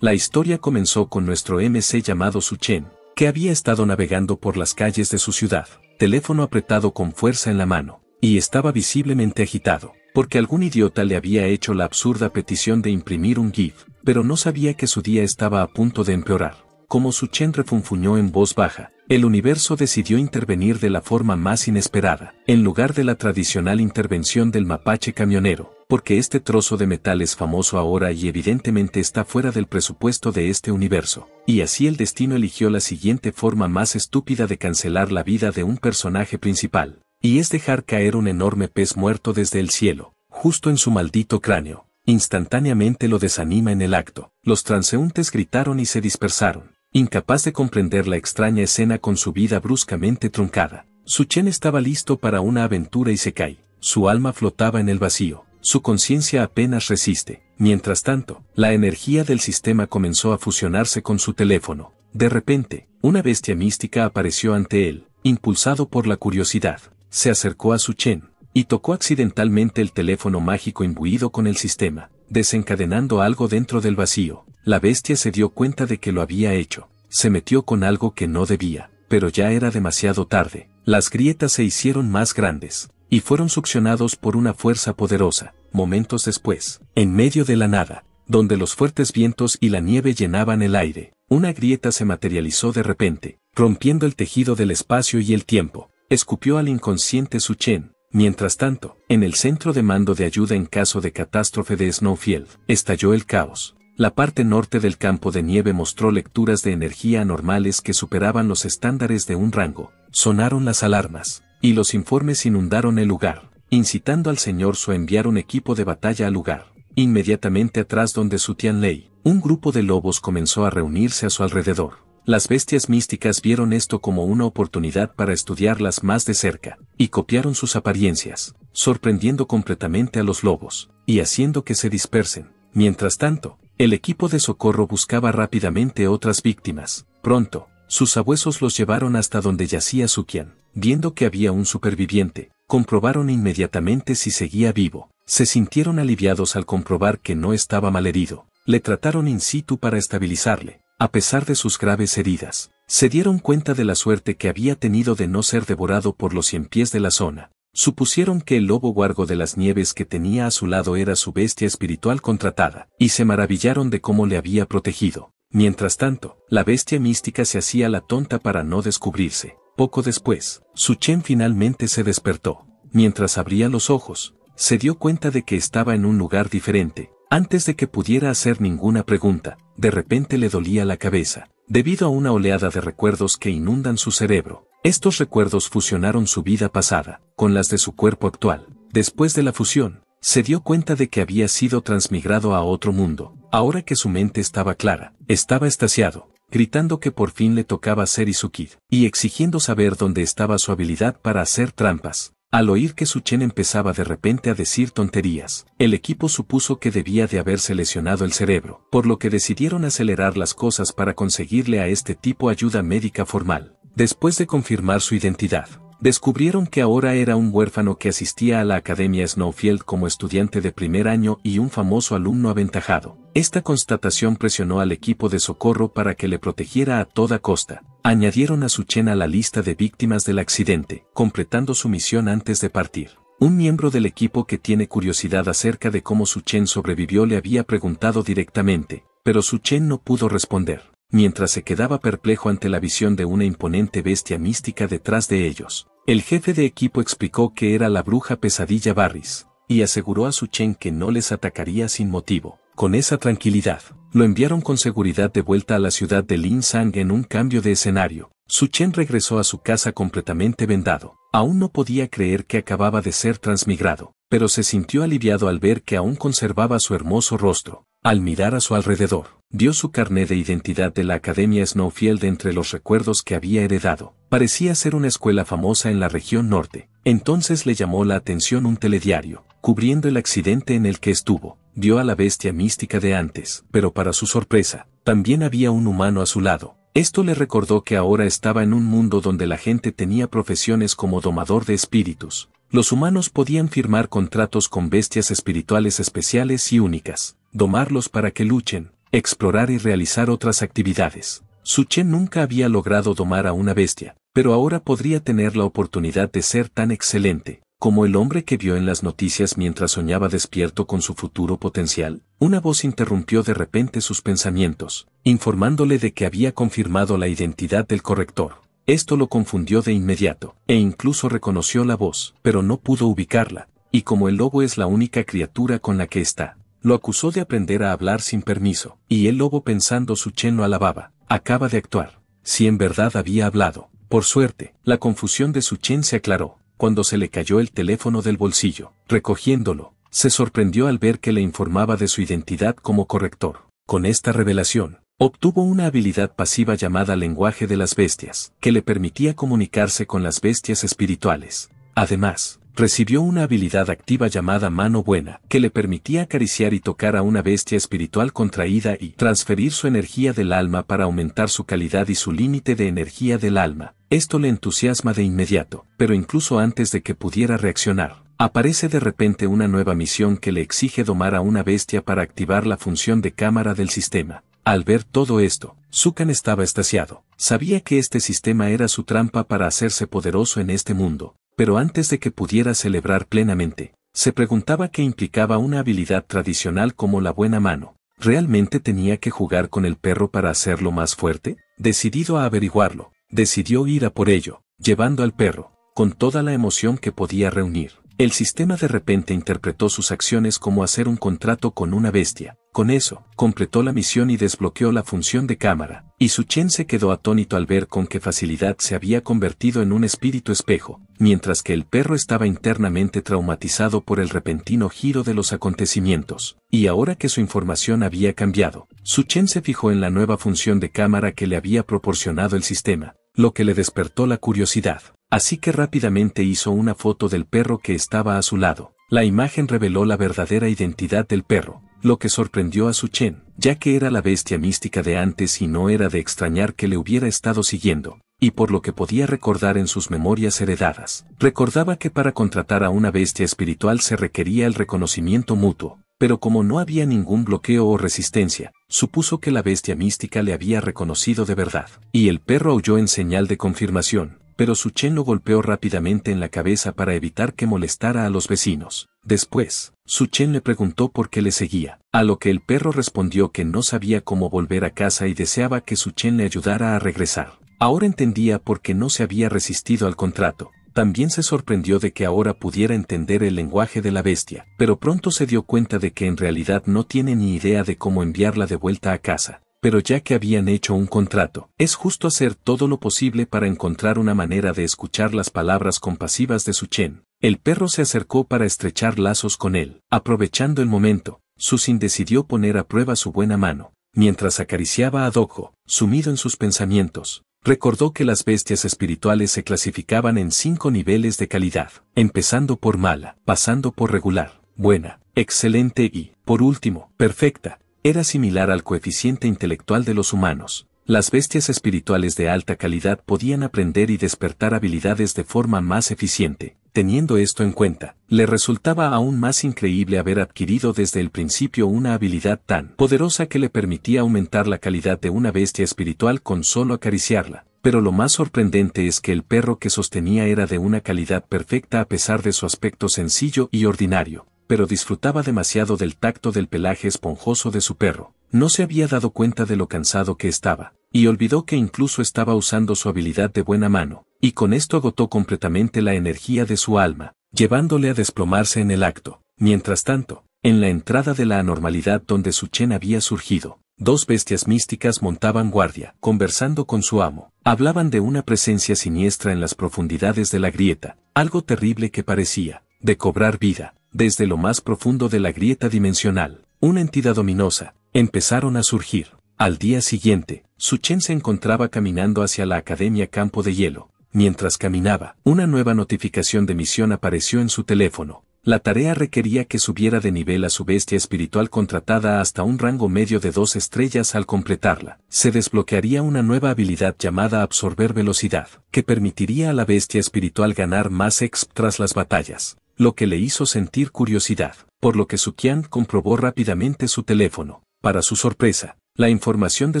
La historia comenzó con nuestro MC llamado Suchen, que había estado navegando por las calles de su ciudad, teléfono apretado con fuerza en la mano, y estaba visiblemente agitado, porque algún idiota le había hecho la absurda petición de imprimir un GIF, pero no sabía que su día estaba a punto de empeorar. Como Suchen refunfuñó en voz baja, el universo decidió intervenir de la forma más inesperada, en lugar de la tradicional intervención del mapache camionero, porque este trozo de metal es famoso ahora y evidentemente está fuera del presupuesto de este universo, y así el destino eligió la siguiente forma más estúpida de cancelar la vida de un personaje principal, y es dejar caer un enorme pez muerto desde el cielo, justo en su maldito cráneo. Instantáneamente lo desanima en el acto, los transeúntes gritaron y se dispersaron Incapaz de comprender la extraña escena con su vida bruscamente truncada, Su Chen estaba listo para una aventura y se cae. Su alma flotaba en el vacío. Su conciencia apenas resiste. Mientras tanto, la energía del sistema comenzó a fusionarse con su teléfono. De repente, una bestia mística apareció ante él, impulsado por la curiosidad. Se acercó a Su Chen y tocó accidentalmente el teléfono mágico imbuido con el sistema, desencadenando algo dentro del vacío. La bestia se dio cuenta de que lo había hecho, se metió con algo que no debía, pero ya era demasiado tarde, las grietas se hicieron más grandes, y fueron succionados por una fuerza poderosa, momentos después, en medio de la nada, donde los fuertes vientos y la nieve llenaban el aire, una grieta se materializó de repente, rompiendo el tejido del espacio y el tiempo, escupió al inconsciente Suchen, Mientras tanto, en el centro de mando de ayuda en caso de catástrofe de Snowfield, estalló el caos la parte norte del campo de nieve mostró lecturas de energía anormales que superaban los estándares de un rango, sonaron las alarmas, y los informes inundaron el lugar, incitando al señor Su a enviar un equipo de batalla al lugar. Inmediatamente atrás donde su Tianlei, un grupo de lobos comenzó a reunirse a su alrededor. Las bestias místicas vieron esto como una oportunidad para estudiarlas más de cerca, y copiaron sus apariencias, sorprendiendo completamente a los lobos, y haciendo que se dispersen. Mientras tanto, el equipo de socorro buscaba rápidamente otras víctimas. Pronto, sus abuesos los llevaron hasta donde yacía Sukian. Viendo que había un superviviente, comprobaron inmediatamente si seguía vivo. Se sintieron aliviados al comprobar que no estaba malherido. Le trataron in situ para estabilizarle, a pesar de sus graves heridas. Se dieron cuenta de la suerte que había tenido de no ser devorado por los cien pies de la zona supusieron que el lobo guargo de las nieves que tenía a su lado era su bestia espiritual contratada, y se maravillaron de cómo le había protegido. Mientras tanto, la bestia mística se hacía la tonta para no descubrirse. Poco después, Su Chen finalmente se despertó. Mientras abría los ojos, se dio cuenta de que estaba en un lugar diferente. Antes de que pudiera hacer ninguna pregunta, de repente le dolía la cabeza, debido a una oleada de recuerdos que inundan su cerebro. Estos recuerdos fusionaron su vida pasada con las de su cuerpo actual. Después de la fusión, se dio cuenta de que había sido transmigrado a otro mundo. Ahora que su mente estaba clara, estaba estasiado, gritando que por fin le tocaba ser Izukid, y exigiendo saber dónde estaba su habilidad para hacer trampas. Al oír que Suchen empezaba de repente a decir tonterías, el equipo supuso que debía de haberse lesionado el cerebro, por lo que decidieron acelerar las cosas para conseguirle a este tipo ayuda médica formal. Después de confirmar su identidad, descubrieron que ahora era un huérfano que asistía a la Academia Snowfield como estudiante de primer año y un famoso alumno aventajado. Esta constatación presionó al equipo de socorro para que le protegiera a toda costa. Añadieron a Suchen a la lista de víctimas del accidente, completando su misión antes de partir. Un miembro del equipo que tiene curiosidad acerca de cómo Suchen sobrevivió le había preguntado directamente, pero Suchen no pudo responder mientras se quedaba perplejo ante la visión de una imponente bestia mística detrás de ellos. El jefe de equipo explicó que era la bruja pesadilla Barris, y aseguró a Suchen que no les atacaría sin motivo. Con esa tranquilidad, lo enviaron con seguridad de vuelta a la ciudad de Lin Sang en un cambio de escenario. Suchen regresó a su casa completamente vendado. Aún no podía creer que acababa de ser transmigrado pero se sintió aliviado al ver que aún conservaba su hermoso rostro. Al mirar a su alrededor, dio su carné de identidad de la Academia Snowfield entre los recuerdos que había heredado. Parecía ser una escuela famosa en la región norte. Entonces le llamó la atención un telediario, cubriendo el accidente en el que estuvo. Vio a la bestia mística de antes, pero para su sorpresa, también había un humano a su lado. Esto le recordó que ahora estaba en un mundo donde la gente tenía profesiones como domador de espíritus, los humanos podían firmar contratos con bestias espirituales especiales y únicas, domarlos para que luchen, explorar y realizar otras actividades. Suchen nunca había logrado domar a una bestia, pero ahora podría tener la oportunidad de ser tan excelente, como el hombre que vio en las noticias mientras soñaba despierto con su futuro potencial, una voz interrumpió de repente sus pensamientos, informándole de que había confirmado la identidad del corrector. Esto lo confundió de inmediato, e incluso reconoció la voz, pero no pudo ubicarla, y como el lobo es la única criatura con la que está, lo acusó de aprender a hablar sin permiso, y el lobo pensando su chen lo alababa, acaba de actuar, si en verdad había hablado. Por suerte, la confusión de su chen se aclaró, cuando se le cayó el teléfono del bolsillo, recogiéndolo, se sorprendió al ver que le informaba de su identidad como corrector. Con esta revelación, Obtuvo una habilidad pasiva llamada lenguaje de las bestias, que le permitía comunicarse con las bestias espirituales. Además, recibió una habilidad activa llamada mano buena, que le permitía acariciar y tocar a una bestia espiritual contraída y transferir su energía del alma para aumentar su calidad y su límite de energía del alma. Esto le entusiasma de inmediato, pero incluso antes de que pudiera reaccionar, aparece de repente una nueva misión que le exige domar a una bestia para activar la función de cámara del sistema. Al ver todo esto, Zukan estaba estasiado. Sabía que este sistema era su trampa para hacerse poderoso en este mundo, pero antes de que pudiera celebrar plenamente, se preguntaba qué implicaba una habilidad tradicional como la buena mano. ¿Realmente tenía que jugar con el perro para hacerlo más fuerte? Decidido a averiguarlo, decidió ir a por ello, llevando al perro, con toda la emoción que podía reunir. El sistema de repente interpretó sus acciones como hacer un contrato con una bestia, con eso, completó la misión y desbloqueó la función de cámara, y Suchen se quedó atónito al ver con qué facilidad se había convertido en un espíritu espejo, mientras que el perro estaba internamente traumatizado por el repentino giro de los acontecimientos. Y ahora que su información había cambiado, Suchen se fijó en la nueva función de cámara que le había proporcionado el sistema, lo que le despertó la curiosidad. Así que rápidamente hizo una foto del perro que estaba a su lado. La imagen reveló la verdadera identidad del perro, lo que sorprendió a Su Chen, ya que era la bestia mística de antes y no era de extrañar que le hubiera estado siguiendo, y por lo que podía recordar en sus memorias heredadas. Recordaba que para contratar a una bestia espiritual se requería el reconocimiento mutuo, pero como no había ningún bloqueo o resistencia, supuso que la bestia mística le había reconocido de verdad, y el perro aulló en señal de confirmación, pero Su Chen lo golpeó rápidamente en la cabeza para evitar que molestara a los vecinos. Después, Suchen le preguntó por qué le seguía, a lo que el perro respondió que no sabía cómo volver a casa y deseaba que Suchen le ayudara a regresar. Ahora entendía por qué no se había resistido al contrato. También se sorprendió de que ahora pudiera entender el lenguaje de la bestia, pero pronto se dio cuenta de que en realidad no tiene ni idea de cómo enviarla de vuelta a casa. Pero ya que habían hecho un contrato, es justo hacer todo lo posible para encontrar una manera de escuchar las palabras compasivas de Suchen. El perro se acercó para estrechar lazos con él. Aprovechando el momento, Susin decidió poner a prueba su buena mano. Mientras acariciaba a Dojo, sumido en sus pensamientos, recordó que las bestias espirituales se clasificaban en cinco niveles de calidad, empezando por mala, pasando por regular, buena, excelente y, por último, perfecta, era similar al coeficiente intelectual de los humanos. Las bestias espirituales de alta calidad podían aprender y despertar habilidades de forma más eficiente, Teniendo esto en cuenta, le resultaba aún más increíble haber adquirido desde el principio una habilidad tan poderosa que le permitía aumentar la calidad de una bestia espiritual con solo acariciarla. Pero lo más sorprendente es que el perro que sostenía era de una calidad perfecta a pesar de su aspecto sencillo y ordinario, pero disfrutaba demasiado del tacto del pelaje esponjoso de su perro, no se había dado cuenta de lo cansado que estaba, y olvidó que incluso estaba usando su habilidad de buena mano, y con esto agotó completamente la energía de su alma, llevándole a desplomarse en el acto. Mientras tanto, en la entrada de la anormalidad donde su chen había surgido, dos bestias místicas montaban guardia, conversando con su amo. Hablaban de una presencia siniestra en las profundidades de la grieta, algo terrible que parecía, de cobrar vida, desde lo más profundo de la grieta dimensional. Una entidad ominosa, empezaron a surgir. Al día siguiente, Suchen se encontraba caminando hacia la Academia Campo de Hielo. Mientras caminaba, una nueva notificación de misión apareció en su teléfono. La tarea requería que subiera de nivel a su bestia espiritual contratada hasta un rango medio de dos estrellas al completarla. Se desbloquearía una nueva habilidad llamada absorber velocidad, que permitiría a la bestia espiritual ganar más exp tras las batallas, lo que le hizo sentir curiosidad, por lo que Sukian comprobó rápidamente su teléfono. Para su sorpresa, la información de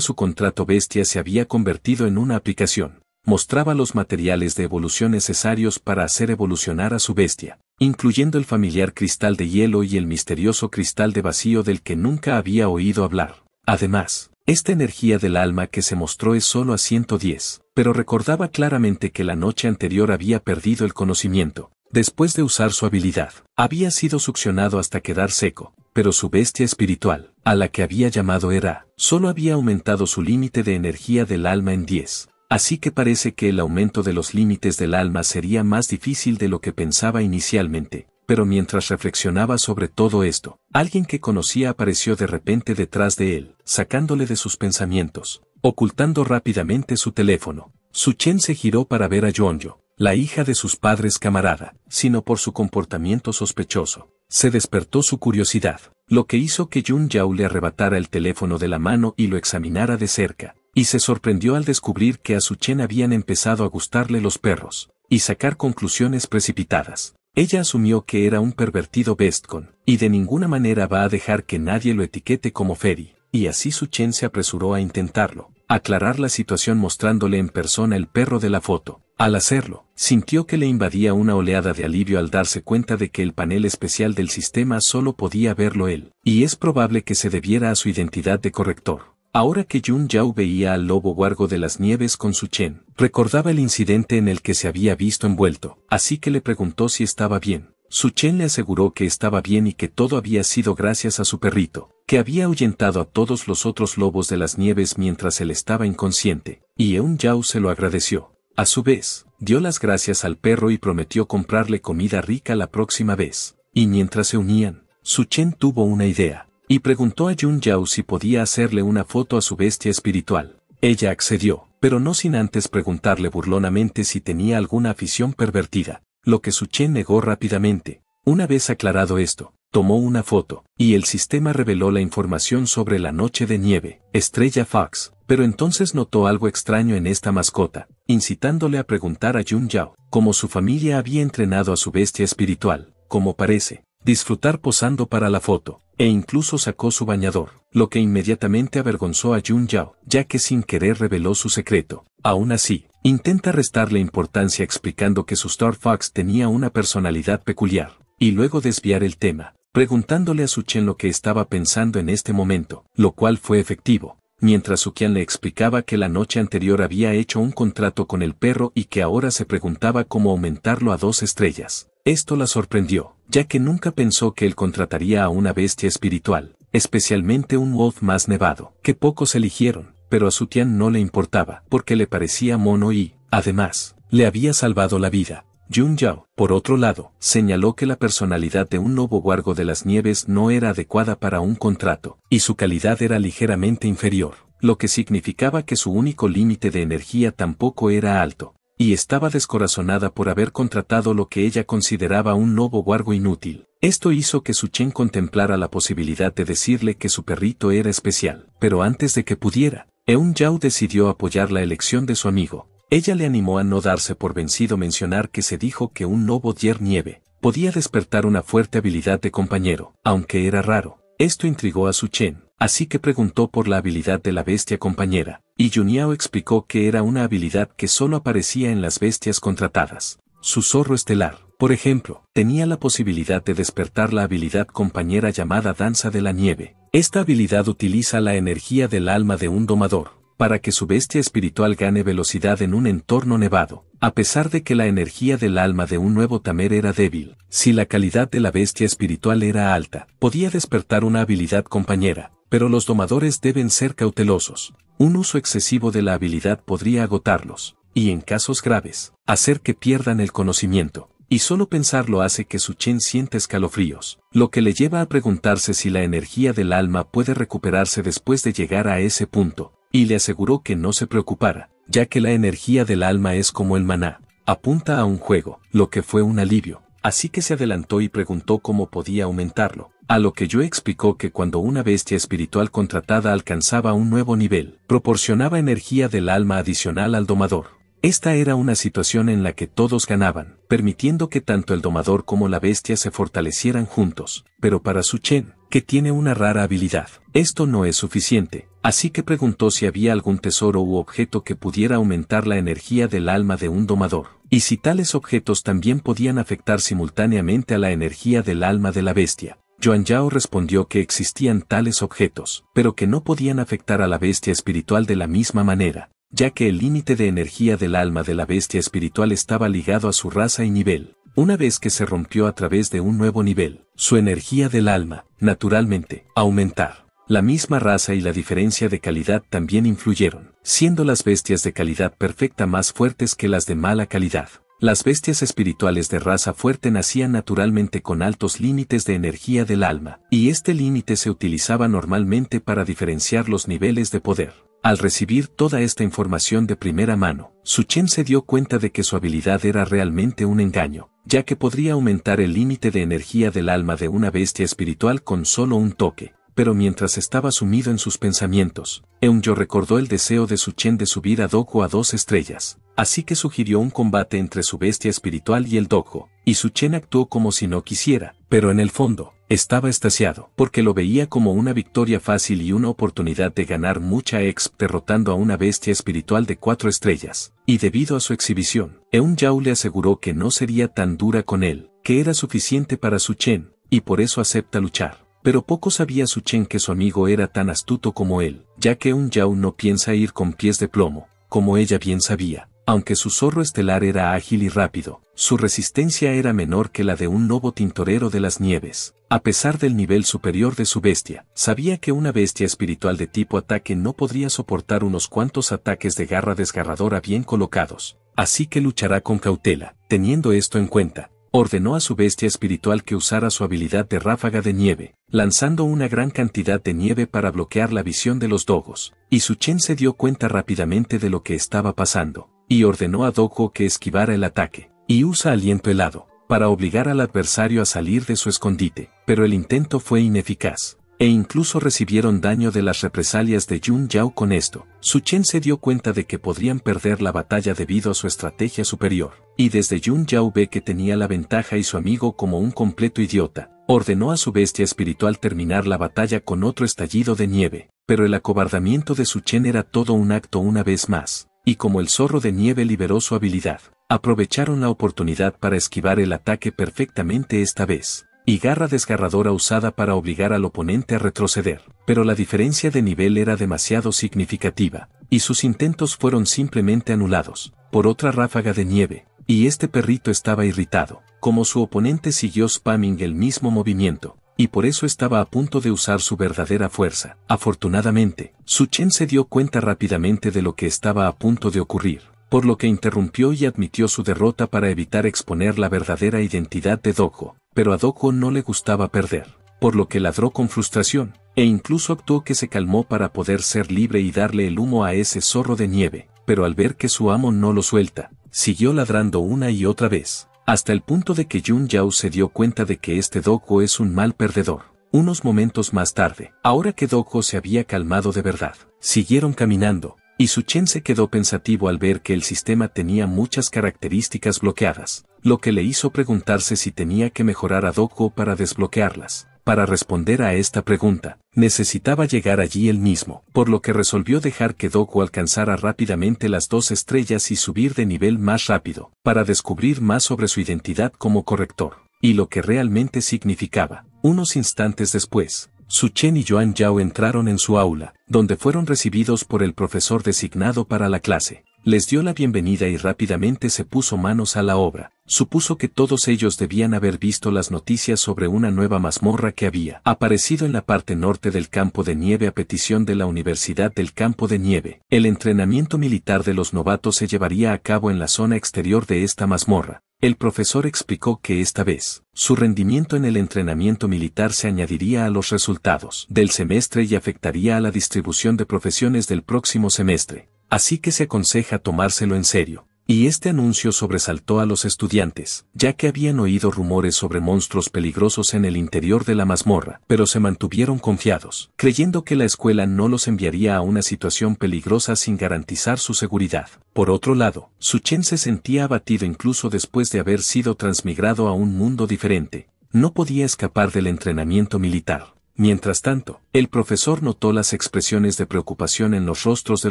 su contrato bestia se había convertido en una aplicación. Mostraba los materiales de evolución necesarios para hacer evolucionar a su bestia, incluyendo el familiar cristal de hielo y el misterioso cristal de vacío del que nunca había oído hablar. Además, esta energía del alma que se mostró es solo a 110, pero recordaba claramente que la noche anterior había perdido el conocimiento. Después de usar su habilidad, había sido succionado hasta quedar seco, pero su bestia espiritual, a la que había llamado Era, solo había aumentado su límite de energía del alma en 10. Así que parece que el aumento de los límites del alma sería más difícil de lo que pensaba inicialmente, pero mientras reflexionaba sobre todo esto, alguien que conocía apareció de repente detrás de él, sacándole de sus pensamientos, ocultando rápidamente su teléfono. Su Chen se giró para ver a Yonjo la hija de sus padres camarada, sino por su comportamiento sospechoso. Se despertó su curiosidad, lo que hizo que Jun Yao le arrebatara el teléfono de la mano y lo examinara de cerca, y se sorprendió al descubrir que a su Chen habían empezado a gustarle los perros, y sacar conclusiones precipitadas. Ella asumió que era un pervertido Bestcon, y de ninguna manera va a dejar que nadie lo etiquete como Ferry, y así su Chen se apresuró a intentarlo, aclarar la situación mostrándole en persona el perro de la foto, al hacerlo, sintió que le invadía una oleada de alivio al darse cuenta de que el panel especial del sistema solo podía verlo él, y es probable que se debiera a su identidad de corrector. Ahora que Yun Yao veía al lobo guargo de las nieves con su chen, recordaba el incidente en el que se había visto envuelto, así que le preguntó si estaba bien. Su chen le aseguró que estaba bien y que todo había sido gracias a su perrito, que había ahuyentado a todos los otros lobos de las nieves mientras él estaba inconsciente, y Eun Yao se lo agradeció. A su vez, dio las gracias al perro y prometió comprarle comida rica la próxima vez. Y mientras se unían, Su Chen tuvo una idea, y preguntó a Yun Yao si podía hacerle una foto a su bestia espiritual. Ella accedió, pero no sin antes preguntarle burlonamente si tenía alguna afición pervertida, lo que Su Chen negó rápidamente. Una vez aclarado esto, tomó una foto, y el sistema reveló la información sobre la noche de nieve, Estrella Fox, pero entonces notó algo extraño en esta mascota, incitándole a preguntar a Yun Yao, cómo su familia había entrenado a su bestia espiritual, como parece, disfrutar posando para la foto, e incluso sacó su bañador, lo que inmediatamente avergonzó a Yun Yao, ya que sin querer reveló su secreto. Aún así, intenta restarle importancia explicando que su Star Fox tenía una personalidad peculiar, y luego desviar el tema, preguntándole a su Chen lo que estaba pensando en este momento, lo cual fue efectivo, mientras Sukian le explicaba que la noche anterior había hecho un contrato con el perro y que ahora se preguntaba cómo aumentarlo a dos estrellas. Esto la sorprendió, ya que nunca pensó que él contrataría a una bestia espiritual, especialmente un wolf más nevado, que pocos eligieron, pero a Sutian no le importaba, porque le parecía mono y, además, le había salvado la vida. Jun Yao, por otro lado, señaló que la personalidad de un nuevo guargo de las nieves no era adecuada para un contrato, y su calidad era ligeramente inferior, lo que significaba que su único límite de energía tampoco era alto, y estaba descorazonada por haber contratado lo que ella consideraba un nuevo guargo inútil. Esto hizo que Su Chen contemplara la posibilidad de decirle que su perrito era especial, pero antes de que pudiera, Eun Yao decidió apoyar la elección de su amigo, ella le animó a no darse por vencido mencionar que se dijo que un nuevo yernieve nieve podía despertar una fuerte habilidad de compañero, aunque era raro. Esto intrigó a Su Chen, así que preguntó por la habilidad de la bestia compañera, y Yuniao explicó que era una habilidad que solo aparecía en las bestias contratadas. Su zorro estelar, por ejemplo, tenía la posibilidad de despertar la habilidad compañera llamada Danza de la Nieve. Esta habilidad utiliza la energía del alma de un domador, para que su bestia espiritual gane velocidad en un entorno nevado. A pesar de que la energía del alma de un nuevo Tamer era débil, si la calidad de la bestia espiritual era alta, podía despertar una habilidad compañera, pero los domadores deben ser cautelosos. Un uso excesivo de la habilidad podría agotarlos, y en casos graves, hacer que pierdan el conocimiento. Y solo pensarlo hace que su Chen siente escalofríos, lo que le lleva a preguntarse si la energía del alma puede recuperarse después de llegar a ese punto. Y le aseguró que no se preocupara, ya que la energía del alma es como el maná, apunta a un juego, lo que fue un alivio. Así que se adelantó y preguntó cómo podía aumentarlo, a lo que yo explicó que cuando una bestia espiritual contratada alcanzaba un nuevo nivel, proporcionaba energía del alma adicional al domador. Esta era una situación en la que todos ganaban, permitiendo que tanto el domador como la bestia se fortalecieran juntos, pero para Su Chen, que tiene una rara habilidad, esto no es suficiente, Así que preguntó si había algún tesoro u objeto que pudiera aumentar la energía del alma de un domador, y si tales objetos también podían afectar simultáneamente a la energía del alma de la bestia. Yuan Yao respondió que existían tales objetos, pero que no podían afectar a la bestia espiritual de la misma manera, ya que el límite de energía del alma de la bestia espiritual estaba ligado a su raza y nivel. Una vez que se rompió a través de un nuevo nivel, su energía del alma, naturalmente, aumentar. La misma raza y la diferencia de calidad también influyeron, siendo las bestias de calidad perfecta más fuertes que las de mala calidad. Las bestias espirituales de raza fuerte nacían naturalmente con altos límites de energía del alma, y este límite se utilizaba normalmente para diferenciar los niveles de poder. Al recibir toda esta información de primera mano, Suchen se dio cuenta de que su habilidad era realmente un engaño, ya que podría aumentar el límite de energía del alma de una bestia espiritual con solo un toque, pero mientras estaba sumido en sus pensamientos, eun Eunjo recordó el deseo de Su-Chen de subir a Doku a dos estrellas, así que sugirió un combate entre su bestia espiritual y el Doku, y Su-Chen actuó como si no quisiera, pero en el fondo, estaba estasiado, porque lo veía como una victoria fácil y una oportunidad de ganar mucha exp derrotando a una bestia espiritual de cuatro estrellas, y debido a su exhibición, Eun Yao le aseguró que no sería tan dura con él, que era suficiente para Su-Chen, y por eso acepta luchar. Pero poco sabía Suchen que su amigo era tan astuto como él, ya que un Yao no piensa ir con pies de plomo, como ella bien sabía. Aunque su zorro estelar era ágil y rápido, su resistencia era menor que la de un lobo tintorero de las nieves. A pesar del nivel superior de su bestia, sabía que una bestia espiritual de tipo ataque no podría soportar unos cuantos ataques de garra desgarradora bien colocados, así que luchará con cautela, teniendo esto en cuenta, Ordenó a su bestia espiritual que usara su habilidad de ráfaga de nieve, lanzando una gran cantidad de nieve para bloquear la visión de los dogos, y su Chen se dio cuenta rápidamente de lo que estaba pasando, y ordenó a Dogo que esquivara el ataque, y usa aliento helado, para obligar al adversario a salir de su escondite, pero el intento fue ineficaz e incluso recibieron daño de las represalias de Yun Yao con esto. Su Chen se dio cuenta de que podrían perder la batalla debido a su estrategia superior, y desde Yun Yao ve que tenía la ventaja y su amigo como un completo idiota, ordenó a su bestia espiritual terminar la batalla con otro estallido de nieve, pero el acobardamiento de su Chen era todo un acto una vez más, y como el zorro de nieve liberó su habilidad, aprovecharon la oportunidad para esquivar el ataque perfectamente esta vez y garra desgarradora usada para obligar al oponente a retroceder, pero la diferencia de nivel era demasiado significativa, y sus intentos fueron simplemente anulados, por otra ráfaga de nieve, y este perrito estaba irritado, como su oponente siguió spamming el mismo movimiento, y por eso estaba a punto de usar su verdadera fuerza. Afortunadamente, Su Chen se dio cuenta rápidamente de lo que estaba a punto de ocurrir, por lo que interrumpió y admitió su derrota para evitar exponer la verdadera identidad de Doko, pero a Doko no le gustaba perder, por lo que ladró con frustración, e incluso actuó que se calmó para poder ser libre y darle el humo a ese zorro de nieve, pero al ver que su amo no lo suelta, siguió ladrando una y otra vez, hasta el punto de que Jun Yao se dio cuenta de que este Doko es un mal perdedor. Unos momentos más tarde, ahora que Doko se había calmado de verdad, siguieron caminando, y Suchen se quedó pensativo al ver que el sistema tenía muchas características bloqueadas, lo que le hizo preguntarse si tenía que mejorar a Doku para desbloquearlas. Para responder a esta pregunta, necesitaba llegar allí él mismo, por lo que resolvió dejar que Doku alcanzara rápidamente las dos estrellas y subir de nivel más rápido, para descubrir más sobre su identidad como corrector, y lo que realmente significaba. Unos instantes después, su Chen y Yuan Yao entraron en su aula, donde fueron recibidos por el profesor designado para la clase les dio la bienvenida y rápidamente se puso manos a la obra. Supuso que todos ellos debían haber visto las noticias sobre una nueva mazmorra que había aparecido en la parte norte del campo de nieve a petición de la Universidad del Campo de Nieve. El entrenamiento militar de los novatos se llevaría a cabo en la zona exterior de esta mazmorra. El profesor explicó que esta vez, su rendimiento en el entrenamiento militar se añadiría a los resultados del semestre y afectaría a la distribución de profesiones del próximo semestre así que se aconseja tomárselo en serio. Y este anuncio sobresaltó a los estudiantes, ya que habían oído rumores sobre monstruos peligrosos en el interior de la mazmorra, pero se mantuvieron confiados, creyendo que la escuela no los enviaría a una situación peligrosa sin garantizar su seguridad. Por otro lado, Suchen se sentía abatido incluso después de haber sido transmigrado a un mundo diferente. No podía escapar del entrenamiento militar Mientras tanto, el profesor notó las expresiones de preocupación en los rostros de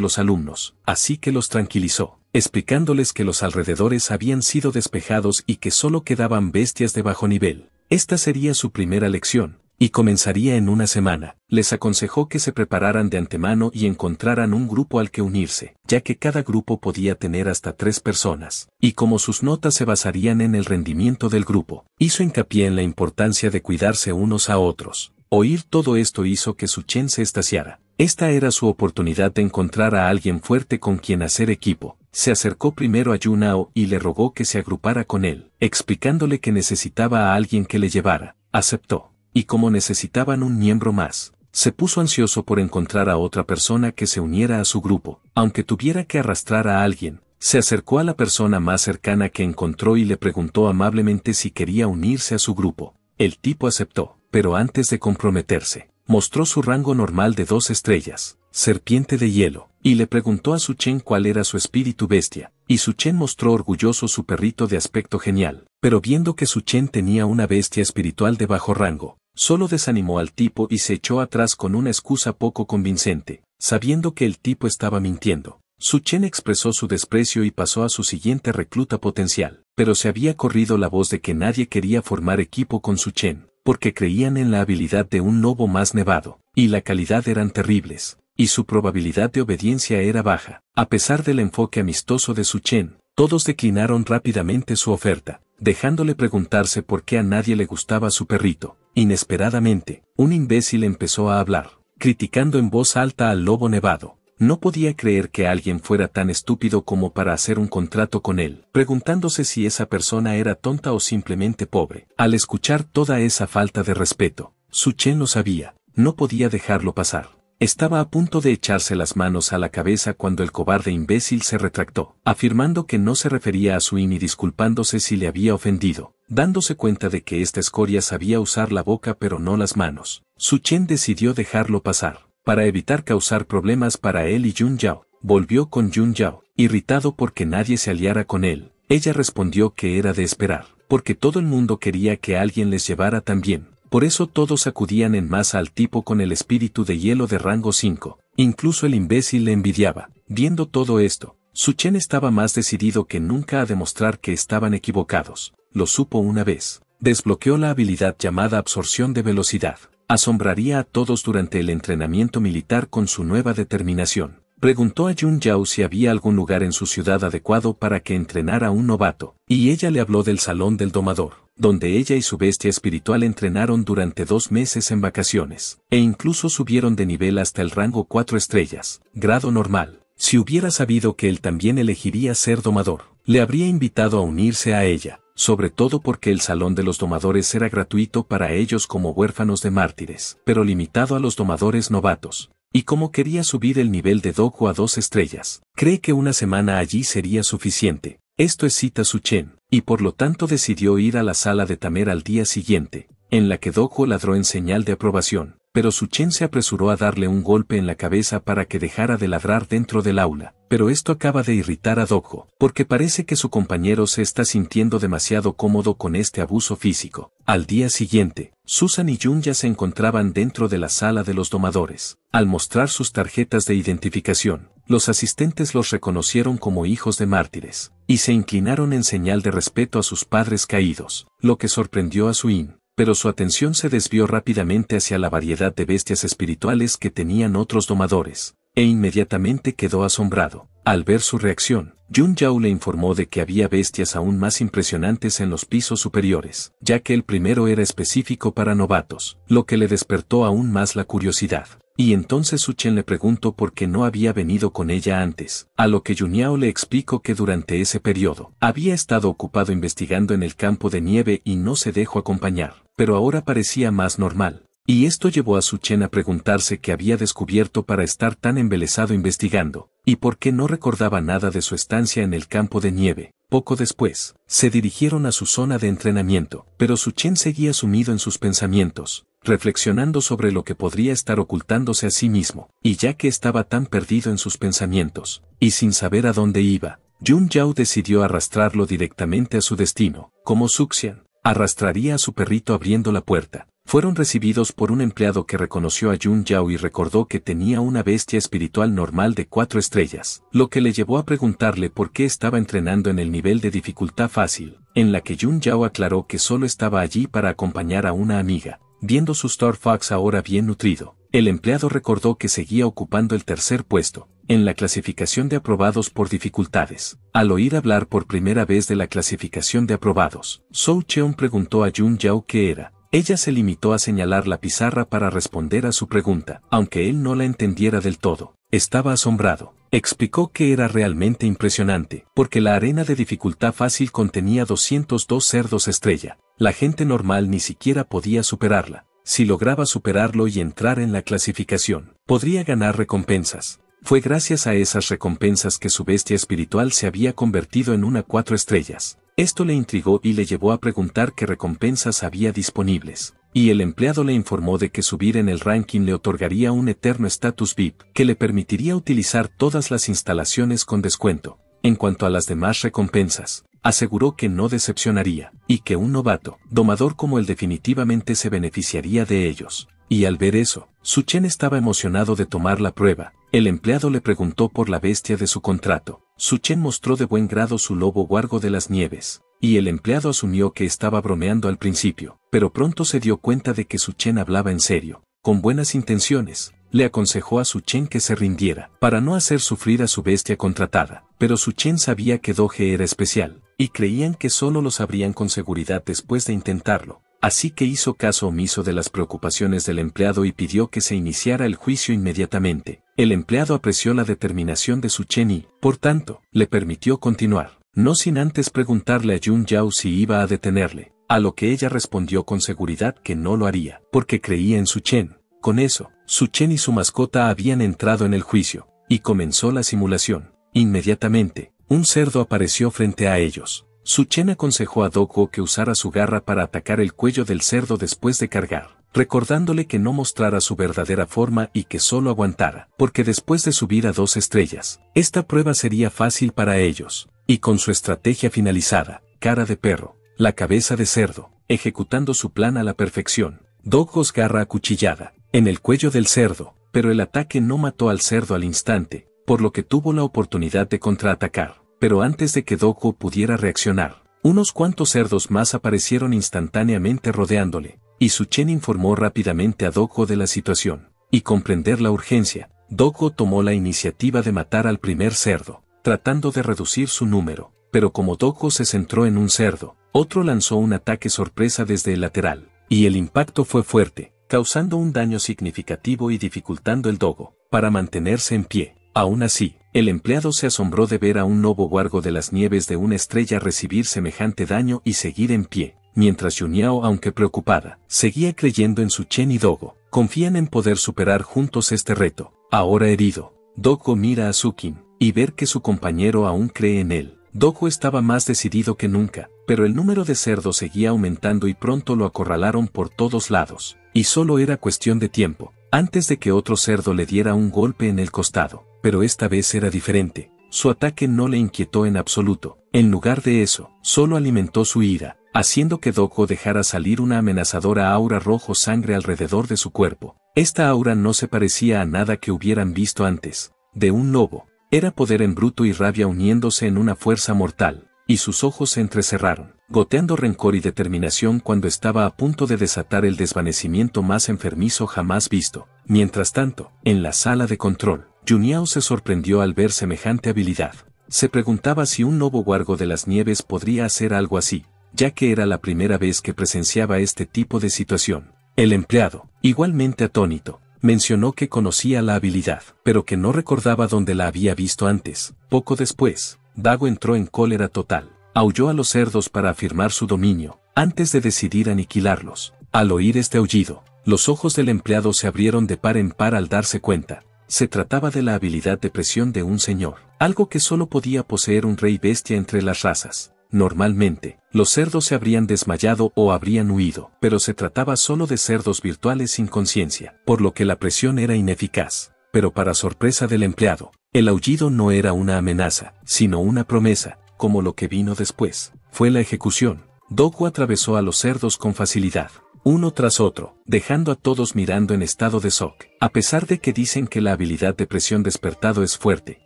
los alumnos, así que los tranquilizó, explicándoles que los alrededores habían sido despejados y que solo quedaban bestias de bajo nivel. Esta sería su primera lección, y comenzaría en una semana. Les aconsejó que se prepararan de antemano y encontraran un grupo al que unirse, ya que cada grupo podía tener hasta tres personas, y como sus notas se basarían en el rendimiento del grupo, hizo hincapié en la importancia de cuidarse unos a otros. Oír todo esto hizo que su Chen se estaciara. Esta era su oportunidad de encontrar a alguien fuerte con quien hacer equipo. Se acercó primero a Yunao y le rogó que se agrupara con él, explicándole que necesitaba a alguien que le llevara. Aceptó. Y como necesitaban un miembro más, se puso ansioso por encontrar a otra persona que se uniera a su grupo. Aunque tuviera que arrastrar a alguien, se acercó a la persona más cercana que encontró y le preguntó amablemente si quería unirse a su grupo. El tipo aceptó pero antes de comprometerse, mostró su rango normal de dos estrellas, serpiente de hielo, y le preguntó a Suchen cuál era su espíritu bestia, y su mostró orgulloso su perrito de aspecto genial, pero viendo que Suchen tenía una bestia espiritual de bajo rango, solo desanimó al tipo y se echó atrás con una excusa poco convincente, sabiendo que el tipo estaba mintiendo. Suchen expresó su desprecio y pasó a su siguiente recluta potencial, pero se había corrido la voz de que nadie quería formar equipo con su Chen porque creían en la habilidad de un lobo más nevado, y la calidad eran terribles, y su probabilidad de obediencia era baja. A pesar del enfoque amistoso de Su Chen, todos declinaron rápidamente su oferta, dejándole preguntarse por qué a nadie le gustaba su perrito. Inesperadamente, un imbécil empezó a hablar, criticando en voz alta al lobo nevado no podía creer que alguien fuera tan estúpido como para hacer un contrato con él, preguntándose si esa persona era tonta o simplemente pobre. Al escuchar toda esa falta de respeto, Su Chen lo sabía, no podía dejarlo pasar. Estaba a punto de echarse las manos a la cabeza cuando el cobarde imbécil se retractó, afirmando que no se refería a Suin y disculpándose si le había ofendido, dándose cuenta de que esta escoria sabía usar la boca pero no las manos. Su Chen decidió dejarlo pasar. Para evitar causar problemas para él y Yun Yao, volvió con Yun Yao, irritado porque nadie se aliara con él. Ella respondió que era de esperar, porque todo el mundo quería que alguien les llevara también. Por eso todos acudían en masa al tipo con el espíritu de hielo de rango 5. Incluso el imbécil le envidiaba. Viendo todo esto, su Chen estaba más decidido que nunca a demostrar que estaban equivocados. Lo supo una vez. Desbloqueó la habilidad llamada absorción de velocidad asombraría a todos durante el entrenamiento militar con su nueva determinación. Preguntó a Jun Yao si había algún lugar en su ciudad adecuado para que entrenara a un novato, y ella le habló del Salón del Domador, donde ella y su bestia espiritual entrenaron durante dos meses en vacaciones, e incluso subieron de nivel hasta el rango cuatro estrellas, grado normal. Si hubiera sabido que él también elegiría ser domador, le habría invitado a unirse a ella, sobre todo porque el Salón de los Domadores era gratuito para ellos como huérfanos de mártires, pero limitado a los domadores novatos. Y como quería subir el nivel de Doku a dos estrellas, cree que una semana allí sería suficiente. Esto es cita Chen, y por lo tanto decidió ir a la sala de Tamer al día siguiente, en la que Doku ladró en señal de aprobación pero Suchen se apresuró a darle un golpe en la cabeza para que dejara de ladrar dentro del aula. Pero esto acaba de irritar a dojo porque parece que su compañero se está sintiendo demasiado cómodo con este abuso físico. Al día siguiente, Susan y Jun ya se encontraban dentro de la sala de los domadores. Al mostrar sus tarjetas de identificación, los asistentes los reconocieron como hijos de mártires, y se inclinaron en señal de respeto a sus padres caídos, lo que sorprendió a Suin, pero su atención se desvió rápidamente hacia la variedad de bestias espirituales que tenían otros domadores, e inmediatamente quedó asombrado. Al ver su reacción, Jun Yao le informó de que había bestias aún más impresionantes en los pisos superiores, ya que el primero era específico para novatos, lo que le despertó aún más la curiosidad. Y entonces Suchen le preguntó por qué no había venido con ella antes, a lo que Junyao le explicó que durante ese periodo había estado ocupado investigando en el campo de nieve y no se dejó acompañar, pero ahora parecía más normal. Y esto llevó a Suchen a preguntarse qué había descubierto para estar tan embelesado investigando, y por qué no recordaba nada de su estancia en el campo de nieve. Poco después, se dirigieron a su zona de entrenamiento, pero Suchen seguía sumido en sus pensamientos, reflexionando sobre lo que podría estar ocultándose a sí mismo, y ya que estaba tan perdido en sus pensamientos, y sin saber a dónde iba, Jun Yao decidió arrastrarlo directamente a su destino, como Suxian arrastraría a su perrito abriendo la puerta, fueron recibidos por un empleado que reconoció a Jun Yao y recordó que tenía una bestia espiritual normal de cuatro estrellas, lo que le llevó a preguntarle por qué estaba entrenando en el nivel de dificultad fácil, en la que Jun Yao aclaró que solo estaba allí para acompañar a una amiga, viendo su Star Fox ahora bien nutrido. El empleado recordó que seguía ocupando el tercer puesto, en la clasificación de aprobados por dificultades. Al oír hablar por primera vez de la clasificación de aprobados, Sou Cheon preguntó a Jun Yao qué era, ella se limitó a señalar la pizarra para responder a su pregunta, aunque él no la entendiera del todo. Estaba asombrado. Explicó que era realmente impresionante, porque la arena de dificultad fácil contenía 202 cerdos estrella. La gente normal ni siquiera podía superarla. Si lograba superarlo y entrar en la clasificación, podría ganar recompensas. Fue gracias a esas recompensas que su bestia espiritual se había convertido en una cuatro estrellas. Esto le intrigó y le llevó a preguntar qué recompensas había disponibles, y el empleado le informó de que subir en el ranking le otorgaría un eterno status VIP, que le permitiría utilizar todas las instalaciones con descuento. En cuanto a las demás recompensas, aseguró que no decepcionaría, y que un novato, domador como él definitivamente se beneficiaría de ellos. Y al ver eso, Suchen estaba emocionado de tomar la prueba, el empleado le preguntó por la bestia de su contrato. Suchen mostró de buen grado su lobo guargo de las nieves, y el empleado asumió que estaba bromeando al principio, pero pronto se dio cuenta de que Suchen hablaba en serio, con buenas intenciones, le aconsejó a Suchen que se rindiera, para no hacer sufrir a su bestia contratada, pero Suchen sabía que Doge era especial, y creían que solo lo sabrían con seguridad después de intentarlo, Así que hizo caso omiso de las preocupaciones del empleado y pidió que se iniciara el juicio inmediatamente. El empleado apreció la determinación de su Chen y, por tanto, le permitió continuar, no sin antes preguntarle a Jun Yao si iba a detenerle, a lo que ella respondió con seguridad que no lo haría, porque creía en su Chen. Con eso, su Chen y su mascota habían entrado en el juicio, y comenzó la simulación. Inmediatamente, un cerdo apareció frente a ellos. Su Chen aconsejó a Doko que usara su garra para atacar el cuello del cerdo después de cargar, recordándole que no mostrara su verdadera forma y que solo aguantara, porque después de subir a dos estrellas, esta prueba sería fácil para ellos. Y con su estrategia finalizada, cara de perro, la cabeza de cerdo, ejecutando su plan a la perfección, Doku's garra acuchillada, en el cuello del cerdo, pero el ataque no mató al cerdo al instante, por lo que tuvo la oportunidad de contraatacar pero antes de que Doko pudiera reaccionar, unos cuantos cerdos más aparecieron instantáneamente rodeándole, y Suchen informó rápidamente a Doko de la situación. Y comprender la urgencia, Doko tomó la iniciativa de matar al primer cerdo, tratando de reducir su número, pero como Doko se centró en un cerdo, otro lanzó un ataque sorpresa desde el lateral, y el impacto fue fuerte, causando un daño significativo y dificultando el Dogo para mantenerse en pie. Aún así, el empleado se asombró de ver a un lobo guargo de las nieves de una estrella recibir semejante daño y seguir en pie, mientras Yuniao, aunque preocupada, seguía creyendo en su Chen y Dogo. Confían en poder superar juntos este reto. Ahora herido, Dogo mira a Sukin, y ver que su compañero aún cree en él. Dogo estaba más decidido que nunca, pero el número de cerdos seguía aumentando y pronto lo acorralaron por todos lados, y solo era cuestión de tiempo, antes de que otro cerdo le diera un golpe en el costado pero esta vez era diferente. Su ataque no le inquietó en absoluto. En lugar de eso, solo alimentó su ira, haciendo que Doko dejara salir una amenazadora aura rojo sangre alrededor de su cuerpo. Esta aura no se parecía a nada que hubieran visto antes, de un lobo. Era poder en bruto y rabia uniéndose en una fuerza mortal, y sus ojos se entrecerraron, goteando rencor y determinación cuando estaba a punto de desatar el desvanecimiento más enfermizo jamás visto. Mientras tanto, en la sala de control, Juniao se sorprendió al ver semejante habilidad. Se preguntaba si un nuevo guargo de las nieves podría hacer algo así, ya que era la primera vez que presenciaba este tipo de situación. El empleado, igualmente atónito, mencionó que conocía la habilidad, pero que no recordaba dónde la había visto antes. Poco después, Dago entró en cólera total. Aulló a los cerdos para afirmar su dominio, antes de decidir aniquilarlos. Al oír este aullido, los ojos del empleado se abrieron de par en par al darse cuenta se trataba de la habilidad de presión de un señor, algo que solo podía poseer un rey bestia entre las razas. Normalmente, los cerdos se habrían desmayado o habrían huido, pero se trataba solo de cerdos virtuales sin conciencia, por lo que la presión era ineficaz. Pero para sorpresa del empleado, el aullido no era una amenaza, sino una promesa, como lo que vino después. Fue la ejecución. Doku atravesó a los cerdos con facilidad, uno tras otro, dejando a todos mirando en estado de shock. A pesar de que dicen que la habilidad de presión despertado es fuerte,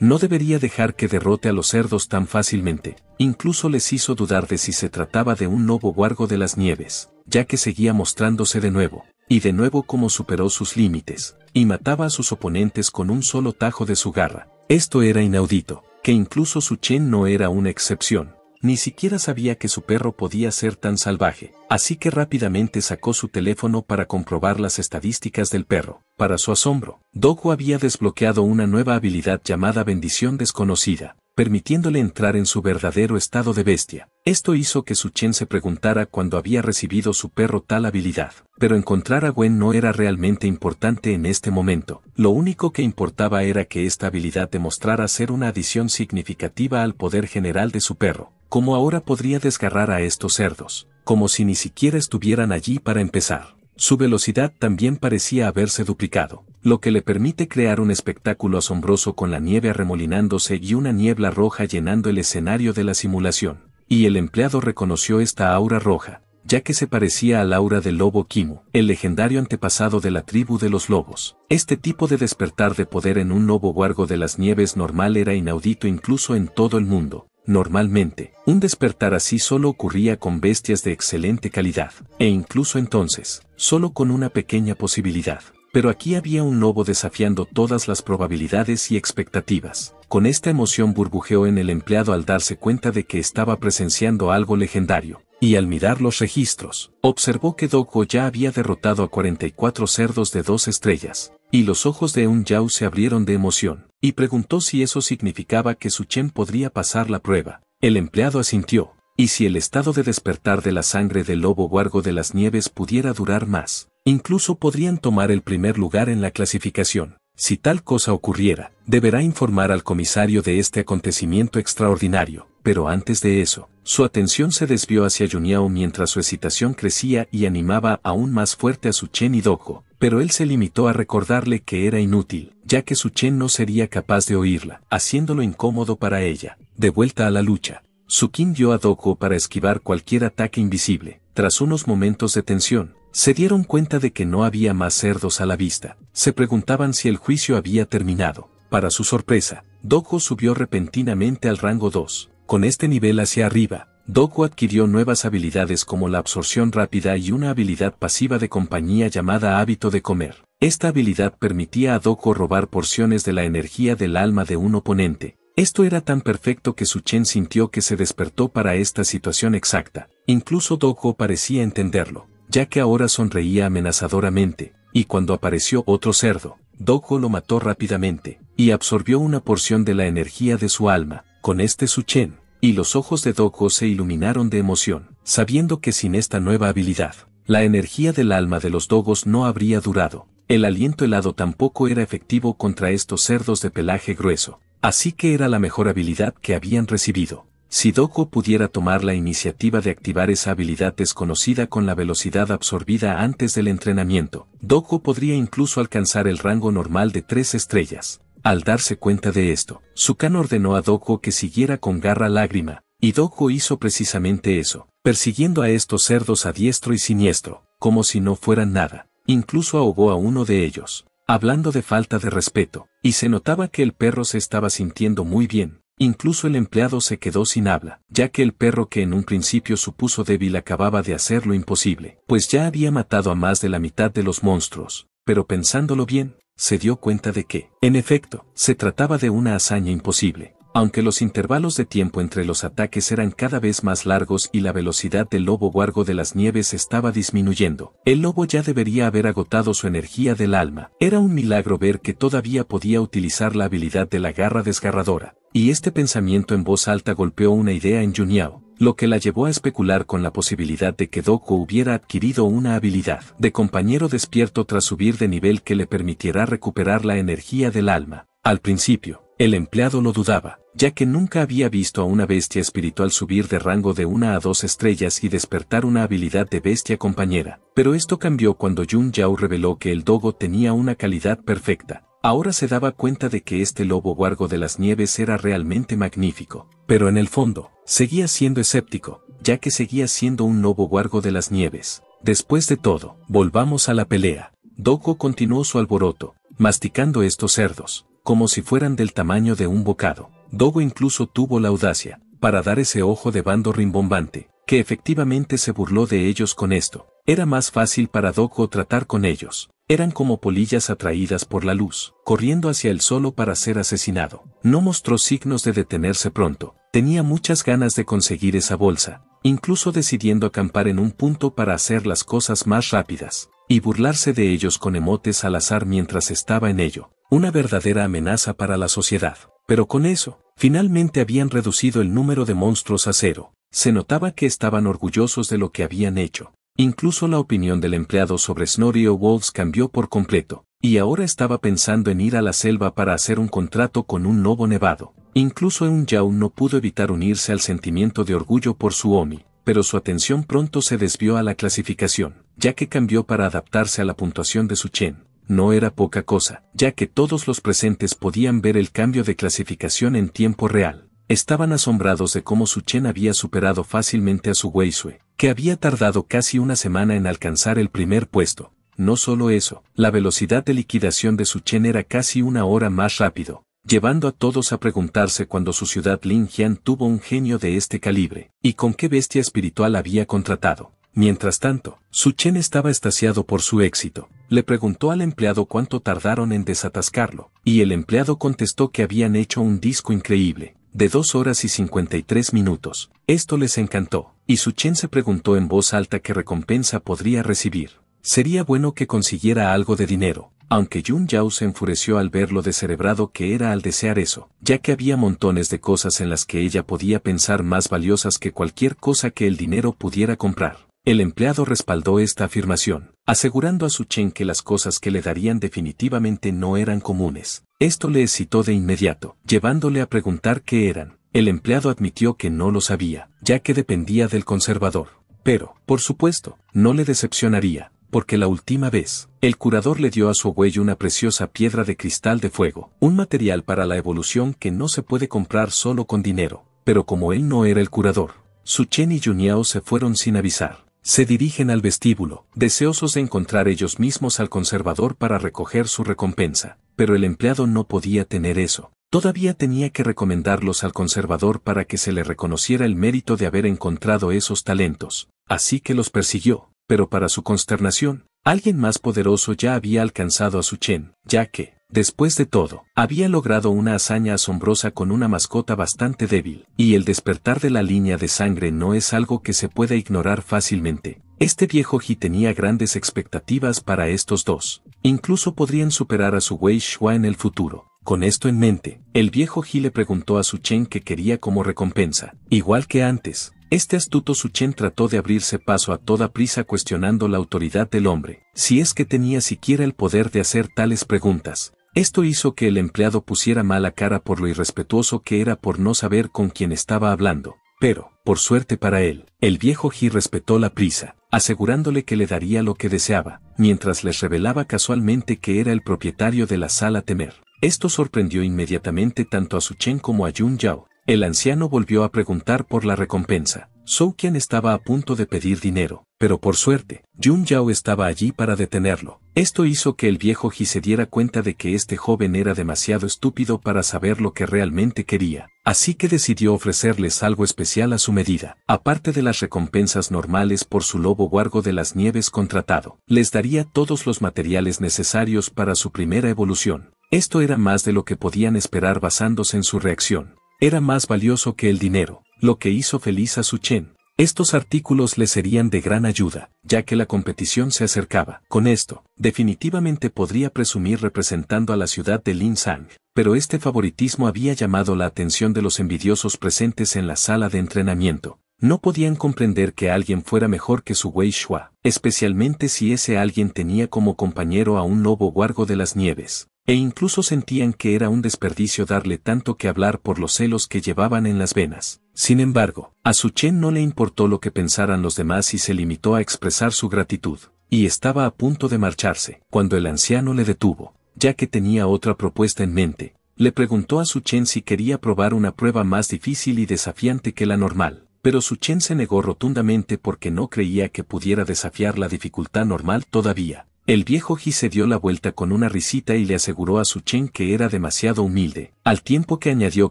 no debería dejar que derrote a los cerdos tan fácilmente. Incluso les hizo dudar de si se trataba de un nuevo guargo de las nieves, ya que seguía mostrándose de nuevo, y de nuevo como superó sus límites, y mataba a sus oponentes con un solo tajo de su garra. Esto era inaudito, que incluso su Chen no era una excepción. Ni siquiera sabía que su perro podía ser tan salvaje, así que rápidamente sacó su teléfono para comprobar las estadísticas del perro. Para su asombro, Doku había desbloqueado una nueva habilidad llamada bendición desconocida, permitiéndole entrar en su verdadero estado de bestia. Esto hizo que su Chen se preguntara cuándo había recibido su perro tal habilidad. Pero encontrar a Gwen no era realmente importante en este momento. Lo único que importaba era que esta habilidad demostrara ser una adición significativa al poder general de su perro como ahora podría desgarrar a estos cerdos, como si ni siquiera estuvieran allí para empezar. Su velocidad también parecía haberse duplicado, lo que le permite crear un espectáculo asombroso con la nieve arremolinándose y una niebla roja llenando el escenario de la simulación. Y el empleado reconoció esta aura roja, ya que se parecía al aura del lobo Kimu, el legendario antepasado de la tribu de los lobos. Este tipo de despertar de poder en un lobo huargo de las nieves normal era inaudito incluso en todo el mundo, Normalmente, un despertar así solo ocurría con bestias de excelente calidad, e incluso entonces, solo con una pequeña posibilidad. Pero aquí había un lobo desafiando todas las probabilidades y expectativas. Con esta emoción burbujeó en el empleado al darse cuenta de que estaba presenciando algo legendario, y al mirar los registros, observó que Doggo ya había derrotado a 44 cerdos de dos estrellas, y los ojos de un Yao se abrieron de emoción y preguntó si eso significaba que Suchen podría pasar la prueba. El empleado asintió, y si el estado de despertar de la sangre del lobo guargo de las nieves pudiera durar más, incluso podrían tomar el primer lugar en la clasificación. Si tal cosa ocurriera, deberá informar al comisario de este acontecimiento extraordinario, pero antes de eso, su atención se desvió hacia Yuniao mientras su excitación crecía y animaba aún más fuerte a su Chen y Doko pero él se limitó a recordarle que era inútil, ya que su Chen no sería capaz de oírla, haciéndolo incómodo para ella. De vuelta a la lucha, Sukin dio a Doko para esquivar cualquier ataque invisible. Tras unos momentos de tensión, se dieron cuenta de que no había más cerdos a la vista. Se preguntaban si el juicio había terminado. Para su sorpresa, Doko subió repentinamente al rango 2. Con este nivel hacia arriba, Doku adquirió nuevas habilidades como la absorción rápida y una habilidad pasiva de compañía llamada hábito de comer. Esta habilidad permitía a Doku robar porciones de la energía del alma de un oponente. Esto era tan perfecto que Suchen sintió que se despertó para esta situación exacta. Incluso Doku parecía entenderlo, ya que ahora sonreía amenazadoramente, y cuando apareció otro cerdo, Doku lo mató rápidamente, y absorbió una porción de la energía de su alma. Con este Suchen, y los ojos de Doko se iluminaron de emoción, sabiendo que sin esta nueva habilidad, la energía del alma de los dogos no habría durado. El aliento helado tampoco era efectivo contra estos cerdos de pelaje grueso, así que era la mejor habilidad que habían recibido. Si Doko pudiera tomar la iniciativa de activar esa habilidad desconocida con la velocidad absorbida antes del entrenamiento, Doko podría incluso alcanzar el rango normal de tres estrellas. Al darse cuenta de esto, Sukan ordenó a Doku que siguiera con garra lágrima, y Doku hizo precisamente eso, persiguiendo a estos cerdos a diestro y siniestro, como si no fueran nada, incluso ahogó a uno de ellos, hablando de falta de respeto, y se notaba que el perro se estaba sintiendo muy bien, Incluso el empleado se quedó sin habla, ya que el perro que en un principio supuso débil acababa de hacer lo imposible, pues ya había matado a más de la mitad de los monstruos. Pero pensándolo bien, se dio cuenta de que, en efecto, se trataba de una hazaña imposible. Aunque los intervalos de tiempo entre los ataques eran cada vez más largos y la velocidad del lobo guargo de las nieves estaba disminuyendo, el lobo ya debería haber agotado su energía del alma. Era un milagro ver que todavía podía utilizar la habilidad de la garra desgarradora. Y este pensamiento en voz alta golpeó una idea en Juniao lo que la llevó a especular con la posibilidad de que Doku hubiera adquirido una habilidad de compañero despierto tras subir de nivel que le permitiera recuperar la energía del alma. Al principio, el empleado lo dudaba, ya que nunca había visto a una bestia espiritual subir de rango de una a dos estrellas y despertar una habilidad de bestia compañera, pero esto cambió cuando Jun Yao reveló que el Dogo tenía una calidad perfecta, Ahora se daba cuenta de que este lobo guargo de las nieves era realmente magnífico, pero en el fondo, seguía siendo escéptico, ya que seguía siendo un lobo guargo de las nieves. Después de todo, volvamos a la pelea. Doko continuó su alboroto, masticando estos cerdos, como si fueran del tamaño de un bocado. Dogo incluso tuvo la audacia, para dar ese ojo de bando rimbombante, que efectivamente se burló de ellos con esto. Era más fácil para Doko tratar con ellos, eran como polillas atraídas por la luz, corriendo hacia el solo para ser asesinado. No mostró signos de detenerse pronto. Tenía muchas ganas de conseguir esa bolsa, incluso decidiendo acampar en un punto para hacer las cosas más rápidas, y burlarse de ellos con emotes al azar mientras estaba en ello. Una verdadera amenaza para la sociedad. Pero con eso, finalmente habían reducido el número de monstruos a cero. Se notaba que estaban orgullosos de lo que habían hecho. Incluso la opinión del empleado sobre Snorri o Wolves cambió por completo, y ahora estaba pensando en ir a la selva para hacer un contrato con un nuevo nevado. Incluso un Yao no pudo evitar unirse al sentimiento de orgullo por su Omi, pero su atención pronto se desvió a la clasificación, ya que cambió para adaptarse a la puntuación de su Chen. No era poca cosa, ya que todos los presentes podían ver el cambio de clasificación en tiempo real. Estaban asombrados de cómo Su Chen había superado fácilmente a su Weisue, que había tardado casi una semana en alcanzar el primer puesto. No solo eso, la velocidad de liquidación de Su Chen era casi una hora más rápido, llevando a todos a preguntarse cuándo su ciudad Linjian tuvo un genio de este calibre, y con qué bestia espiritual había contratado. Mientras tanto, Su Chen estaba estasiado por su éxito. Le preguntó al empleado cuánto tardaron en desatascarlo, y el empleado contestó que habían hecho un disco increíble, de 2 horas y 53 minutos. Esto les encantó, y Suh-chen se preguntó en voz alta qué recompensa podría recibir. Sería bueno que consiguiera algo de dinero, aunque yun Yao se enfureció al ver lo descerebrado que era al desear eso, ya que había montones de cosas en las que ella podía pensar más valiosas que cualquier cosa que el dinero pudiera comprar. El empleado respaldó esta afirmación, asegurando a Suchen que las cosas que le darían definitivamente no eran comunes. Esto le excitó de inmediato, llevándole a preguntar qué eran. El empleado admitió que no lo sabía, ya que dependía del conservador. Pero, por supuesto, no le decepcionaría, porque la última vez, el curador le dio a su abuelo una preciosa piedra de cristal de fuego, un material para la evolución que no se puede comprar solo con dinero. Pero como él no era el curador, Suchen y Yuniao se fueron sin avisar. Se dirigen al vestíbulo, deseosos de encontrar ellos mismos al conservador para recoger su recompensa, pero el empleado no podía tener eso. Todavía tenía que recomendarlos al conservador para que se le reconociera el mérito de haber encontrado esos talentos, así que los persiguió, pero para su consternación, alguien más poderoso ya había alcanzado a su Chen, ya que, Después de todo, había logrado una hazaña asombrosa con una mascota bastante débil, y el despertar de la línea de sangre no es algo que se pueda ignorar fácilmente. Este viejo Ji tenía grandes expectativas para estos dos. Incluso podrían superar a su Wei Shua en el futuro. Con esto en mente, el viejo Ji le preguntó a Su Chen qué quería como recompensa. Igual que antes, este astuto Suchen trató de abrirse paso a toda prisa cuestionando la autoridad del hombre, si es que tenía siquiera el poder de hacer tales preguntas, esto hizo que el empleado pusiera mala cara por lo irrespetuoso que era por no saber con quién estaba hablando, pero, por suerte para él, el viejo Ji respetó la prisa, asegurándole que le daría lo que deseaba, mientras les revelaba casualmente que era el propietario de la sala Temer. Esto sorprendió inmediatamente tanto a Su Chen como a Yun Yao. El anciano volvió a preguntar por la recompensa, Zhou Qian estaba a punto de pedir dinero, pero por suerte, Jun Yao estaba allí para detenerlo. Esto hizo que el viejo Ji se diera cuenta de que este joven era demasiado estúpido para saber lo que realmente quería, así que decidió ofrecerles algo especial a su medida. Aparte de las recompensas normales por su lobo guargo de las nieves contratado, les daría todos los materiales necesarios para su primera evolución. Esto era más de lo que podían esperar basándose en su reacción. Era más valioso que el dinero, lo que hizo feliz a su Chen. Estos artículos le serían de gran ayuda, ya que la competición se acercaba. Con esto, definitivamente podría presumir representando a la ciudad de Sang, pero este favoritismo había llamado la atención de los envidiosos presentes en la sala de entrenamiento. No podían comprender que alguien fuera mejor que su Wei Shua, especialmente si ese alguien tenía como compañero a un lobo guargo de las nieves. E incluso sentían que era un desperdicio darle tanto que hablar por los celos que llevaban en las venas. Sin embargo, a Suchen no le importó lo que pensaran los demás y se limitó a expresar su gratitud. Y estaba a punto de marcharse, cuando el anciano le detuvo, ya que tenía otra propuesta en mente. Le preguntó a Suchen si quería probar una prueba más difícil y desafiante que la normal pero Suchen se negó rotundamente porque no creía que pudiera desafiar la dificultad normal todavía. El viejo Ji se dio la vuelta con una risita y le aseguró a Su Chen que era demasiado humilde, al tiempo que añadió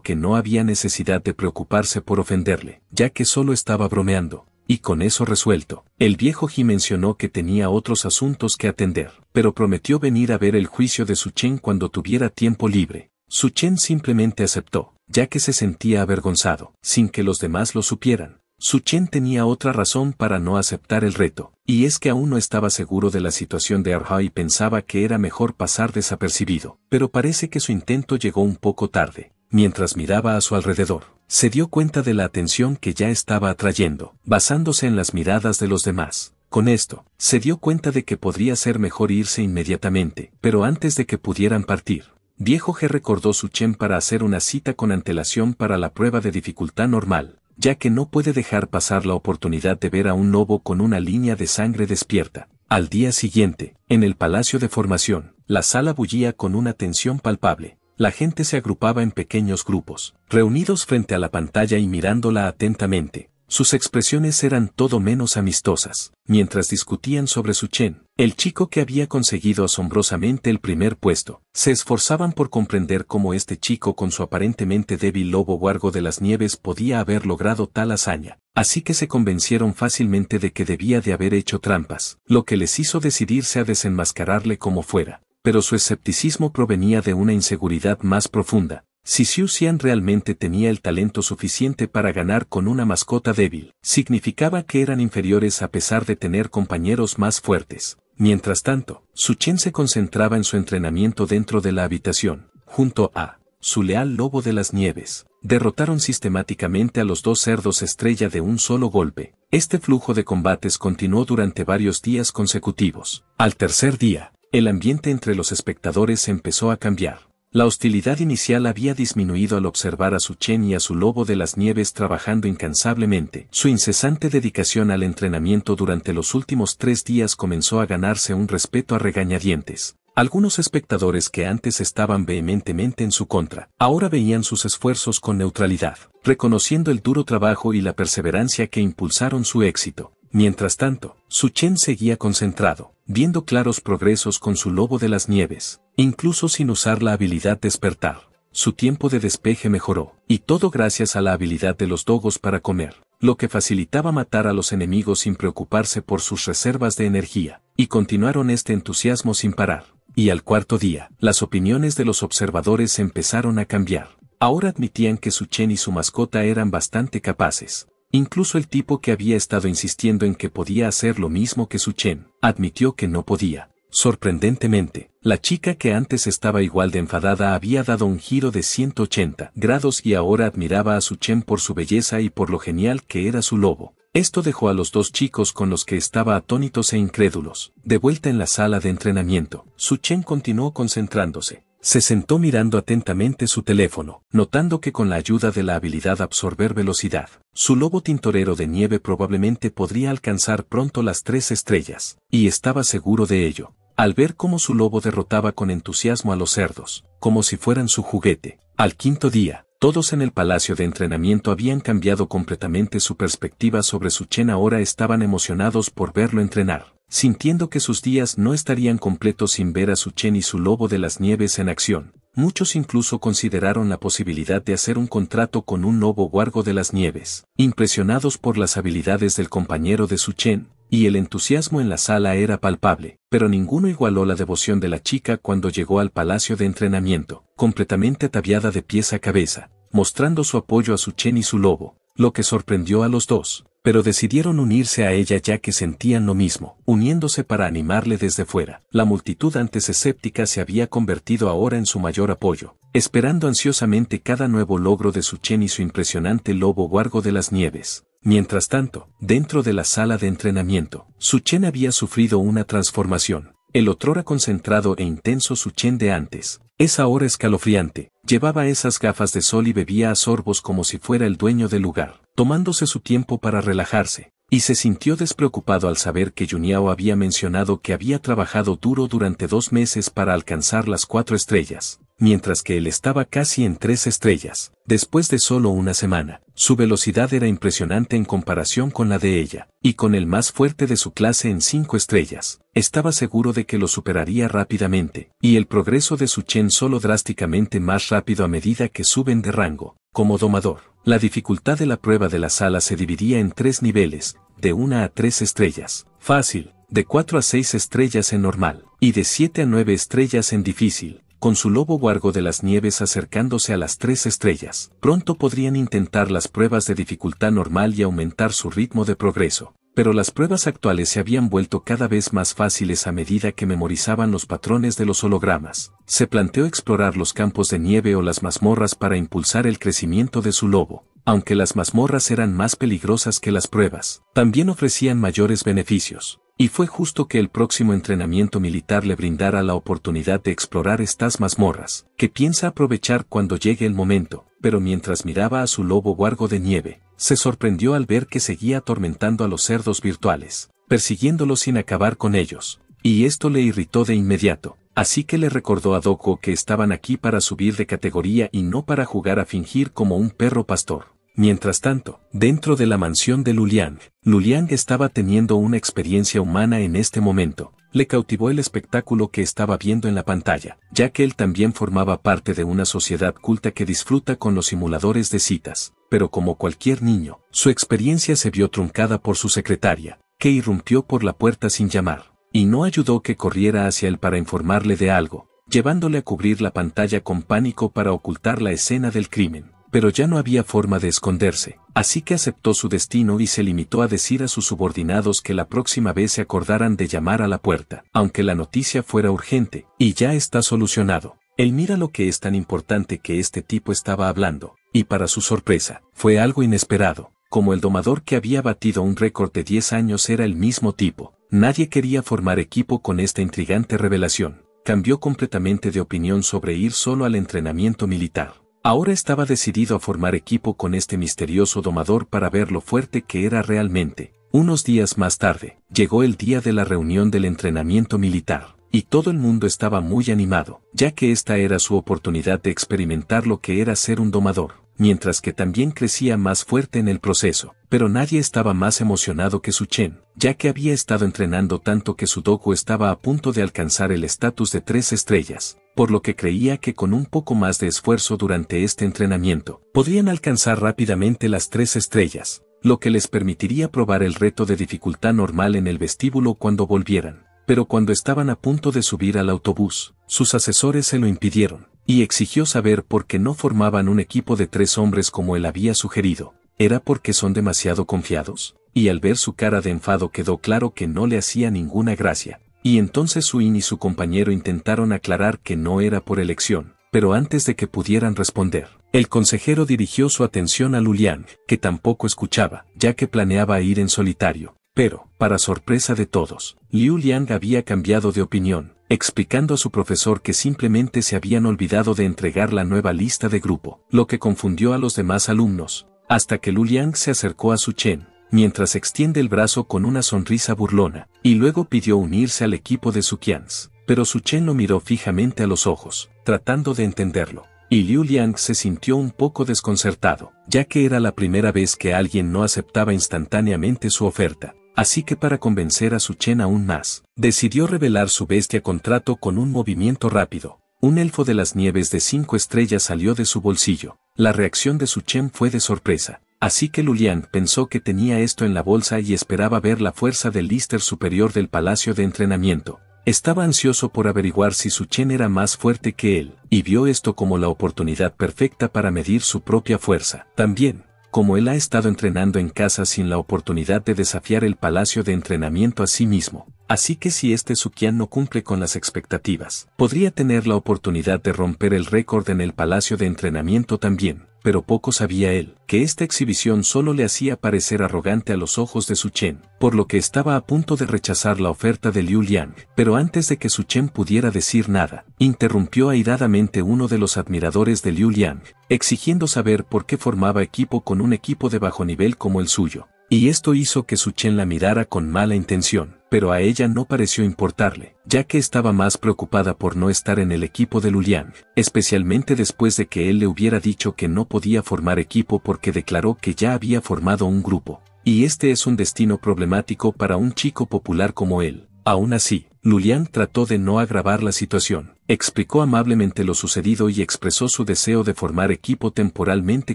que no había necesidad de preocuparse por ofenderle, ya que solo estaba bromeando. Y con eso resuelto, el viejo Ji mencionó que tenía otros asuntos que atender, pero prometió venir a ver el juicio de Su Chen cuando tuviera tiempo libre. Su Chen simplemente aceptó, ya que se sentía avergonzado, sin que los demás lo supieran, su Chen tenía otra razón para no aceptar el reto, y es que aún no estaba seguro de la situación de Arha y pensaba que era mejor pasar desapercibido, pero parece que su intento llegó un poco tarde. Mientras miraba a su alrededor, se dio cuenta de la atención que ya estaba atrayendo, basándose en las miradas de los demás. Con esto, se dio cuenta de que podría ser mejor irse inmediatamente, pero antes de que pudieran partir, Viejo G recordó su Chen para hacer una cita con antelación para la prueba de dificultad normal, ya que no puede dejar pasar la oportunidad de ver a un lobo con una línea de sangre despierta. Al día siguiente, en el Palacio de Formación, la sala bullía con una tensión palpable. La gente se agrupaba en pequeños grupos, reunidos frente a la pantalla y mirándola atentamente, sus expresiones eran todo menos amistosas, mientras discutían sobre su Chen, el chico que había conseguido asombrosamente el primer puesto. Se esforzaban por comprender cómo este chico con su aparentemente débil lobo huargo de las nieves podía haber logrado tal hazaña, así que se convencieron fácilmente de que debía de haber hecho trampas, lo que les hizo decidirse a desenmascararle como fuera pero su escepticismo provenía de una inseguridad más profunda, si Xiu Xian realmente tenía el talento suficiente para ganar con una mascota débil, significaba que eran inferiores a pesar de tener compañeros más fuertes. Mientras tanto, Su Chen se concentraba en su entrenamiento dentro de la habitación, junto a su leal lobo de las nieves. Derrotaron sistemáticamente a los dos cerdos estrella de un solo golpe. Este flujo de combates continuó durante varios días consecutivos. Al tercer día, el ambiente entre los espectadores empezó a cambiar. La hostilidad inicial había disminuido al observar a su Chen y a su lobo de las nieves trabajando incansablemente. Su incesante dedicación al entrenamiento durante los últimos tres días comenzó a ganarse un respeto a regañadientes. Algunos espectadores que antes estaban vehementemente en su contra, ahora veían sus esfuerzos con neutralidad, reconociendo el duro trabajo y la perseverancia que impulsaron su éxito. Mientras tanto, Su Chen seguía concentrado, viendo claros progresos con su lobo de las nieves, Incluso sin usar la habilidad despertar, su tiempo de despeje mejoró, y todo gracias a la habilidad de los dogos para comer, lo que facilitaba matar a los enemigos sin preocuparse por sus reservas de energía, y continuaron este entusiasmo sin parar. Y al cuarto día, las opiniones de los observadores empezaron a cambiar. Ahora admitían que su Chen y su mascota eran bastante capaces. Incluso el tipo que había estado insistiendo en que podía hacer lo mismo que su Chen, admitió que no podía, Sorprendentemente, la chica que antes estaba igual de enfadada había dado un giro de 180 grados y ahora admiraba a su Chen por su belleza y por lo genial que era su lobo. Esto dejó a los dos chicos con los que estaba atónitos e incrédulos. De vuelta en la sala de entrenamiento, su Chen continuó concentrándose. Se sentó mirando atentamente su teléfono, notando que con la ayuda de la habilidad absorber velocidad, su lobo tintorero de nieve probablemente podría alcanzar pronto las tres estrellas, y estaba seguro de ello al ver cómo su lobo derrotaba con entusiasmo a los cerdos, como si fueran su juguete. Al quinto día, todos en el palacio de entrenamiento habían cambiado completamente su perspectiva sobre su Chen ahora estaban emocionados por verlo entrenar, sintiendo que sus días no estarían completos sin ver a su Chen y su lobo de las nieves en acción. Muchos incluso consideraron la posibilidad de hacer un contrato con un lobo guargo de las nieves. Impresionados por las habilidades del compañero de su Chen, y el entusiasmo en la sala era palpable, pero ninguno igualó la devoción de la chica cuando llegó al palacio de entrenamiento, completamente ataviada de pies a cabeza, mostrando su apoyo a su Chen y su lobo, lo que sorprendió a los dos, pero decidieron unirse a ella ya que sentían lo mismo, uniéndose para animarle desde fuera. La multitud antes escéptica se había convertido ahora en su mayor apoyo, esperando ansiosamente cada nuevo logro de su Chen y su impresionante lobo guargo de las nieves. Mientras tanto, dentro de la sala de entrenamiento, Suchen había sufrido una transformación. El otrora concentrado e intenso Suchen de antes, es ahora escalofriante, llevaba esas gafas de sol y bebía a sorbos como si fuera el dueño del lugar, tomándose su tiempo para relajarse, y se sintió despreocupado al saber que Juniao había mencionado que había trabajado duro durante dos meses para alcanzar las cuatro estrellas mientras que él estaba casi en tres estrellas. Después de solo una semana, su velocidad era impresionante en comparación con la de ella, y con el más fuerte de su clase en cinco estrellas, estaba seguro de que lo superaría rápidamente, y el progreso de su Chen solo drásticamente más rápido a medida que suben de rango, como domador. La dificultad de la prueba de la sala se dividía en tres niveles, de una a tres estrellas, fácil, de 4 a 6 estrellas en normal, y de siete a nueve estrellas en difícil, con su lobo huargo de las nieves acercándose a las tres estrellas. Pronto podrían intentar las pruebas de dificultad normal y aumentar su ritmo de progreso. Pero las pruebas actuales se habían vuelto cada vez más fáciles a medida que memorizaban los patrones de los hologramas. Se planteó explorar los campos de nieve o las mazmorras para impulsar el crecimiento de su lobo aunque las mazmorras eran más peligrosas que las pruebas, también ofrecían mayores beneficios. Y fue justo que el próximo entrenamiento militar le brindara la oportunidad de explorar estas mazmorras, que piensa aprovechar cuando llegue el momento, pero mientras miraba a su lobo guargo de nieve, se sorprendió al ver que seguía atormentando a los cerdos virtuales, persiguiéndolos sin acabar con ellos, y esto le irritó de inmediato, así que le recordó a Doko que estaban aquí para subir de categoría y no para jugar a fingir como un perro pastor. Mientras tanto, dentro de la mansión de Luliang, Luliang estaba teniendo una experiencia humana en este momento. Le cautivó el espectáculo que estaba viendo en la pantalla, ya que él también formaba parte de una sociedad culta que disfruta con los simuladores de citas. Pero como cualquier niño, su experiencia se vio truncada por su secretaria, que irrumpió por la puerta sin llamar, y no ayudó que corriera hacia él para informarle de algo, llevándole a cubrir la pantalla con pánico para ocultar la escena del crimen pero ya no había forma de esconderse, así que aceptó su destino y se limitó a decir a sus subordinados que la próxima vez se acordaran de llamar a la puerta, aunque la noticia fuera urgente, y ya está solucionado. Él mira lo que es tan importante que este tipo estaba hablando, y para su sorpresa, fue algo inesperado, como el domador que había batido un récord de 10 años era el mismo tipo, nadie quería formar equipo con esta intrigante revelación, cambió completamente de opinión sobre ir solo al entrenamiento militar. Ahora estaba decidido a formar equipo con este misterioso domador para ver lo fuerte que era realmente. Unos días más tarde, llegó el día de la reunión del entrenamiento militar, y todo el mundo estaba muy animado, ya que esta era su oportunidad de experimentar lo que era ser un domador, mientras que también crecía más fuerte en el proceso. Pero nadie estaba más emocionado que su Chen, ya que había estado entrenando tanto que su Doku estaba a punto de alcanzar el estatus de tres estrellas por lo que creía que con un poco más de esfuerzo durante este entrenamiento, podrían alcanzar rápidamente las tres estrellas, lo que les permitiría probar el reto de dificultad normal en el vestíbulo cuando volvieran. Pero cuando estaban a punto de subir al autobús, sus asesores se lo impidieron, y exigió saber por qué no formaban un equipo de tres hombres como él había sugerido. ¿Era porque son demasiado confiados? Y al ver su cara de enfado quedó claro que no le hacía ninguna gracia, y entonces Suin y su compañero intentaron aclarar que no era por elección, pero antes de que pudieran responder, el consejero dirigió su atención a Liang, que tampoco escuchaba, ya que planeaba ir en solitario. Pero, para sorpresa de todos, Liu Liang había cambiado de opinión, explicando a su profesor que simplemente se habían olvidado de entregar la nueva lista de grupo, lo que confundió a los demás alumnos, hasta que Liu Liang se acercó a Su Chen, mientras extiende el brazo con una sonrisa burlona, y luego pidió unirse al equipo de Su Qian, Pero Su Chen lo miró fijamente a los ojos, tratando de entenderlo, y Liu Liang se sintió un poco desconcertado, ya que era la primera vez que alguien no aceptaba instantáneamente su oferta. Así que para convencer a Su Chen aún más, decidió revelar su bestia contrato con un movimiento rápido. Un elfo de las nieves de cinco estrellas salió de su bolsillo. La reacción de Su Chen fue de sorpresa, Así que Lulian pensó que tenía esto en la bolsa y esperaba ver la fuerza del líster superior del palacio de entrenamiento. Estaba ansioso por averiguar si su Chen era más fuerte que él, y vio esto como la oportunidad perfecta para medir su propia fuerza. También, como él ha estado entrenando en casa sin la oportunidad de desafiar el palacio de entrenamiento a sí mismo, Así que si este Qian no cumple con las expectativas, podría tener la oportunidad de romper el récord en el palacio de entrenamiento también, pero poco sabía él, que esta exhibición solo le hacía parecer arrogante a los ojos de Su Chen, por lo que estaba a punto de rechazar la oferta de Liu Liang, pero antes de que Su Chen pudiera decir nada, interrumpió airadamente uno de los admiradores de Liu Liang, exigiendo saber por qué formaba equipo con un equipo de bajo nivel como el suyo, y esto hizo que Su Chen la mirara con mala intención pero a ella no pareció importarle, ya que estaba más preocupada por no estar en el equipo de Lulian, especialmente después de que él le hubiera dicho que no podía formar equipo porque declaró que ya había formado un grupo. Y este es un destino problemático para un chico popular como él. Aún así, Lulian trató de no agravar la situación, explicó amablemente lo sucedido y expresó su deseo de formar equipo temporalmente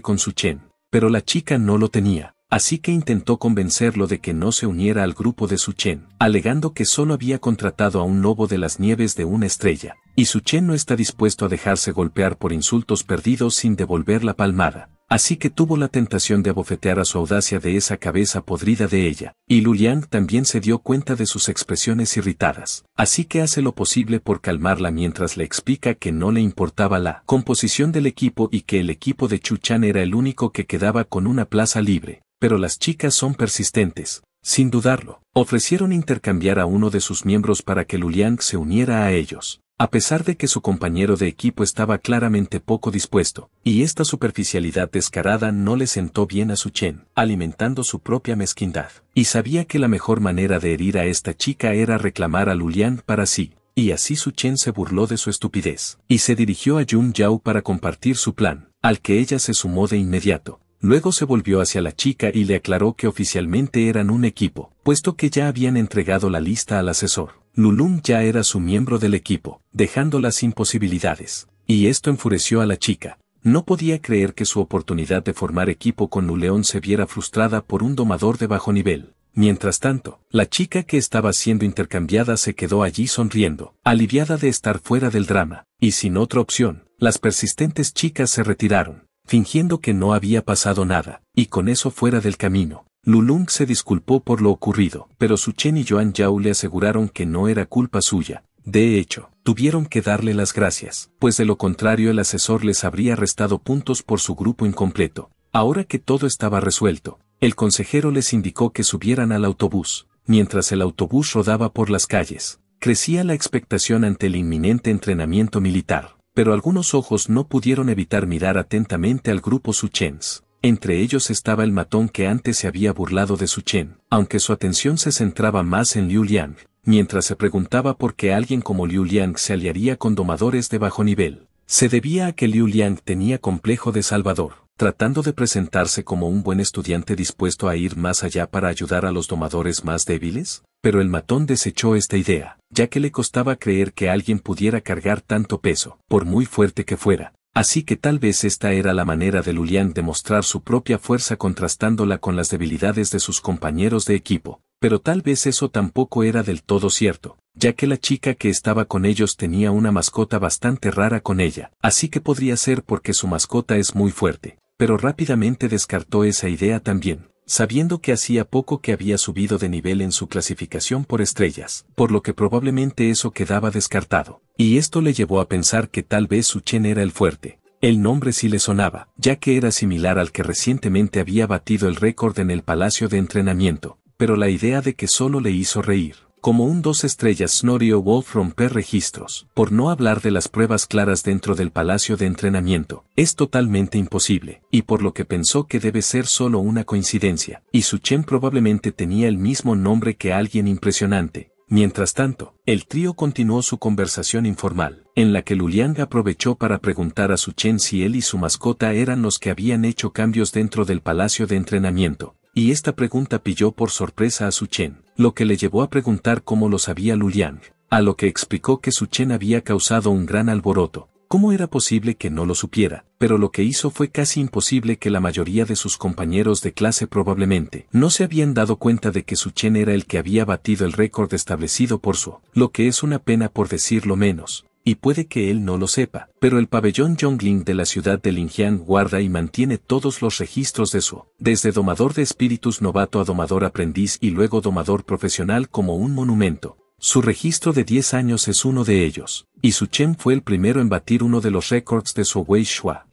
con Su Chen, pero la chica no lo tenía así que intentó convencerlo de que no se uniera al grupo de Chen, alegando que solo había contratado a un lobo de las nieves de una estrella, y Chen no está dispuesto a dejarse golpear por insultos perdidos sin devolver la palmada. Así que tuvo la tentación de abofetear a su audacia de esa cabeza podrida de ella, y Luliang también se dio cuenta de sus expresiones irritadas, así que hace lo posible por calmarla mientras le explica que no le importaba la composición del equipo y que el equipo de Chu Chan era el único que quedaba con una plaza libre, pero las chicas son persistentes. Sin dudarlo, ofrecieron intercambiar a uno de sus miembros para que Luliang se uniera a ellos. A pesar de que su compañero de equipo estaba claramente poco dispuesto, y esta superficialidad descarada no le sentó bien a Su Chen, alimentando su propia mezquindad. Y sabía que la mejor manera de herir a esta chica era reclamar a Luliang para sí, y así Su Chen se burló de su estupidez, y se dirigió a Yun Yao para compartir su plan, al que ella se sumó de inmediato, Luego se volvió hacia la chica y le aclaró que oficialmente eran un equipo, puesto que ya habían entregado la lista al asesor. Lulum ya era su miembro del equipo, dejándola sin posibilidades. Y esto enfureció a la chica. No podía creer que su oportunidad de formar equipo con Luleón se viera frustrada por un domador de bajo nivel. Mientras tanto, la chica que estaba siendo intercambiada se quedó allí sonriendo, aliviada de estar fuera del drama, y sin otra opción, las persistentes chicas se retiraron fingiendo que no había pasado nada, y con eso fuera del camino. Lulung se disculpó por lo ocurrido, pero Suchen y Yuan Yao le aseguraron que no era culpa suya. De hecho, tuvieron que darle las gracias, pues de lo contrario el asesor les habría restado puntos por su grupo incompleto. Ahora que todo estaba resuelto, el consejero les indicó que subieran al autobús. Mientras el autobús rodaba por las calles, crecía la expectación ante el inminente entrenamiento militar pero algunos ojos no pudieron evitar mirar atentamente al grupo Suchens. Entre ellos estaba el matón que antes se había burlado de Suchen, aunque su atención se centraba más en Liu Liang, mientras se preguntaba por qué alguien como Liu Liang se aliaría con domadores de bajo nivel. Se debía a que Liu Liang tenía complejo de salvador, tratando de presentarse como un buen estudiante dispuesto a ir más allá para ayudar a los domadores más débiles. Pero el matón desechó esta idea, ya que le costaba creer que alguien pudiera cargar tanto peso, por muy fuerte que fuera. Así que tal vez esta era la manera de Lulian de mostrar su propia fuerza contrastándola con las debilidades de sus compañeros de equipo. Pero tal vez eso tampoco era del todo cierto, ya que la chica que estaba con ellos tenía una mascota bastante rara con ella, así que podría ser porque su mascota es muy fuerte. Pero rápidamente descartó esa idea también sabiendo que hacía poco que había subido de nivel en su clasificación por estrellas, por lo que probablemente eso quedaba descartado, y esto le llevó a pensar que tal vez su Chen era el fuerte. El nombre sí le sonaba, ya que era similar al que recientemente había batido el récord en el palacio de entrenamiento, pero la idea de que solo le hizo reír como un dos estrellas Snorri o Wolf romper registros, por no hablar de las pruebas claras dentro del palacio de entrenamiento, es totalmente imposible, y por lo que pensó que debe ser solo una coincidencia, y Suchen probablemente tenía el mismo nombre que alguien impresionante. Mientras tanto, el trío continuó su conversación informal, en la que Luliang aprovechó para preguntar a Suchen si él y su mascota eran los que habían hecho cambios dentro del palacio de entrenamiento, y esta pregunta pilló por sorpresa a Su Chen, lo que le llevó a preguntar cómo lo sabía Lu Liang, a lo que explicó que Su Chen había causado un gran alboroto. ¿Cómo era posible que no lo supiera? Pero lo que hizo fue casi imposible que la mayoría de sus compañeros de clase probablemente no se habían dado cuenta de que Su Chen era el que había batido el récord establecido por Su, lo que es una pena por decirlo menos y puede que él no lo sepa, pero el pabellón jongling de la ciudad de Linjiang guarda y mantiene todos los registros de su, desde domador de espíritus novato a domador aprendiz y luego domador profesional como un monumento. Su registro de 10 años es uno de ellos, y Su Chen fue el primero en batir uno de los récords de su Wei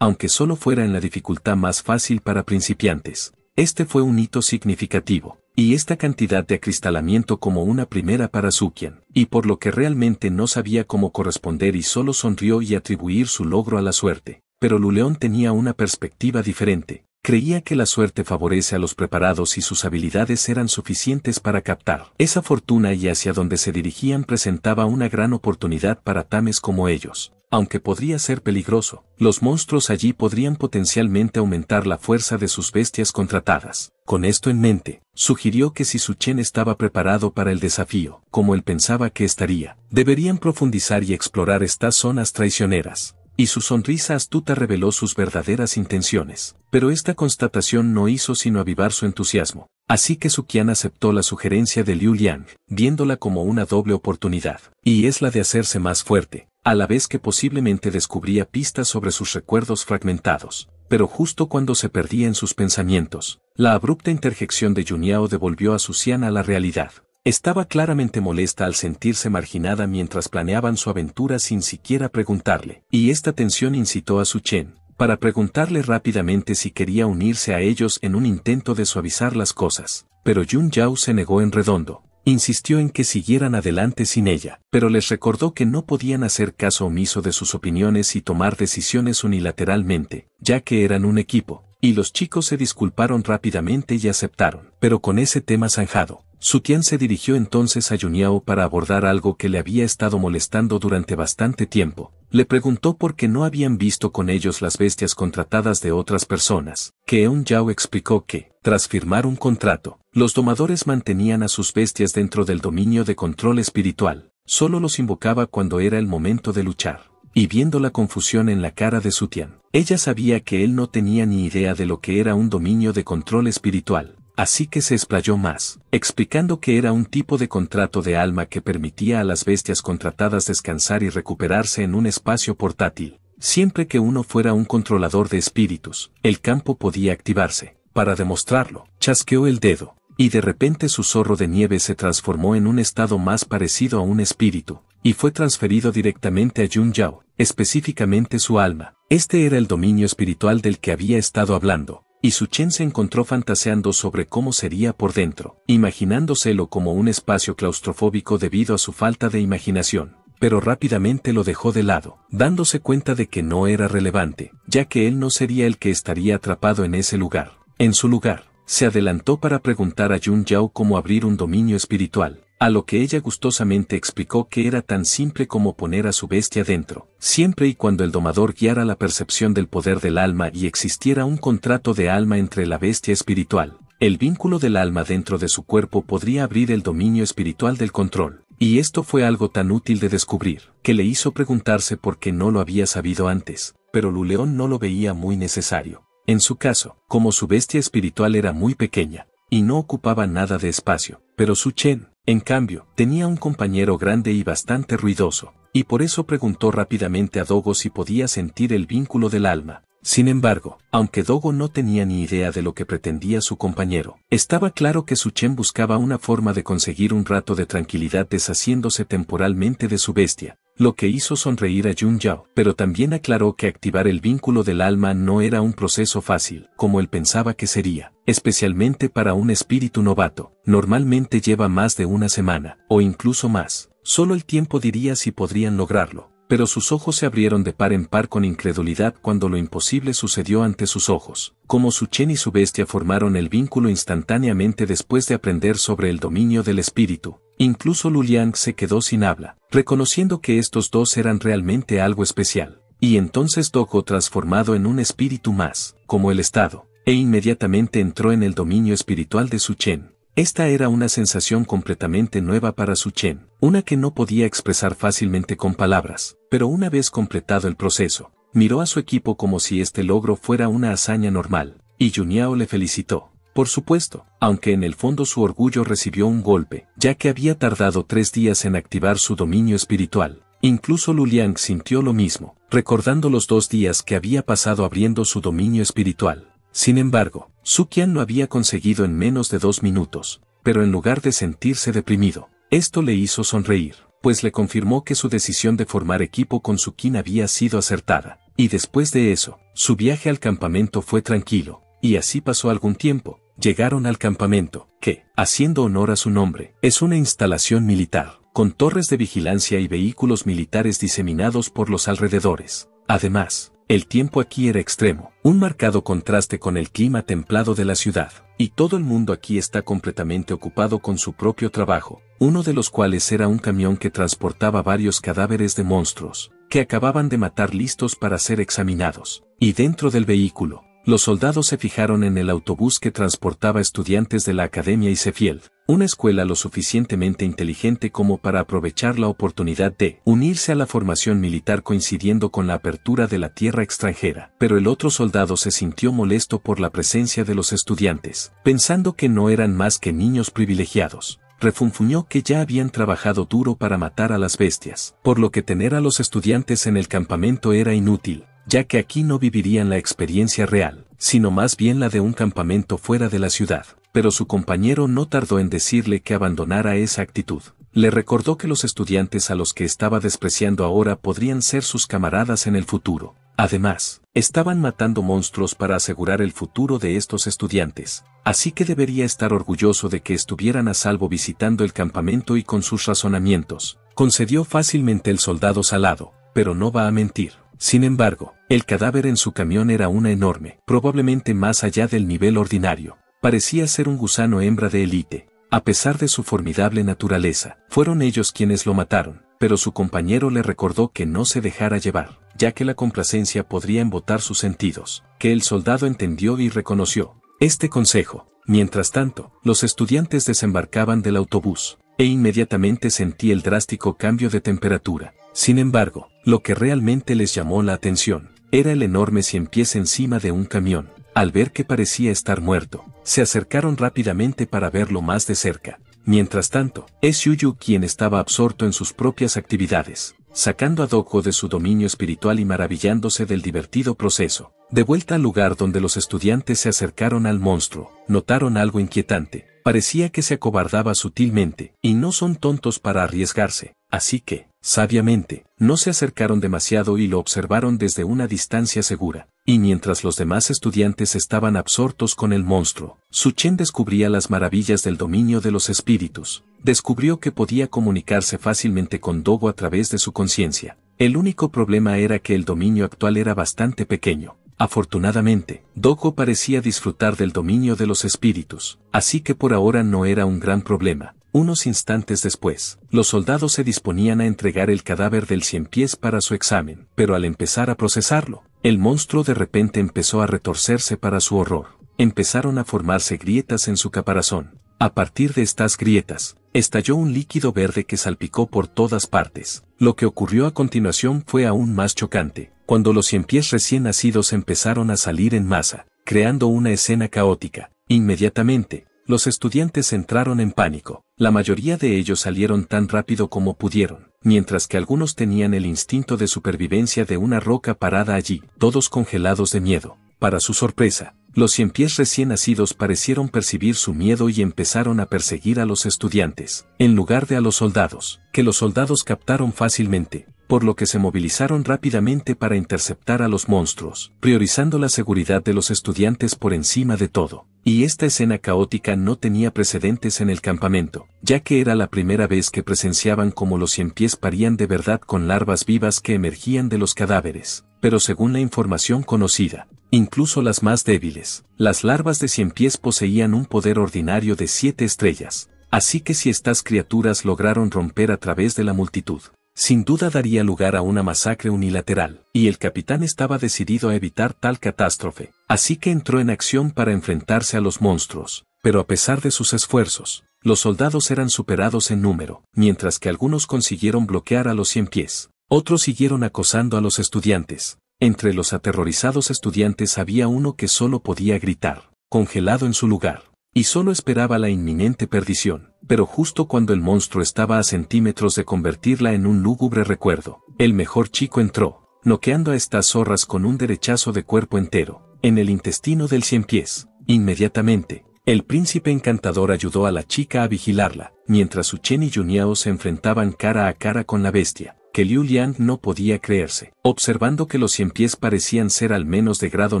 aunque solo fuera en la dificultad más fácil para principiantes. Este fue un hito significativo y esta cantidad de acristalamiento como una primera para Sukian, y por lo que realmente no sabía cómo corresponder y solo sonrió y atribuir su logro a la suerte. Pero Luleón tenía una perspectiva diferente, Creía que la suerte favorece a los preparados y sus habilidades eran suficientes para captar esa fortuna y hacia donde se dirigían presentaba una gran oportunidad para tames como ellos. Aunque podría ser peligroso, los monstruos allí podrían potencialmente aumentar la fuerza de sus bestias contratadas. Con esto en mente, sugirió que si Suchen estaba preparado para el desafío, como él pensaba que estaría, deberían profundizar y explorar estas zonas traicioneras y su sonrisa astuta reveló sus verdaderas intenciones. Pero esta constatación no hizo sino avivar su entusiasmo, así que Sukian aceptó la sugerencia de Liu Liang, viéndola como una doble oportunidad, y es la de hacerse más fuerte, a la vez que posiblemente descubría pistas sobre sus recuerdos fragmentados. Pero justo cuando se perdía en sus pensamientos, la abrupta interjección de Junyao devolvió a Qian a la realidad. Estaba claramente molesta al sentirse marginada mientras planeaban su aventura sin siquiera preguntarle, y esta tensión incitó a Su Chen para preguntarle rápidamente si quería unirse a ellos en un intento de suavizar las cosas, pero Yun Yao se negó en redondo. Insistió en que siguieran adelante sin ella, pero les recordó que no podían hacer caso omiso de sus opiniones y tomar decisiones unilateralmente, ya que eran un equipo, y los chicos se disculparon rápidamente y aceptaron, pero con ese tema zanjado. Sutian se dirigió entonces a Yuniao para abordar algo que le había estado molestando durante bastante tiempo. Le preguntó por qué no habían visto con ellos las bestias contratadas de otras personas, que Yao explicó que, tras firmar un contrato, los domadores mantenían a sus bestias dentro del dominio de control espiritual, solo los invocaba cuando era el momento de luchar. Y viendo la confusión en la cara de Sutian, ella sabía que él no tenía ni idea de lo que era un dominio de control espiritual, así que se explayó más, explicando que era un tipo de contrato de alma que permitía a las bestias contratadas descansar y recuperarse en un espacio portátil. Siempre que uno fuera un controlador de espíritus, el campo podía activarse. Para demostrarlo, chasqueó el dedo, y de repente su zorro de nieve se transformó en un estado más parecido a un espíritu, y fue transferido directamente a Yun Yao, específicamente su alma. Este era el dominio espiritual del que había estado hablando, y Su Chen se encontró fantaseando sobre cómo sería por dentro, imaginándoselo como un espacio claustrofóbico debido a su falta de imaginación pero rápidamente lo dejó de lado, dándose cuenta de que no era relevante, ya que él no sería el que estaría atrapado en ese lugar. En su lugar, se adelantó para preguntar a Yun Yao cómo abrir un dominio espiritual, a lo que ella gustosamente explicó que era tan simple como poner a su bestia dentro, siempre y cuando el domador guiara la percepción del poder del alma y existiera un contrato de alma entre la bestia espiritual. El vínculo del alma dentro de su cuerpo podría abrir el dominio espiritual del control. Y esto fue algo tan útil de descubrir, que le hizo preguntarse por qué no lo había sabido antes, pero Luleón no lo veía muy necesario. En su caso, como su bestia espiritual era muy pequeña, y no ocupaba nada de espacio, pero su Chen, en cambio, tenía un compañero grande y bastante ruidoso, y por eso preguntó rápidamente a Dogo si podía sentir el vínculo del alma. Sin embargo, aunque Dogo no tenía ni idea de lo que pretendía su compañero, estaba claro que Suchen buscaba una forma de conseguir un rato de tranquilidad deshaciéndose temporalmente de su bestia, lo que hizo sonreír a Jun Yao, pero también aclaró que activar el vínculo del alma no era un proceso fácil, como él pensaba que sería, especialmente para un espíritu novato. Normalmente lleva más de una semana, o incluso más. Solo el tiempo diría si podrían lograrlo pero sus ojos se abrieron de par en par con incredulidad cuando lo imposible sucedió ante sus ojos, como su Chen y su bestia formaron el vínculo instantáneamente después de aprender sobre el dominio del espíritu. Incluso Luliang se quedó sin habla, reconociendo que estos dos eran realmente algo especial. Y entonces Doko transformado en un espíritu más, como el Estado, e inmediatamente entró en el dominio espiritual de su Chen. Esta era una sensación completamente nueva para su Chen, una que no podía expresar fácilmente con palabras, pero una vez completado el proceso, miró a su equipo como si este logro fuera una hazaña normal, y Yuniao le felicitó. Por supuesto, aunque en el fondo su orgullo recibió un golpe, ya que había tardado tres días en activar su dominio espiritual. Incluso Luliang sintió lo mismo, recordando los dos días que había pasado abriendo su dominio espiritual. Sin embargo, Sukian lo había conseguido en menos de dos minutos, pero en lugar de sentirse deprimido, esto le hizo sonreír, pues le confirmó que su decisión de formar equipo con Sukin había sido acertada, y después de eso, su viaje al campamento fue tranquilo, y así pasó algún tiempo, llegaron al campamento, que, haciendo honor a su nombre, es una instalación militar, con torres de vigilancia y vehículos militares diseminados por los alrededores. Además, el tiempo aquí era extremo, un marcado contraste con el clima templado de la ciudad, y todo el mundo aquí está completamente ocupado con su propio trabajo, uno de los cuales era un camión que transportaba varios cadáveres de monstruos, que acababan de matar listos para ser examinados. Y dentro del vehículo, los soldados se fijaron en el autobús que transportaba estudiantes de la Academia Isefield, una escuela lo suficientemente inteligente como para aprovechar la oportunidad de unirse a la formación militar coincidiendo con la apertura de la tierra extranjera. Pero el otro soldado se sintió molesto por la presencia de los estudiantes, pensando que no eran más que niños privilegiados refunfuñó que ya habían trabajado duro para matar a las bestias, por lo que tener a los estudiantes en el campamento era inútil, ya que aquí no vivirían la experiencia real, sino más bien la de un campamento fuera de la ciudad. Pero su compañero no tardó en decirle que abandonara esa actitud. Le recordó que los estudiantes a los que estaba despreciando ahora podrían ser sus camaradas en el futuro. Además, estaban matando monstruos para asegurar el futuro de estos estudiantes, así que debería estar orgulloso de que estuvieran a salvo visitando el campamento y con sus razonamientos. Concedió fácilmente el soldado salado, pero no va a mentir. Sin embargo, el cadáver en su camión era una enorme, probablemente más allá del nivel ordinario. Parecía ser un gusano hembra de élite. A pesar de su formidable naturaleza, fueron ellos quienes lo mataron, pero su compañero le recordó que no se dejara llevar, ya que la complacencia podría embotar sus sentidos, que el soldado entendió y reconoció. Este consejo. Mientras tanto, los estudiantes desembarcaban del autobús, e inmediatamente sentí el drástico cambio de temperatura. Sin embargo, lo que realmente les llamó la atención era el enorme cien pies encima de un camión. Al ver que parecía estar muerto, se acercaron rápidamente para verlo más de cerca. Mientras tanto, es Yuyu quien estaba absorto en sus propias actividades, sacando a Doko de su dominio espiritual y maravillándose del divertido proceso. De vuelta al lugar donde los estudiantes se acercaron al monstruo, notaron algo inquietante, parecía que se acobardaba sutilmente, y no son tontos para arriesgarse, así que, Sabiamente, no se acercaron demasiado y lo observaron desde una distancia segura. Y mientras los demás estudiantes estaban absortos con el monstruo, Suchen descubría las maravillas del dominio de los espíritus. Descubrió que podía comunicarse fácilmente con Dogo a través de su conciencia. El único problema era que el dominio actual era bastante pequeño. Afortunadamente, Dogo parecía disfrutar del dominio de los espíritus, así que por ahora no era un gran problema. Unos instantes después, los soldados se disponían a entregar el cadáver del cien pies para su examen, pero al empezar a procesarlo, el monstruo de repente empezó a retorcerse para su horror. Empezaron a formarse grietas en su caparazón. A partir de estas grietas, estalló un líquido verde que salpicó por todas partes. Lo que ocurrió a continuación fue aún más chocante, cuando los cien pies recién nacidos empezaron a salir en masa, creando una escena caótica. Inmediatamente, los estudiantes entraron en pánico. La mayoría de ellos salieron tan rápido como pudieron, mientras que algunos tenían el instinto de supervivencia de una roca parada allí, todos congelados de miedo. Para su sorpresa, los cien pies recién nacidos parecieron percibir su miedo y empezaron a perseguir a los estudiantes, en lugar de a los soldados, que los soldados captaron fácilmente, por lo que se movilizaron rápidamente para interceptar a los monstruos, priorizando la seguridad de los estudiantes por encima de todo. Y esta escena caótica no tenía precedentes en el campamento, ya que era la primera vez que presenciaban cómo los cien pies parían de verdad con larvas vivas que emergían de los cadáveres. Pero según la información conocida, incluso las más débiles, las larvas de cien pies poseían un poder ordinario de siete estrellas, Así que si estas criaturas lograron romper a través de la multitud, sin duda daría lugar a una masacre unilateral, y el capitán estaba decidido a evitar tal catástrofe, así que entró en acción para enfrentarse a los monstruos, pero a pesar de sus esfuerzos, los soldados eran superados en número, mientras que algunos consiguieron bloquear a los cien pies, otros siguieron acosando a los estudiantes, entre los aterrorizados estudiantes había uno que solo podía gritar, congelado en su lugar y solo esperaba la inminente perdición. Pero justo cuando el monstruo estaba a centímetros de convertirla en un lúgubre recuerdo, el mejor chico entró, noqueando a estas zorras con un derechazo de cuerpo entero, en el intestino del cien pies. Inmediatamente, el príncipe encantador ayudó a la chica a vigilarla, mientras chen y Yuniao se enfrentaban cara a cara con la bestia, que Liu Liang no podía creerse, observando que los cien pies parecían ser al menos de grado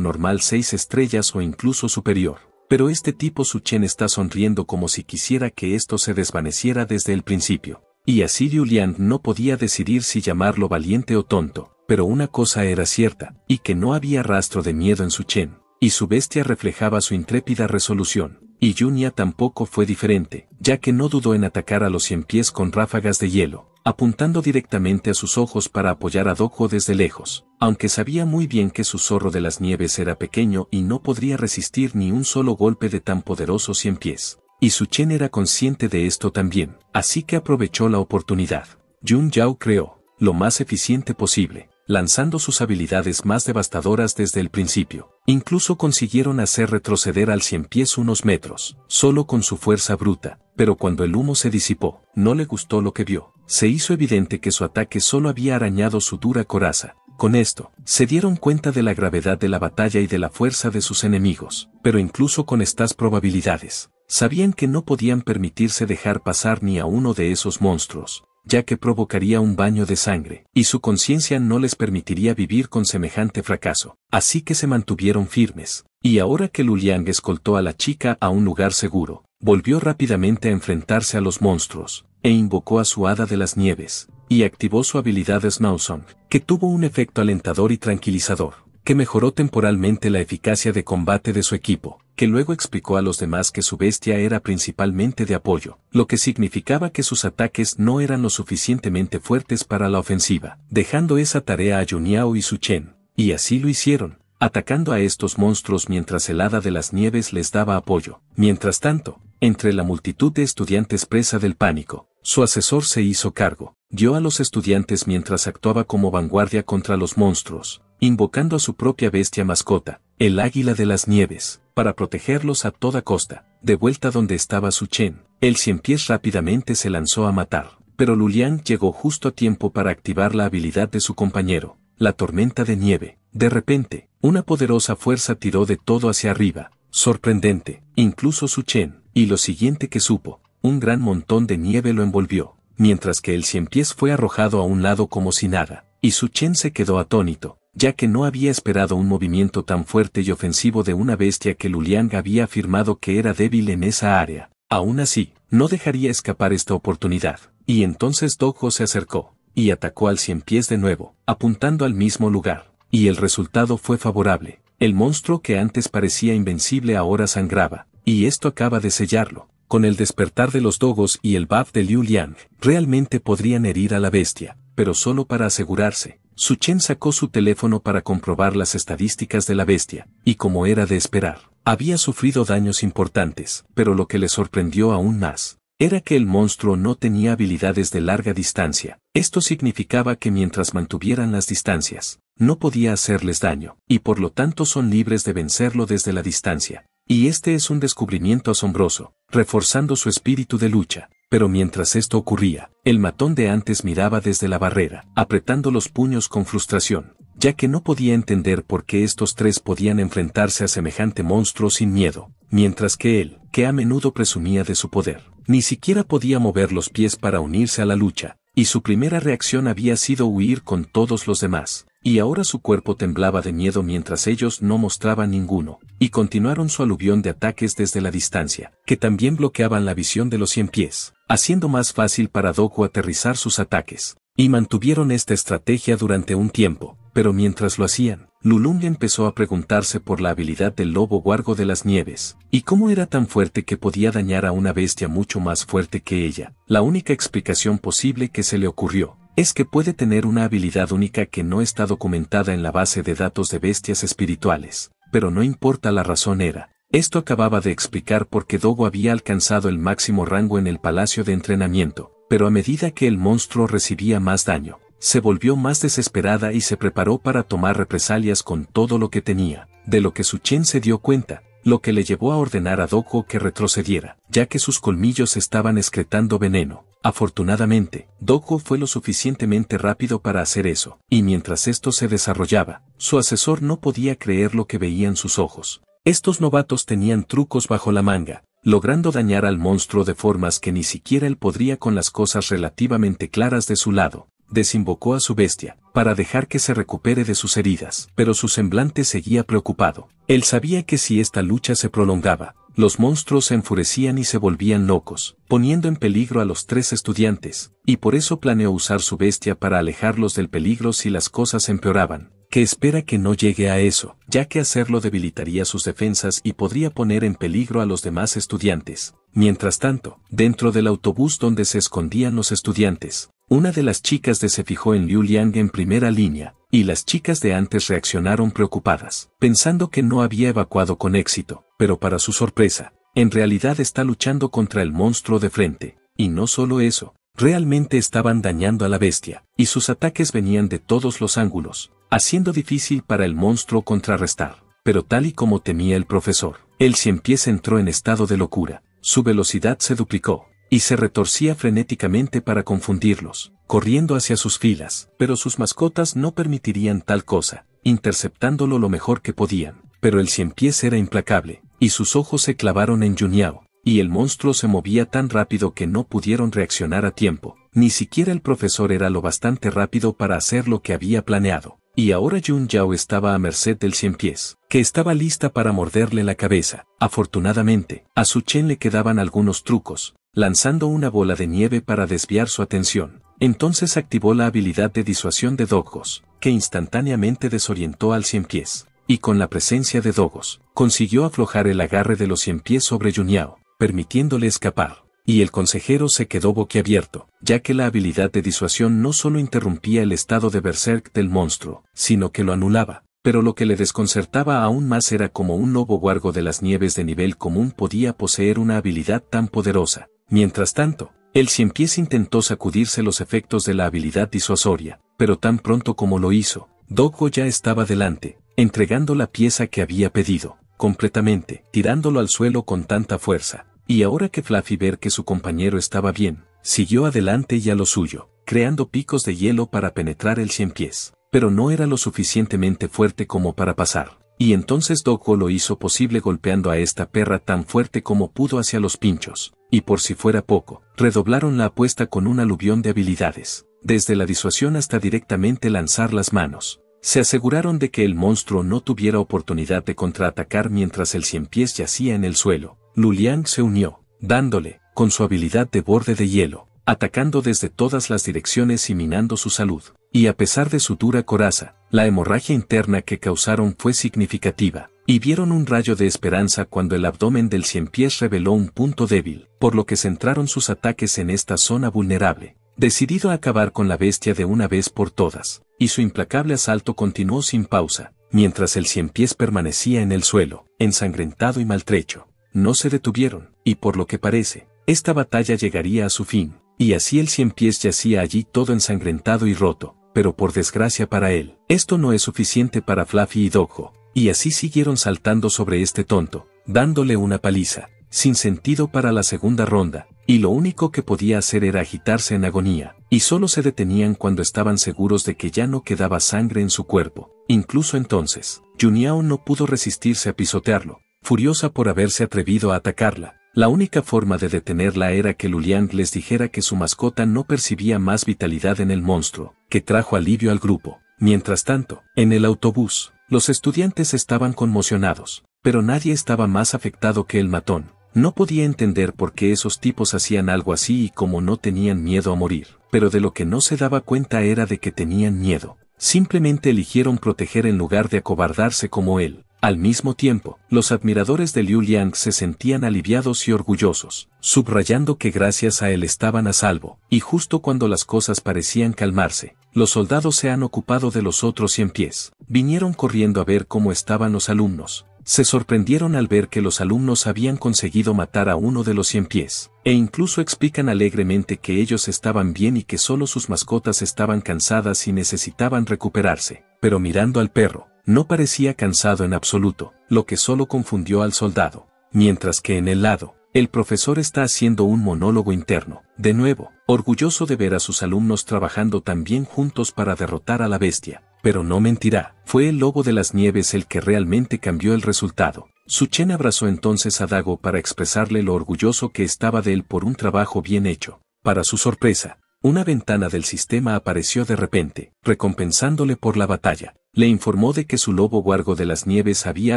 normal seis estrellas o incluso superior. Pero este tipo Chen está sonriendo como si quisiera que esto se desvaneciera desde el principio. Y así Julian no podía decidir si llamarlo valiente o tonto, pero una cosa era cierta, y que no había rastro de miedo en Chen y su bestia reflejaba su intrépida resolución. Y Junia tampoco fue diferente, ya que no dudó en atacar a los cien pies con ráfagas de hielo, apuntando directamente a sus ojos para apoyar a Dojo desde lejos, aunque sabía muy bien que su zorro de las nieves era pequeño y no podría resistir ni un solo golpe de tan poderoso cien pies. Y su Chen era consciente de esto también, así que aprovechó la oportunidad. Yun Yao creó, lo más eficiente posible, lanzando sus habilidades más devastadoras desde el principio, Incluso consiguieron hacer retroceder al cien pies unos metros, solo con su fuerza bruta, pero cuando el humo se disipó, no le gustó lo que vio. Se hizo evidente que su ataque solo había arañado su dura coraza. Con esto, se dieron cuenta de la gravedad de la batalla y de la fuerza de sus enemigos, pero incluso con estas probabilidades, sabían que no podían permitirse dejar pasar ni a uno de esos monstruos, ya que provocaría un baño de sangre, y su conciencia no les permitiría vivir con semejante fracaso. Así que se mantuvieron firmes. Y ahora que Luliang escoltó a la chica a un lugar seguro, volvió rápidamente a enfrentarse a los monstruos, e invocó a su hada de las nieves, y activó su habilidad Song, que tuvo un efecto alentador y tranquilizador, que mejoró temporalmente la eficacia de combate de su equipo, que luego explicó a los demás que su bestia era principalmente de apoyo, lo que significaba que sus ataques no eran lo suficientemente fuertes para la ofensiva, dejando esa tarea a Yuniao y Su Chen, y así lo hicieron, atacando a estos monstruos mientras el hada de las nieves les daba apoyo. Mientras tanto, entre la multitud de estudiantes presa del pánico, su asesor se hizo cargo, dio a los estudiantes mientras actuaba como vanguardia contra los monstruos, invocando a su propia bestia mascota, el águila de las nieves, para protegerlos a toda costa. De vuelta donde estaba Su Chen, el cien pies rápidamente se lanzó a matar, pero Luliang llegó justo a tiempo para activar la habilidad de su compañero, la tormenta de nieve. De repente, una poderosa fuerza tiró de todo hacia arriba, sorprendente, incluso Su Chen, y lo siguiente que supo, un gran montón de nieve lo envolvió, mientras que el cien pies fue arrojado a un lado como si nada, y Su Chen se quedó atónito, ya que no había esperado un movimiento tan fuerte y ofensivo de una bestia que Liang había afirmado que era débil en esa área. Aún así, no dejaría escapar esta oportunidad. Y entonces Doggo se acercó, y atacó al cien pies de nuevo, apuntando al mismo lugar. Y el resultado fue favorable. El monstruo que antes parecía invencible ahora sangraba, y esto acaba de sellarlo. Con el despertar de los dogos y el buff de Liu Liang, realmente podrían herir a la bestia, pero solo para asegurarse, Suchen sacó su teléfono para comprobar las estadísticas de la bestia, y como era de esperar, había sufrido daños importantes, pero lo que le sorprendió aún más, era que el monstruo no tenía habilidades de larga distancia. Esto significaba que mientras mantuvieran las distancias, no podía hacerles daño, y por lo tanto son libres de vencerlo desde la distancia. Y este es un descubrimiento asombroso, reforzando su espíritu de lucha, pero mientras esto ocurría, el matón de antes miraba desde la barrera, apretando los puños con frustración, ya que no podía entender por qué estos tres podían enfrentarse a semejante monstruo sin miedo, mientras que él, que a menudo presumía de su poder, ni siquiera podía mover los pies para unirse a la lucha, y su primera reacción había sido huir con todos los demás, y ahora su cuerpo temblaba de miedo mientras ellos no mostraban ninguno, y continuaron su aluvión de ataques desde la distancia, que también bloqueaban la visión de los cien pies haciendo más fácil para Doku aterrizar sus ataques. Y mantuvieron esta estrategia durante un tiempo, pero mientras lo hacían, Lulung empezó a preguntarse por la habilidad del lobo guargo de las nieves, y cómo era tan fuerte que podía dañar a una bestia mucho más fuerte que ella. La única explicación posible que se le ocurrió, es que puede tener una habilidad única que no está documentada en la base de datos de bestias espirituales, pero no importa la razón era, esto acababa de explicar por qué Dogo había alcanzado el máximo rango en el palacio de entrenamiento, pero a medida que el monstruo recibía más daño, se volvió más desesperada y se preparó para tomar represalias con todo lo que tenía, de lo que su se dio cuenta, lo que le llevó a ordenar a Dogo que retrocediera, ya que sus colmillos estaban excretando veneno. Afortunadamente, Dogo fue lo suficientemente rápido para hacer eso, y mientras esto se desarrollaba, su asesor no podía creer lo que veían sus ojos. Estos novatos tenían trucos bajo la manga, logrando dañar al monstruo de formas que ni siquiera él podría con las cosas relativamente claras de su lado. Desinvocó a su bestia, para dejar que se recupere de sus heridas, pero su semblante seguía preocupado. Él sabía que si esta lucha se prolongaba, los monstruos se enfurecían y se volvían locos, poniendo en peligro a los tres estudiantes, y por eso planeó usar su bestia para alejarlos del peligro si las cosas empeoraban que espera que no llegue a eso, ya que hacerlo debilitaría sus defensas y podría poner en peligro a los demás estudiantes. Mientras tanto, dentro del autobús donde se escondían los estudiantes, una de las chicas de se fijó en Liu Liang en primera línea, y las chicas de antes reaccionaron preocupadas, pensando que no había evacuado con éxito, pero para su sorpresa, en realidad está luchando contra el monstruo de frente. Y no solo eso, realmente estaban dañando a la bestia, y sus ataques venían de todos los ángulos, haciendo difícil para el monstruo contrarrestar. Pero tal y como temía el profesor, el cienpies entró en estado de locura. Su velocidad se duplicó, y se retorcía frenéticamente para confundirlos, corriendo hacia sus filas, pero sus mascotas no permitirían tal cosa, interceptándolo lo mejor que podían. Pero el cienpies era implacable, y sus ojos se clavaron en Juniao, y el monstruo se movía tan rápido que no pudieron reaccionar a tiempo. Ni siquiera el profesor era lo bastante rápido para hacer lo que había planeado. Y ahora Yun Yao estaba a merced del cien pies, que estaba lista para morderle la cabeza. Afortunadamente, a Su Chen le quedaban algunos trucos, lanzando una bola de nieve para desviar su atención. Entonces activó la habilidad de disuasión de Dogos, que instantáneamente desorientó al cien pies. Y con la presencia de Dogos, consiguió aflojar el agarre de los cien pies sobre Yun Yao, permitiéndole escapar. Y el consejero se quedó boquiabierto, ya que la habilidad de disuasión no solo interrumpía el estado de berserk del monstruo, sino que lo anulaba. Pero lo que le desconcertaba aún más era cómo un lobo guargo de las nieves de nivel común podía poseer una habilidad tan poderosa. Mientras tanto, el pies intentó sacudirse los efectos de la habilidad disuasoria, pero tan pronto como lo hizo, Doggo ya estaba delante, entregando la pieza que había pedido, completamente, tirándolo al suelo con tanta fuerza, y ahora que Fluffy ver que su compañero estaba bien, siguió adelante y a lo suyo, creando picos de hielo para penetrar el cien pies, pero no era lo suficientemente fuerte como para pasar. Y entonces Doko lo hizo posible golpeando a esta perra tan fuerte como pudo hacia los pinchos, y por si fuera poco, redoblaron la apuesta con un aluvión de habilidades, desde la disuasión hasta directamente lanzar las manos. Se aseguraron de que el monstruo no tuviera oportunidad de contraatacar mientras el cien pies yacía en el suelo, Lulian se unió, dándole, con su habilidad de borde de hielo, atacando desde todas las direcciones y minando su salud. Y a pesar de su dura coraza, la hemorragia interna que causaron fue significativa, y vieron un rayo de esperanza cuando el abdomen del cien pies reveló un punto débil, por lo que centraron sus ataques en esta zona vulnerable. Decidido a acabar con la bestia de una vez por todas, y su implacable asalto continuó sin pausa, mientras el cien pies permanecía en el suelo, ensangrentado y maltrecho no se detuvieron, y por lo que parece, esta batalla llegaría a su fin, y así el cien pies yacía allí todo ensangrentado y roto, pero por desgracia para él, esto no es suficiente para Fluffy y Dojo, y así siguieron saltando sobre este tonto, dándole una paliza, sin sentido para la segunda ronda, y lo único que podía hacer era agitarse en agonía, y solo se detenían cuando estaban seguros de que ya no quedaba sangre en su cuerpo. Incluso entonces, Juniao no pudo resistirse a pisotearlo, furiosa por haberse atrevido a atacarla. La única forma de detenerla era que Lulian les dijera que su mascota no percibía más vitalidad en el monstruo, que trajo alivio al grupo. Mientras tanto, en el autobús, los estudiantes estaban conmocionados, pero nadie estaba más afectado que el matón. No podía entender por qué esos tipos hacían algo así y como no tenían miedo a morir, pero de lo que no se daba cuenta era de que tenían miedo. Simplemente eligieron proteger en lugar de acobardarse como él. Al mismo tiempo, los admiradores de Liu Liang se sentían aliviados y orgullosos, subrayando que gracias a él estaban a salvo, y justo cuando las cosas parecían calmarse, los soldados se han ocupado de los otros cien pies. Vinieron corriendo a ver cómo estaban los alumnos. Se sorprendieron al ver que los alumnos habían conseguido matar a uno de los cien pies, e incluso explican alegremente que ellos estaban bien y que solo sus mascotas estaban cansadas y necesitaban recuperarse. Pero mirando al perro, no parecía cansado en absoluto, lo que solo confundió al soldado, mientras que en el lado, el profesor está haciendo un monólogo interno, de nuevo, orgulloso de ver a sus alumnos trabajando tan bien juntos para derrotar a la bestia, pero no mentirá, fue el lobo de las nieves el que realmente cambió el resultado. Suchen abrazó entonces a Dago para expresarle lo orgulloso que estaba de él por un trabajo bien hecho. Para su sorpresa, una ventana del sistema apareció de repente, recompensándole por la batalla. Le informó de que su lobo guargo de las nieves había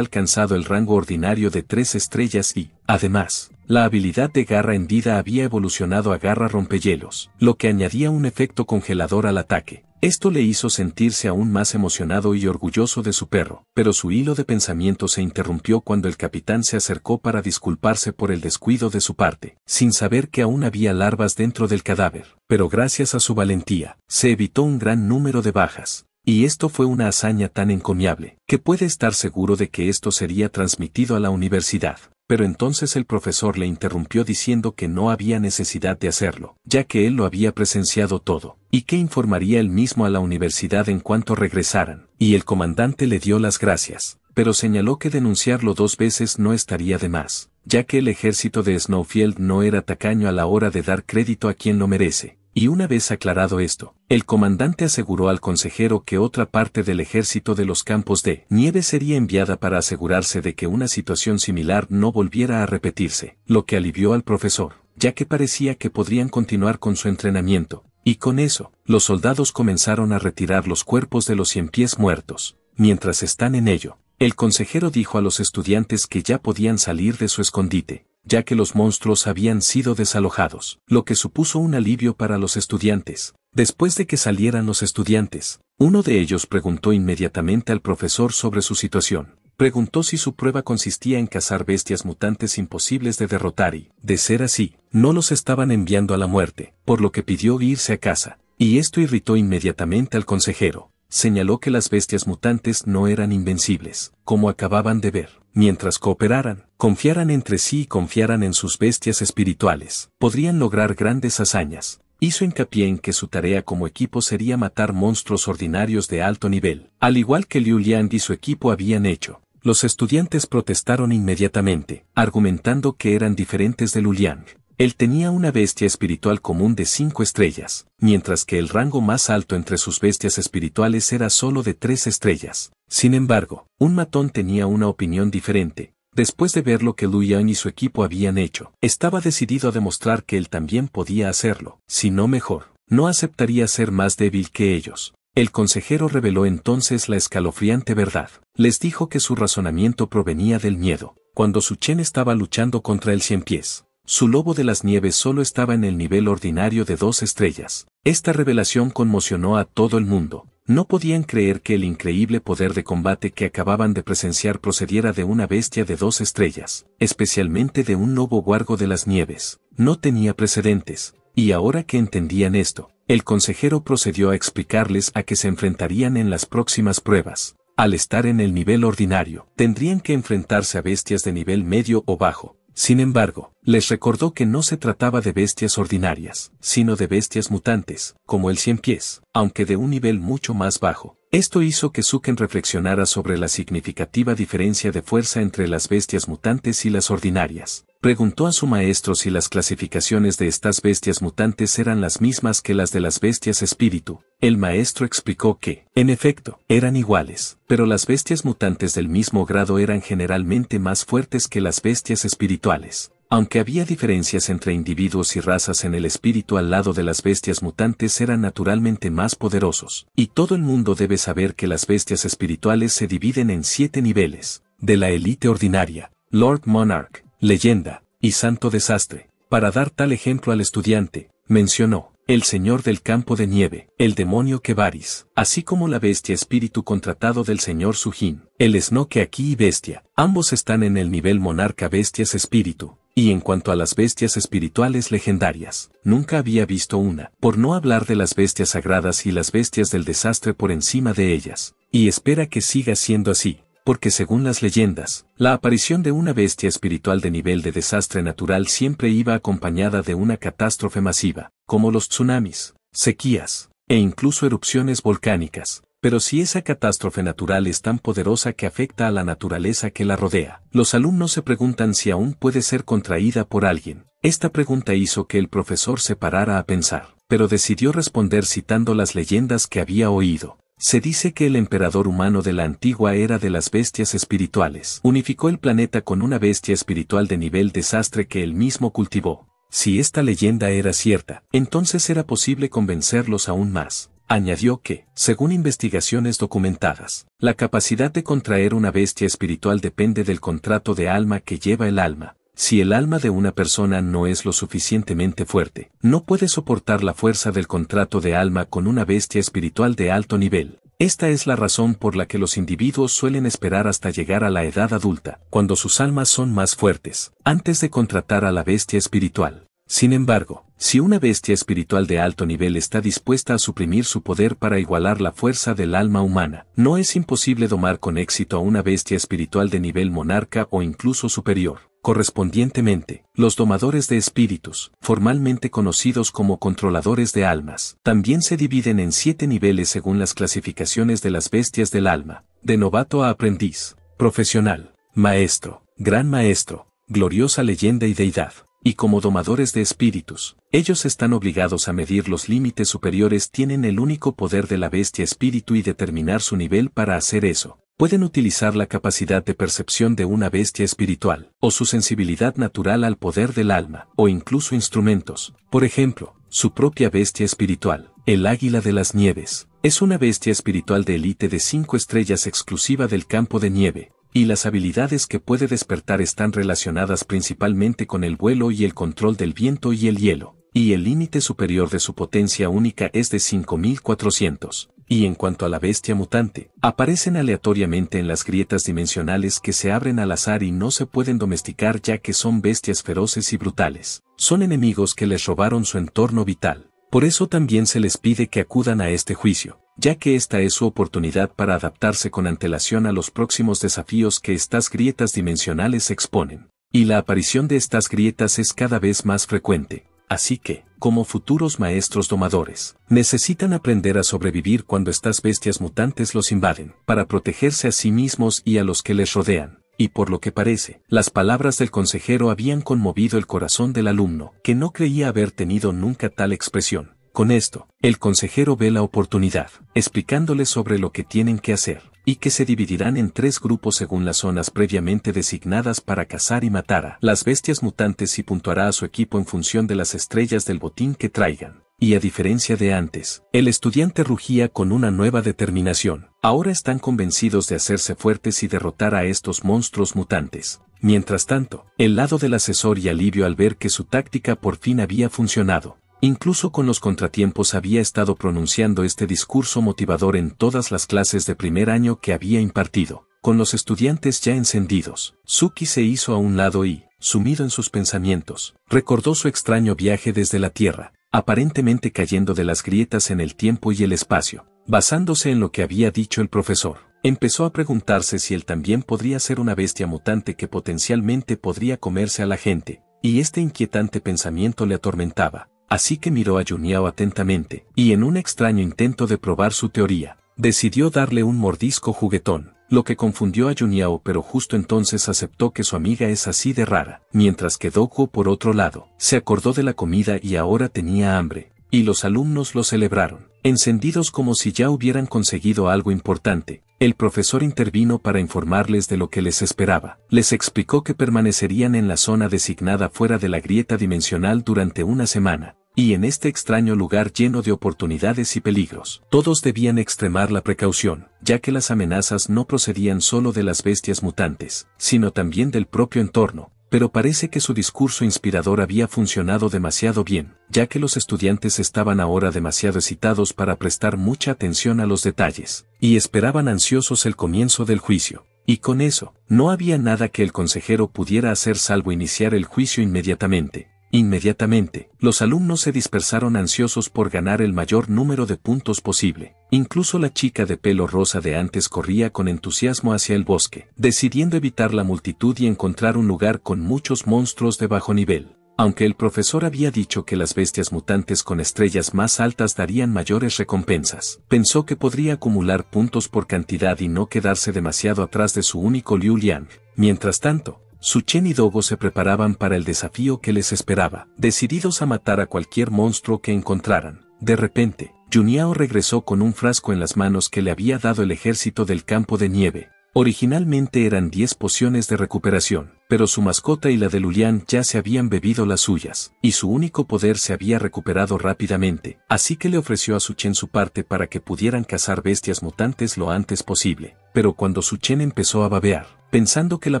alcanzado el rango ordinario de tres estrellas y, además, la habilidad de garra hendida había evolucionado a garra rompehielos, lo que añadía un efecto congelador al ataque. Esto le hizo sentirse aún más emocionado y orgulloso de su perro, pero su hilo de pensamiento se interrumpió cuando el capitán se acercó para disculparse por el descuido de su parte, sin saber que aún había larvas dentro del cadáver. Pero gracias a su valentía, se evitó un gran número de bajas, y esto fue una hazaña tan encomiable, que puede estar seguro de que esto sería transmitido a la universidad pero entonces el profesor le interrumpió diciendo que no había necesidad de hacerlo, ya que él lo había presenciado todo, y que informaría él mismo a la universidad en cuanto regresaran, y el comandante le dio las gracias, pero señaló que denunciarlo dos veces no estaría de más, ya que el ejército de Snowfield no era tacaño a la hora de dar crédito a quien lo merece, y una vez aclarado esto, el comandante aseguró al consejero que otra parte del ejército de los campos de nieve sería enviada para asegurarse de que una situación similar no volviera a repetirse, lo que alivió al profesor, ya que parecía que podrían continuar con su entrenamiento. Y con eso, los soldados comenzaron a retirar los cuerpos de los cien pies muertos. Mientras están en ello, el consejero dijo a los estudiantes que ya podían salir de su escondite, ya que los monstruos habían sido desalojados, lo que supuso un alivio para los estudiantes. Después de que salieran los estudiantes, uno de ellos preguntó inmediatamente al profesor sobre su situación. Preguntó si su prueba consistía en cazar bestias mutantes imposibles de derrotar y, de ser así, no los estaban enviando a la muerte, por lo que pidió irse a casa, y esto irritó inmediatamente al consejero. Señaló que las bestias mutantes no eran invencibles, como acababan de ver mientras cooperaran, confiaran entre sí y confiaran en sus bestias espirituales, podrían lograr grandes hazañas. Hizo hincapié en que su tarea como equipo sería matar monstruos ordinarios de alto nivel, al igual que Liu Liang y su equipo habían hecho. Los estudiantes protestaron inmediatamente, argumentando que eran diferentes de Liu Liang. Él tenía una bestia espiritual común de cinco estrellas, mientras que el rango más alto entre sus bestias espirituales era solo de tres estrellas. Sin embargo, un matón tenía una opinión diferente. Después de ver lo que Lu Yang y su equipo habían hecho, estaba decidido a demostrar que él también podía hacerlo, si no mejor. No aceptaría ser más débil que ellos. El consejero reveló entonces la escalofriante verdad. Les dijo que su razonamiento provenía del miedo. Cuando Su Chen estaba luchando contra el cien pies, su lobo de las nieves solo estaba en el nivel ordinario de dos estrellas. Esta revelación conmocionó a todo el mundo, no podían creer que el increíble poder de combate que acababan de presenciar procediera de una bestia de dos estrellas, especialmente de un nuevo guargo de las nieves. No tenía precedentes, y ahora que entendían esto, el consejero procedió a explicarles a qué se enfrentarían en las próximas pruebas. Al estar en el nivel ordinario, tendrían que enfrentarse a bestias de nivel medio o bajo, sin embargo, les recordó que no se trataba de bestias ordinarias, sino de bestias mutantes, como el cien pies, aunque de un nivel mucho más bajo. Esto hizo que Suken reflexionara sobre la significativa diferencia de fuerza entre las bestias mutantes y las ordinarias preguntó a su maestro si las clasificaciones de estas bestias mutantes eran las mismas que las de las bestias espíritu. El maestro explicó que, en efecto, eran iguales, pero las bestias mutantes del mismo grado eran generalmente más fuertes que las bestias espirituales. Aunque había diferencias entre individuos y razas en el espíritu al lado de las bestias mutantes eran naturalmente más poderosos, y todo el mundo debe saber que las bestias espirituales se dividen en siete niveles, de la élite ordinaria, Lord Monarch, leyenda y santo desastre. Para dar tal ejemplo al estudiante, mencionó, el señor del campo de nieve, el demonio Kevaris, así como la bestia espíritu contratado del señor Sujin, el esnoque aquí y bestia, ambos están en el nivel monarca bestias espíritu, y en cuanto a las bestias espirituales legendarias, nunca había visto una, por no hablar de las bestias sagradas y las bestias del desastre por encima de ellas, y espera que siga siendo así, porque según las leyendas, la aparición de una bestia espiritual de nivel de desastre natural siempre iba acompañada de una catástrofe masiva, como los tsunamis, sequías, e incluso erupciones volcánicas. Pero si esa catástrofe natural es tan poderosa que afecta a la naturaleza que la rodea, los alumnos se preguntan si aún puede ser contraída por alguien. Esta pregunta hizo que el profesor se parara a pensar, pero decidió responder citando las leyendas que había oído. Se dice que el emperador humano de la antigua era de las bestias espirituales unificó el planeta con una bestia espiritual de nivel desastre que él mismo cultivó. Si esta leyenda era cierta, entonces era posible convencerlos aún más. Añadió que, según investigaciones documentadas, la capacidad de contraer una bestia espiritual depende del contrato de alma que lleva el alma, si el alma de una persona no es lo suficientemente fuerte, no puede soportar la fuerza del contrato de alma con una bestia espiritual de alto nivel. Esta es la razón por la que los individuos suelen esperar hasta llegar a la edad adulta, cuando sus almas son más fuertes, antes de contratar a la bestia espiritual. Sin embargo, si una bestia espiritual de alto nivel está dispuesta a suprimir su poder para igualar la fuerza del alma humana, no es imposible domar con éxito a una bestia espiritual de nivel monarca o incluso superior. Correspondientemente, los domadores de espíritus, formalmente conocidos como controladores de almas, también se dividen en siete niveles según las clasificaciones de las bestias del alma, de novato a aprendiz, profesional, maestro, gran maestro, gloriosa leyenda y deidad. Y como domadores de espíritus, ellos están obligados a medir los límites superiores, tienen el único poder de la bestia espíritu y determinar su nivel para hacer eso pueden utilizar la capacidad de percepción de una bestia espiritual, o su sensibilidad natural al poder del alma, o incluso instrumentos, por ejemplo, su propia bestia espiritual, el águila de las nieves. Es una bestia espiritual de élite de cinco estrellas exclusiva del campo de nieve, y las habilidades que puede despertar están relacionadas principalmente con el vuelo y el control del viento y el hielo, y el límite superior de su potencia única es de 5400 y en cuanto a la bestia mutante, aparecen aleatoriamente en las grietas dimensionales que se abren al azar y no se pueden domesticar ya que son bestias feroces y brutales. Son enemigos que les robaron su entorno vital. Por eso también se les pide que acudan a este juicio, ya que esta es su oportunidad para adaptarse con antelación a los próximos desafíos que estas grietas dimensionales exponen. Y la aparición de estas grietas es cada vez más frecuente, así que, como futuros maestros domadores. Necesitan aprender a sobrevivir cuando estas bestias mutantes los invaden, para protegerse a sí mismos y a los que les rodean. Y por lo que parece, las palabras del consejero habían conmovido el corazón del alumno, que no creía haber tenido nunca tal expresión. Con esto, el consejero ve la oportunidad, explicándole sobre lo que tienen que hacer y que se dividirán en tres grupos según las zonas previamente designadas para cazar y matar a las bestias mutantes y puntuará a su equipo en función de las estrellas del botín que traigan. Y a diferencia de antes, el estudiante rugía con una nueva determinación. Ahora están convencidos de hacerse fuertes y derrotar a estos monstruos mutantes. Mientras tanto, el lado del asesor y alivio al ver que su táctica por fin había funcionado. Incluso con los contratiempos había estado pronunciando este discurso motivador en todas las clases de primer año que había impartido. Con los estudiantes ya encendidos, Suki se hizo a un lado y, sumido en sus pensamientos, recordó su extraño viaje desde la Tierra, aparentemente cayendo de las grietas en el tiempo y el espacio. Basándose en lo que había dicho el profesor, empezó a preguntarse si él también podría ser una bestia mutante que potencialmente podría comerse a la gente, y este inquietante pensamiento le atormentaba así que miró a Juniao atentamente, y en un extraño intento de probar su teoría, decidió darle un mordisco juguetón, lo que confundió a Juniao pero justo entonces aceptó que su amiga es así de rara, mientras que Doku por otro lado, se acordó de la comida y ahora tenía hambre, y los alumnos lo celebraron. Encendidos como si ya hubieran conseguido algo importante, el profesor intervino para informarles de lo que les esperaba. Les explicó que permanecerían en la zona designada fuera de la grieta dimensional durante una semana, y en este extraño lugar lleno de oportunidades y peligros, todos debían extremar la precaución, ya que las amenazas no procedían solo de las bestias mutantes, sino también del propio entorno, pero parece que su discurso inspirador había funcionado demasiado bien, ya que los estudiantes estaban ahora demasiado excitados para prestar mucha atención a los detalles, y esperaban ansiosos el comienzo del juicio. Y con eso, no había nada que el consejero pudiera hacer salvo iniciar el juicio inmediatamente, Inmediatamente, los alumnos se dispersaron ansiosos por ganar el mayor número de puntos posible. Incluso la chica de pelo rosa de antes corría con entusiasmo hacia el bosque, decidiendo evitar la multitud y encontrar un lugar con muchos monstruos de bajo nivel. Aunque el profesor había dicho que las bestias mutantes con estrellas más altas darían mayores recompensas, pensó que podría acumular puntos por cantidad y no quedarse demasiado atrás de su único Liu Liang. Mientras tanto, Suchen y Dogo se preparaban para el desafío que les esperaba, decididos a matar a cualquier monstruo que encontraran. De repente, Juniao regresó con un frasco en las manos que le había dado el ejército del campo de nieve. Originalmente eran 10 pociones de recuperación, pero su mascota y la de Lulian ya se habían bebido las suyas, y su único poder se había recuperado rápidamente, así que le ofreció a Suchen su parte para que pudieran cazar bestias mutantes lo antes posible. Pero cuando Suchen empezó a babear, Pensando que la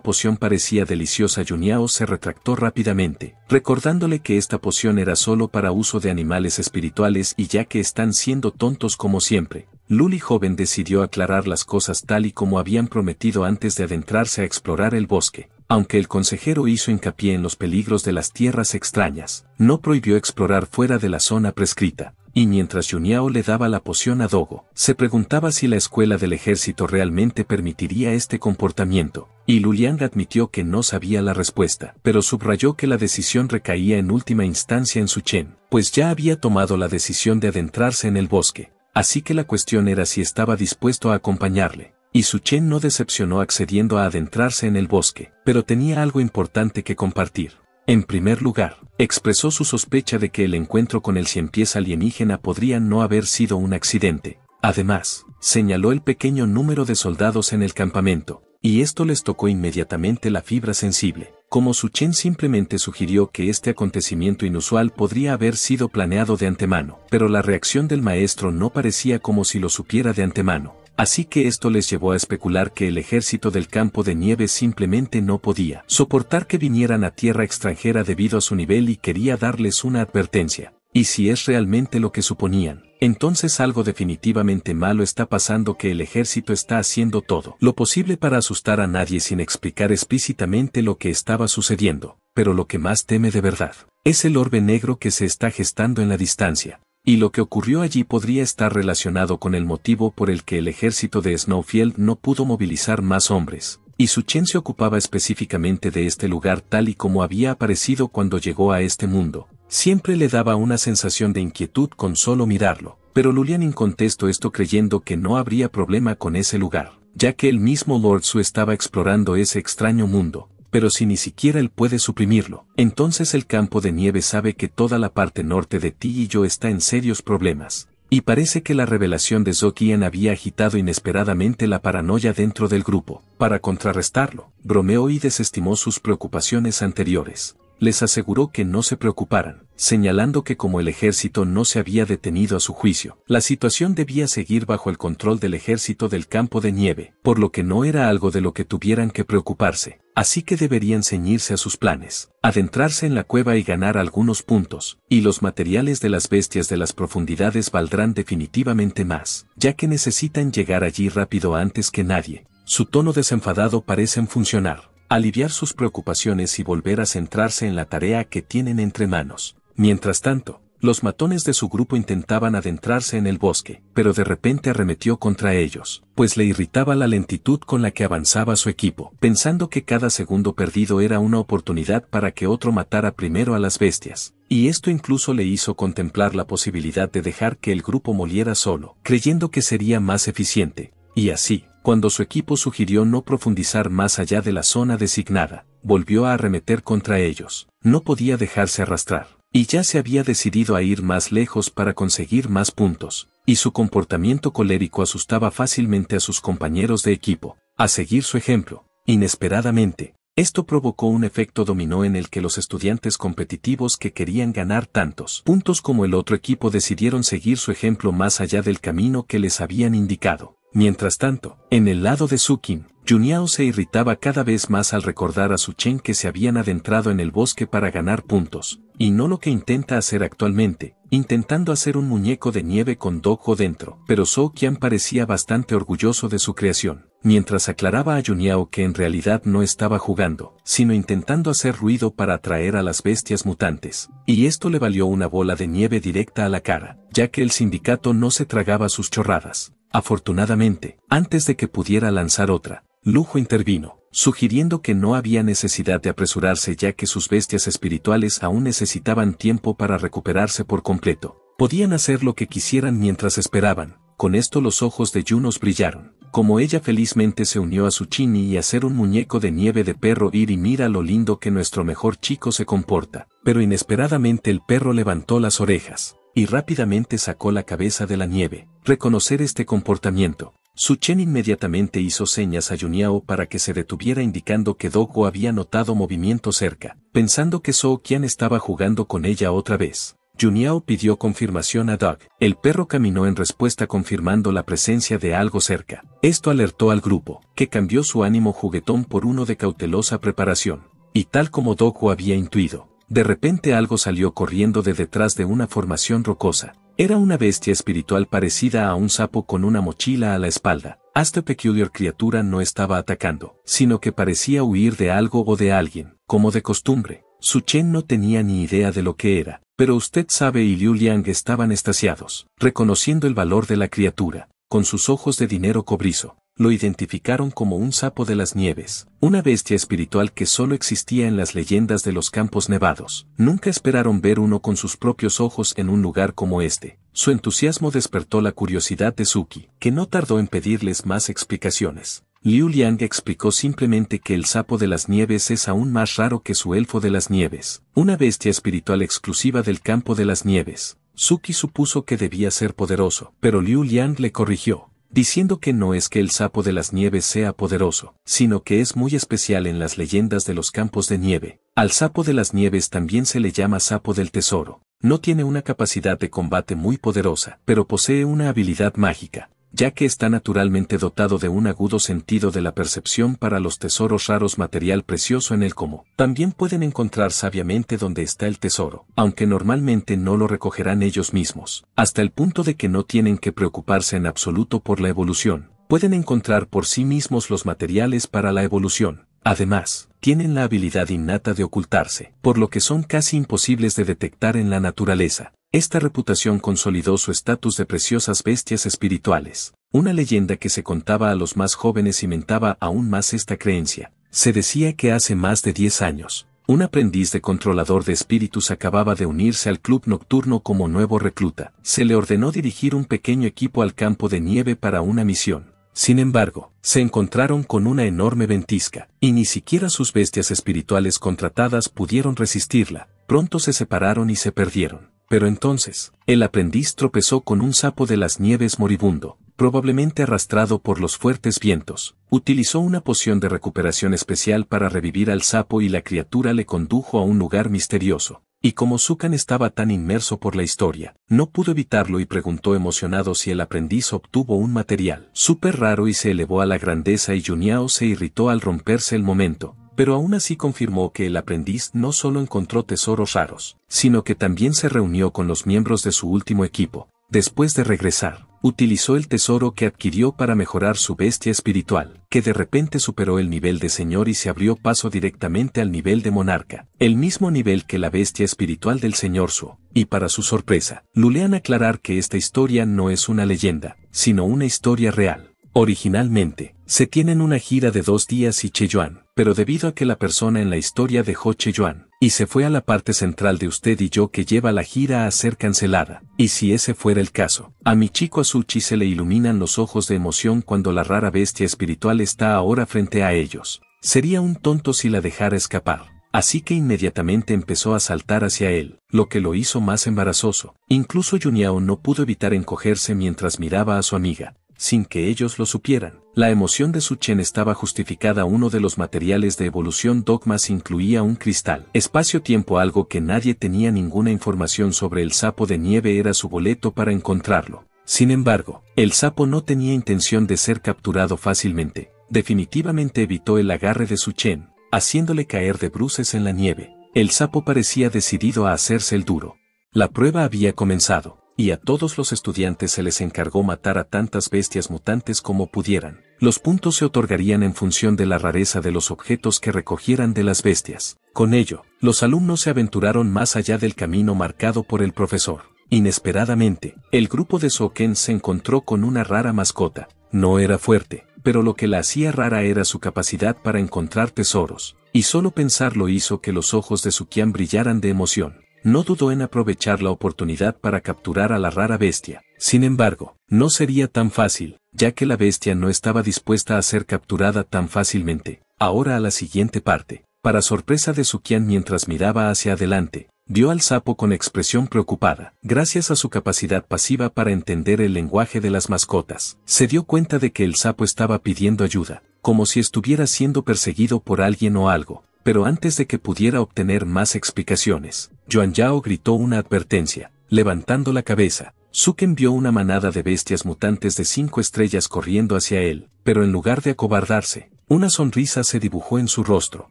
poción parecía deliciosa, Yuniao se retractó rápidamente, recordándole que esta poción era solo para uso de animales espirituales y ya que están siendo tontos como siempre. Luli joven decidió aclarar las cosas tal y como habían prometido antes de adentrarse a explorar el bosque. Aunque el consejero hizo hincapié en los peligros de las tierras extrañas, no prohibió explorar fuera de la zona prescrita y mientras Juniao le daba la poción a Dogo, se preguntaba si la escuela del ejército realmente permitiría este comportamiento, y Luliang admitió que no sabía la respuesta, pero subrayó que la decisión recaía en última instancia en Suchen, pues ya había tomado la decisión de adentrarse en el bosque, así que la cuestión era si estaba dispuesto a acompañarle. Y Suchen no decepcionó accediendo a adentrarse en el bosque, pero tenía algo importante que compartir. En primer lugar, expresó su sospecha de que el encuentro con el cienpies alienígena podría no haber sido un accidente. Además, señaló el pequeño número de soldados en el campamento, y esto les tocó inmediatamente la fibra sensible. Como Suchen simplemente sugirió que este acontecimiento inusual podría haber sido planeado de antemano, pero la reacción del maestro no parecía como si lo supiera de antemano. Así que esto les llevó a especular que el ejército del campo de nieve simplemente no podía soportar que vinieran a tierra extranjera debido a su nivel y quería darles una advertencia. Y si es realmente lo que suponían, entonces algo definitivamente malo está pasando que el ejército está haciendo todo lo posible para asustar a nadie sin explicar explícitamente lo que estaba sucediendo, pero lo que más teme de verdad es el orbe negro que se está gestando en la distancia, y lo que ocurrió allí podría estar relacionado con el motivo por el que el ejército de Snowfield no pudo movilizar más hombres, y Suchen se ocupaba específicamente de este lugar tal y como había aparecido cuando llegó a este mundo. Siempre le daba una sensación de inquietud con solo mirarlo, pero Lulianin contestó esto creyendo que no habría problema con ese lugar, ya que el mismo Lord Su estaba explorando ese extraño mundo, pero si ni siquiera él puede suprimirlo, entonces el campo de nieve sabe que toda la parte norte de ti y yo está en serios problemas. Y parece que la revelación de Zokian había agitado inesperadamente la paranoia dentro del grupo. Para contrarrestarlo, bromeó y desestimó sus preocupaciones anteriores les aseguró que no se preocuparan, señalando que como el ejército no se había detenido a su juicio, la situación debía seguir bajo el control del ejército del campo de nieve, por lo que no era algo de lo que tuvieran que preocuparse, así que deberían ceñirse a sus planes, adentrarse en la cueva y ganar algunos puntos, y los materiales de las bestias de las profundidades valdrán definitivamente más, ya que necesitan llegar allí rápido antes que nadie. Su tono desenfadado parecen funcionar aliviar sus preocupaciones y volver a centrarse en la tarea que tienen entre manos. Mientras tanto, los matones de su grupo intentaban adentrarse en el bosque, pero de repente arremetió contra ellos, pues le irritaba la lentitud con la que avanzaba su equipo, pensando que cada segundo perdido era una oportunidad para que otro matara primero a las bestias, y esto incluso le hizo contemplar la posibilidad de dejar que el grupo moliera solo, creyendo que sería más eficiente, y así, cuando su equipo sugirió no profundizar más allá de la zona designada, volvió a arremeter contra ellos. No podía dejarse arrastrar. Y ya se había decidido a ir más lejos para conseguir más puntos, y su comportamiento colérico asustaba fácilmente a sus compañeros de equipo, a seguir su ejemplo. Inesperadamente, esto provocó un efecto dominó en el que los estudiantes competitivos que querían ganar tantos puntos como el otro equipo decidieron seguir su ejemplo más allá del camino que les habían indicado. Mientras tanto, en el lado de Sukin, Juniao se irritaba cada vez más al recordar a Su Chen que se habían adentrado en el bosque para ganar puntos, y no lo que intenta hacer actualmente, intentando hacer un muñeco de nieve con Dojo dentro. Pero So Qian parecía bastante orgulloso de su creación, mientras aclaraba a Juniao que en realidad no estaba jugando, sino intentando hacer ruido para atraer a las bestias mutantes, y esto le valió una bola de nieve directa a la cara, ya que el sindicato no se tragaba sus chorradas. Afortunadamente, antes de que pudiera lanzar otra, Lujo intervino, sugiriendo que no había necesidad de apresurarse ya que sus bestias espirituales aún necesitaban tiempo para recuperarse por completo. Podían hacer lo que quisieran mientras esperaban, con esto los ojos de Junos brillaron como ella felizmente se unió a su chini y hacer un muñeco de nieve de perro ir y mira lo lindo que nuestro mejor chico se comporta. Pero inesperadamente el perro levantó las orejas y rápidamente sacó la cabeza de la nieve. Reconocer este comportamiento. Suchen inmediatamente hizo señas a Yuniao para que se detuviera indicando que Dogo había notado movimiento cerca, pensando que Soo Kian estaba jugando con ella otra vez. Juniao pidió confirmación a Doug. El perro caminó en respuesta confirmando la presencia de algo cerca. Esto alertó al grupo, que cambió su ánimo juguetón por uno de cautelosa preparación. Y tal como Doku había intuido, de repente algo salió corriendo de detrás de una formación rocosa. Era una bestia espiritual parecida a un sapo con una mochila a la espalda. Esta peculiar criatura no estaba atacando, sino que parecía huir de algo o de alguien, como de costumbre. Su Chen no tenía ni idea de lo que era, pero usted sabe y Liu Liang estaban estasiados, reconociendo el valor de la criatura, con sus ojos de dinero cobrizo. Lo identificaron como un sapo de las nieves, una bestia espiritual que solo existía en las leyendas de los campos nevados. Nunca esperaron ver uno con sus propios ojos en un lugar como este. Su entusiasmo despertó la curiosidad de Suki, que no tardó en pedirles más explicaciones. Liu Liang explicó simplemente que el sapo de las nieves es aún más raro que su elfo de las nieves, una bestia espiritual exclusiva del campo de las nieves. Suki supuso que debía ser poderoso, pero Liu Liang le corrigió, diciendo que no es que el sapo de las nieves sea poderoso, sino que es muy especial en las leyendas de los campos de nieve. Al sapo de las nieves también se le llama sapo del tesoro. No tiene una capacidad de combate muy poderosa, pero posee una habilidad mágica, ya que está naturalmente dotado de un agudo sentido de la percepción para los tesoros raros material precioso en el como. También pueden encontrar sabiamente dónde está el tesoro, aunque normalmente no lo recogerán ellos mismos, hasta el punto de que no tienen que preocuparse en absoluto por la evolución. Pueden encontrar por sí mismos los materiales para la evolución. Además, tienen la habilidad innata de ocultarse, por lo que son casi imposibles de detectar en la naturaleza. Esta reputación consolidó su estatus de preciosas bestias espirituales, una leyenda que se contaba a los más jóvenes cimentaba aún más esta creencia. Se decía que hace más de 10 años, un aprendiz de controlador de espíritus acababa de unirse al club nocturno como nuevo recluta. Se le ordenó dirigir un pequeño equipo al campo de nieve para una misión. Sin embargo, se encontraron con una enorme ventisca, y ni siquiera sus bestias espirituales contratadas pudieron resistirla. Pronto se separaron y se perdieron. Pero entonces, el aprendiz tropezó con un sapo de las nieves moribundo, probablemente arrastrado por los fuertes vientos. Utilizó una poción de recuperación especial para revivir al sapo y la criatura le condujo a un lugar misterioso. Y como Sukan estaba tan inmerso por la historia, no pudo evitarlo y preguntó emocionado si el aprendiz obtuvo un material súper raro y se elevó a la grandeza y Yuniao se irritó al romperse el momento, pero aún así confirmó que el aprendiz no solo encontró tesoros raros, sino que también se reunió con los miembros de su último equipo. Después de regresar, utilizó el tesoro que adquirió para mejorar su bestia espiritual, que de repente superó el nivel de señor y se abrió paso directamente al nivel de monarca, el mismo nivel que la bestia espiritual del señor Su. Y para su sorpresa, Lulean aclarar que esta historia no es una leyenda, sino una historia real. Originalmente, se tienen una gira de dos días y Cheyuan, pero debido a que la persona en la historia dejó Cheyuan, y se fue a la parte central de usted y yo que lleva la gira a ser cancelada, y si ese fuera el caso, a mi chico Azuchi se le iluminan los ojos de emoción cuando la rara bestia espiritual está ahora frente a ellos. Sería un tonto si la dejara escapar. Así que inmediatamente empezó a saltar hacia él, lo que lo hizo más embarazoso. Incluso Juniao no pudo evitar encogerse mientras miraba a su amiga, sin que ellos lo supieran. La emoción de Chen estaba justificada. Uno de los materiales de evolución dogmas incluía un cristal. Espacio-tiempo algo que nadie tenía ninguna información sobre el sapo de nieve era su boleto para encontrarlo. Sin embargo, el sapo no tenía intención de ser capturado fácilmente. Definitivamente evitó el agarre de Chen, haciéndole caer de bruces en la nieve. El sapo parecía decidido a hacerse el duro. La prueba había comenzado y a todos los estudiantes se les encargó matar a tantas bestias mutantes como pudieran. Los puntos se otorgarían en función de la rareza de los objetos que recogieran de las bestias. Con ello, los alumnos se aventuraron más allá del camino marcado por el profesor. Inesperadamente, el grupo de Soken se encontró con una rara mascota. No era fuerte, pero lo que la hacía rara era su capacidad para encontrar tesoros, y solo pensarlo hizo que los ojos de Sukian brillaran de emoción no dudó en aprovechar la oportunidad para capturar a la rara bestia. Sin embargo, no sería tan fácil, ya que la bestia no estaba dispuesta a ser capturada tan fácilmente. Ahora a la siguiente parte. Para sorpresa de Sukian mientras miraba hacia adelante, vio al sapo con expresión preocupada, gracias a su capacidad pasiva para entender el lenguaje de las mascotas. Se dio cuenta de que el sapo estaba pidiendo ayuda, como si estuviera siendo perseguido por alguien o algo, pero antes de que pudiera obtener más explicaciones, Yuan Yao gritó una advertencia. Levantando la cabeza, Suken vio una manada de bestias mutantes de cinco estrellas corriendo hacia él, pero en lugar de acobardarse, una sonrisa se dibujó en su rostro,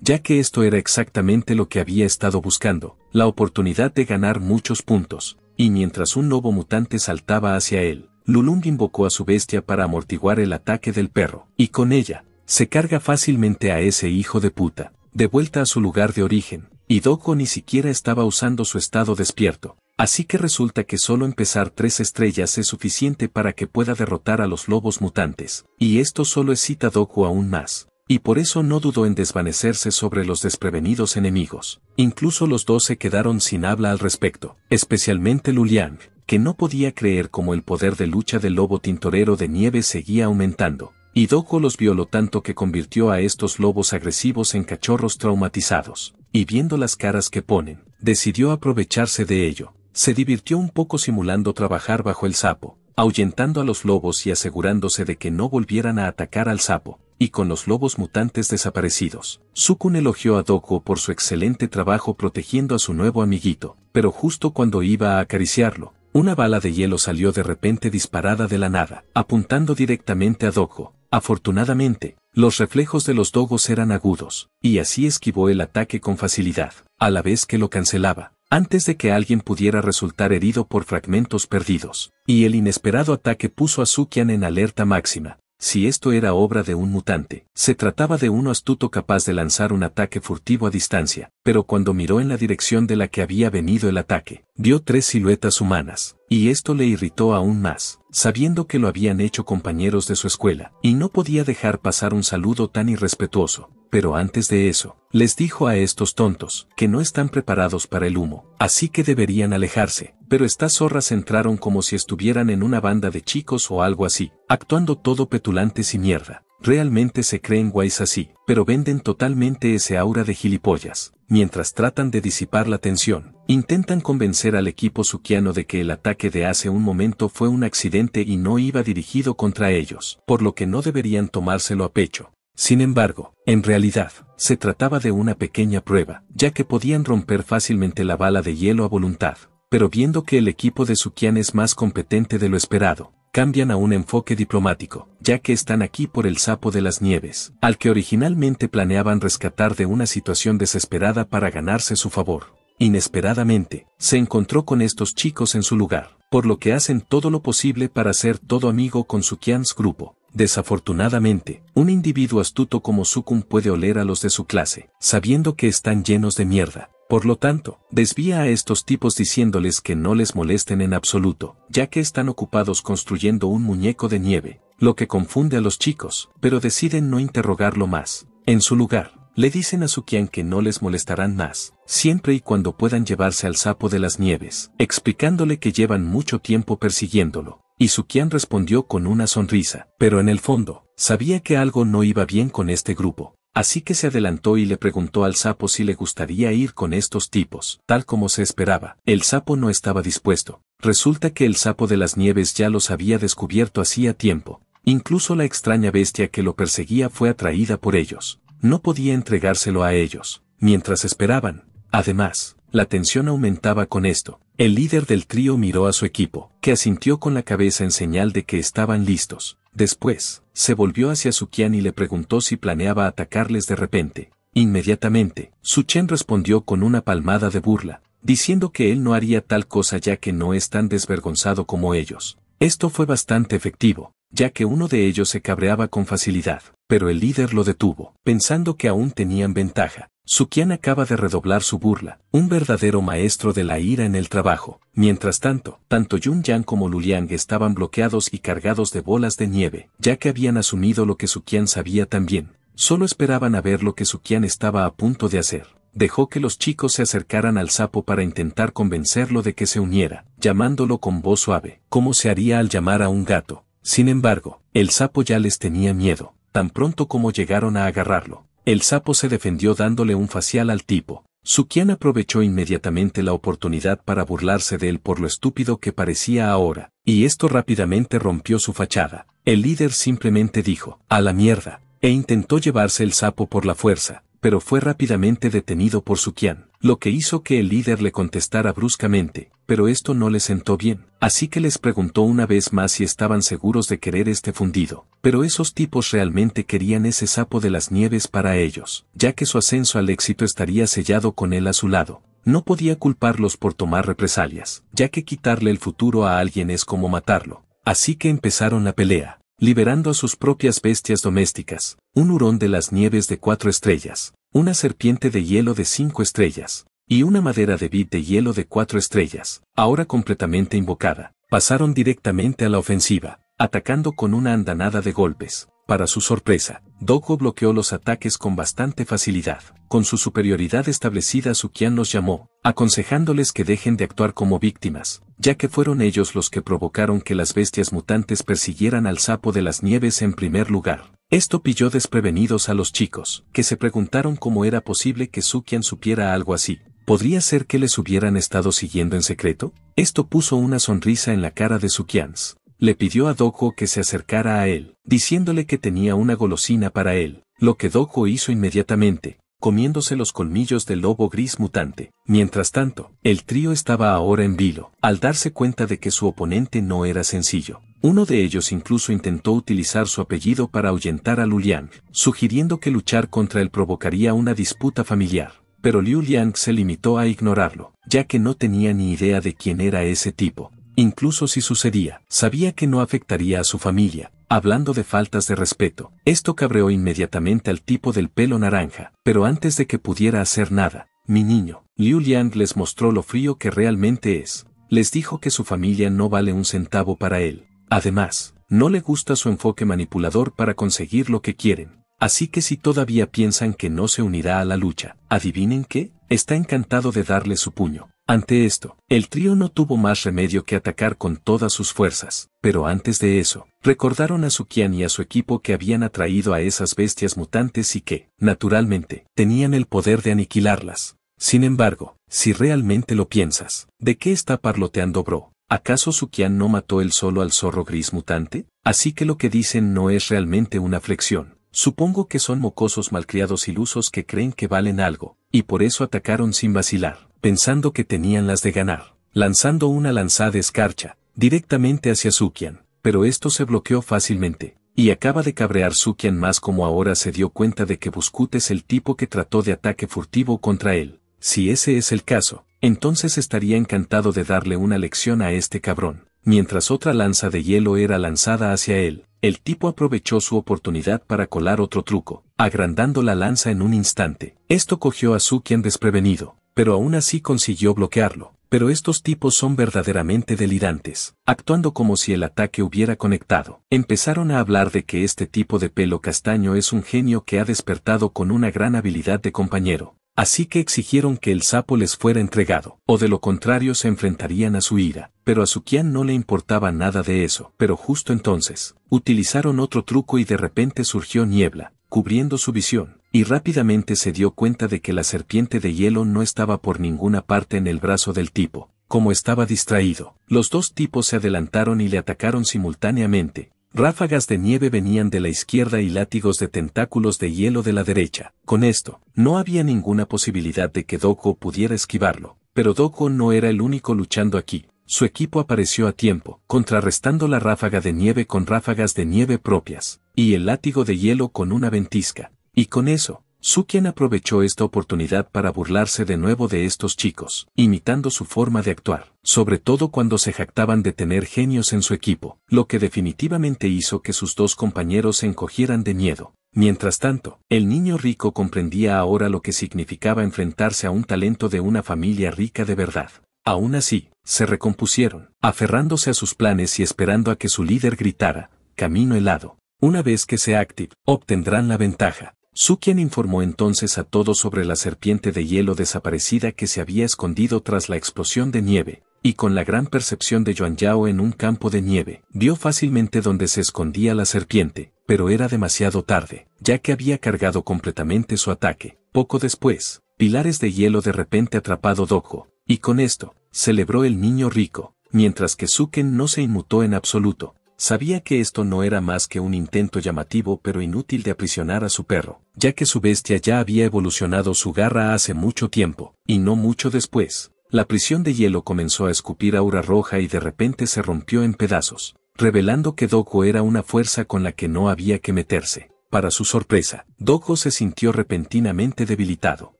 ya que esto era exactamente lo que había estado buscando, la oportunidad de ganar muchos puntos, y mientras un lobo mutante saltaba hacia él, Lulung invocó a su bestia para amortiguar el ataque del perro, y con ella, se carga fácilmente a ese hijo de puta, de vuelta a su lugar de origen, y Doko ni siquiera estaba usando su estado despierto. Así que resulta que solo empezar tres estrellas es suficiente para que pueda derrotar a los lobos mutantes. Y esto solo excita a Doku aún más. Y por eso no dudó en desvanecerse sobre los desprevenidos enemigos. Incluso los dos se quedaron sin habla al respecto. Especialmente Luliang, que no podía creer cómo el poder de lucha del lobo tintorero de nieve seguía aumentando. Y Doku los lo tanto que convirtió a estos lobos agresivos en cachorros traumatizados y viendo las caras que ponen, decidió aprovecharse de ello. Se divirtió un poco simulando trabajar bajo el sapo, ahuyentando a los lobos y asegurándose de que no volvieran a atacar al sapo, y con los lobos mutantes desaparecidos. Sukun elogió a Doku por su excelente trabajo protegiendo a su nuevo amiguito, pero justo cuando iba a acariciarlo, una bala de hielo salió de repente disparada de la nada, apuntando directamente a Doku. Afortunadamente, los reflejos de los dogos eran agudos, y así esquivó el ataque con facilidad, a la vez que lo cancelaba, antes de que alguien pudiera resultar herido por fragmentos perdidos. Y el inesperado ataque puso a Sukian en alerta máxima si esto era obra de un mutante. Se trataba de uno astuto capaz de lanzar un ataque furtivo a distancia, pero cuando miró en la dirección de la que había venido el ataque, vio tres siluetas humanas, y esto le irritó aún más, sabiendo que lo habían hecho compañeros de su escuela, y no podía dejar pasar un saludo tan irrespetuoso pero antes de eso, les dijo a estos tontos, que no están preparados para el humo, así que deberían alejarse, pero estas zorras entraron como si estuvieran en una banda de chicos o algo así, actuando todo petulantes y mierda. Realmente se creen guays así, pero venden totalmente ese aura de gilipollas. Mientras tratan de disipar la tensión, intentan convencer al equipo suquiano de que el ataque de hace un momento fue un accidente y no iba dirigido contra ellos, por lo que no deberían tomárselo a pecho. Sin embargo, en realidad, se trataba de una pequeña prueba, ya que podían romper fácilmente la bala de hielo a voluntad, pero viendo que el equipo de Sukian es más competente de lo esperado, cambian a un enfoque diplomático, ya que están aquí por el sapo de las nieves, al que originalmente planeaban rescatar de una situación desesperada para ganarse su favor. Inesperadamente, se encontró con estos chicos en su lugar, por lo que hacen todo lo posible para ser todo amigo con Sukians grupo, Desafortunadamente, un individuo astuto como Sukun puede oler a los de su clase, sabiendo que están llenos de mierda. Por lo tanto, desvía a estos tipos diciéndoles que no les molesten en absoluto, ya que están ocupados construyendo un muñeco de nieve, lo que confunde a los chicos, pero deciden no interrogarlo más. En su lugar, le dicen a Sukian que no les molestarán más, siempre y cuando puedan llevarse al sapo de las nieves, explicándole que llevan mucho tiempo persiguiéndolo, y Sukian respondió con una sonrisa, pero en el fondo, sabía que algo no iba bien con este grupo. Así que se adelantó y le preguntó al sapo si le gustaría ir con estos tipos, tal como se esperaba. El sapo no estaba dispuesto. Resulta que el sapo de las nieves ya los había descubierto hacía tiempo. Incluso la extraña bestia que lo perseguía fue atraída por ellos. No podía entregárselo a ellos, mientras esperaban. Además, la tensión aumentaba con esto. El líder del trío miró a su equipo, que asintió con la cabeza en señal de que estaban listos. Después, se volvió hacia Su Qian y le preguntó si planeaba atacarles de repente. Inmediatamente, Su Chen respondió con una palmada de burla, diciendo que él no haría tal cosa ya que no es tan desvergonzado como ellos. Esto fue bastante efectivo, ya que uno de ellos se cabreaba con facilidad, pero el líder lo detuvo, pensando que aún tenían ventaja. Sukian acaba de redoblar su burla, un verdadero maestro de la ira en el trabajo. Mientras tanto, tanto Yun Yang como Luliang estaban bloqueados y cargados de bolas de nieve, ya que habían asumido lo que Sukian sabía también. Solo esperaban a ver lo que Sukian estaba a punto de hacer. Dejó que los chicos se acercaran al sapo para intentar convencerlo de que se uniera, llamándolo con voz suave, como se haría al llamar a un gato. Sin embargo, el sapo ya les tenía miedo. Tan pronto como llegaron a agarrarlo, el sapo se defendió dándole un facial al tipo. Su aprovechó inmediatamente la oportunidad para burlarse de él por lo estúpido que parecía ahora, y esto rápidamente rompió su fachada. El líder simplemente dijo, a la mierda, e intentó llevarse el sapo por la fuerza, pero fue rápidamente detenido por Sukian, lo que hizo que el líder le contestara bruscamente, pero esto no le sentó bien, así que les preguntó una vez más si estaban seguros de querer este fundido, pero esos tipos realmente querían ese sapo de las nieves para ellos, ya que su ascenso al éxito estaría sellado con él a su lado. No podía culparlos por tomar represalias, ya que quitarle el futuro a alguien es como matarlo, así que empezaron la pelea liberando a sus propias bestias domésticas, un hurón de las nieves de cuatro estrellas, una serpiente de hielo de cinco estrellas, y una madera de vid de hielo de cuatro estrellas, ahora completamente invocada, pasaron directamente a la ofensiva, atacando con una andanada de golpes, para su sorpresa, Dogo bloqueó los ataques con bastante facilidad. Con su superioridad establecida Sukian los llamó, aconsejándoles que dejen de actuar como víctimas, ya que fueron ellos los que provocaron que las bestias mutantes persiguieran al sapo de las nieves en primer lugar. Esto pilló desprevenidos a los chicos, que se preguntaron cómo era posible que Sukian supiera algo así. ¿Podría ser que les hubieran estado siguiendo en secreto? Esto puso una sonrisa en la cara de Sukians, le pidió a Doko que se acercara a él, diciéndole que tenía una golosina para él, lo que Doko hizo inmediatamente, comiéndose los colmillos del lobo gris mutante. Mientras tanto, el trío estaba ahora en vilo, al darse cuenta de que su oponente no era sencillo. Uno de ellos incluso intentó utilizar su apellido para ahuyentar a Liu Liang, sugiriendo que luchar contra él provocaría una disputa familiar. Pero Liu Liang se limitó a ignorarlo, ya que no tenía ni idea de quién era ese tipo incluso si sucedía, sabía que no afectaría a su familia. Hablando de faltas de respeto, esto cabreó inmediatamente al tipo del pelo naranja, pero antes de que pudiera hacer nada, mi niño, Liu Liang les mostró lo frío que realmente es. Les dijo que su familia no vale un centavo para él. Además, no le gusta su enfoque manipulador para conseguir lo que quieren. Así que si todavía piensan que no se unirá a la lucha, adivinen qué, está encantado de darle su puño. Ante esto, el trío no tuvo más remedio que atacar con todas sus fuerzas, pero antes de eso, recordaron a Sukian y a su equipo que habían atraído a esas bestias mutantes y que, naturalmente, tenían el poder de aniquilarlas. Sin embargo, si realmente lo piensas, ¿de qué está parloteando Bro? ¿Acaso Sukian no mató él solo al zorro gris mutante? Así que lo que dicen no es realmente una flexión. Supongo que son mocosos malcriados ilusos que creen que valen algo, y por eso atacaron sin vacilar pensando que tenían las de ganar, lanzando una lanzada escarcha, directamente hacia Sukian, pero esto se bloqueó fácilmente, y acaba de cabrear Sukian más como ahora se dio cuenta de que Buscut es el tipo que trató de ataque furtivo contra él. Si ese es el caso, entonces estaría encantado de darle una lección a este cabrón. Mientras otra lanza de hielo era lanzada hacia él, el tipo aprovechó su oportunidad para colar otro truco, agrandando la lanza en un instante. Esto cogió a Sukian desprevenido, pero aún así consiguió bloquearlo. Pero estos tipos son verdaderamente delirantes, actuando como si el ataque hubiera conectado. Empezaron a hablar de que este tipo de pelo castaño es un genio que ha despertado con una gran habilidad de compañero, Así que exigieron que el sapo les fuera entregado, o de lo contrario se enfrentarían a su ira, pero a Sukian no le importaba nada de eso. Pero justo entonces, utilizaron otro truco y de repente surgió niebla, cubriendo su visión y rápidamente se dio cuenta de que la serpiente de hielo no estaba por ninguna parte en el brazo del tipo, como estaba distraído. Los dos tipos se adelantaron y le atacaron simultáneamente. Ráfagas de nieve venían de la izquierda y látigos de tentáculos de hielo de la derecha. Con esto, no había ninguna posibilidad de que Doko pudiera esquivarlo, pero Doko no era el único luchando aquí. Su equipo apareció a tiempo, contrarrestando la ráfaga de nieve con ráfagas de nieve propias, y el látigo de hielo con una ventisca. Y con eso, Sukien aprovechó esta oportunidad para burlarse de nuevo de estos chicos, imitando su forma de actuar, sobre todo cuando se jactaban de tener genios en su equipo, lo que definitivamente hizo que sus dos compañeros se encogieran de miedo. Mientras tanto, el niño rico comprendía ahora lo que significaba enfrentarse a un talento de una familia rica de verdad. Aún así, se recompusieron, aferrándose a sus planes y esperando a que su líder gritara, camino helado. Una vez que sea active, obtendrán la ventaja. Sukien informó entonces a todos sobre la serpiente de hielo desaparecida que se había escondido tras la explosión de nieve, y con la gran percepción de Yuan Yao en un campo de nieve, vio fácilmente dónde se escondía la serpiente, pero era demasiado tarde, ya que había cargado completamente su ataque. Poco después, pilares de hielo de repente atrapado Dojo, y con esto, celebró el niño rico, mientras que Suken no se inmutó en absoluto, Sabía que esto no era más que un intento llamativo pero inútil de aprisionar a su perro, ya que su bestia ya había evolucionado su garra hace mucho tiempo, y no mucho después. La prisión de hielo comenzó a escupir aura roja y de repente se rompió en pedazos, revelando que Doko era una fuerza con la que no había que meterse. Para su sorpresa, Doko se sintió repentinamente debilitado,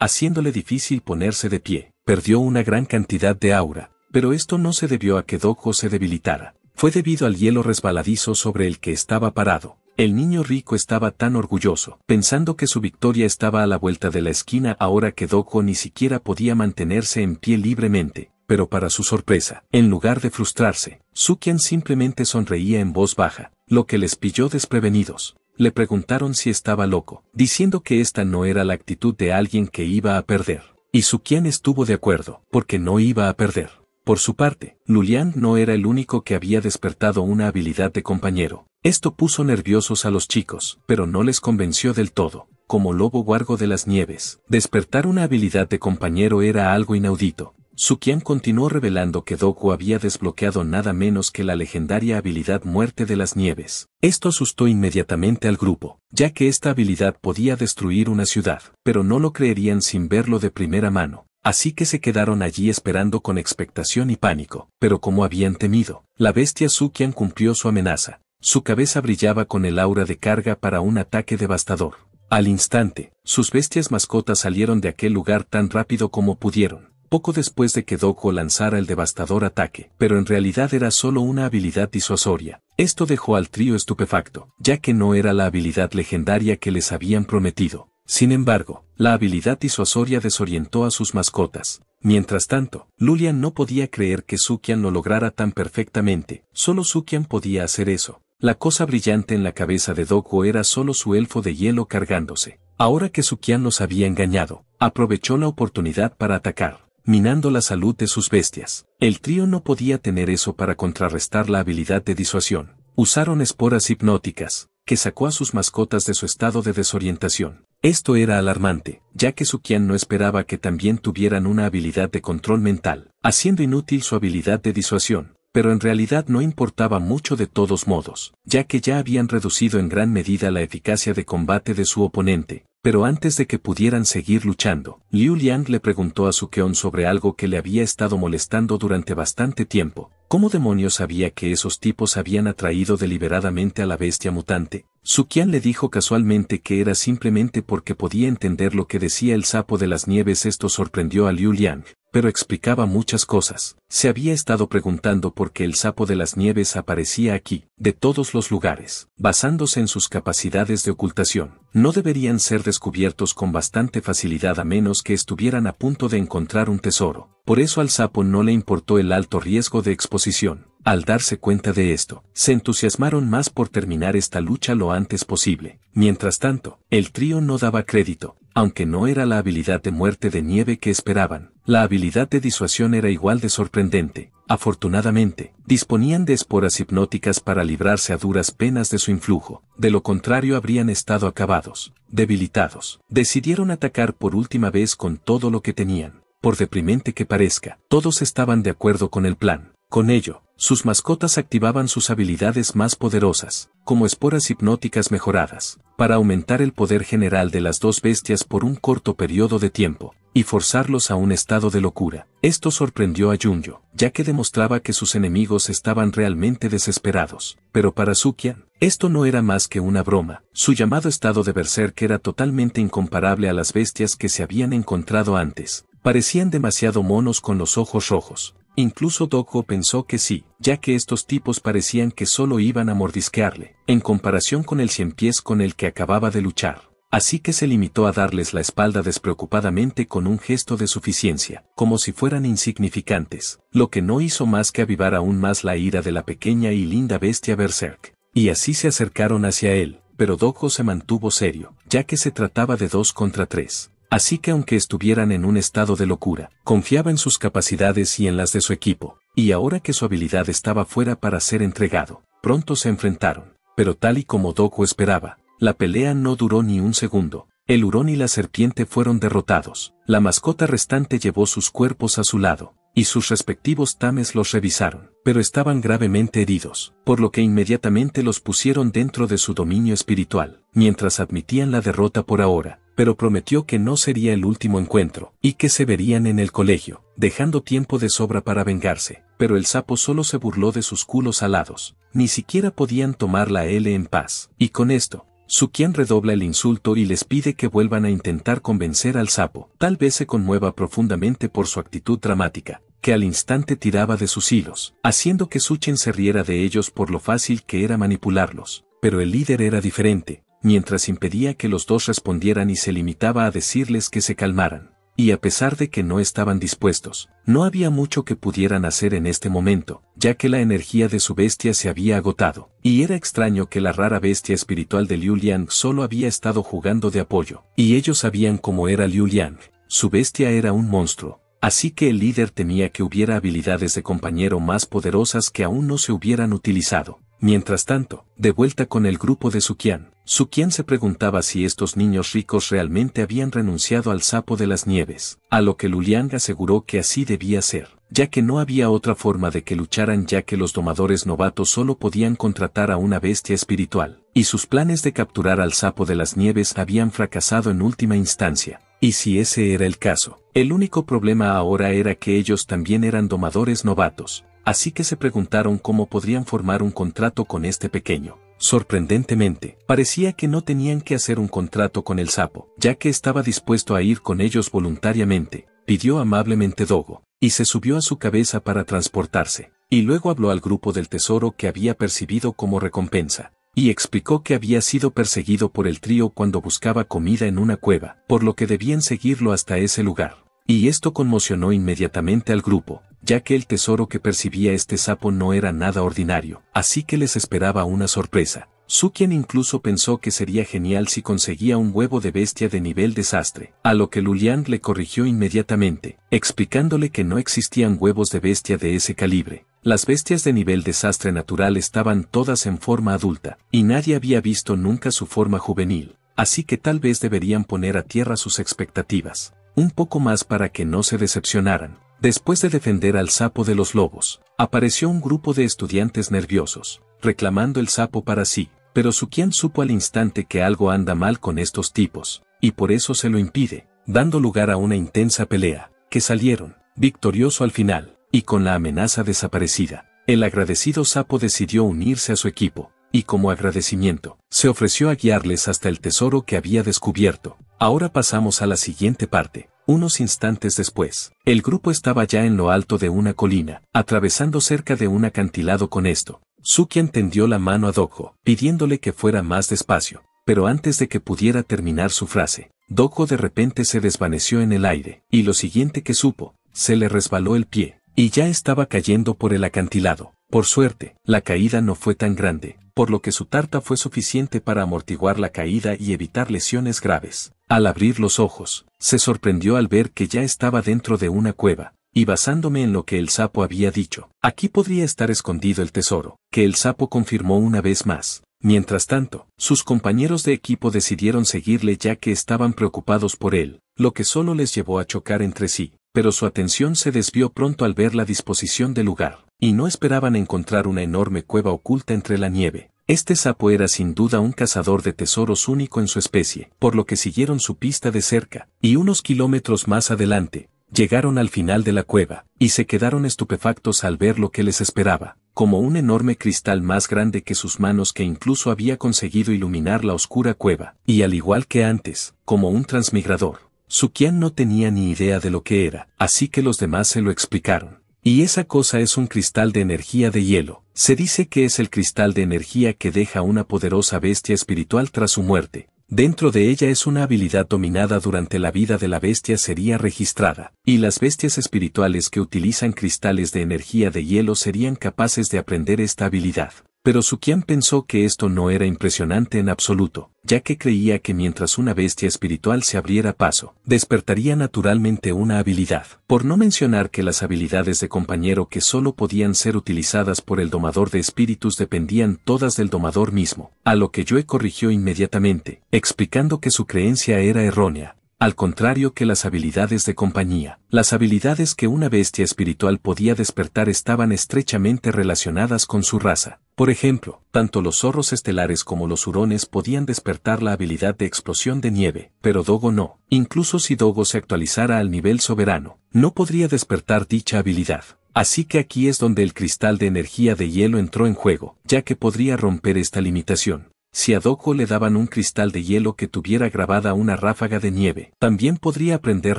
haciéndole difícil ponerse de pie. Perdió una gran cantidad de aura, pero esto no se debió a que Doko se debilitara, fue debido al hielo resbaladizo sobre el que estaba parado. El niño rico estaba tan orgulloso, pensando que su victoria estaba a la vuelta de la esquina ahora que Doko ni siquiera podía mantenerse en pie libremente, pero para su sorpresa, en lugar de frustrarse, Sukian simplemente sonreía en voz baja, lo que les pilló desprevenidos. Le preguntaron si estaba loco, diciendo que esta no era la actitud de alguien que iba a perder. Y Sukian estuvo de acuerdo, porque no iba a perder. Por su parte, Lulian no era el único que había despertado una habilidad de compañero. Esto puso nerviosos a los chicos, pero no les convenció del todo. Como lobo guargo de las nieves, despertar una habilidad de compañero era algo inaudito. Sukian continuó revelando que Doku había desbloqueado nada menos que la legendaria habilidad Muerte de las Nieves. Esto asustó inmediatamente al grupo, ya que esta habilidad podía destruir una ciudad, pero no lo creerían sin verlo de primera mano. Así que se quedaron allí esperando con expectación y pánico, pero como habían temido, la bestia Sukian cumplió su amenaza. Su cabeza brillaba con el aura de carga para un ataque devastador. Al instante, sus bestias mascotas salieron de aquel lugar tan rápido como pudieron, poco después de que Doko lanzara el devastador ataque, pero en realidad era solo una habilidad disuasoria. Esto dejó al trío estupefacto, ya que no era la habilidad legendaria que les habían prometido. Sin embargo, la habilidad disuasoria desorientó a sus mascotas. Mientras tanto, Lulian no podía creer que Sukian lo lograra tan perfectamente, solo Sukian podía hacer eso. La cosa brillante en la cabeza de Doku era solo su elfo de hielo cargándose. Ahora que Sukian los había engañado, aprovechó la oportunidad para atacar, minando la salud de sus bestias. El trío no podía tener eso para contrarrestar la habilidad de disuasión. Usaron esporas hipnóticas, que sacó a sus mascotas de su estado de desorientación. Esto era alarmante, ya que Sukian no esperaba que también tuvieran una habilidad de control mental, haciendo inútil su habilidad de disuasión, pero en realidad no importaba mucho de todos modos, ya que ya habían reducido en gran medida la eficacia de combate de su oponente, pero antes de que pudieran seguir luchando, Liu Liang le preguntó a su Keon sobre algo que le había estado molestando durante bastante tiempo. ¿Cómo demonios sabía que esos tipos habían atraído deliberadamente a la bestia mutante? Su Sukian le dijo casualmente que era simplemente porque podía entender lo que decía el sapo de las nieves. Esto sorprendió a Liu Liang, pero explicaba muchas cosas. Se había estado preguntando por qué el sapo de las nieves aparecía aquí, de todos los lugares, basándose en sus capacidades de ocultación. No deberían ser descubiertos con bastante facilidad a menos que estuvieran a punto de encontrar un tesoro. Por eso al sapo no le importó el alto riesgo de exposición. Al darse cuenta de esto, se entusiasmaron más por terminar esta lucha lo antes posible. Mientras tanto, el trío no daba crédito, aunque no era la habilidad de muerte de nieve que esperaban la habilidad de disuasión era igual de sorprendente. Afortunadamente, disponían de esporas hipnóticas para librarse a duras penas de su influjo, de lo contrario habrían estado acabados, debilitados. Decidieron atacar por última vez con todo lo que tenían. Por deprimente que parezca, todos estaban de acuerdo con el plan. Con ello, sus mascotas activaban sus habilidades más poderosas, como esporas hipnóticas mejoradas, para aumentar el poder general de las dos bestias por un corto periodo de tiempo y forzarlos a un estado de locura. Esto sorprendió a Junyo, ya que demostraba que sus enemigos estaban realmente desesperados. Pero para Sukian, esto no era más que una broma. Su llamado estado de berserk era totalmente incomparable a las bestias que se habían encontrado antes. Parecían demasiado monos con los ojos rojos. Incluso Doko pensó que sí, ya que estos tipos parecían que solo iban a mordisquearle, en comparación con el cien pies con el que acababa de luchar. Así que se limitó a darles la espalda despreocupadamente con un gesto de suficiencia, como si fueran insignificantes, lo que no hizo más que avivar aún más la ira de la pequeña y linda bestia Berserk. Y así se acercaron hacia él, pero Dojo se mantuvo serio, ya que se trataba de dos contra tres. Así que aunque estuvieran en un estado de locura, confiaba en sus capacidades y en las de su equipo, y ahora que su habilidad estaba fuera para ser entregado, pronto se enfrentaron. Pero tal y como Doku esperaba, la pelea no duró ni un segundo. El hurón y la serpiente fueron derrotados. La mascota restante llevó sus cuerpos a su lado, y sus respectivos tames los revisaron, pero estaban gravemente heridos, por lo que inmediatamente los pusieron dentro de su dominio espiritual, mientras admitían la derrota por ahora, pero prometió que no sería el último encuentro, y que se verían en el colegio, dejando tiempo de sobra para vengarse, pero el sapo solo se burló de sus culos alados, ni siquiera podían tomar la L en paz, y con esto, su redobla el insulto y les pide que vuelvan a intentar convencer al sapo. Tal vez se conmueva profundamente por su actitud dramática, que al instante tiraba de sus hilos, haciendo que Suchen se riera de ellos por lo fácil que era manipularlos. Pero el líder era diferente, mientras impedía que los dos respondieran y se limitaba a decirles que se calmaran y a pesar de que no estaban dispuestos, no había mucho que pudieran hacer en este momento, ya que la energía de su bestia se había agotado, y era extraño que la rara bestia espiritual de Liu Liang solo había estado jugando de apoyo, y ellos sabían cómo era Liu Liang, su bestia era un monstruo, así que el líder temía que hubiera habilidades de compañero más poderosas que aún no se hubieran utilizado. Mientras tanto, de vuelta con el grupo de Sukian, Sukian se preguntaba si estos niños ricos realmente habían renunciado al sapo de las nieves, a lo que Luliang aseguró que así debía ser, ya que no había otra forma de que lucharan ya que los domadores novatos solo podían contratar a una bestia espiritual, y sus planes de capturar al sapo de las nieves habían fracasado en última instancia. Y si ese era el caso, el único problema ahora era que ellos también eran domadores novatos, así que se preguntaron cómo podrían formar un contrato con este pequeño. Sorprendentemente, parecía que no tenían que hacer un contrato con el sapo, ya que estaba dispuesto a ir con ellos voluntariamente, pidió amablemente Dogo, y se subió a su cabeza para transportarse, y luego habló al grupo del tesoro que había percibido como recompensa, y explicó que había sido perseguido por el trío cuando buscaba comida en una cueva, por lo que debían seguirlo hasta ese lugar. Y esto conmocionó inmediatamente al grupo, ya que el tesoro que percibía este sapo no era nada ordinario, así que les esperaba una sorpresa. Sukian incluso pensó que sería genial si conseguía un huevo de bestia de nivel desastre, a lo que Lulian le corrigió inmediatamente, explicándole que no existían huevos de bestia de ese calibre. Las bestias de nivel desastre natural estaban todas en forma adulta, y nadie había visto nunca su forma juvenil, así que tal vez deberían poner a tierra sus expectativas, un poco más para que no se decepcionaran. Después de defender al sapo de los lobos, apareció un grupo de estudiantes nerviosos, reclamando el sapo para sí, pero Sukian supo al instante que algo anda mal con estos tipos, y por eso se lo impide, dando lugar a una intensa pelea, que salieron, victorioso al final, y con la amenaza desaparecida. El agradecido sapo decidió unirse a su equipo, y como agradecimiento, se ofreció a guiarles hasta el tesoro que había descubierto. Ahora pasamos a la siguiente parte. Unos instantes después, el grupo estaba ya en lo alto de una colina, atravesando cerca de un acantilado con esto. Suki tendió la mano a Doko, pidiéndole que fuera más despacio, pero antes de que pudiera terminar su frase, Doko de repente se desvaneció en el aire, y lo siguiente que supo, se le resbaló el pie, y ya estaba cayendo por el acantilado. Por suerte, la caída no fue tan grande, por lo que su tarta fue suficiente para amortiguar la caída y evitar lesiones graves. Al abrir los ojos, se sorprendió al ver que ya estaba dentro de una cueva, y basándome en lo que el sapo había dicho, aquí podría estar escondido el tesoro, que el sapo confirmó una vez más. Mientras tanto, sus compañeros de equipo decidieron seguirle ya que estaban preocupados por él, lo que solo les llevó a chocar entre sí, pero su atención se desvió pronto al ver la disposición del lugar, y no esperaban encontrar una enorme cueva oculta entre la nieve, este sapo era sin duda un cazador de tesoros único en su especie, por lo que siguieron su pista de cerca, y unos kilómetros más adelante, llegaron al final de la cueva, y se quedaron estupefactos al ver lo que les esperaba, como un enorme cristal más grande que sus manos que incluso había conseguido iluminar la oscura cueva, y al igual que antes, como un transmigrador. Sukian no tenía ni idea de lo que era, así que los demás se lo explicaron. Y esa cosa es un cristal de energía de hielo. Se dice que es el cristal de energía que deja una poderosa bestia espiritual tras su muerte. Dentro de ella es una habilidad dominada durante la vida de la bestia sería registrada, y las bestias espirituales que utilizan cristales de energía de hielo serían capaces de aprender esta habilidad. Pero Sukian pensó que esto no era impresionante en absoluto, ya que creía que mientras una bestia espiritual se abriera paso, despertaría naturalmente una habilidad, por no mencionar que las habilidades de compañero que solo podían ser utilizadas por el domador de espíritus dependían todas del domador mismo, a lo que Yue corrigió inmediatamente, explicando que su creencia era errónea, al contrario que las habilidades de compañía, las habilidades que una bestia espiritual podía despertar estaban estrechamente relacionadas con su raza. Por ejemplo, tanto los zorros estelares como los hurones podían despertar la habilidad de explosión de nieve, pero Dogo no. Incluso si Dogo se actualizara al nivel soberano, no podría despertar dicha habilidad. Así que aquí es donde el cristal de energía de hielo entró en juego, ya que podría romper esta limitación si a Doko le daban un cristal de hielo que tuviera grabada una ráfaga de nieve. También podría aprender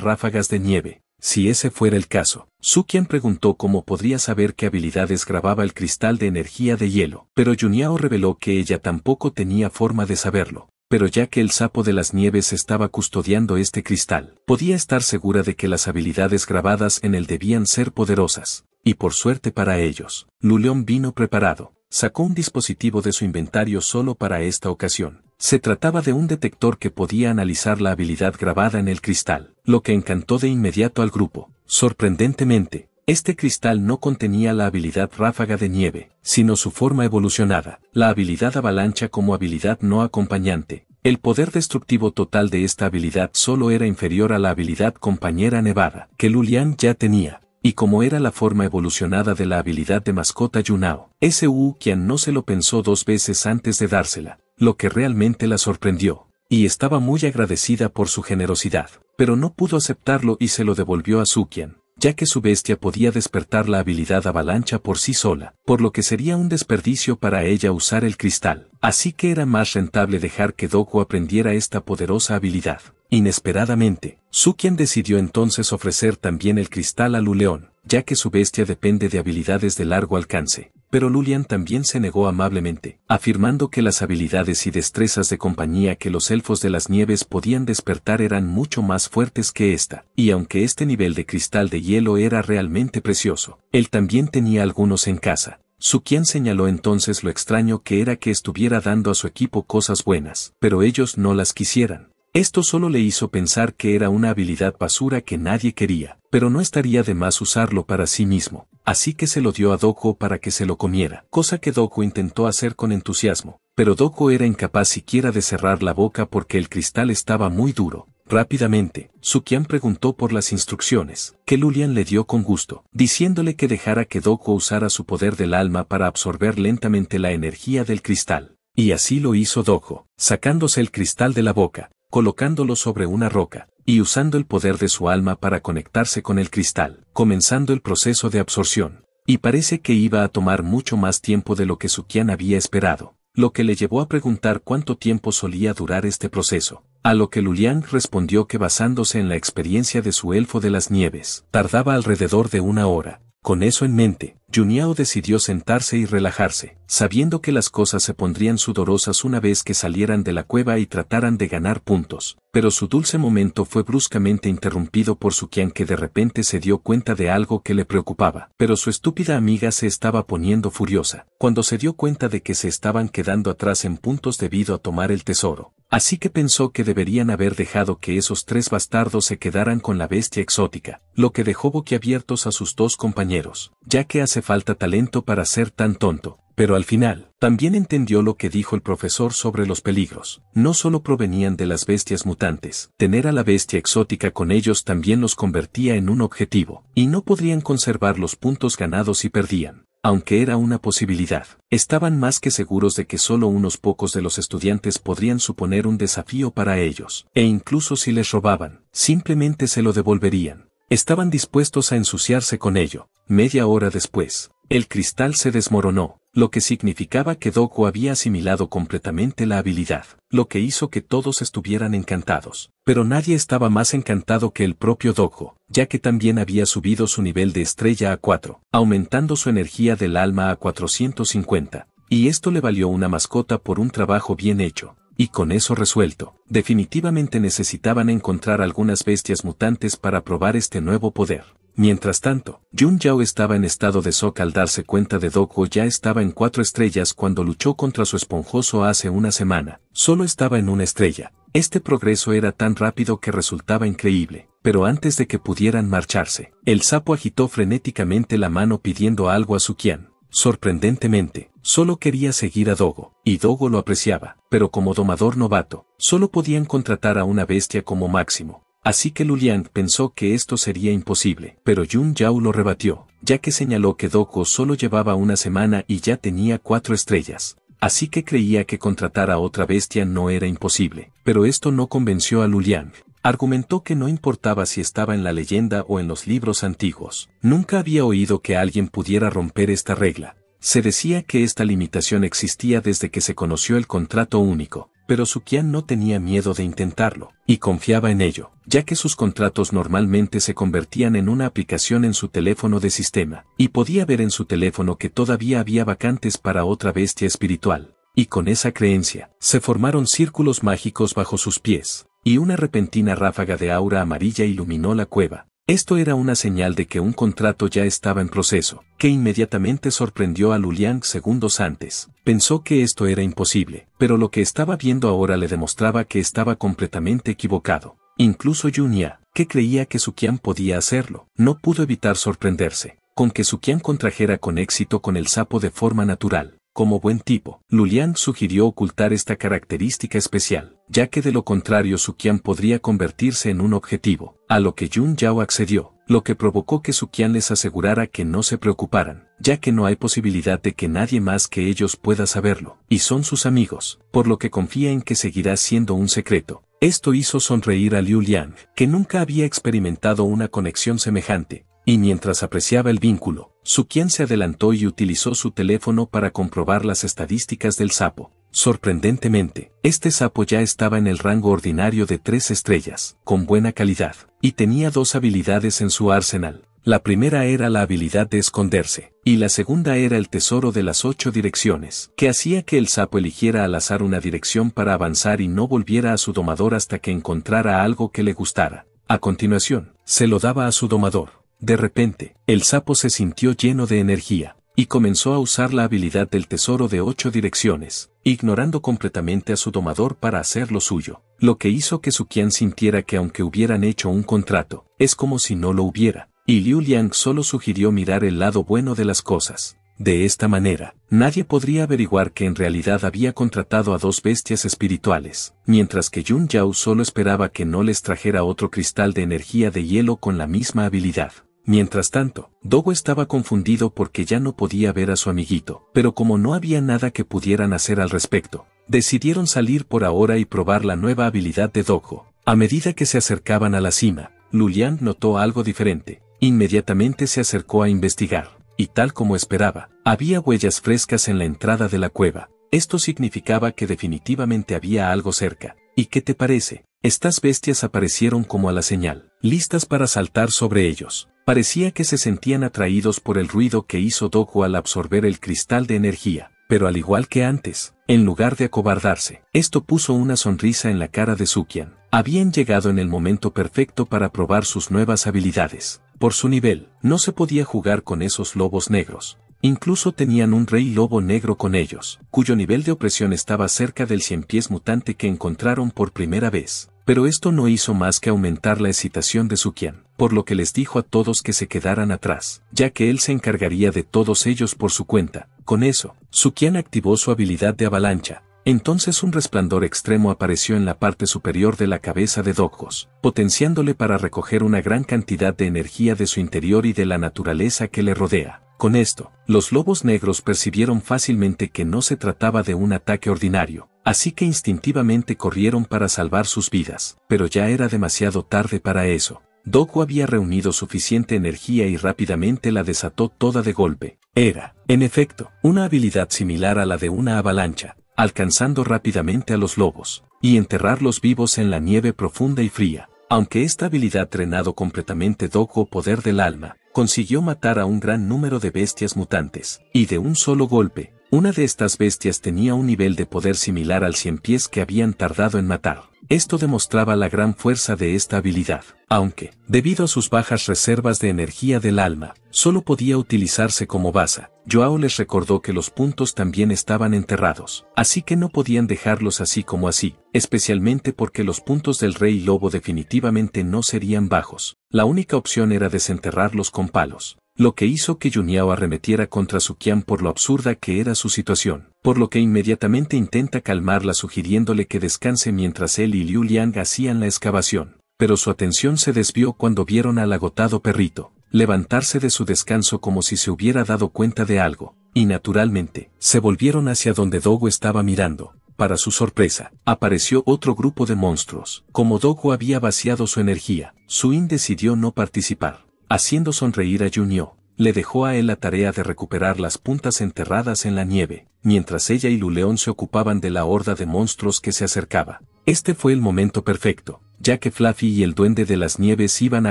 ráfagas de nieve, si ese fuera el caso. Sukian preguntó cómo podría saber qué habilidades grababa el cristal de energía de hielo, pero Juniao reveló que ella tampoco tenía forma de saberlo. Pero ya que el sapo de las nieves estaba custodiando este cristal, podía estar segura de que las habilidades grabadas en él debían ser poderosas. Y por suerte para ellos, Luleón vino preparado sacó un dispositivo de su inventario solo para esta ocasión. Se trataba de un detector que podía analizar la habilidad grabada en el cristal, lo que encantó de inmediato al grupo. Sorprendentemente, este cristal no contenía la habilidad ráfaga de nieve, sino su forma evolucionada, la habilidad avalancha como habilidad no acompañante. El poder destructivo total de esta habilidad solo era inferior a la habilidad compañera nevada, que Lulian ya tenía, y como era la forma evolucionada de la habilidad de mascota Yunao, Ese quien no se lo pensó dos veces antes de dársela, lo que realmente la sorprendió, y estaba muy agradecida por su generosidad, pero no pudo aceptarlo y se lo devolvió a Sukian, ya que su bestia podía despertar la habilidad avalancha por sí sola, por lo que sería un desperdicio para ella usar el cristal, así que era más rentable dejar que Doku aprendiera esta poderosa habilidad. Inesperadamente, Sukian decidió entonces ofrecer también el cristal a Luleón, ya que su bestia depende de habilidades de largo alcance. Pero Lulian también se negó amablemente, afirmando que las habilidades y destrezas de compañía que los elfos de las nieves podían despertar eran mucho más fuertes que esta, y aunque este nivel de cristal de hielo era realmente precioso, él también tenía algunos en casa, Sukian señaló entonces lo extraño que era que estuviera dando a su equipo cosas buenas, pero ellos no las quisieran. Esto solo le hizo pensar que era una habilidad basura que nadie quería, pero no estaría de más usarlo para sí mismo, así que se lo dio a Doko para que se lo comiera, cosa que Doko intentó hacer con entusiasmo, pero Doko era incapaz siquiera de cerrar la boca porque el cristal estaba muy duro. Rápidamente, Sukian preguntó por las instrucciones, que Lulian le dio con gusto, diciéndole que dejara que Doko usara su poder del alma para absorber lentamente la energía del cristal. Y así lo hizo Doko, sacándose el cristal de la boca, colocándolo sobre una roca, y usando el poder de su alma para conectarse con el cristal, comenzando el proceso de absorción. Y parece que iba a tomar mucho más tiempo de lo que Sukian había esperado, lo que le llevó a preguntar cuánto tiempo solía durar este proceso, a lo que Luliang respondió que basándose en la experiencia de su elfo de las nieves, tardaba alrededor de una hora. Con eso en mente, Juniao decidió sentarse y relajarse, sabiendo que las cosas se pondrían sudorosas una vez que salieran de la cueva y trataran de ganar puntos, pero su dulce momento fue bruscamente interrumpido por Sukian que de repente se dio cuenta de algo que le preocupaba, pero su estúpida amiga se estaba poniendo furiosa, cuando se dio cuenta de que se estaban quedando atrás en puntos debido a tomar el tesoro. Así que pensó que deberían haber dejado que esos tres bastardos se quedaran con la bestia exótica, lo que dejó boquiabiertos a sus dos compañeros, ya que hace falta talento para ser tan tonto. Pero al final, también entendió lo que dijo el profesor sobre los peligros. No solo provenían de las bestias mutantes, tener a la bestia exótica con ellos también los convertía en un objetivo, y no podrían conservar los puntos ganados si perdían. Aunque era una posibilidad, estaban más que seguros de que solo unos pocos de los estudiantes podrían suponer un desafío para ellos, e incluso si les robaban, simplemente se lo devolverían. Estaban dispuestos a ensuciarse con ello. Media hora después, el cristal se desmoronó, lo que significaba que Doku había asimilado completamente la habilidad, lo que hizo que todos estuvieran encantados. Pero nadie estaba más encantado que el propio Doku, ya que también había subido su nivel de estrella a 4, aumentando su energía del alma a 450. Y esto le valió una mascota por un trabajo bien hecho. Y con eso resuelto, definitivamente necesitaban encontrar algunas bestias mutantes para probar este nuevo poder. Mientras tanto, Jun Yao estaba en estado de shock al darse cuenta de Doku ya estaba en cuatro estrellas cuando luchó contra su esponjoso hace una semana, solo estaba en una estrella. Este progreso era tan rápido que resultaba increíble, pero antes de que pudieran marcharse, el sapo agitó frenéticamente la mano pidiendo algo a Su Qian. Sorprendentemente, Solo quería seguir a Dogo, y Dogo lo apreciaba, pero como domador novato, solo podían contratar a una bestia como máximo. Así que Luliang pensó que esto sería imposible, pero Yun Yao lo rebatió, ya que señaló que Dogo solo llevaba una semana y ya tenía cuatro estrellas. Así que creía que contratar a otra bestia no era imposible, pero esto no convenció a Luliang. Argumentó que no importaba si estaba en la leyenda o en los libros antiguos. Nunca había oído que alguien pudiera romper esta regla, se decía que esta limitación existía desde que se conoció el contrato único, pero Sukian no tenía miedo de intentarlo, y confiaba en ello, ya que sus contratos normalmente se convertían en una aplicación en su teléfono de sistema, y podía ver en su teléfono que todavía había vacantes para otra bestia espiritual. Y con esa creencia, se formaron círculos mágicos bajo sus pies, y una repentina ráfaga de aura amarilla iluminó la cueva, esto era una señal de que un contrato ya estaba en proceso, que inmediatamente sorprendió a Luliang segundos antes. Pensó que esto era imposible, pero lo que estaba viendo ahora le demostraba que estaba completamente equivocado. Incluso Yunia, que creía que Sukian podía hacerlo, no pudo evitar sorprenderse, con que Sukian contrajera con éxito con el sapo de forma natural. Como buen tipo, Liang sugirió ocultar esta característica especial, ya que de lo contrario Su Qian podría convertirse en un objetivo, a lo que Jun Yao accedió, lo que provocó que Su Qian les asegurara que no se preocuparan, ya que no hay posibilidad de que nadie más que ellos pueda saberlo, y son sus amigos, por lo que confía en que seguirá siendo un secreto. Esto hizo sonreír a Liu Liang, que nunca había experimentado una conexión semejante, y mientras apreciaba el vínculo, su quien se adelantó y utilizó su teléfono para comprobar las estadísticas del sapo. Sorprendentemente, este sapo ya estaba en el rango ordinario de tres estrellas, con buena calidad, y tenía dos habilidades en su arsenal. La primera era la habilidad de esconderse, y la segunda era el tesoro de las ocho direcciones, que hacía que el sapo eligiera al azar una dirección para avanzar y no volviera a su domador hasta que encontrara algo que le gustara. A continuación, se lo daba a su domador de repente, el sapo se sintió lleno de energía, y comenzó a usar la habilidad del tesoro de ocho direcciones, ignorando completamente a su domador para hacer lo suyo, lo que hizo que Su Qian sintiera que aunque hubieran hecho un contrato, es como si no lo hubiera, y Liu Liang solo sugirió mirar el lado bueno de las cosas. De esta manera, nadie podría averiguar que en realidad había contratado a dos bestias espirituales, mientras que Yun Yao solo esperaba que no les trajera otro cristal de energía de hielo con la misma habilidad. Mientras tanto, Dogo estaba confundido porque ya no podía ver a su amiguito, pero como no había nada que pudieran hacer al respecto, decidieron salir por ahora y probar la nueva habilidad de Dogo. A medida que se acercaban a la cima, Lulian notó algo diferente. Inmediatamente se acercó a investigar, y tal como esperaba, había huellas frescas en la entrada de la cueva. Esto significaba que definitivamente había algo cerca. ¿Y qué te parece? Estas bestias aparecieron como a la señal, listas para saltar sobre ellos. Parecía que se sentían atraídos por el ruido que hizo Doku al absorber el cristal de energía, pero al igual que antes, en lugar de acobardarse, esto puso una sonrisa en la cara de Sukian. Habían llegado en el momento perfecto para probar sus nuevas habilidades. Por su nivel, no se podía jugar con esos lobos negros. Incluso tenían un rey lobo negro con ellos, cuyo nivel de opresión estaba cerca del cien pies mutante que encontraron por primera vez pero esto no hizo más que aumentar la excitación de Sukian, por lo que les dijo a todos que se quedaran atrás, ya que él se encargaría de todos ellos por su cuenta. Con eso, Sukian activó su habilidad de avalancha, entonces un resplandor extremo apareció en la parte superior de la cabeza de Dokkos, potenciándole para recoger una gran cantidad de energía de su interior y de la naturaleza que le rodea. Con esto, los lobos negros percibieron fácilmente que no se trataba de un ataque ordinario, así que instintivamente corrieron para salvar sus vidas, pero ya era demasiado tarde para eso. Doku había reunido suficiente energía y rápidamente la desató toda de golpe. Era, en efecto, una habilidad similar a la de una avalancha, alcanzando rápidamente a los lobos, y enterrarlos vivos en la nieve profunda y fría. Aunque esta habilidad drenado completamente Doku poder del alma, consiguió matar a un gran número de bestias mutantes, y de un solo golpe, una de estas bestias tenía un nivel de poder similar al cien pies que habían tardado en matar. Esto demostraba la gran fuerza de esta habilidad, aunque, debido a sus bajas reservas de energía del alma, solo podía utilizarse como basa. Joao les recordó que los puntos también estaban enterrados, así que no podían dejarlos así como así, especialmente porque los puntos del rey lobo definitivamente no serían bajos. La única opción era desenterrarlos con palos lo que hizo que Yuniao arremetiera contra Su Qian por lo absurda que era su situación, por lo que inmediatamente intenta calmarla sugiriéndole que descanse mientras él y Liu Liang hacían la excavación, pero su atención se desvió cuando vieron al agotado perrito levantarse de su descanso como si se hubiera dado cuenta de algo, y naturalmente, se volvieron hacia donde Dogo estaba mirando. Para su sorpresa, apareció otro grupo de monstruos. Como Dogo había vaciado su energía, Suin decidió no participar. Haciendo sonreír a Junio, le dejó a él la tarea de recuperar las puntas enterradas en la nieve, mientras ella y Luleón se ocupaban de la horda de monstruos que se acercaba. Este fue el momento perfecto, ya que Fluffy y el Duende de las Nieves iban a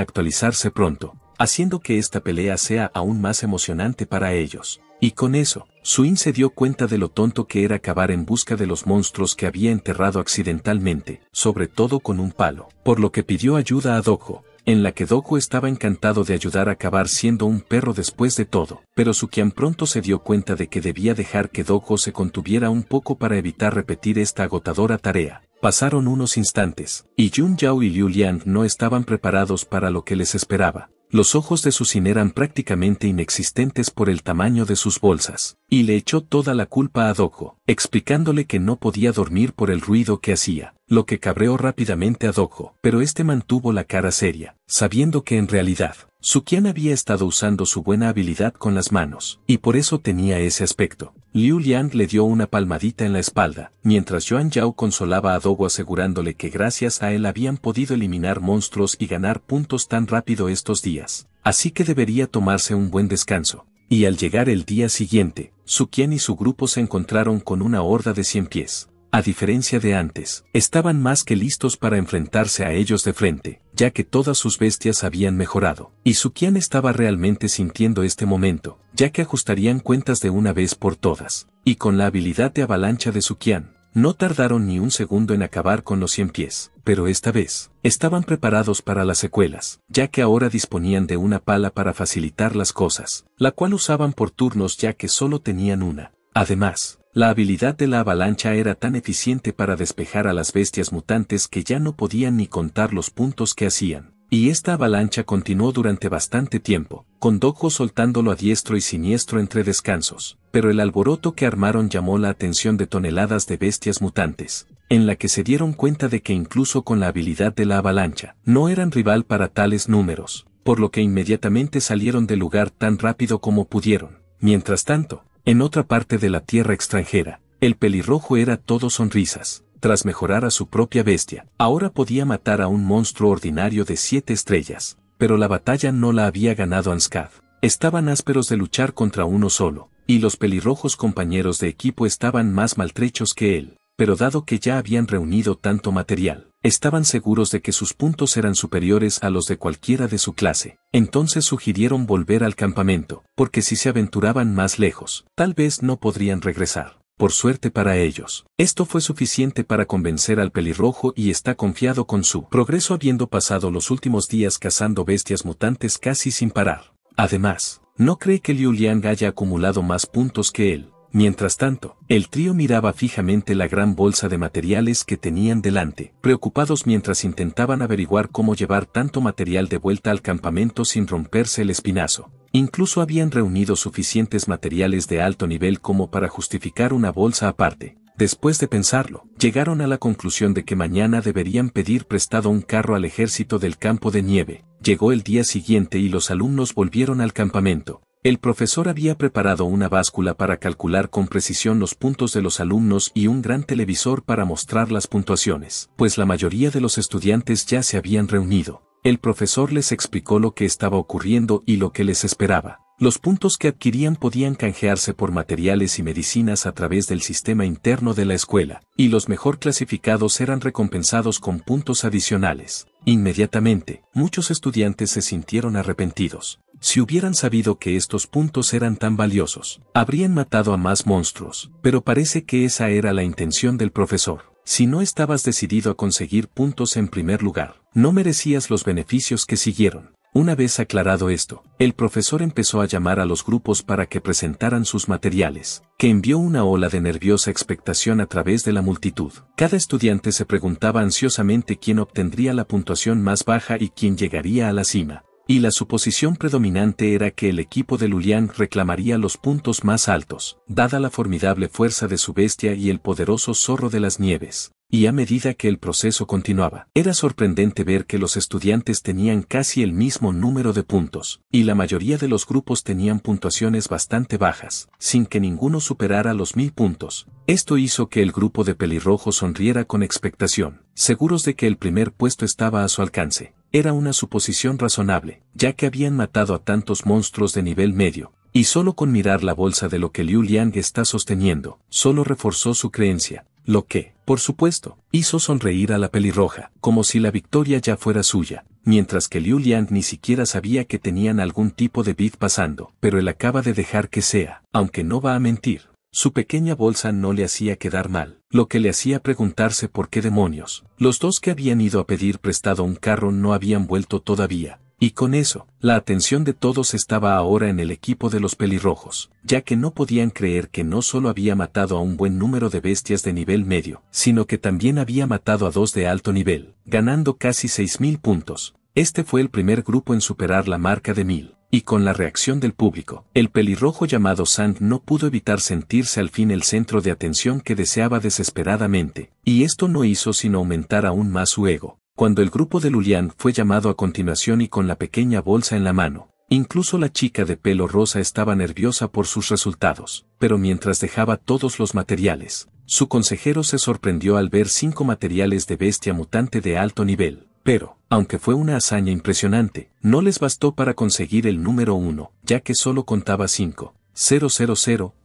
actualizarse pronto, haciendo que esta pelea sea aún más emocionante para ellos. Y con eso, Swin se dio cuenta de lo tonto que era acabar en busca de los monstruos que había enterrado accidentalmente, sobre todo con un palo, por lo que pidió ayuda a Dojo, en la que Doku estaba encantado de ayudar a acabar siendo un perro después de todo, pero Sukian pronto se dio cuenta de que debía dejar que Doku se contuviera un poco para evitar repetir esta agotadora tarea. Pasaron unos instantes, y Jun Yao y Liu no estaban preparados para lo que les esperaba. Los ojos de Susin eran prácticamente inexistentes por el tamaño de sus bolsas, y le echó toda la culpa a Dojo, explicándole que no podía dormir por el ruido que hacía, lo que cabreó rápidamente a Dojo, pero este mantuvo la cara seria, sabiendo que en realidad, Sukian había estado usando su buena habilidad con las manos, y por eso tenía ese aspecto. Liu Liang le dio una palmadita en la espalda, mientras Yuan Yao consolaba a Dogo asegurándole que gracias a él habían podido eliminar monstruos y ganar puntos tan rápido estos días. Así que debería tomarse un buen descanso. Y al llegar el día siguiente, Su Qian y su grupo se encontraron con una horda de cien pies a diferencia de antes, estaban más que listos para enfrentarse a ellos de frente, ya que todas sus bestias habían mejorado. Y Sukian estaba realmente sintiendo este momento, ya que ajustarían cuentas de una vez por todas. Y con la habilidad de avalancha de Sukian, no tardaron ni un segundo en acabar con los cien pies, pero esta vez, estaban preparados para las secuelas, ya que ahora disponían de una pala para facilitar las cosas, la cual usaban por turnos ya que solo tenían una. Además, la habilidad de la avalancha era tan eficiente para despejar a las bestias mutantes que ya no podían ni contar los puntos que hacían. Y esta avalancha continuó durante bastante tiempo, con Dojo soltándolo a diestro y siniestro entre descansos, pero el alboroto que armaron llamó la atención de toneladas de bestias mutantes, en la que se dieron cuenta de que incluso con la habilidad de la avalancha, no eran rival para tales números, por lo que inmediatamente salieron del lugar tan rápido como pudieron. Mientras tanto, en otra parte de la tierra extranjera, el pelirrojo era todo sonrisas. Tras mejorar a su propia bestia, ahora podía matar a un monstruo ordinario de siete estrellas. Pero la batalla no la había ganado Anskad. Estaban ásperos de luchar contra uno solo, y los pelirrojos compañeros de equipo estaban más maltrechos que él, pero dado que ya habían reunido tanto material, estaban seguros de que sus puntos eran superiores a los de cualquiera de su clase. Entonces sugirieron volver al campamento, porque si se aventuraban más lejos, tal vez no podrían regresar. Por suerte para ellos, esto fue suficiente para convencer al pelirrojo y está confiado con su progreso habiendo pasado los últimos días cazando bestias mutantes casi sin parar. Además, no cree que Liu Liang haya acumulado más puntos que él, Mientras tanto, el trío miraba fijamente la gran bolsa de materiales que tenían delante, preocupados mientras intentaban averiguar cómo llevar tanto material de vuelta al campamento sin romperse el espinazo. Incluso habían reunido suficientes materiales de alto nivel como para justificar una bolsa aparte. Después de pensarlo, llegaron a la conclusión de que mañana deberían pedir prestado un carro al ejército del campo de nieve. Llegó el día siguiente y los alumnos volvieron al campamento. El profesor había preparado una báscula para calcular con precisión los puntos de los alumnos y un gran televisor para mostrar las puntuaciones, pues la mayoría de los estudiantes ya se habían reunido. El profesor les explicó lo que estaba ocurriendo y lo que les esperaba. Los puntos que adquirían podían canjearse por materiales y medicinas a través del sistema interno de la escuela, y los mejor clasificados eran recompensados con puntos adicionales. Inmediatamente, muchos estudiantes se sintieron arrepentidos. Si hubieran sabido que estos puntos eran tan valiosos, habrían matado a más monstruos, pero parece que esa era la intención del profesor. Si no estabas decidido a conseguir puntos en primer lugar, no merecías los beneficios que siguieron. Una vez aclarado esto, el profesor empezó a llamar a los grupos para que presentaran sus materiales, que envió una ola de nerviosa expectación a través de la multitud. Cada estudiante se preguntaba ansiosamente quién obtendría la puntuación más baja y quién llegaría a la cima. Y la suposición predominante era que el equipo de Lulian reclamaría los puntos más altos, dada la formidable fuerza de su bestia y el poderoso zorro de las nieves y a medida que el proceso continuaba, era sorprendente ver que los estudiantes tenían casi el mismo número de puntos, y la mayoría de los grupos tenían puntuaciones bastante bajas, sin que ninguno superara los mil puntos. Esto hizo que el grupo de pelirrojo sonriera con expectación, seguros de que el primer puesto estaba a su alcance. Era una suposición razonable, ya que habían matado a tantos monstruos de nivel medio, y solo con mirar la bolsa de lo que Liu Liang está sosteniendo, solo reforzó su creencia, lo que, por supuesto, hizo sonreír a la pelirroja, como si la victoria ya fuera suya, mientras que Liu Lian ni siquiera sabía que tenían algún tipo de vid pasando, pero él acaba de dejar que sea, aunque no va a mentir. Su pequeña bolsa no le hacía quedar mal, lo que le hacía preguntarse por qué demonios. Los dos que habían ido a pedir prestado un carro no habían vuelto todavía, y con eso, la atención de todos estaba ahora en el equipo de los pelirrojos, ya que no podían creer que no solo había matado a un buen número de bestias de nivel medio, sino que también había matado a dos de alto nivel, ganando casi 6.000 puntos. Este fue el primer grupo en superar la marca de 1.000. Y con la reacción del público, el pelirrojo llamado Sand no pudo evitar sentirse al fin el centro de atención que deseaba desesperadamente, y esto no hizo sino aumentar aún más su ego, cuando el grupo de Lulian fue llamado a continuación y con la pequeña bolsa en la mano, incluso la chica de pelo rosa estaba nerviosa por sus resultados, pero mientras dejaba todos los materiales, su consejero se sorprendió al ver cinco materiales de bestia mutante de alto nivel. Pero, aunque fue una hazaña impresionante, no les bastó para conseguir el número uno, ya que solo contaba cinco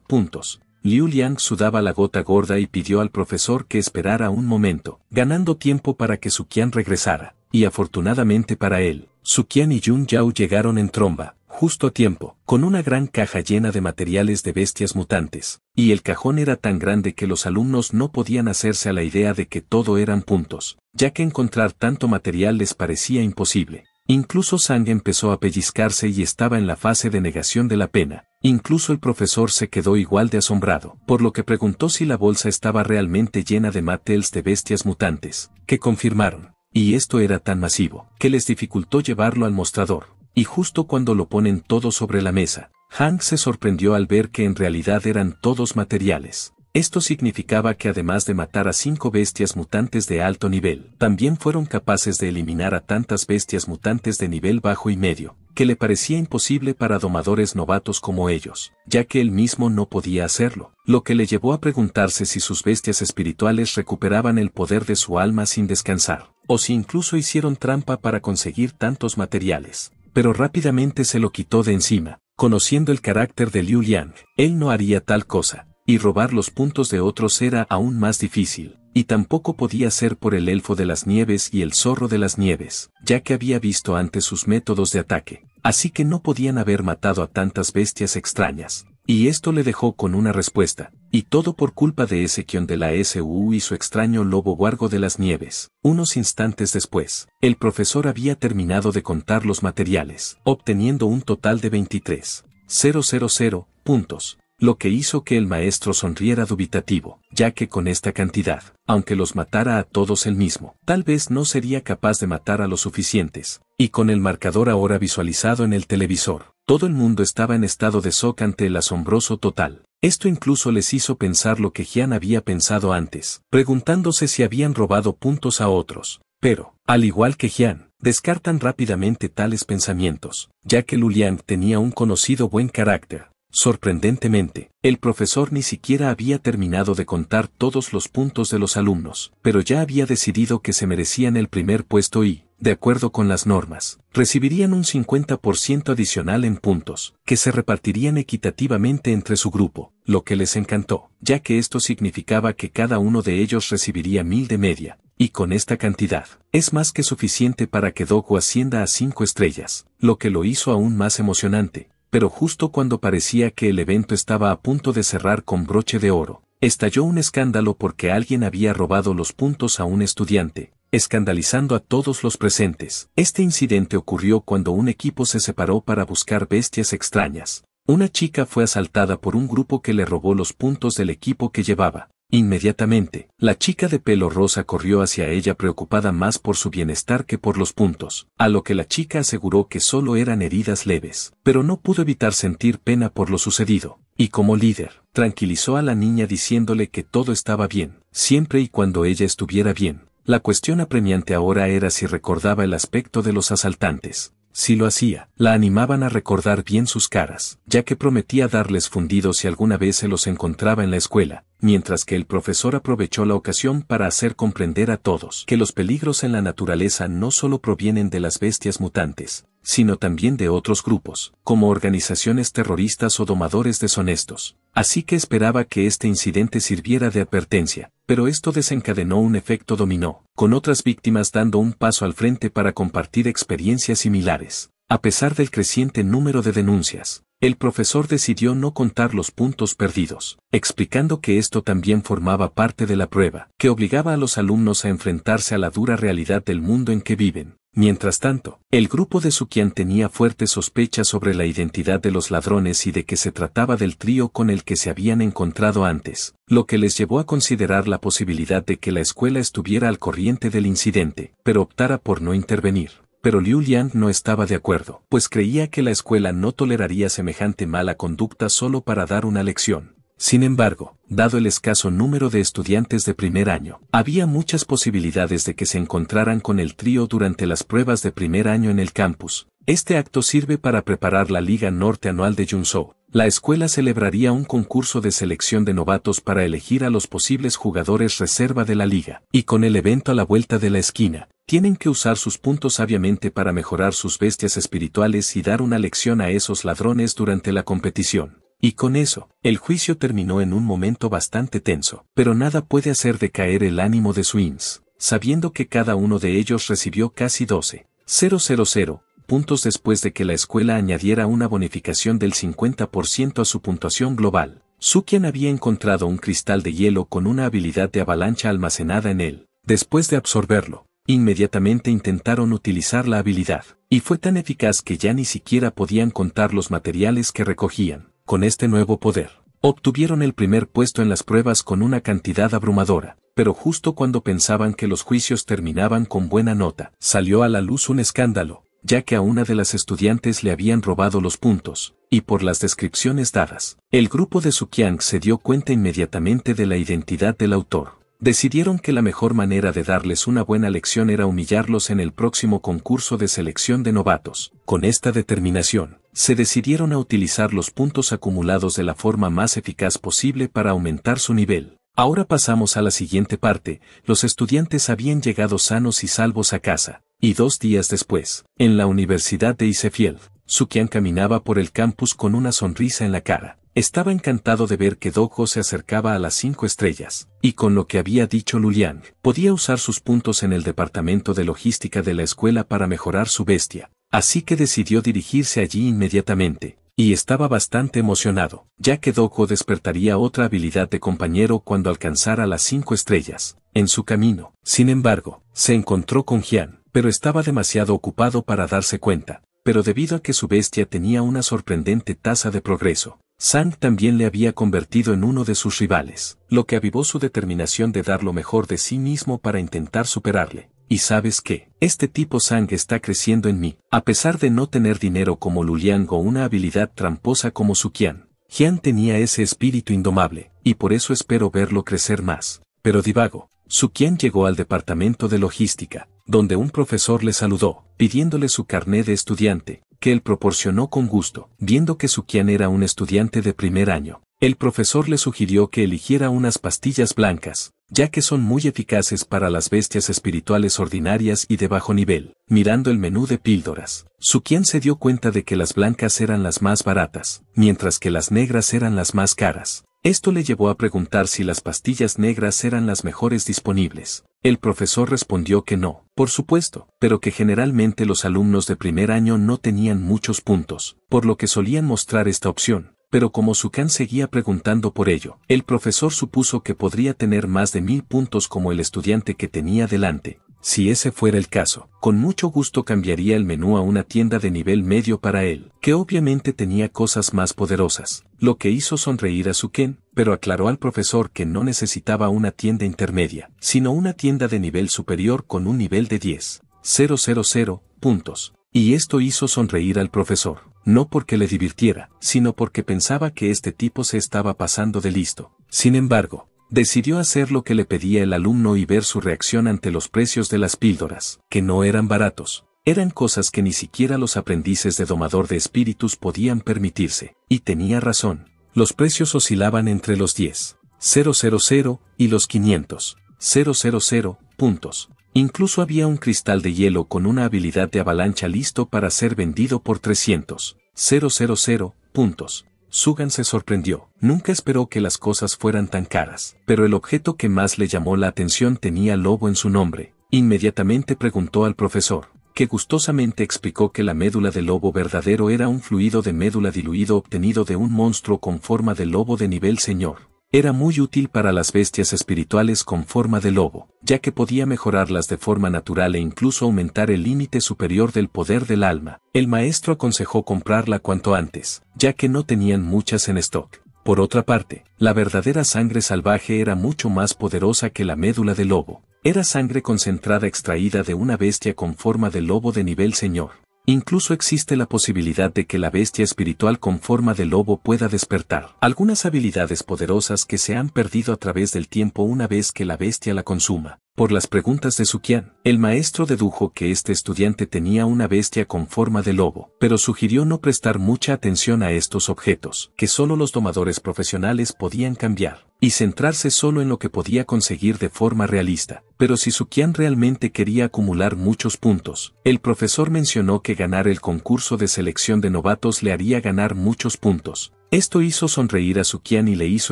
puntos, Liu Liang sudaba la gota gorda y pidió al profesor que esperara un momento, ganando tiempo para que Su Qian regresara. Y afortunadamente para él, Su Qian y Yun Yao llegaron en tromba, justo a tiempo, con una gran caja llena de materiales de bestias mutantes, y el cajón era tan grande que los alumnos no podían hacerse a la idea de que todo eran puntos, ya que encontrar tanto material les parecía imposible. Incluso Sang empezó a pellizcarse y estaba en la fase de negación de la pena, Incluso el profesor se quedó igual de asombrado, por lo que preguntó si la bolsa estaba realmente llena de Mattels de bestias mutantes, que confirmaron, y esto era tan masivo, que les dificultó llevarlo al mostrador, y justo cuando lo ponen todo sobre la mesa, Hank se sorprendió al ver que en realidad eran todos materiales, esto significaba que además de matar a cinco bestias mutantes de alto nivel, también fueron capaces de eliminar a tantas bestias mutantes de nivel bajo y medio, que le parecía imposible para domadores novatos como ellos, ya que él mismo no podía hacerlo, lo que le llevó a preguntarse si sus bestias espirituales recuperaban el poder de su alma sin descansar, o si incluso hicieron trampa para conseguir tantos materiales. Pero rápidamente se lo quitó de encima, conociendo el carácter de Liu Liang, él no haría tal cosa, y robar los puntos de otros era aún más difícil, y tampoco podía ser por el elfo de las nieves y el zorro de las nieves, ya que había visto antes sus métodos de ataque, así que no podían haber matado a tantas bestias extrañas. Y esto le dejó con una respuesta, y todo por culpa de ese Kion de la SU y su extraño lobo guargo de las nieves. Unos instantes después, el profesor había terminado de contar los materiales, obteniendo un total de 23.000 puntos, lo que hizo que el maestro sonriera dubitativo, ya que con esta cantidad, aunque los matara a todos él mismo, tal vez no sería capaz de matar a los suficientes, y con el marcador ahora visualizado en el televisor, todo el mundo estaba en estado de shock ante el asombroso total. Esto incluso les hizo pensar lo que Jian había pensado antes, preguntándose si habían robado puntos a otros, pero, al igual que Gian, descartan rápidamente tales pensamientos, ya que Luliang tenía un conocido buen carácter, Sorprendentemente, el profesor ni siquiera había terminado de contar todos los puntos de los alumnos, pero ya había decidido que se merecían el primer puesto y, de acuerdo con las normas, recibirían un 50% adicional en puntos, que se repartirían equitativamente entre su grupo, lo que les encantó, ya que esto significaba que cada uno de ellos recibiría mil de media, y con esta cantidad, es más que suficiente para que Doku ascienda a cinco estrellas, lo que lo hizo aún más emocionante, pero justo cuando parecía que el evento estaba a punto de cerrar con broche de oro, estalló un escándalo porque alguien había robado los puntos a un estudiante, escandalizando a todos los presentes. Este incidente ocurrió cuando un equipo se separó para buscar bestias extrañas. Una chica fue asaltada por un grupo que le robó los puntos del equipo que llevaba. Inmediatamente, la chica de pelo rosa corrió hacia ella preocupada más por su bienestar que por los puntos, a lo que la chica aseguró que solo eran heridas leves, pero no pudo evitar sentir pena por lo sucedido, y como líder, tranquilizó a la niña diciéndole que todo estaba bien, siempre y cuando ella estuviera bien. La cuestión apremiante ahora era si recordaba el aspecto de los asaltantes, si lo hacía, la animaban a recordar bien sus caras, ya que prometía darles fundidos si alguna vez se los encontraba en la escuela, mientras que el profesor aprovechó la ocasión para hacer comprender a todos que los peligros en la naturaleza no solo provienen de las bestias mutantes, sino también de otros grupos, como organizaciones terroristas o domadores deshonestos. Así que esperaba que este incidente sirviera de advertencia, pero esto desencadenó un efecto dominó, con otras víctimas dando un paso al frente para compartir experiencias similares. A pesar del creciente número de denuncias, el profesor decidió no contar los puntos perdidos, explicando que esto también formaba parte de la prueba, que obligaba a los alumnos a enfrentarse a la dura realidad del mundo en que viven, Mientras tanto, el grupo de Sukian tenía fuertes sospechas sobre la identidad de los ladrones y de que se trataba del trío con el que se habían encontrado antes, lo que les llevó a considerar la posibilidad de que la escuela estuviera al corriente del incidente, pero optara por no intervenir. Pero Liu Liang no estaba de acuerdo, pues creía que la escuela no toleraría semejante mala conducta solo para dar una lección. Sin embargo, dado el escaso número de estudiantes de primer año, había muchas posibilidades de que se encontraran con el trío durante las pruebas de primer año en el campus. Este acto sirve para preparar la Liga Norte Anual de Junso. La escuela celebraría un concurso de selección de novatos para elegir a los posibles jugadores reserva de la liga, y con el evento a la vuelta de la esquina, tienen que usar sus puntos sabiamente para mejorar sus bestias espirituales y dar una lección a esos ladrones durante la competición. Y con eso, el juicio terminó en un momento bastante tenso, pero nada puede hacer decaer el ánimo de Swins, sabiendo que cada uno de ellos recibió casi 12.000 puntos después de que la escuela añadiera una bonificación del 50% a su puntuación global. Sukian había encontrado un cristal de hielo con una habilidad de avalancha almacenada en él. Después de absorberlo, inmediatamente intentaron utilizar la habilidad, y fue tan eficaz que ya ni siquiera podían contar los materiales que recogían con este nuevo poder. Obtuvieron el primer puesto en las pruebas con una cantidad abrumadora, pero justo cuando pensaban que los juicios terminaban con buena nota, salió a la luz un escándalo, ya que a una de las estudiantes le habían robado los puntos, y por las descripciones dadas, el grupo de Sukiang se dio cuenta inmediatamente de la identidad del autor. Decidieron que la mejor manera de darles una buena lección era humillarlos en el próximo concurso de selección de novatos. Con esta determinación, se decidieron a utilizar los puntos acumulados de la forma más eficaz posible para aumentar su nivel. Ahora pasamos a la siguiente parte, los estudiantes habían llegado sanos y salvos a casa, y dos días después, en la Universidad de Isefield, Sukian caminaba por el campus con una sonrisa en la cara. Estaba encantado de ver que Dojo se acercaba a las cinco estrellas, y con lo que había dicho Luliang, podía usar sus puntos en el departamento de logística de la escuela para mejorar su bestia, Así que decidió dirigirse allí inmediatamente, y estaba bastante emocionado, ya que Doko despertaría otra habilidad de compañero cuando alcanzara las cinco estrellas. En su camino, sin embargo, se encontró con Jian, pero estaba demasiado ocupado para darse cuenta, pero debido a que su bestia tenía una sorprendente tasa de progreso, Sang también le había convertido en uno de sus rivales, lo que avivó su determinación de dar lo mejor de sí mismo para intentar superarle. Y sabes qué, este tipo Sang está creciendo en mí, a pesar de no tener dinero como Luliang o una habilidad tramposa como su Qian. Qian tenía ese espíritu indomable, y por eso espero verlo crecer más. Pero divago, su Qian llegó al departamento de logística, donde un profesor le saludó, pidiéndole su carné de estudiante, que él proporcionó con gusto, viendo que su Qian era un estudiante de primer año. El profesor le sugirió que eligiera unas pastillas blancas, ya que son muy eficaces para las bestias espirituales ordinarias y de bajo nivel. Mirando el menú de píldoras, quien se dio cuenta de que las blancas eran las más baratas, mientras que las negras eran las más caras. Esto le llevó a preguntar si las pastillas negras eran las mejores disponibles. El profesor respondió que no, por supuesto, pero que generalmente los alumnos de primer año no tenían muchos puntos, por lo que solían mostrar esta opción pero como Sukan seguía preguntando por ello, el profesor supuso que podría tener más de mil puntos como el estudiante que tenía delante. Si ese fuera el caso, con mucho gusto cambiaría el menú a una tienda de nivel medio para él, que obviamente tenía cosas más poderosas, lo que hizo sonreír a Ken, pero aclaró al profesor que no necesitaba una tienda intermedia, sino una tienda de nivel superior con un nivel de 10.000 puntos. Y esto hizo sonreír al profesor no porque le divirtiera, sino porque pensaba que este tipo se estaba pasando de listo. Sin embargo, decidió hacer lo que le pedía el alumno y ver su reacción ante los precios de las píldoras, que no eran baratos. Eran cosas que ni siquiera los aprendices de domador de espíritus podían permitirse, y tenía razón. Los precios oscilaban entre los 10.000 y los 500.000 puntos. Incluso había un cristal de hielo con una habilidad de avalancha listo para ser vendido por 300. 000 puntos. Sugan se sorprendió. Nunca esperó que las cosas fueran tan caras. Pero el objeto que más le llamó la atención tenía lobo en su nombre. Inmediatamente preguntó al profesor, que gustosamente explicó que la médula de lobo verdadero era un fluido de médula diluido obtenido de un monstruo con forma de lobo de nivel señor. Era muy útil para las bestias espirituales con forma de lobo, ya que podía mejorarlas de forma natural e incluso aumentar el límite superior del poder del alma. El maestro aconsejó comprarla cuanto antes, ya que no tenían muchas en stock. Por otra parte, la verdadera sangre salvaje era mucho más poderosa que la médula de lobo. Era sangre concentrada extraída de una bestia con forma de lobo de nivel señor. Incluso existe la posibilidad de que la bestia espiritual con forma de lobo pueda despertar. Algunas habilidades poderosas que se han perdido a través del tiempo una vez que la bestia la consuma. Por las preguntas de Sukian, el maestro dedujo que este estudiante tenía una bestia con forma de lobo, pero sugirió no prestar mucha atención a estos objetos, que solo los domadores profesionales podían cambiar, y centrarse solo en lo que podía conseguir de forma realista. Pero si Sukian realmente quería acumular muchos puntos, el profesor mencionó que ganar el concurso de selección de novatos le haría ganar muchos puntos. Esto hizo sonreír a Sukian y le hizo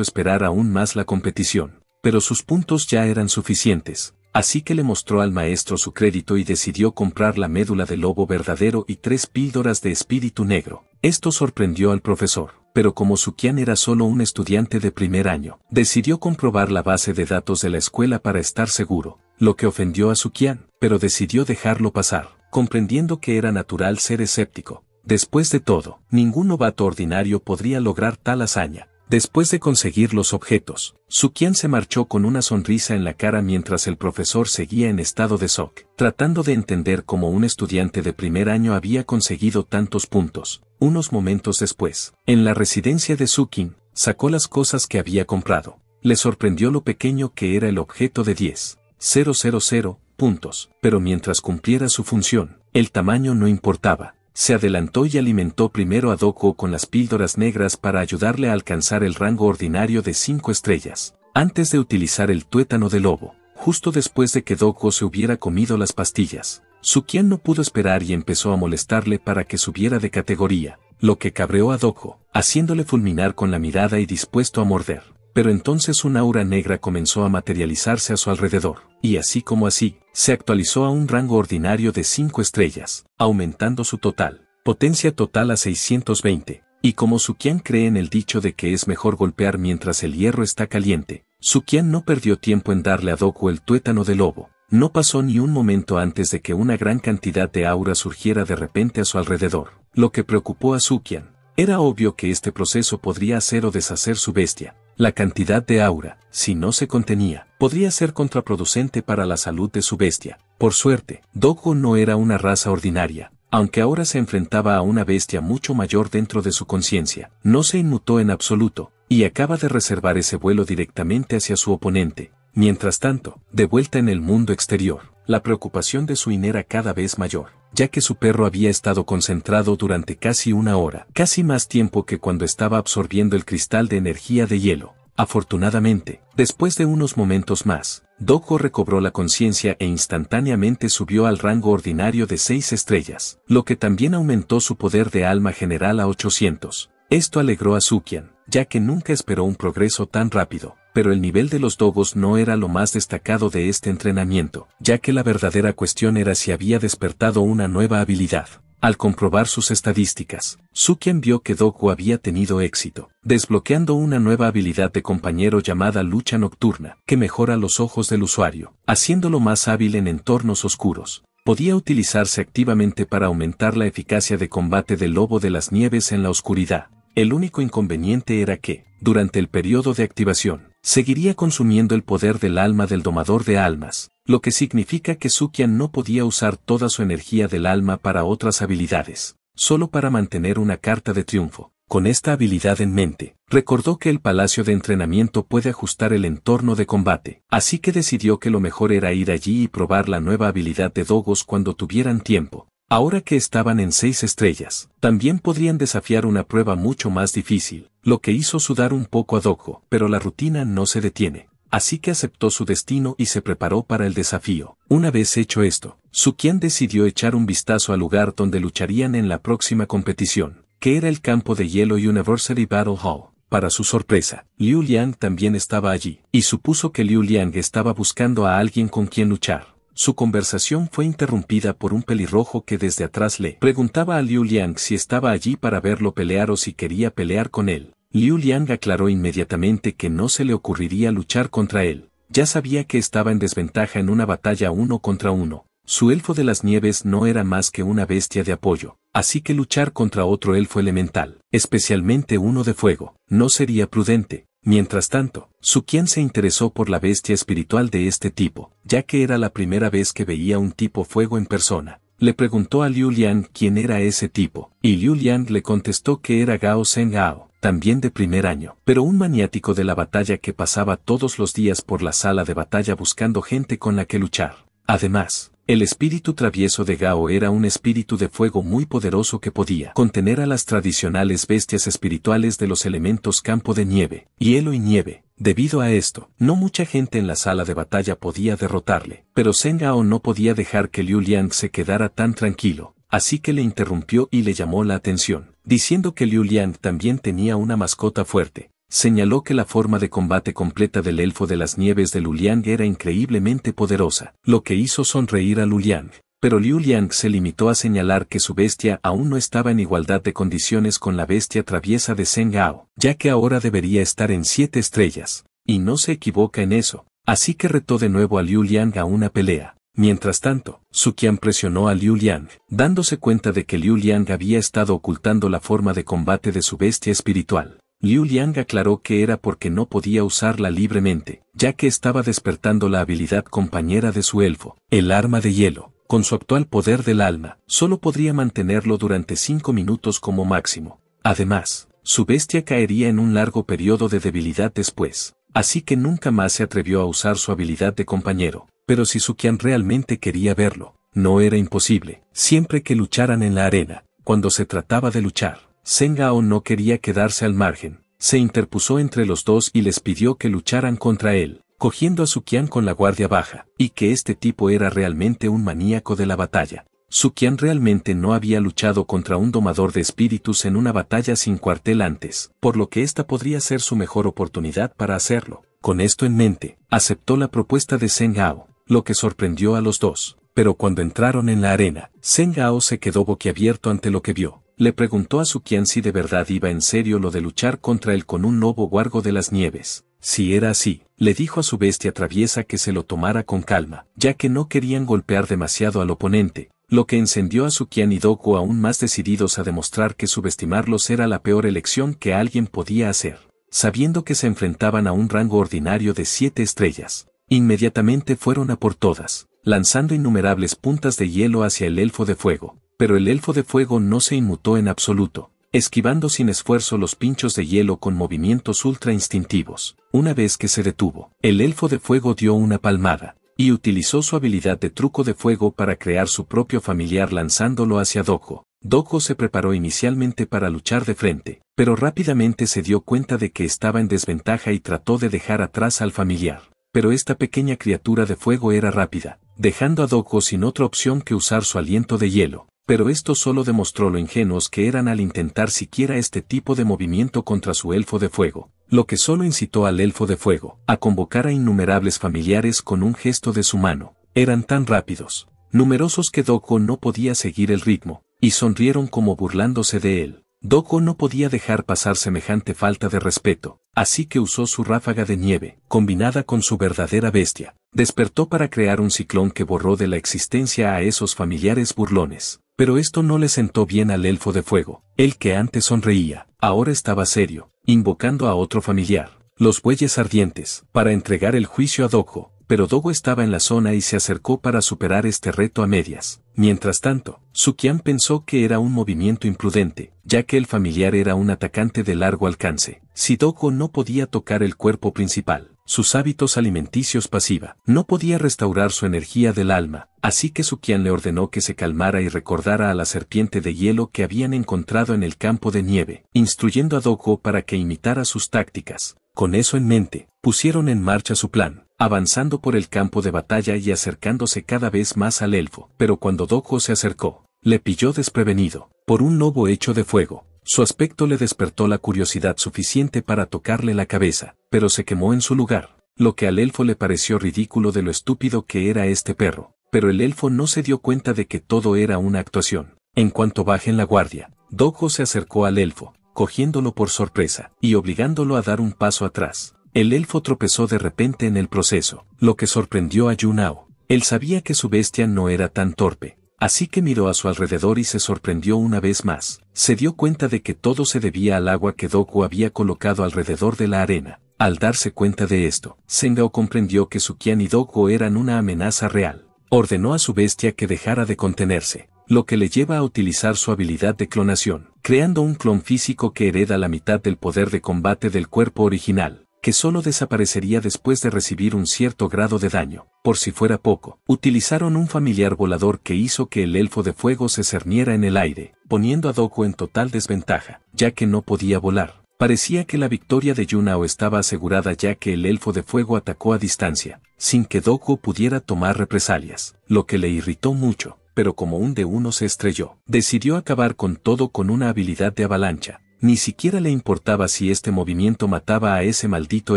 esperar aún más la competición pero sus puntos ya eran suficientes, así que le mostró al maestro su crédito y decidió comprar la médula de lobo verdadero y tres píldoras de espíritu negro. Esto sorprendió al profesor, pero como Sukian era solo un estudiante de primer año, decidió comprobar la base de datos de la escuela para estar seguro, lo que ofendió a Sukian, pero decidió dejarlo pasar, comprendiendo que era natural ser escéptico. Después de todo, ningún novato ordinario podría lograr tal hazaña, Después de conseguir los objetos, Sukian se marchó con una sonrisa en la cara mientras el profesor seguía en estado de shock, tratando de entender cómo un estudiante de primer año había conseguido tantos puntos. Unos momentos después, en la residencia de Sukin, sacó las cosas que había comprado. Le sorprendió lo pequeño que era el objeto de 10.000 puntos, pero mientras cumpliera su función, el tamaño no importaba se adelantó y alimentó primero a Doko con las píldoras negras para ayudarle a alcanzar el rango ordinario de 5 estrellas, antes de utilizar el tuétano de lobo, justo después de que Doko se hubiera comido las pastillas. Sukian no pudo esperar y empezó a molestarle para que subiera de categoría, lo que cabreó a Doko, haciéndole fulminar con la mirada y dispuesto a morder pero entonces una aura negra comenzó a materializarse a su alrededor, y así como así, se actualizó a un rango ordinario de 5 estrellas, aumentando su total, potencia total a 620, y como Sukian cree en el dicho de que es mejor golpear mientras el hierro está caliente, Sukian no perdió tiempo en darle a Doku el tuétano de lobo, no pasó ni un momento antes de que una gran cantidad de aura surgiera de repente a su alrededor, lo que preocupó a Sukian. Era obvio que este proceso podría hacer o deshacer su bestia, la cantidad de aura, si no se contenía, podría ser contraproducente para la salud de su bestia. Por suerte, Doggo no era una raza ordinaria, aunque ahora se enfrentaba a una bestia mucho mayor dentro de su conciencia, no se inmutó en absoluto, y acaba de reservar ese vuelo directamente hacia su oponente. Mientras tanto, de vuelta en el mundo exterior, la preocupación de su era cada vez mayor ya que su perro había estado concentrado durante casi una hora, casi más tiempo que cuando estaba absorbiendo el cristal de energía de hielo. Afortunadamente, después de unos momentos más, Doko recobró la conciencia e instantáneamente subió al rango ordinario de seis estrellas, lo que también aumentó su poder de alma general a 800. Esto alegró a Sukian, ya que nunca esperó un progreso tan rápido, pero el nivel de los dogos no era lo más destacado de este entrenamiento, ya que la verdadera cuestión era si había despertado una nueva habilidad. Al comprobar sus estadísticas, Sukian vio que Doku había tenido éxito, desbloqueando una nueva habilidad de compañero llamada lucha nocturna, que mejora los ojos del usuario, haciéndolo más hábil en entornos oscuros. Podía utilizarse activamente para aumentar la eficacia de combate del lobo de las nieves en la oscuridad, el único inconveniente era que, durante el periodo de activación, seguiría consumiendo el poder del alma del domador de almas, lo que significa que Sukian no podía usar toda su energía del alma para otras habilidades, solo para mantener una carta de triunfo. Con esta habilidad en mente, recordó que el palacio de entrenamiento puede ajustar el entorno de combate, así que decidió que lo mejor era ir allí y probar la nueva habilidad de Dogos cuando tuvieran tiempo, Ahora que estaban en seis estrellas, también podrían desafiar una prueba mucho más difícil, lo que hizo sudar un poco a Dojo, pero la rutina no se detiene. Así que aceptó su destino y se preparó para el desafío. Una vez hecho esto, Su Qian decidió echar un vistazo al lugar donde lucharían en la próxima competición, que era el campo de hielo University Battle Hall. Para su sorpresa, Liu Liang también estaba allí, y supuso que Liu Liang estaba buscando a alguien con quien luchar. Su conversación fue interrumpida por un pelirrojo que desde atrás le preguntaba a Liu Liang si estaba allí para verlo pelear o si quería pelear con él. Liu Liang aclaró inmediatamente que no se le ocurriría luchar contra él. Ya sabía que estaba en desventaja en una batalla uno contra uno. Su elfo de las nieves no era más que una bestia de apoyo, así que luchar contra otro elfo elemental, especialmente uno de fuego, no sería prudente. Mientras tanto, Su Qian se interesó por la bestia espiritual de este tipo, ya que era la primera vez que veía un tipo fuego en persona. Le preguntó a Liu Lian quién era ese tipo, y Liu Lian le contestó que era Gao Zhen Gao, también de primer año, pero un maniático de la batalla que pasaba todos los días por la sala de batalla buscando gente con la que luchar. Además, el espíritu travieso de Gao era un espíritu de fuego muy poderoso que podía contener a las tradicionales bestias espirituales de los elementos campo de nieve, hielo y nieve. Debido a esto, no mucha gente en la sala de batalla podía derrotarle, pero Zeng Gao no podía dejar que Liu Liang se quedara tan tranquilo, así que le interrumpió y le llamó la atención, diciendo que Liu Liang también tenía una mascota fuerte, señaló que la forma de combate completa del elfo de las nieves de Liang era increíblemente poderosa, lo que hizo sonreír a Liang. Pero Liu Liang se limitó a señalar que su bestia aún no estaba en igualdad de condiciones con la bestia traviesa de Zheng Gao, ya que ahora debería estar en siete estrellas. Y no se equivoca en eso, así que retó de nuevo a Liu Liang a una pelea. Mientras tanto, Su Qian presionó a Liu Liang, dándose cuenta de que Liu Liang había estado ocultando la forma de combate de su bestia espiritual. Liu Liang aclaró que era porque no podía usarla libremente, ya que estaba despertando la habilidad compañera de su elfo, el arma de hielo. Con su actual poder del alma, solo podría mantenerlo durante cinco minutos como máximo. Además, su bestia caería en un largo periodo de debilidad después, así que nunca más se atrevió a usar su habilidad de compañero. Pero si Sukian realmente quería verlo, no era imposible, siempre que lucharan en la arena, cuando se trataba de luchar. Sengao no quería quedarse al margen, se interpuso entre los dos y les pidió que lucharan contra él, cogiendo a Sukian con la guardia baja, y que este tipo era realmente un maníaco de la batalla. Sukian realmente no había luchado contra un domador de espíritus en una batalla sin cuartel antes, por lo que esta podría ser su mejor oportunidad para hacerlo. Con esto en mente, aceptó la propuesta de Sengao, lo que sorprendió a los dos. Pero cuando entraron en la arena, Sengao se quedó boquiabierto ante lo que vio le preguntó a Sukian si de verdad iba en serio lo de luchar contra él con un nuevo guargo de las nieves. Si era así, le dijo a su bestia traviesa que se lo tomara con calma, ya que no querían golpear demasiado al oponente, lo que encendió a Sukian y Doku aún más decididos a demostrar que subestimarlos era la peor elección que alguien podía hacer, sabiendo que se enfrentaban a un rango ordinario de siete estrellas. Inmediatamente fueron a por todas, lanzando innumerables puntas de hielo hacia el elfo de fuego, pero el elfo de fuego no se inmutó en absoluto, esquivando sin esfuerzo los pinchos de hielo con movimientos ultra instintivos. Una vez que se detuvo, el elfo de fuego dio una palmada, y utilizó su habilidad de truco de fuego para crear su propio familiar lanzándolo hacia Doko. Doko se preparó inicialmente para luchar de frente, pero rápidamente se dio cuenta de que estaba en desventaja y trató de dejar atrás al familiar. Pero esta pequeña criatura de fuego era rápida, dejando a Doko sin otra opción que usar su aliento de hielo pero esto solo demostró lo ingenuos que eran al intentar siquiera este tipo de movimiento contra su elfo de fuego, lo que solo incitó al elfo de fuego a convocar a innumerables familiares con un gesto de su mano. Eran tan rápidos, numerosos que Doko no podía seguir el ritmo, y sonrieron como burlándose de él. Doko no podía dejar pasar semejante falta de respeto, así que usó su ráfaga de nieve, combinada con su verdadera bestia, despertó para crear un ciclón que borró de la existencia a esos familiares burlones. Pero esto no le sentó bien al elfo de fuego, el que antes sonreía, ahora estaba serio, invocando a otro familiar, los bueyes ardientes, para entregar el juicio a Dogo, pero Dogo estaba en la zona y se acercó para superar este reto a medias. Mientras tanto, Sukian pensó que era un movimiento imprudente, ya que el familiar era un atacante de largo alcance, si Dogo no podía tocar el cuerpo principal sus hábitos alimenticios pasiva. No podía restaurar su energía del alma, así que su le ordenó que se calmara y recordara a la serpiente de hielo que habían encontrado en el campo de nieve, instruyendo a Doko para que imitara sus tácticas. Con eso en mente, pusieron en marcha su plan, avanzando por el campo de batalla y acercándose cada vez más al elfo, pero cuando Doko se acercó, le pilló desprevenido, por un lobo hecho de fuego, su aspecto le despertó la curiosidad suficiente para tocarle la cabeza, pero se quemó en su lugar, lo que al elfo le pareció ridículo de lo estúpido que era este perro, pero el elfo no se dio cuenta de que todo era una actuación. En cuanto bajen la guardia, Dojo se acercó al elfo, cogiéndolo por sorpresa, y obligándolo a dar un paso atrás. El elfo tropezó de repente en el proceso, lo que sorprendió a Yunao. Él sabía que su bestia no era tan torpe, Así que miró a su alrededor y se sorprendió una vez más. Se dio cuenta de que todo se debía al agua que Doku había colocado alrededor de la arena. Al darse cuenta de esto, Sengao comprendió que Sukian y Doku eran una amenaza real. Ordenó a su bestia que dejara de contenerse, lo que le lleva a utilizar su habilidad de clonación, creando un clon físico que hereda la mitad del poder de combate del cuerpo original que solo desaparecería después de recibir un cierto grado de daño. Por si fuera poco, utilizaron un familiar volador que hizo que el elfo de fuego se cerniera en el aire, poniendo a Doku en total desventaja, ya que no podía volar. Parecía que la victoria de Yunao estaba asegurada ya que el elfo de fuego atacó a distancia, sin que Doku pudiera tomar represalias, lo que le irritó mucho pero como un de uno se estrelló, decidió acabar con todo con una habilidad de avalancha, ni siquiera le importaba si este movimiento mataba a ese maldito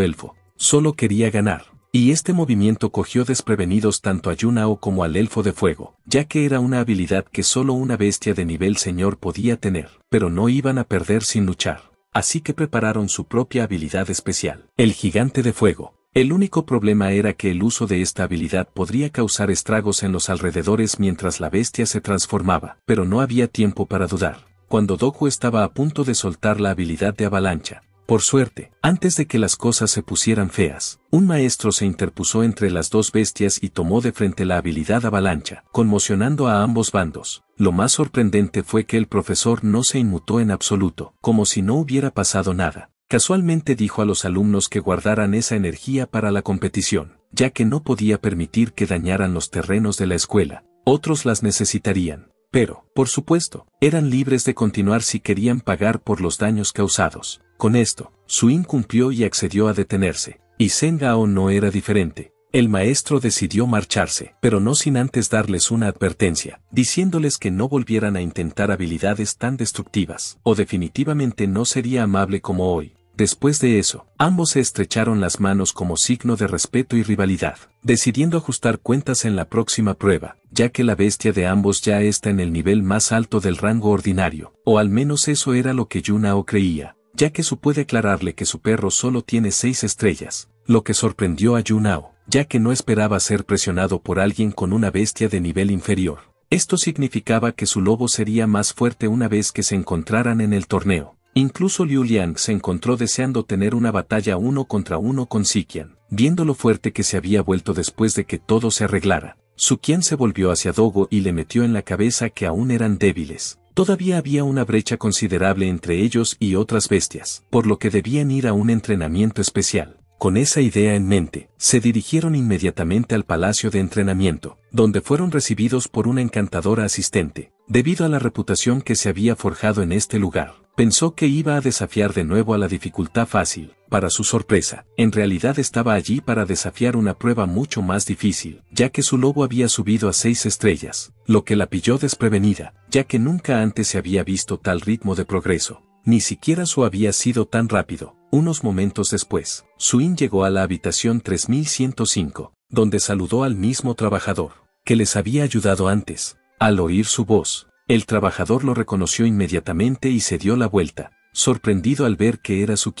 elfo, solo quería ganar. Y este movimiento cogió desprevenidos tanto a Yunao como al elfo de fuego, ya que era una habilidad que solo una bestia de nivel señor podía tener, pero no iban a perder sin luchar. Así que prepararon su propia habilidad especial, el gigante de fuego. El único problema era que el uso de esta habilidad podría causar estragos en los alrededores mientras la bestia se transformaba, pero no había tiempo para dudar cuando Doku estaba a punto de soltar la habilidad de avalancha. Por suerte, antes de que las cosas se pusieran feas, un maestro se interpuso entre las dos bestias y tomó de frente la habilidad avalancha, conmocionando a ambos bandos. Lo más sorprendente fue que el profesor no se inmutó en absoluto, como si no hubiera pasado nada. Casualmente dijo a los alumnos que guardaran esa energía para la competición, ya que no podía permitir que dañaran los terrenos de la escuela. Otros las necesitarían. Pero, por supuesto, eran libres de continuar si querían pagar por los daños causados. Con esto, Suin cumplió y accedió a detenerse. Y Sengao no era diferente. El maestro decidió marcharse, pero no sin antes darles una advertencia, diciéndoles que no volvieran a intentar habilidades tan destructivas, o definitivamente no sería amable como hoy. Después de eso, ambos se estrecharon las manos como signo de respeto y rivalidad, decidiendo ajustar cuentas en la próxima prueba, ya que la bestia de ambos ya está en el nivel más alto del rango ordinario, o al menos eso era lo que Yunao creía, ya que supo declararle que su perro solo tiene seis estrellas, lo que sorprendió a Yunao, ya que no esperaba ser presionado por alguien con una bestia de nivel inferior. Esto significaba que su lobo sería más fuerte una vez que se encontraran en el torneo. Incluso Liu Liang se encontró deseando tener una batalla uno contra uno con Sikian, viendo lo fuerte que se había vuelto después de que todo se arreglara. Su se volvió hacia Dogo y le metió en la cabeza que aún eran débiles. Todavía había una brecha considerable entre ellos y otras bestias, por lo que debían ir a un entrenamiento especial. Con esa idea en mente, se dirigieron inmediatamente al palacio de entrenamiento, donde fueron recibidos por una encantadora asistente, Debido a la reputación que se había forjado en este lugar, pensó que iba a desafiar de nuevo a la dificultad fácil. Para su sorpresa, en realidad estaba allí para desafiar una prueba mucho más difícil, ya que su lobo había subido a seis estrellas, lo que la pilló desprevenida, ya que nunca antes se había visto tal ritmo de progreso. Ni siquiera su había sido tan rápido. Unos momentos después, Suin llegó a la habitación 3105, donde saludó al mismo trabajador, que les había ayudado antes, al oír su voz, el trabajador lo reconoció inmediatamente y se dio la vuelta, sorprendido al ver que era su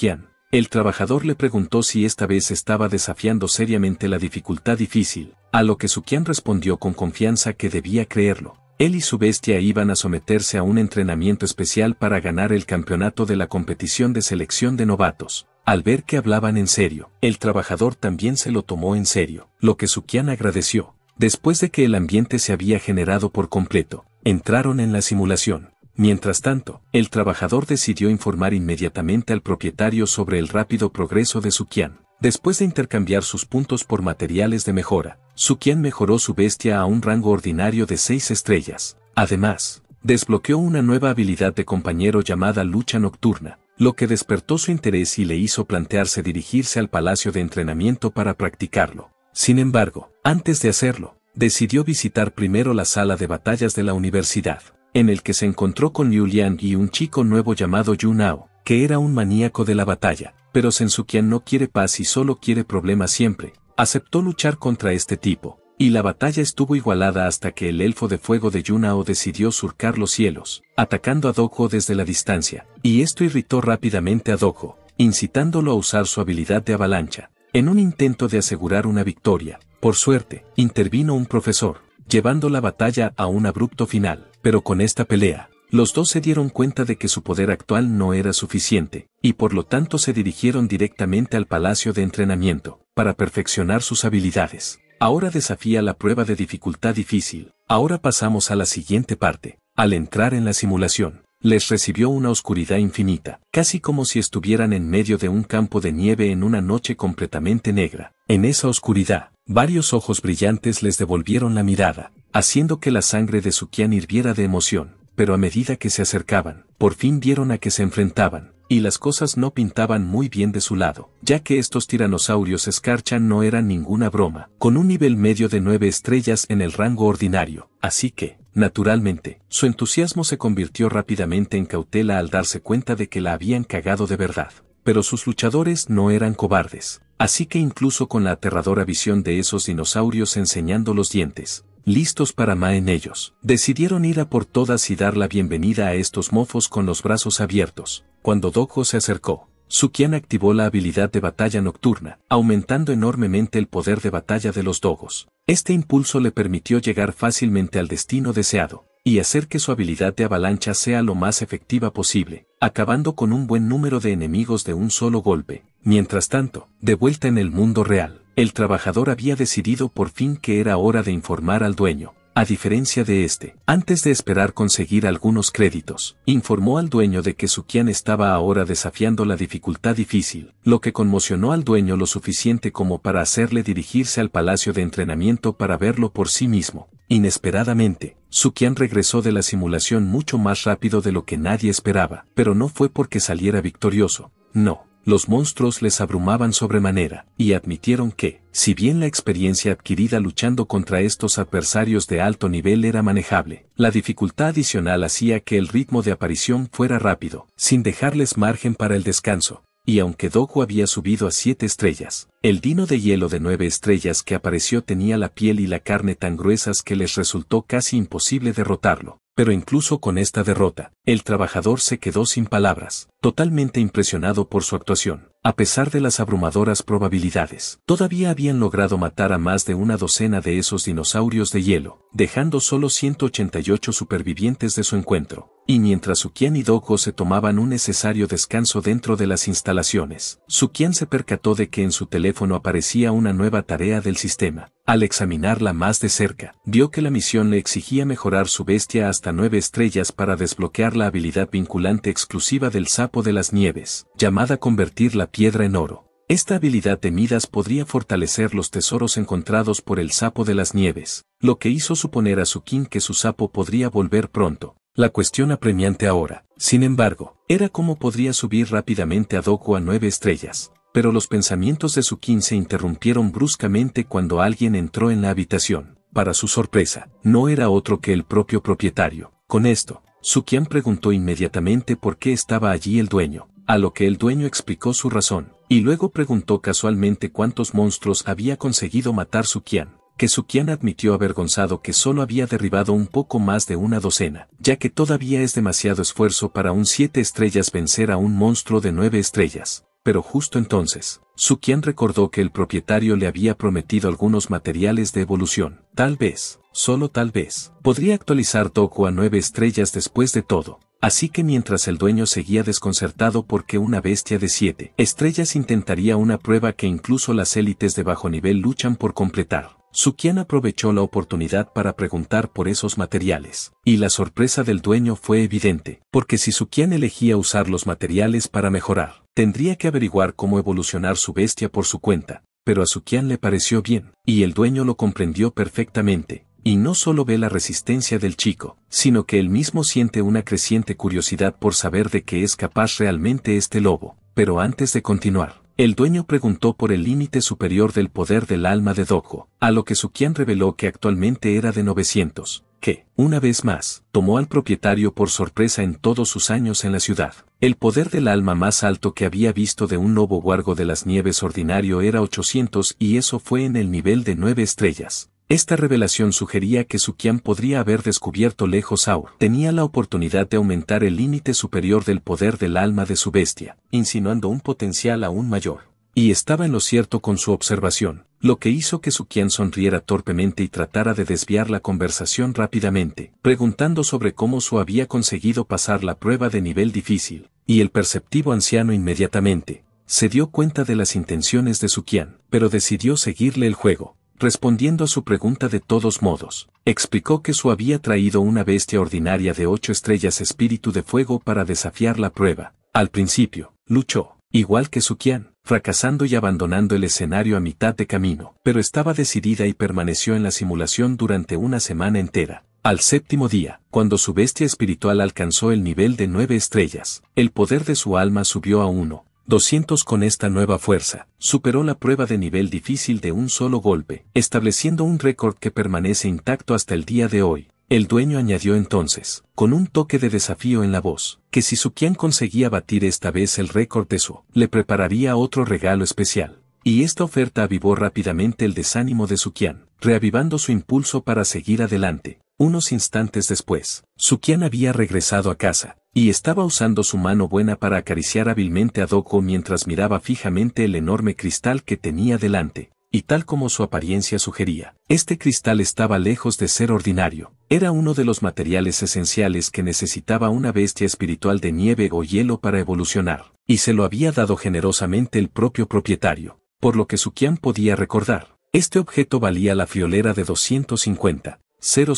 El trabajador le preguntó si esta vez estaba desafiando seriamente la dificultad difícil, a lo que Sukian respondió con confianza que debía creerlo. Él y su bestia iban a someterse a un entrenamiento especial para ganar el campeonato de la competición de selección de novatos. Al ver que hablaban en serio, el trabajador también se lo tomó en serio, lo que Sukian agradeció. Después de que el ambiente se había generado por completo, entraron en la simulación. Mientras tanto, el trabajador decidió informar inmediatamente al propietario sobre el rápido progreso de Sukian. Después de intercambiar sus puntos por materiales de mejora, Sukian mejoró su bestia a un rango ordinario de 6 estrellas. Además, desbloqueó una nueva habilidad de compañero llamada lucha nocturna, lo que despertó su interés y le hizo plantearse dirigirse al palacio de entrenamiento para practicarlo. Sin embargo, antes de hacerlo, decidió visitar primero la sala de batallas de la universidad, en el que se encontró con Liang y un chico nuevo llamado Yunao, que era un maníaco de la batalla, pero Sensukian no quiere paz y solo quiere problemas siempre, aceptó luchar contra este tipo, y la batalla estuvo igualada hasta que el elfo de fuego de Yunao decidió surcar los cielos, atacando a Dojo desde la distancia, y esto irritó rápidamente a Dojo, incitándolo a usar su habilidad de avalancha. En un intento de asegurar una victoria, por suerte, intervino un profesor, llevando la batalla a un abrupto final, pero con esta pelea, los dos se dieron cuenta de que su poder actual no era suficiente, y por lo tanto se dirigieron directamente al palacio de entrenamiento, para perfeccionar sus habilidades. Ahora desafía la prueba de dificultad difícil, ahora pasamos a la siguiente parte, al entrar en la simulación. Les recibió una oscuridad infinita, casi como si estuvieran en medio de un campo de nieve en una noche completamente negra. En esa oscuridad, varios ojos brillantes les devolvieron la mirada, haciendo que la sangre de Sukian hirviera de emoción, pero a medida que se acercaban, por fin vieron a que se enfrentaban, y las cosas no pintaban muy bien de su lado, ya que estos tiranosaurios escarchan no eran ninguna broma, con un nivel medio de nueve estrellas en el rango ordinario, así que, Naturalmente, su entusiasmo se convirtió rápidamente en cautela al darse cuenta de que la habían cagado de verdad. Pero sus luchadores no eran cobardes. Así que incluso con la aterradora visión de esos dinosaurios enseñando los dientes, listos para ma en ellos, decidieron ir a por todas y dar la bienvenida a estos mofos con los brazos abiertos. Cuando Dojo se acercó, Sukian activó la habilidad de batalla nocturna, aumentando enormemente el poder de batalla de los dogos. Este impulso le permitió llegar fácilmente al destino deseado, y hacer que su habilidad de avalancha sea lo más efectiva posible, acabando con un buen número de enemigos de un solo golpe. Mientras tanto, de vuelta en el mundo real, el trabajador había decidido por fin que era hora de informar al dueño, a diferencia de este, antes de esperar conseguir algunos créditos, informó al dueño de que Sukian estaba ahora desafiando la dificultad difícil, lo que conmocionó al dueño lo suficiente como para hacerle dirigirse al palacio de entrenamiento para verlo por sí mismo. Inesperadamente, Sukian regresó de la simulación mucho más rápido de lo que nadie esperaba, pero no fue porque saliera victorioso, no los monstruos les abrumaban sobremanera, y admitieron que, si bien la experiencia adquirida luchando contra estos adversarios de alto nivel era manejable, la dificultad adicional hacía que el ritmo de aparición fuera rápido, sin dejarles margen para el descanso. Y aunque Doku había subido a siete estrellas, el dino de hielo de nueve estrellas que apareció tenía la piel y la carne tan gruesas que les resultó casi imposible derrotarlo. Pero incluso con esta derrota, el trabajador se quedó sin palabras, totalmente impresionado por su actuación a pesar de las abrumadoras probabilidades. Todavía habían logrado matar a más de una docena de esos dinosaurios de hielo, dejando solo 188 supervivientes de su encuentro. Y mientras Sukian y Doko se tomaban un necesario descanso dentro de las instalaciones, Sukian se percató de que en su teléfono aparecía una nueva tarea del sistema. Al examinarla más de cerca, vio que la misión le exigía mejorar su bestia hasta nueve estrellas para desbloquear la habilidad vinculante exclusiva del sapo de las nieves, llamada convertir la piedra en oro. Esta habilidad de Midas podría fortalecer los tesoros encontrados por el sapo de las nieves, lo que hizo suponer a Sukin que su sapo podría volver pronto. La cuestión apremiante ahora, sin embargo, era cómo podría subir rápidamente a Doku a nueve estrellas, pero los pensamientos de Sukin se interrumpieron bruscamente cuando alguien entró en la habitación. Para su sorpresa, no era otro que el propio propietario. Con esto, Sukian preguntó inmediatamente por qué estaba allí el dueño, a lo que el dueño explicó su razón, y luego preguntó casualmente cuántos monstruos había conseguido matar Sukian. que Sukian admitió avergonzado que solo había derribado un poco más de una docena, ya que todavía es demasiado esfuerzo para un siete estrellas vencer a un monstruo de nueve estrellas. Pero justo entonces, Sukian recordó que el propietario le había prometido algunos materiales de evolución. Tal vez, solo tal vez, podría actualizar Toku a nueve estrellas después de todo, Así que mientras el dueño seguía desconcertado porque una bestia de siete estrellas intentaría una prueba que incluso las élites de bajo nivel luchan por completar, Sukian aprovechó la oportunidad para preguntar por esos materiales, y la sorpresa del dueño fue evidente, porque si Sukian elegía usar los materiales para mejorar, tendría que averiguar cómo evolucionar su bestia por su cuenta, pero a Sukian le pareció bien, y el dueño lo comprendió perfectamente, y no solo ve la resistencia del chico, sino que él mismo siente una creciente curiosidad por saber de qué es capaz realmente este lobo. Pero antes de continuar, el dueño preguntó por el límite superior del poder del alma de Dojo, a lo que Sukian reveló que actualmente era de 900, que, una vez más, tomó al propietario por sorpresa en todos sus años en la ciudad. El poder del alma más alto que había visto de un lobo guargo de las nieves ordinario era 800 y eso fue en el nivel de 9 estrellas. Esta revelación sugería que Sukian podría haber descubierto lejos Aur. Tenía la oportunidad de aumentar el límite superior del poder del alma de su bestia, insinuando un potencial aún mayor. Y estaba en lo cierto con su observación, lo que hizo que Su sonriera torpemente y tratara de desviar la conversación rápidamente, preguntando sobre cómo Su había conseguido pasar la prueba de nivel difícil. Y el perceptivo anciano inmediatamente se dio cuenta de las intenciones de Su pero decidió seguirle el juego respondiendo a su pregunta de todos modos, explicó que su había traído una bestia ordinaria de ocho estrellas espíritu de fuego para desafiar la prueba. Al principio, luchó, igual que su fracasando y abandonando el escenario a mitad de camino, pero estaba decidida y permaneció en la simulación durante una semana entera. Al séptimo día, cuando su bestia espiritual alcanzó el nivel de nueve estrellas, el poder de su alma subió a uno, 200 con esta nueva fuerza, superó la prueba de nivel difícil de un solo golpe, estableciendo un récord que permanece intacto hasta el día de hoy. El dueño añadió entonces, con un toque de desafío en la voz, que si su conseguía batir esta vez el récord de su, le prepararía otro regalo especial. Y esta oferta avivó rápidamente el desánimo de Sukian, reavivando su impulso para seguir adelante. Unos instantes después, Sukian había regresado a casa, y estaba usando su mano buena para acariciar hábilmente a Doko mientras miraba fijamente el enorme cristal que tenía delante. Y tal como su apariencia sugería, este cristal estaba lejos de ser ordinario. Era uno de los materiales esenciales que necesitaba una bestia espiritual de nieve o hielo para evolucionar, y se lo había dado generosamente el propio propietario, por lo que Sukian podía recordar. Este objeto valía la fiolera de 250, 000,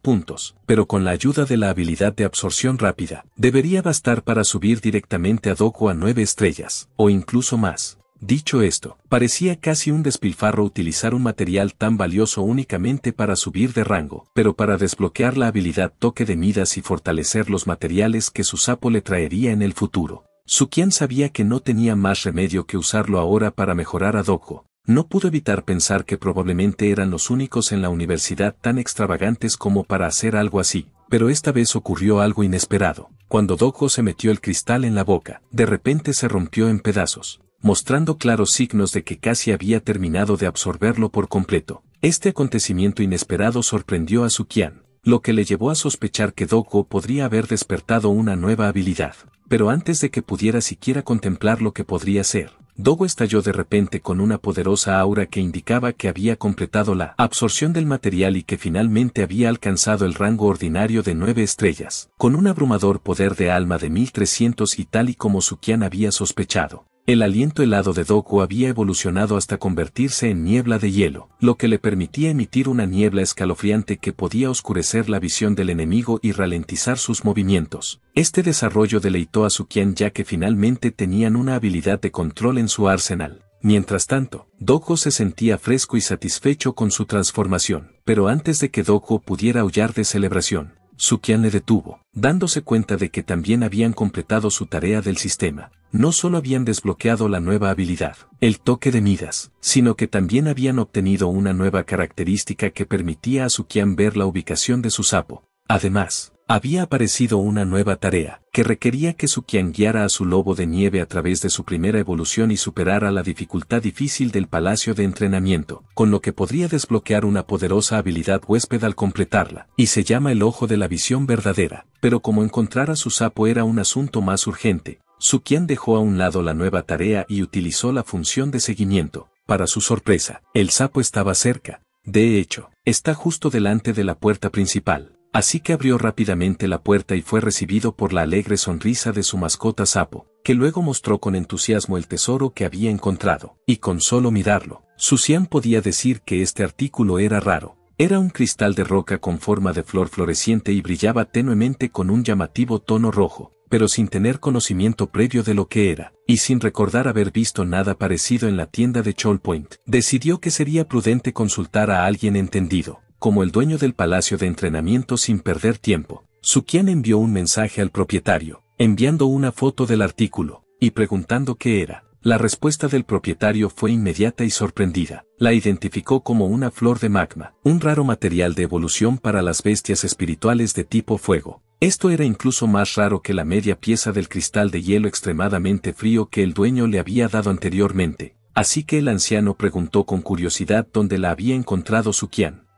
puntos, pero con la ayuda de la habilidad de absorción rápida, debería bastar para subir directamente a Doku a 9 estrellas, o incluso más. Dicho esto, parecía casi un despilfarro utilizar un material tan valioso únicamente para subir de rango, pero para desbloquear la habilidad toque de midas y fortalecer los materiales que su sapo le traería en el futuro. Su sabía que no tenía más remedio que usarlo ahora para mejorar a Doku. No pudo evitar pensar que probablemente eran los únicos en la universidad tan extravagantes como para hacer algo así, pero esta vez ocurrió algo inesperado. Cuando Doko se metió el cristal en la boca, de repente se rompió en pedazos, mostrando claros signos de que casi había terminado de absorberlo por completo. Este acontecimiento inesperado sorprendió a Sukian, lo que le llevó a sospechar que Doko podría haber despertado una nueva habilidad. Pero antes de que pudiera siquiera contemplar lo que podría ser, Dogo estalló de repente con una poderosa aura que indicaba que había completado la absorción del material y que finalmente había alcanzado el rango ordinario de nueve estrellas, con un abrumador poder de alma de 1300 y tal y como Sukian había sospechado. El aliento helado de Doku había evolucionado hasta convertirse en niebla de hielo, lo que le permitía emitir una niebla escalofriante que podía oscurecer la visión del enemigo y ralentizar sus movimientos. Este desarrollo deleitó a Sukian ya que finalmente tenían una habilidad de control en su arsenal. Mientras tanto, Doku se sentía fresco y satisfecho con su transformación, pero antes de que Doku pudiera aullar de celebración, Sukian le detuvo, dándose cuenta de que también habían completado su tarea del sistema no solo habían desbloqueado la nueva habilidad, el toque de Midas, sino que también habían obtenido una nueva característica que permitía a Sukian ver la ubicación de su sapo. Además, había aparecido una nueva tarea, que requería que Sukian guiara a su lobo de nieve a través de su primera evolución y superara la dificultad difícil del palacio de entrenamiento, con lo que podría desbloquear una poderosa habilidad huésped al completarla, y se llama el ojo de la visión verdadera, pero como encontrar a su sapo era un asunto más urgente, Sukian dejó a un lado la nueva tarea y utilizó la función de seguimiento. Para su sorpresa, el sapo estaba cerca. De hecho, está justo delante de la puerta principal. Así que abrió rápidamente la puerta y fue recibido por la alegre sonrisa de su mascota sapo, que luego mostró con entusiasmo el tesoro que había encontrado, y con solo mirarlo, Sukian podía decir que este artículo era raro. Era un cristal de roca con forma de flor floreciente y brillaba tenuemente con un llamativo tono rojo, pero sin tener conocimiento previo de lo que era, y sin recordar haber visto nada parecido en la tienda de Cholpoint, decidió que sería prudente consultar a alguien entendido, como el dueño del palacio de entrenamiento sin perder tiempo. quien envió un mensaje al propietario, enviando una foto del artículo, y preguntando qué era. La respuesta del propietario fue inmediata y sorprendida. La identificó como una flor de magma, un raro material de evolución para las bestias espirituales de tipo fuego, esto era incluso más raro que la media pieza del cristal de hielo extremadamente frío que el dueño le había dado anteriormente, así que el anciano preguntó con curiosidad dónde la había encontrado su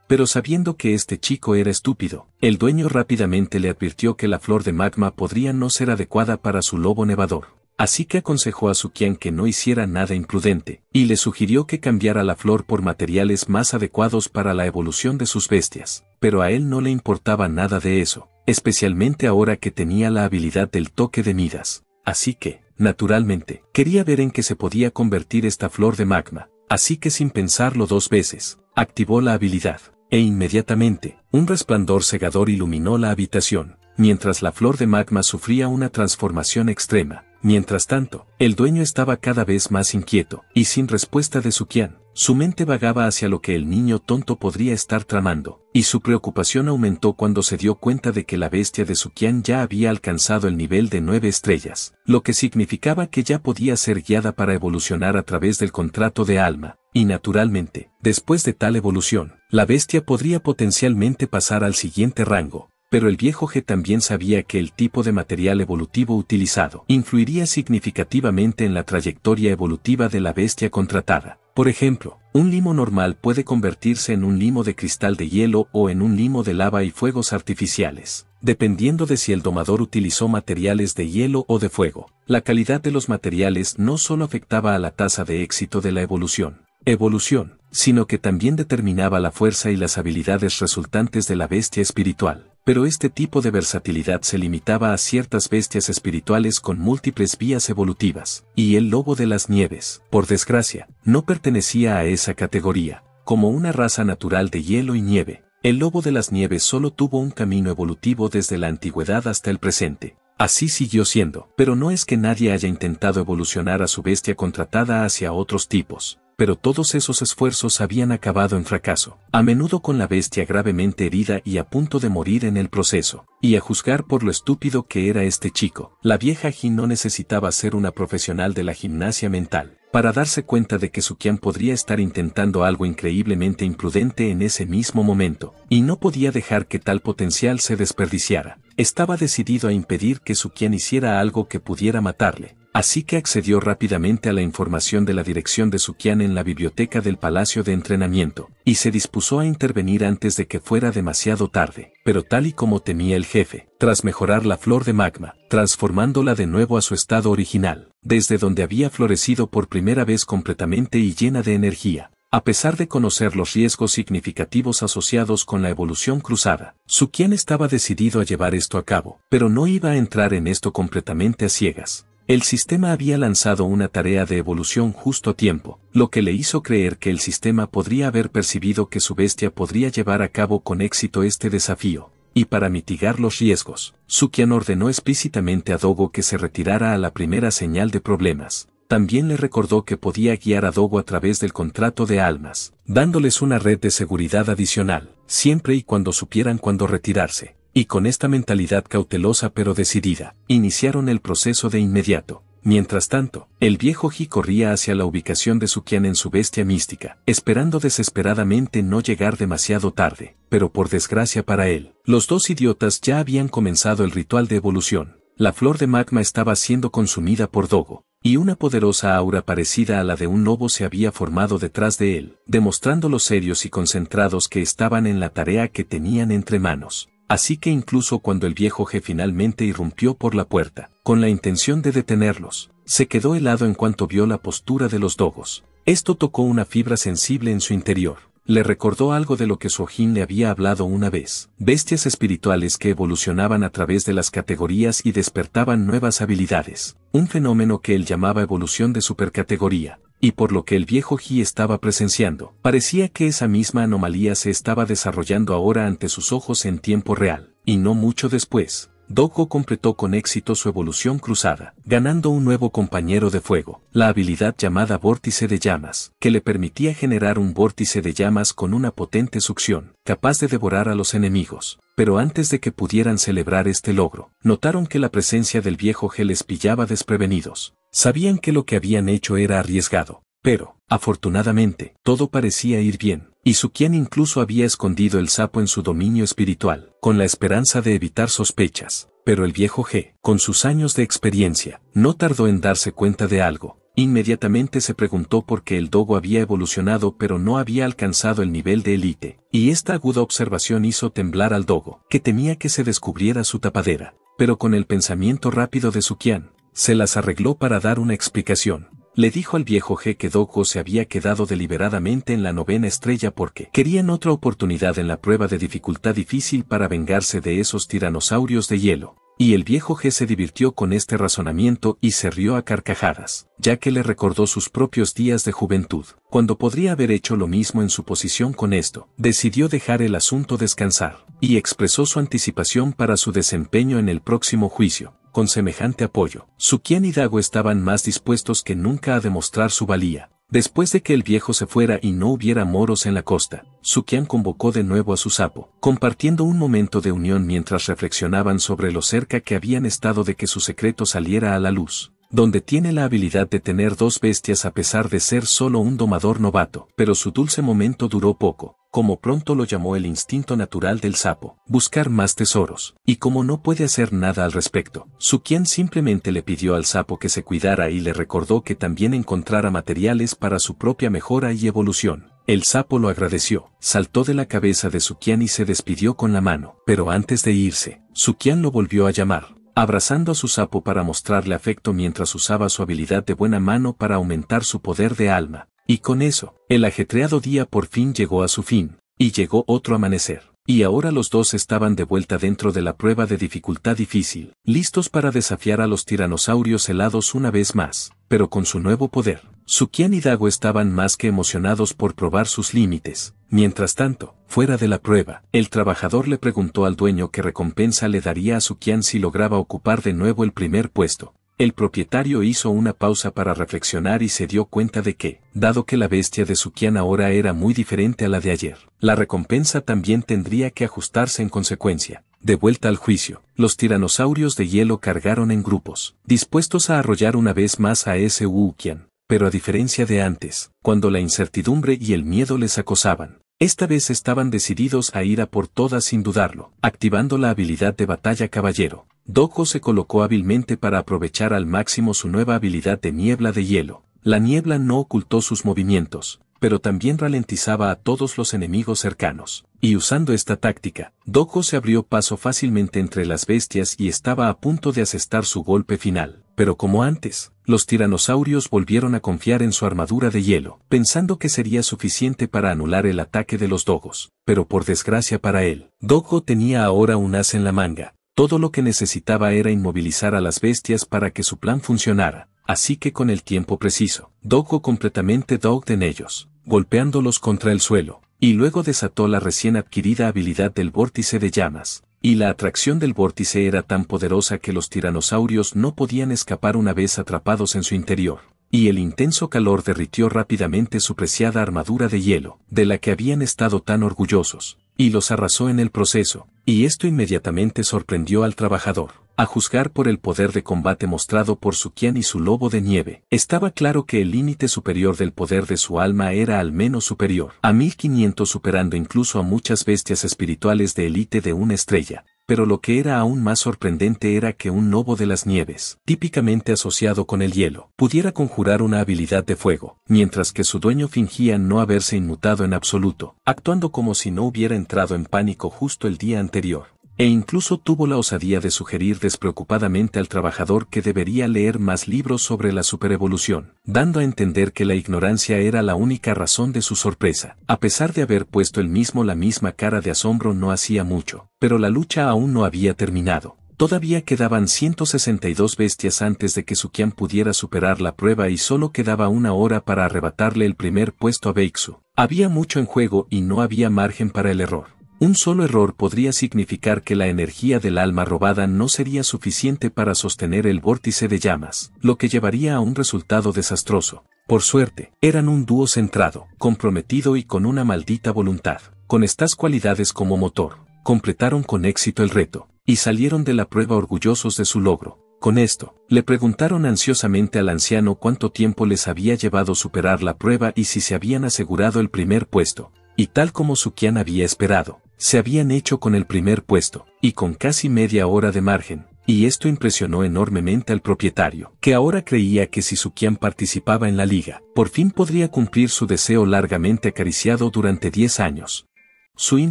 Pero sabiendo que este chico era estúpido, el dueño rápidamente le advirtió que la flor de magma podría no ser adecuada para su lobo nevador. Así que aconsejó a Sukian que no hiciera nada imprudente, y le sugirió que cambiara la flor por materiales más adecuados para la evolución de sus bestias, pero a él no le importaba nada de eso especialmente ahora que tenía la habilidad del toque de Midas. Así que, naturalmente, quería ver en qué se podía convertir esta flor de magma, así que sin pensarlo dos veces, activó la habilidad, e inmediatamente, un resplandor cegador iluminó la habitación, mientras la flor de magma sufría una transformación extrema, Mientras tanto, el dueño estaba cada vez más inquieto, y sin respuesta de Sukian, su mente vagaba hacia lo que el niño tonto podría estar tramando, y su preocupación aumentó cuando se dio cuenta de que la bestia de Sukian ya había alcanzado el nivel de nueve estrellas, lo que significaba que ya podía ser guiada para evolucionar a través del contrato de alma, y naturalmente, después de tal evolución, la bestia podría potencialmente pasar al siguiente rango, pero el viejo G también sabía que el tipo de material evolutivo utilizado influiría significativamente en la trayectoria evolutiva de la bestia contratada. Por ejemplo, un limo normal puede convertirse en un limo de cristal de hielo o en un limo de lava y fuegos artificiales, dependiendo de si el domador utilizó materiales de hielo o de fuego. La calidad de los materiales no solo afectaba a la tasa de éxito de la evolución. Evolución sino que también determinaba la fuerza y las habilidades resultantes de la bestia espiritual. Pero este tipo de versatilidad se limitaba a ciertas bestias espirituales con múltiples vías evolutivas, y el lobo de las nieves, por desgracia, no pertenecía a esa categoría, como una raza natural de hielo y nieve. El lobo de las nieves solo tuvo un camino evolutivo desde la antigüedad hasta el presente, Así siguió siendo, pero no es que nadie haya intentado evolucionar a su bestia contratada hacia otros tipos, pero todos esos esfuerzos habían acabado en fracaso, a menudo con la bestia gravemente herida y a punto de morir en el proceso. Y a juzgar por lo estúpido que era este chico, la vieja Jin no necesitaba ser una profesional de la gimnasia mental para darse cuenta de que Sukian podría estar intentando algo increíblemente imprudente en ese mismo momento, y no podía dejar que tal potencial se desperdiciara. Estaba decidido a impedir que Sukian hiciera algo que pudiera matarle, Así que accedió rápidamente a la información de la dirección de Sukian en la biblioteca del Palacio de Entrenamiento, y se dispuso a intervenir antes de que fuera demasiado tarde, pero tal y como temía el jefe, tras mejorar la flor de magma, transformándola de nuevo a su estado original, desde donde había florecido por primera vez completamente y llena de energía, a pesar de conocer los riesgos significativos asociados con la evolución cruzada, Sukian estaba decidido a llevar esto a cabo, pero no iba a entrar en esto completamente a ciegas. El sistema había lanzado una tarea de evolución justo a tiempo, lo que le hizo creer que el sistema podría haber percibido que su bestia podría llevar a cabo con éxito este desafío. Y para mitigar los riesgos, Sukian ordenó explícitamente a Dogo que se retirara a la primera señal de problemas. También le recordó que podía guiar a Dogo a través del contrato de almas, dándoles una red de seguridad adicional, siempre y cuando supieran cuándo retirarse. Y con esta mentalidad cautelosa pero decidida, iniciaron el proceso de inmediato. Mientras tanto, el viejo Ji corría hacia la ubicación de Sukian en su bestia mística, esperando desesperadamente no llegar demasiado tarde, pero por desgracia para él, los dos idiotas ya habían comenzado el ritual de evolución. La flor de magma estaba siendo consumida por Dogo, y una poderosa aura parecida a la de un lobo se había formado detrás de él, demostrando los serios y concentrados que estaban en la tarea que tenían entre manos. Así que incluso cuando el viejo je finalmente irrumpió por la puerta, con la intención de detenerlos, se quedó helado en cuanto vio la postura de los dogos. Esto tocó una fibra sensible en su interior. Le recordó algo de lo que Sojin le había hablado una vez, bestias espirituales que evolucionaban a través de las categorías y despertaban nuevas habilidades, un fenómeno que él llamaba evolución de supercategoría y por lo que el viejo Ji estaba presenciando, parecía que esa misma anomalía se estaba desarrollando ahora ante sus ojos en tiempo real, y no mucho después, Doko completó con éxito su evolución cruzada, ganando un nuevo compañero de fuego, la habilidad llamada vórtice de llamas, que le permitía generar un vórtice de llamas con una potente succión, capaz de devorar a los enemigos. Pero antes de que pudieran celebrar este logro, notaron que la presencia del viejo G les pillaba desprevenidos. Sabían que lo que habían hecho era arriesgado, pero, afortunadamente, todo parecía ir bien. Y su incluso había escondido el sapo en su dominio espiritual, con la esperanza de evitar sospechas. Pero el viejo G, con sus años de experiencia, no tardó en darse cuenta de algo. Inmediatamente se preguntó por qué el dogo había evolucionado pero no había alcanzado el nivel de élite, y esta aguda observación hizo temblar al dogo, que temía que se descubriera su tapadera. Pero con el pensamiento rápido de Sukian, se las arregló para dar una explicación le dijo al viejo G que Doko se había quedado deliberadamente en la novena estrella porque querían otra oportunidad en la prueba de dificultad difícil para vengarse de esos tiranosaurios de hielo. Y el viejo G se divirtió con este razonamiento y se rió a carcajadas, ya que le recordó sus propios días de juventud, cuando podría haber hecho lo mismo en su posición con esto. Decidió dejar el asunto descansar, y expresó su anticipación para su desempeño en el próximo juicio con semejante apoyo, Sukian y Dago estaban más dispuestos que nunca a demostrar su valía. Después de que el viejo se fuera y no hubiera moros en la costa, Sukian convocó de nuevo a su sapo, compartiendo un momento de unión mientras reflexionaban sobre lo cerca que habían estado de que su secreto saliera a la luz donde tiene la habilidad de tener dos bestias a pesar de ser solo un domador novato, pero su dulce momento duró poco, como pronto lo llamó el instinto natural del sapo, buscar más tesoros, y como no puede hacer nada al respecto, su simplemente le pidió al sapo que se cuidara y le recordó que también encontrara materiales para su propia mejora y evolución. El sapo lo agradeció, saltó de la cabeza de Sukian y se despidió con la mano, pero antes de irse, Sukian lo volvió a llamar, abrazando a su sapo para mostrarle afecto mientras usaba su habilidad de buena mano para aumentar su poder de alma, y con eso, el ajetreado día por fin llegó a su fin, y llegó otro amanecer. Y ahora los dos estaban de vuelta dentro de la prueba de dificultad difícil, listos para desafiar a los tiranosaurios helados una vez más, pero con su nuevo poder. Sukian y Dago estaban más que emocionados por probar sus límites. Mientras tanto, fuera de la prueba, el trabajador le preguntó al dueño qué recompensa le daría a Sukian si lograba ocupar de nuevo el primer puesto, el propietario hizo una pausa para reflexionar y se dio cuenta de que, dado que la bestia de Sukian ahora era muy diferente a la de ayer, la recompensa también tendría que ajustarse en consecuencia. De vuelta al juicio, los tiranosaurios de hielo cargaron en grupos, dispuestos a arrollar una vez más a ese Wukian, pero a diferencia de antes, cuando la incertidumbre y el miedo les acosaban, esta vez estaban decididos a ir a por todas sin dudarlo, activando la habilidad de batalla caballero, Doko se colocó hábilmente para aprovechar al máximo su nueva habilidad de niebla de hielo. La niebla no ocultó sus movimientos, pero también ralentizaba a todos los enemigos cercanos. Y usando esta táctica, Doko se abrió paso fácilmente entre las bestias y estaba a punto de asestar su golpe final. Pero como antes, los tiranosaurios volvieron a confiar en su armadura de hielo, pensando que sería suficiente para anular el ataque de los Dogos. Pero por desgracia para él, Doko tenía ahora un as en la manga, todo lo que necesitaba era inmovilizar a las bestias para que su plan funcionara, así que con el tiempo preciso, dogó completamente Dog en ellos, golpeándolos contra el suelo, y luego desató la recién adquirida habilidad del vórtice de llamas, y la atracción del vórtice era tan poderosa que los tiranosaurios no podían escapar una vez atrapados en su interior, y el intenso calor derritió rápidamente su preciada armadura de hielo, de la que habían estado tan orgullosos, y los arrasó en el proceso, y esto inmediatamente sorprendió al trabajador. A juzgar por el poder de combate mostrado por su y su lobo de nieve, estaba claro que el límite superior del poder de su alma era al menos superior a 1500 superando incluso a muchas bestias espirituales de élite de una estrella pero lo que era aún más sorprendente era que un lobo de las nieves, típicamente asociado con el hielo, pudiera conjurar una habilidad de fuego, mientras que su dueño fingía no haberse inmutado en absoluto, actuando como si no hubiera entrado en pánico justo el día anterior. E incluso tuvo la osadía de sugerir despreocupadamente al trabajador que debería leer más libros sobre la superevolución, dando a entender que la ignorancia era la única razón de su sorpresa. A pesar de haber puesto el mismo la misma cara de asombro no hacía mucho, pero la lucha aún no había terminado. Todavía quedaban 162 bestias antes de que Sukian pudiera superar la prueba y solo quedaba una hora para arrebatarle el primer puesto a Beixu. Había mucho en juego y no había margen para el error. Un solo error podría significar que la energía del alma robada no sería suficiente para sostener el vórtice de llamas, lo que llevaría a un resultado desastroso. Por suerte, eran un dúo centrado, comprometido y con una maldita voluntad. Con estas cualidades como motor, completaron con éxito el reto, y salieron de la prueba orgullosos de su logro. Con esto, le preguntaron ansiosamente al anciano cuánto tiempo les había llevado superar la prueba y si se habían asegurado el primer puesto, y tal como Sukian había esperado, se habían hecho con el primer puesto, y con casi media hora de margen, y esto impresionó enormemente al propietario, que ahora creía que si Sukian participaba en la liga, por fin podría cumplir su deseo largamente acariciado durante 10 años. Suin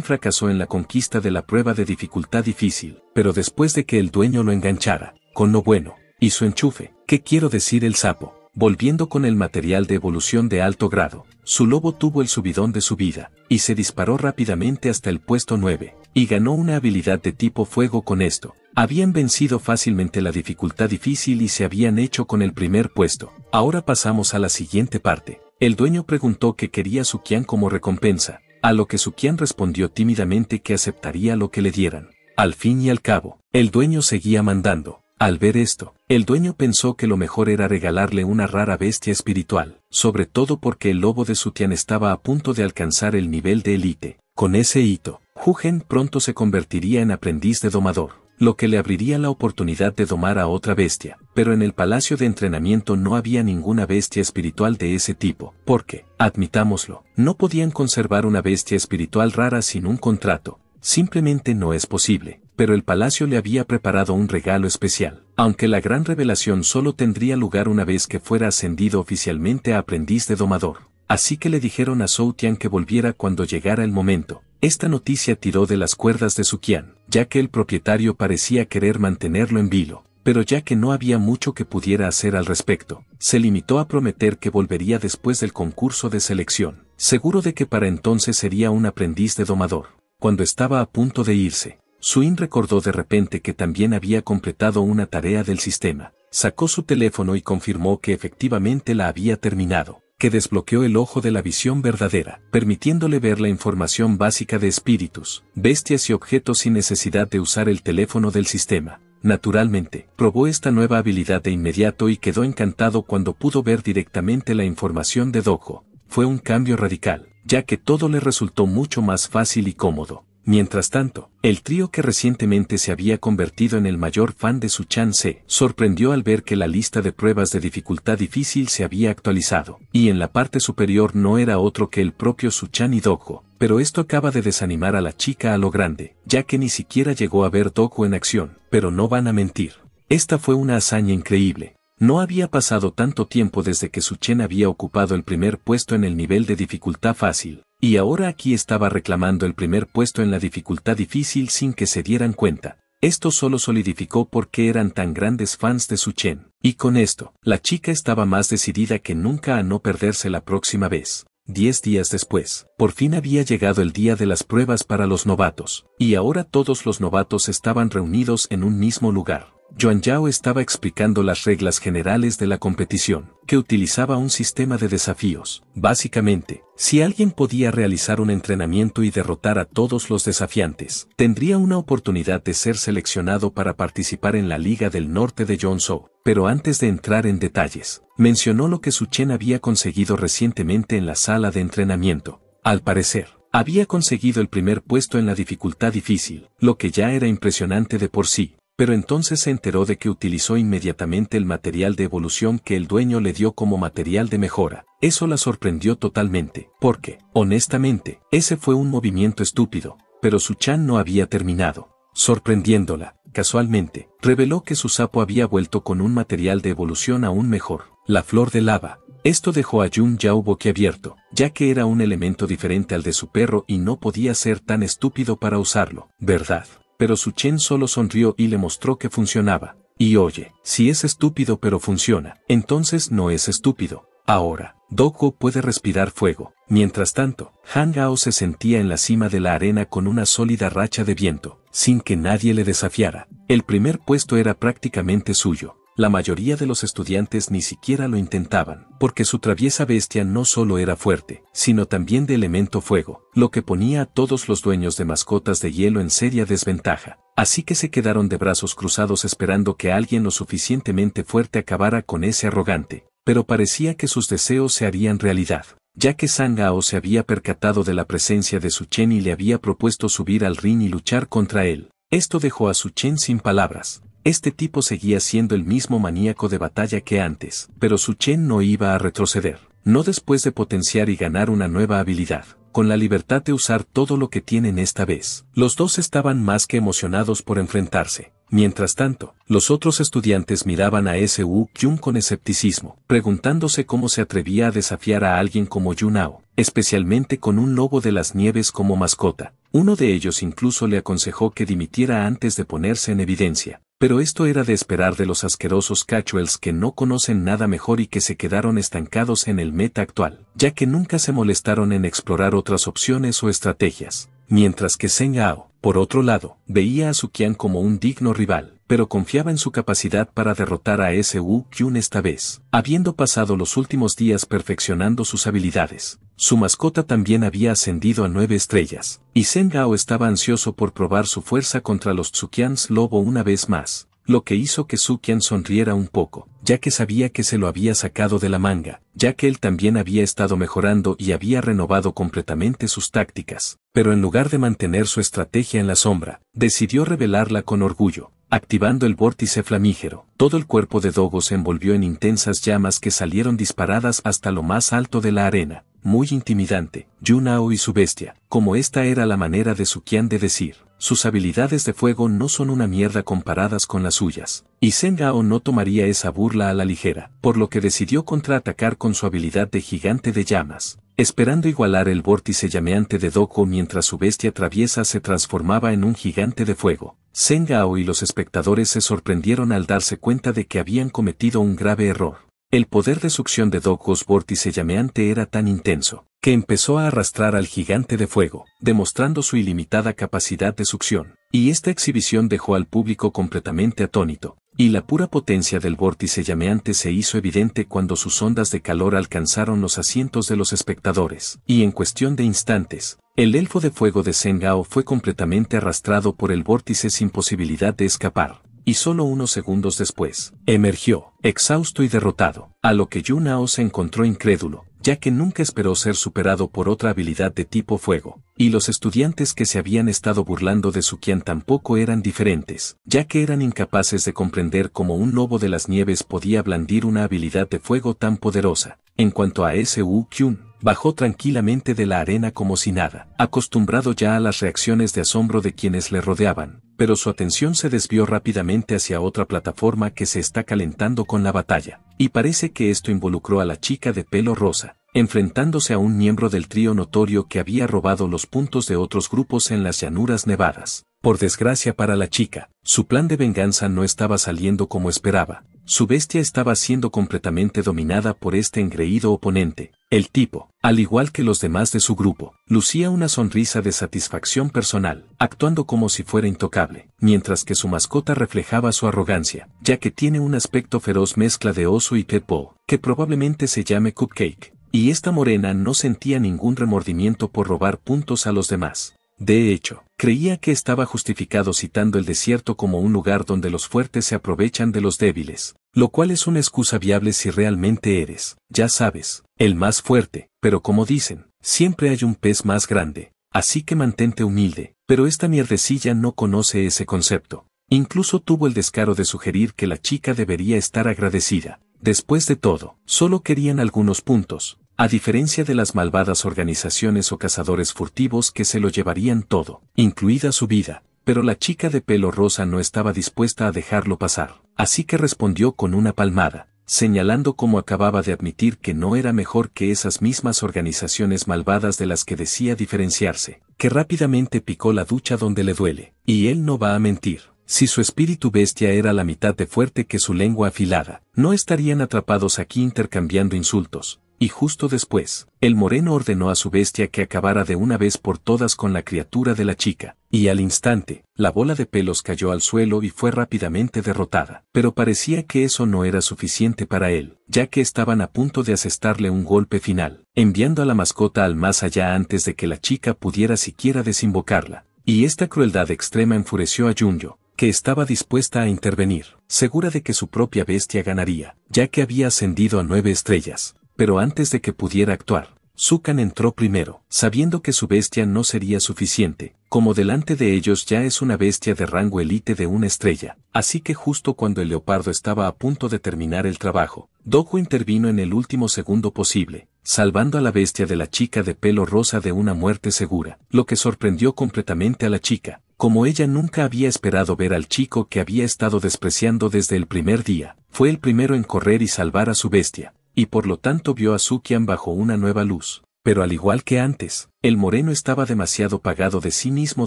fracasó en la conquista de la prueba de dificultad difícil, pero después de que el dueño lo enganchara, con lo bueno, y su enchufe, qué quiero decir el sapo, volviendo con el material de evolución de alto grado, su lobo tuvo el subidón de su vida, y se disparó rápidamente hasta el puesto 9, y ganó una habilidad de tipo fuego con esto. Habían vencido fácilmente la dificultad difícil y se habían hecho con el primer puesto. Ahora pasamos a la siguiente parte. El dueño preguntó que quería su como recompensa, a lo que su respondió tímidamente que aceptaría lo que le dieran. Al fin y al cabo, el dueño seguía mandando. Al ver esto, el dueño pensó que lo mejor era regalarle una rara bestia espiritual, sobre todo porque el lobo de Sutian estaba a punto de alcanzar el nivel de élite. Con ese hito, Jugen pronto se convertiría en aprendiz de domador, lo que le abriría la oportunidad de domar a otra bestia, pero en el palacio de entrenamiento no había ninguna bestia espiritual de ese tipo, porque, admitámoslo, no podían conservar una bestia espiritual rara sin un contrato, simplemente no es posible pero el palacio le había preparado un regalo especial. Aunque la gran revelación solo tendría lugar una vez que fuera ascendido oficialmente a aprendiz de domador. Así que le dijeron a Zhou Tian que volviera cuando llegara el momento. Esta noticia tiró de las cuerdas de Su Qian, ya que el propietario parecía querer mantenerlo en vilo pero ya que no había mucho que pudiera hacer al respecto, se limitó a prometer que volvería después del concurso de selección, seguro de que para entonces sería un aprendiz de domador. Cuando estaba a punto de irse, Swin recordó de repente que también había completado una tarea del sistema. Sacó su teléfono y confirmó que efectivamente la había terminado, que desbloqueó el ojo de la visión verdadera, permitiéndole ver la información básica de espíritus, bestias y objetos sin necesidad de usar el teléfono del sistema. Naturalmente, probó esta nueva habilidad de inmediato y quedó encantado cuando pudo ver directamente la información de Dojo. Fue un cambio radical, ya que todo le resultó mucho más fácil y cómodo. Mientras tanto, el trío que recientemente se había convertido en el mayor fan de Suchan se sorprendió al ver que la lista de pruebas de dificultad difícil se había actualizado, y en la parte superior no era otro que el propio Suchan y Doku, pero esto acaba de desanimar a la chica a lo grande, ya que ni siquiera llegó a ver Doku en acción, pero no van a mentir. Esta fue una hazaña increíble, no había pasado tanto tiempo desde que Suchan había ocupado el primer puesto en el nivel de dificultad fácil, y ahora aquí estaba reclamando el primer puesto en la dificultad difícil sin que se dieran cuenta. Esto solo solidificó por qué eran tan grandes fans de su Chen. Y con esto, la chica estaba más decidida que nunca a no perderse la próxima vez. Diez días después, por fin había llegado el día de las pruebas para los novatos, y ahora todos los novatos estaban reunidos en un mismo lugar. Yuan Yao estaba explicando las reglas generales de la competición, que utilizaba un sistema de desafíos. Básicamente, si alguien podía realizar un entrenamiento y derrotar a todos los desafiantes, tendría una oportunidad de ser seleccionado para participar en la Liga del Norte de Yongzhou. Pero antes de entrar en detalles, mencionó lo que su Chen había conseguido recientemente en la sala de entrenamiento. Al parecer, había conseguido el primer puesto en la dificultad difícil, lo que ya era impresionante de por sí, pero entonces se enteró de que utilizó inmediatamente el material de evolución que el dueño le dio como material de mejora. Eso la sorprendió totalmente, porque, honestamente, ese fue un movimiento estúpido, pero su chan no había terminado. Sorprendiéndola, casualmente, reveló que su sapo había vuelto con un material de evolución aún mejor, la flor de lava. Esto dejó a Jun Yao abierto, ya que era un elemento diferente al de su perro y no podía ser tan estúpido para usarlo, ¿verdad? pero Su Chen solo sonrió y le mostró que funcionaba. Y oye, si es estúpido pero funciona, entonces no es estúpido. Ahora, Doku puede respirar fuego. Mientras tanto, Han Gao se sentía en la cima de la arena con una sólida racha de viento, sin que nadie le desafiara. El primer puesto era prácticamente suyo, la mayoría de los estudiantes ni siquiera lo intentaban, porque su traviesa bestia no solo era fuerte, sino también de elemento fuego, lo que ponía a todos los dueños de mascotas de hielo en seria desventaja. Así que se quedaron de brazos cruzados esperando que alguien lo suficientemente fuerte acabara con ese arrogante, pero parecía que sus deseos se harían realidad ya que Sangao se había percatado de la presencia de Suchen y le había propuesto subir al ring y luchar contra él. Esto dejó a Suchen sin palabras, este tipo seguía siendo el mismo maníaco de batalla que antes, pero Su Chen no iba a retroceder, no después de potenciar y ganar una nueva habilidad, con la libertad de usar todo lo que tienen esta vez. Los dos estaban más que emocionados por enfrentarse. Mientras tanto, los otros estudiantes miraban a S.U. Kyung con escepticismo, preguntándose cómo se atrevía a desafiar a alguien como Yunao, especialmente con un lobo de las nieves como mascota. Uno de ellos incluso le aconsejó que dimitiera antes de ponerse en evidencia, pero esto era de esperar de los asquerosos cachuels que no conocen nada mejor y que se quedaron estancados en el meta actual, ya que nunca se molestaron en explorar otras opciones o estrategias. Mientras que Zeng Ao, por otro lado, veía a Sukian como un digno rival, pero confiaba en su capacidad para derrotar a S.U. Kyun esta vez, habiendo pasado los últimos días perfeccionando sus habilidades. Su mascota también había ascendido a nueve estrellas, y Zen estaba ansioso por probar su fuerza contra los Tsukians Lobo una vez más, lo que hizo que Tsukian sonriera un poco, ya que sabía que se lo había sacado de la manga, ya que él también había estado mejorando y había renovado completamente sus tácticas, pero en lugar de mantener su estrategia en la sombra, decidió revelarla con orgullo, activando el vórtice flamígero. Todo el cuerpo de Dogo se envolvió en intensas llamas que salieron disparadas hasta lo más alto de la arena, muy intimidante, Yunao y su bestia, como esta era la manera de Sukian de decir. Sus habilidades de fuego no son una mierda comparadas con las suyas, y Sengao no tomaría esa burla a la ligera, por lo que decidió contraatacar con su habilidad de gigante de llamas, esperando igualar el vórtice llameante de Doko mientras su bestia traviesa se transformaba en un gigante de fuego. Sengao y los espectadores se sorprendieron al darse cuenta de que habían cometido un grave error. El poder de succión de Dokos vórtice llameante era tan intenso, que empezó a arrastrar al gigante de fuego, demostrando su ilimitada capacidad de succión, y esta exhibición dejó al público completamente atónito, y la pura potencia del vórtice llameante se hizo evidente cuando sus ondas de calor alcanzaron los asientos de los espectadores, y en cuestión de instantes, el elfo de fuego de Sengao fue completamente arrastrado por el vórtice sin posibilidad de escapar y solo unos segundos después, emergió, exhausto y derrotado, a lo que Yunao se encontró incrédulo, ya que nunca esperó ser superado por otra habilidad de tipo fuego, y los estudiantes que se habían estado burlando de su tampoco eran diferentes, ya que eran incapaces de comprender cómo un lobo de las nieves podía blandir una habilidad de fuego tan poderosa. En cuanto a S.U. Kyun, bajó tranquilamente de la arena como si nada, acostumbrado ya a las reacciones de asombro de quienes le rodeaban, pero su atención se desvió rápidamente hacia otra plataforma que se está calentando con la batalla, y parece que esto involucró a la chica de pelo rosa, enfrentándose a un miembro del trío notorio que había robado los puntos de otros grupos en las llanuras nevadas. Por desgracia para la chica, su plan de venganza no estaba saliendo como esperaba, su bestia estaba siendo completamente dominada por este engreído oponente. El tipo, al igual que los demás de su grupo, lucía una sonrisa de satisfacción personal, actuando como si fuera intocable, mientras que su mascota reflejaba su arrogancia, ya que tiene un aspecto feroz mezcla de oso y pitbull, que probablemente se llame Cupcake. Y esta morena no sentía ningún remordimiento por robar puntos a los demás. De hecho, creía que estaba justificado citando el desierto como un lugar donde los fuertes se aprovechan de los débiles, lo cual es una excusa viable si realmente eres, ya sabes, el más fuerte, pero como dicen, siempre hay un pez más grande, así que mantente humilde, pero esta mierdecilla no conoce ese concepto. Incluso tuvo el descaro de sugerir que la chica debería estar agradecida. Después de todo, solo querían algunos puntos, a diferencia de las malvadas organizaciones o cazadores furtivos que se lo llevarían todo, incluida su vida, pero la chica de pelo rosa no estaba dispuesta a dejarlo pasar, así que respondió con una palmada, señalando cómo acababa de admitir que no era mejor que esas mismas organizaciones malvadas de las que decía diferenciarse, que rápidamente picó la ducha donde le duele, y él no va a mentir. Si su espíritu bestia era la mitad de fuerte que su lengua afilada, no estarían atrapados aquí intercambiando insultos, y justo después, el moreno ordenó a su bestia que acabara de una vez por todas con la criatura de la chica, y al instante, la bola de pelos cayó al suelo y fue rápidamente derrotada. Pero parecía que eso no era suficiente para él, ya que estaban a punto de asestarle un golpe final, enviando a la mascota al más allá antes de que la chica pudiera siquiera desinvocarla. Y esta crueldad extrema enfureció a Junyo, que estaba dispuesta a intervenir, segura de que su propia bestia ganaría, ya que había ascendido a nueve estrellas pero antes de que pudiera actuar, Zukan entró primero, sabiendo que su bestia no sería suficiente, como delante de ellos ya es una bestia de rango elite de una estrella. Así que justo cuando el leopardo estaba a punto de terminar el trabajo, Doku intervino en el último segundo posible, salvando a la bestia de la chica de pelo rosa de una muerte segura, lo que sorprendió completamente a la chica, como ella nunca había esperado ver al chico que había estado despreciando desde el primer día, fue el primero en correr y salvar a su bestia, y por lo tanto vio a Sukian bajo una nueva luz. Pero al igual que antes, el moreno estaba demasiado pagado de sí mismo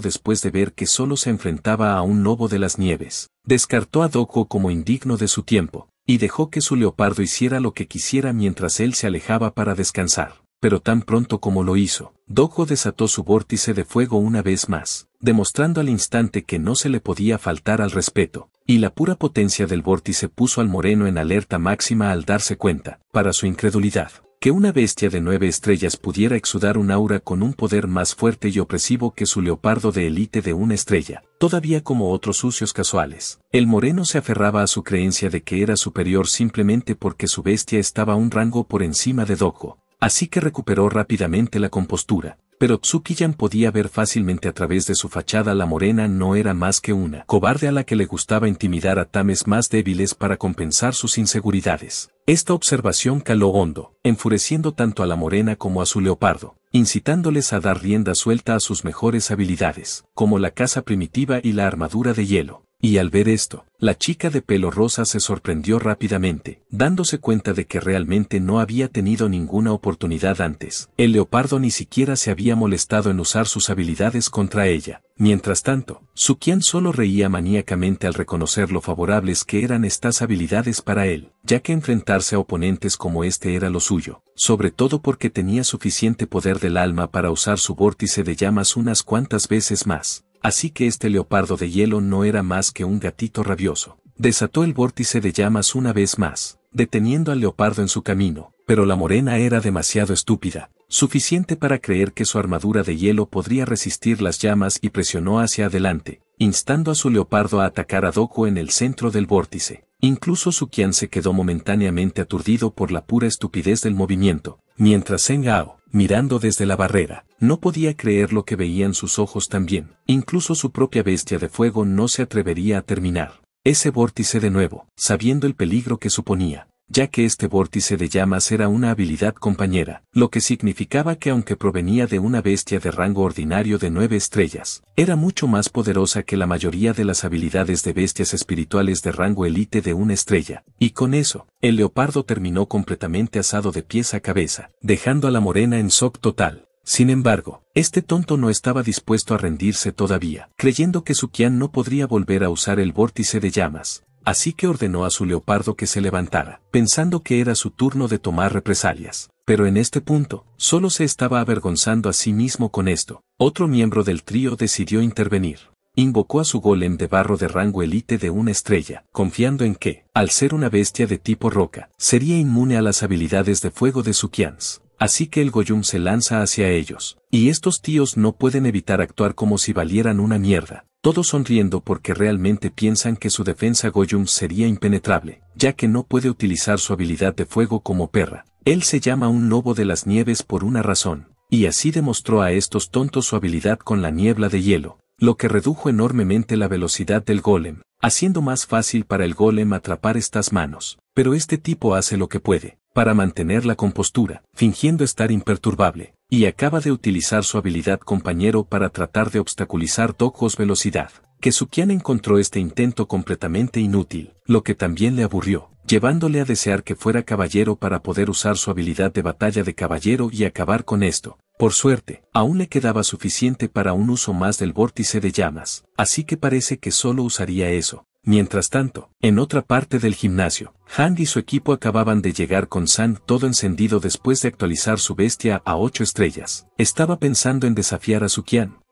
después de ver que solo se enfrentaba a un lobo de las nieves. Descartó a Doko como indigno de su tiempo, y dejó que su leopardo hiciera lo que quisiera mientras él se alejaba para descansar. Pero tan pronto como lo hizo, Doko desató su vórtice de fuego una vez más demostrando al instante que no se le podía faltar al respeto, y la pura potencia del vórtice puso al moreno en alerta máxima al darse cuenta, para su incredulidad, que una bestia de nueve estrellas pudiera exudar un aura con un poder más fuerte y opresivo que su leopardo de élite de una estrella, todavía como otros sucios casuales. El moreno se aferraba a su creencia de que era superior simplemente porque su bestia estaba un rango por encima de Doco, así que recuperó rápidamente la compostura, pero Tsukiyan podía ver fácilmente a través de su fachada la morena no era más que una cobarde a la que le gustaba intimidar a tames más débiles para compensar sus inseguridades. Esta observación caló hondo, enfureciendo tanto a la morena como a su leopardo, incitándoles a dar rienda suelta a sus mejores habilidades, como la caza primitiva y la armadura de hielo. Y al ver esto, la chica de pelo rosa se sorprendió rápidamente, dándose cuenta de que realmente no había tenido ninguna oportunidad antes. El leopardo ni siquiera se había molestado en usar sus habilidades contra ella. Mientras tanto, Sukian solo reía maníacamente al reconocer lo favorables que eran estas habilidades para él, ya que enfrentarse a oponentes como este era lo suyo, sobre todo porque tenía suficiente poder del alma para usar su vórtice de llamas unas cuantas veces más. Así que este leopardo de hielo no era más que un gatito rabioso. Desató el vórtice de llamas una vez más, deteniendo al leopardo en su camino, pero la morena era demasiado estúpida, suficiente para creer que su armadura de hielo podría resistir las llamas y presionó hacia adelante, instando a su leopardo a atacar a Doku en el centro del vórtice. Incluso Sukian se quedó momentáneamente aturdido por la pura estupidez del movimiento, mientras Zeng mirando desde la barrera. No podía creer lo que veían sus ojos también. Incluso su propia bestia de fuego no se atrevería a terminar. Ese vórtice de nuevo, sabiendo el peligro que suponía ya que este vórtice de llamas era una habilidad compañera, lo que significaba que aunque provenía de una bestia de rango ordinario de nueve estrellas, era mucho más poderosa que la mayoría de las habilidades de bestias espirituales de rango elite de una estrella, y con eso, el leopardo terminó completamente asado de pies a cabeza, dejando a la morena en shock total. Sin embargo, este tonto no estaba dispuesto a rendirse todavía, creyendo que su no podría volver a usar el vórtice de llamas así que ordenó a su leopardo que se levantara, pensando que era su turno de tomar represalias. Pero en este punto, solo se estaba avergonzando a sí mismo con esto. Otro miembro del trío decidió intervenir. Invocó a su golem de barro de rango elite de una estrella, confiando en que, al ser una bestia de tipo roca, sería inmune a las habilidades de fuego de su Kians. Así que el Goyum se lanza hacia ellos, y estos tíos no pueden evitar actuar como si valieran una mierda todos sonriendo porque realmente piensan que su defensa Goyum sería impenetrable, ya que no puede utilizar su habilidad de fuego como perra. Él se llama un lobo de las nieves por una razón, y así demostró a estos tontos su habilidad con la niebla de hielo, lo que redujo enormemente la velocidad del golem, haciendo más fácil para el golem atrapar estas manos. Pero este tipo hace lo que puede, para mantener la compostura, fingiendo estar imperturbable, y acaba de utilizar su habilidad compañero para tratar de obstaculizar Tokos velocidad. que Kesukian encontró este intento completamente inútil, lo que también le aburrió, llevándole a desear que fuera caballero para poder usar su habilidad de batalla de caballero y acabar con esto. Por suerte, aún le quedaba suficiente para un uso más del vórtice de llamas, así que parece que solo usaría eso, Mientras tanto, en otra parte del gimnasio, Han y su equipo acababan de llegar con San todo encendido después de actualizar su bestia a ocho estrellas. Estaba pensando en desafiar a su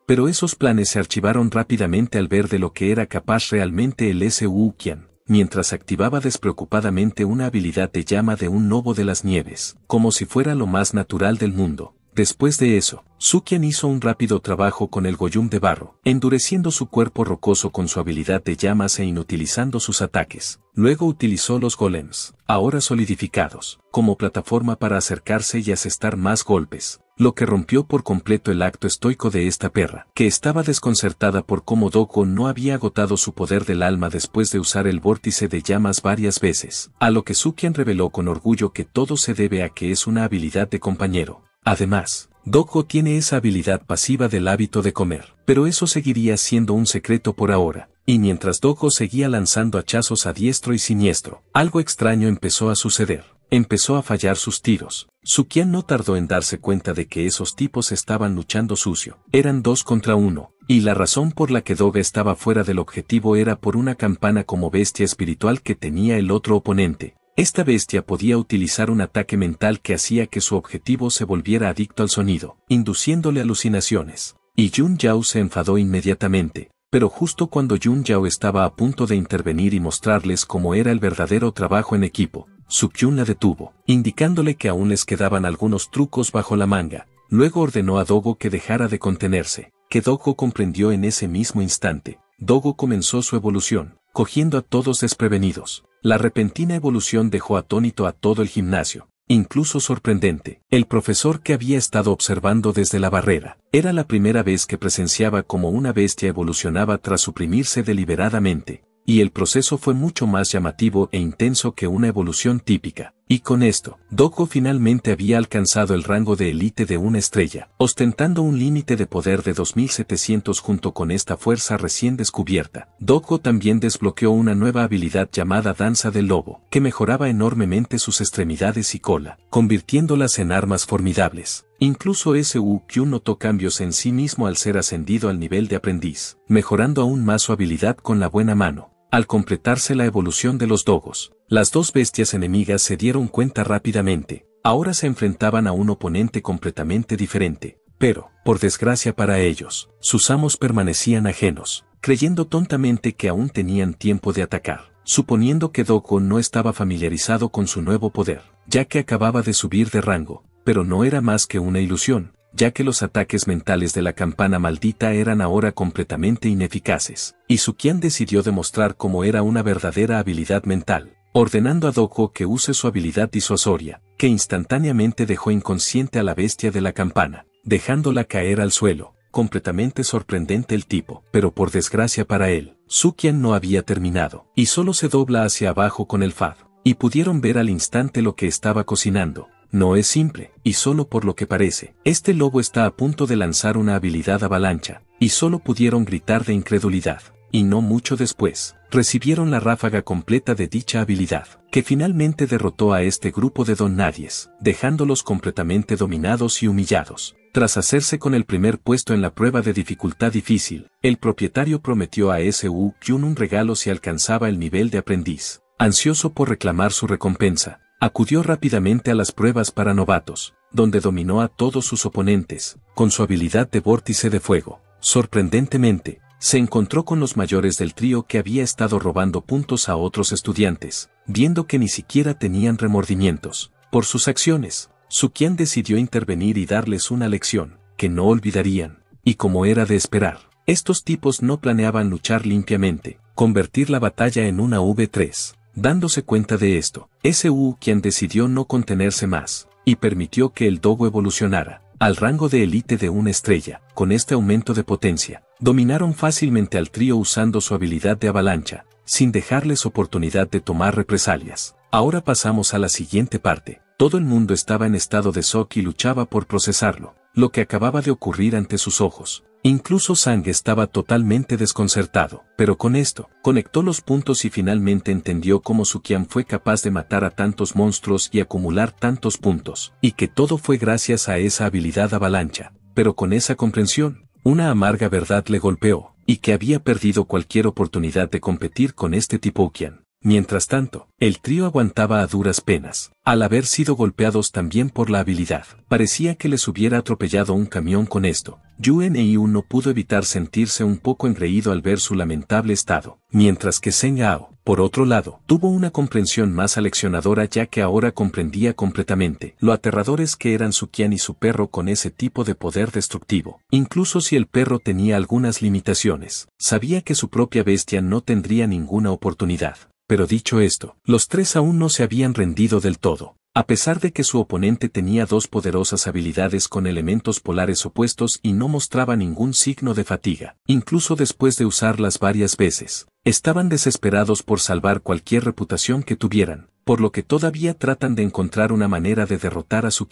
pero esos planes se archivaron rápidamente al ver de lo que era capaz realmente el SU Qian, mientras activaba despreocupadamente una habilidad de llama de un lobo de las nieves, como si fuera lo más natural del mundo. Después de eso, Sukian hizo un rápido trabajo con el Goyum de barro, endureciendo su cuerpo rocoso con su habilidad de llamas e inutilizando sus ataques. Luego utilizó los golems, ahora solidificados, como plataforma para acercarse y asestar más golpes, lo que rompió por completo el acto estoico de esta perra, que estaba desconcertada por cómo Doko no había agotado su poder del alma después de usar el vórtice de llamas varias veces, a lo que Sukian reveló con orgullo que todo se debe a que es una habilidad de compañero. Además, Doko tiene esa habilidad pasiva del hábito de comer, pero eso seguiría siendo un secreto por ahora. Y mientras Doko seguía lanzando hachazos a diestro y siniestro, algo extraño empezó a suceder. Empezó a fallar sus tiros. Sukian no tardó en darse cuenta de que esos tipos estaban luchando sucio. Eran dos contra uno, y la razón por la que Doga estaba fuera del objetivo era por una campana como bestia espiritual que tenía el otro oponente, esta bestia podía utilizar un ataque mental que hacía que su objetivo se volviera adicto al sonido, induciéndole alucinaciones. Y Jun Yao se enfadó inmediatamente, pero justo cuando Jun Yao estaba a punto de intervenir y mostrarles cómo era el verdadero trabajo en equipo, Yun la detuvo, indicándole que aún les quedaban algunos trucos bajo la manga. Luego ordenó a Dogo que dejara de contenerse, que Dogo comprendió en ese mismo instante. Dogo comenzó su evolución, cogiendo a todos desprevenidos. La repentina evolución dejó atónito a todo el gimnasio, incluso sorprendente. El profesor que había estado observando desde la barrera, era la primera vez que presenciaba cómo una bestia evolucionaba tras suprimirse deliberadamente, y el proceso fue mucho más llamativo e intenso que una evolución típica. Y con esto, Doko finalmente había alcanzado el rango de élite de una estrella, ostentando un límite de poder de 2700 junto con esta fuerza recién descubierta. Doko también desbloqueó una nueva habilidad llamada Danza del Lobo, que mejoraba enormemente sus extremidades y cola, convirtiéndolas en armas formidables. Incluso SUQ notó cambios en sí mismo al ser ascendido al nivel de aprendiz, mejorando aún más su habilidad con la buena mano. Al completarse la evolución de los dogos, las dos bestias enemigas se dieron cuenta rápidamente. Ahora se enfrentaban a un oponente completamente diferente. Pero, por desgracia para ellos, sus amos permanecían ajenos, creyendo tontamente que aún tenían tiempo de atacar, suponiendo que Doko no estaba familiarizado con su nuevo poder, ya que acababa de subir de rango, pero no era más que una ilusión, ya que los ataques mentales de la campana maldita eran ahora completamente ineficaces, y Sukian decidió demostrar cómo era una verdadera habilidad mental, ordenando a Doko que use su habilidad disuasoria, que instantáneamente dejó inconsciente a la bestia de la campana, dejándola caer al suelo, completamente sorprendente el tipo, pero por desgracia para él, Sukian no había terminado, y solo se dobla hacia abajo con el fad, y pudieron ver al instante lo que estaba cocinando, no es simple, y solo por lo que parece, este lobo está a punto de lanzar una habilidad avalancha, y solo pudieron gritar de incredulidad. Y no mucho después, recibieron la ráfaga completa de dicha habilidad, que finalmente derrotó a este grupo de don nadies, dejándolos completamente dominados y humillados. Tras hacerse con el primer puesto en la prueba de dificultad difícil, el propietario prometió a S.U. Kyun un regalo si alcanzaba el nivel de aprendiz. Ansioso por reclamar su recompensa, Acudió rápidamente a las pruebas para novatos, donde dominó a todos sus oponentes, con su habilidad de vórtice de fuego. Sorprendentemente, se encontró con los mayores del trío que había estado robando puntos a otros estudiantes, viendo que ni siquiera tenían remordimientos. Por sus acciones, quien decidió intervenir y darles una lección, que no olvidarían, y como era de esperar, estos tipos no planeaban luchar limpiamente, convertir la batalla en una V3. Dándose cuenta de esto, S.U. quien decidió no contenerse más, y permitió que el Dogo evolucionara, al rango de élite de una estrella, con este aumento de potencia. Dominaron fácilmente al trío usando su habilidad de avalancha, sin dejarles oportunidad de tomar represalias. Ahora pasamos a la siguiente parte. Todo el mundo estaba en estado de shock y luchaba por procesarlo, lo que acababa de ocurrir ante sus ojos. Incluso Sang estaba totalmente desconcertado, pero con esto, conectó los puntos y finalmente entendió cómo su fue capaz de matar a tantos monstruos y acumular tantos puntos, y que todo fue gracias a esa habilidad avalancha, pero con esa comprensión, una amarga verdad le golpeó, y que había perdido cualquier oportunidad de competir con este tipo Qian. Mientras tanto, el trío aguantaba a duras penas, al haber sido golpeados también por la habilidad. Parecía que les hubiera atropellado un camión con esto. Yuen e no pudo evitar sentirse un poco engreído al ver su lamentable estado, mientras que Zeng Ao, por otro lado, tuvo una comprensión más aleccionadora ya que ahora comprendía completamente lo aterradores que eran su Qian y su perro con ese tipo de poder destructivo. Incluso si el perro tenía algunas limitaciones, sabía que su propia bestia no tendría ninguna oportunidad. Pero dicho esto, los tres aún no se habían rendido del todo. A pesar de que su oponente tenía dos poderosas habilidades con elementos polares opuestos y no mostraba ningún signo de fatiga, incluso después de usarlas varias veces, estaban desesperados por salvar cualquier reputación que tuvieran, por lo que todavía tratan de encontrar una manera de derrotar a Su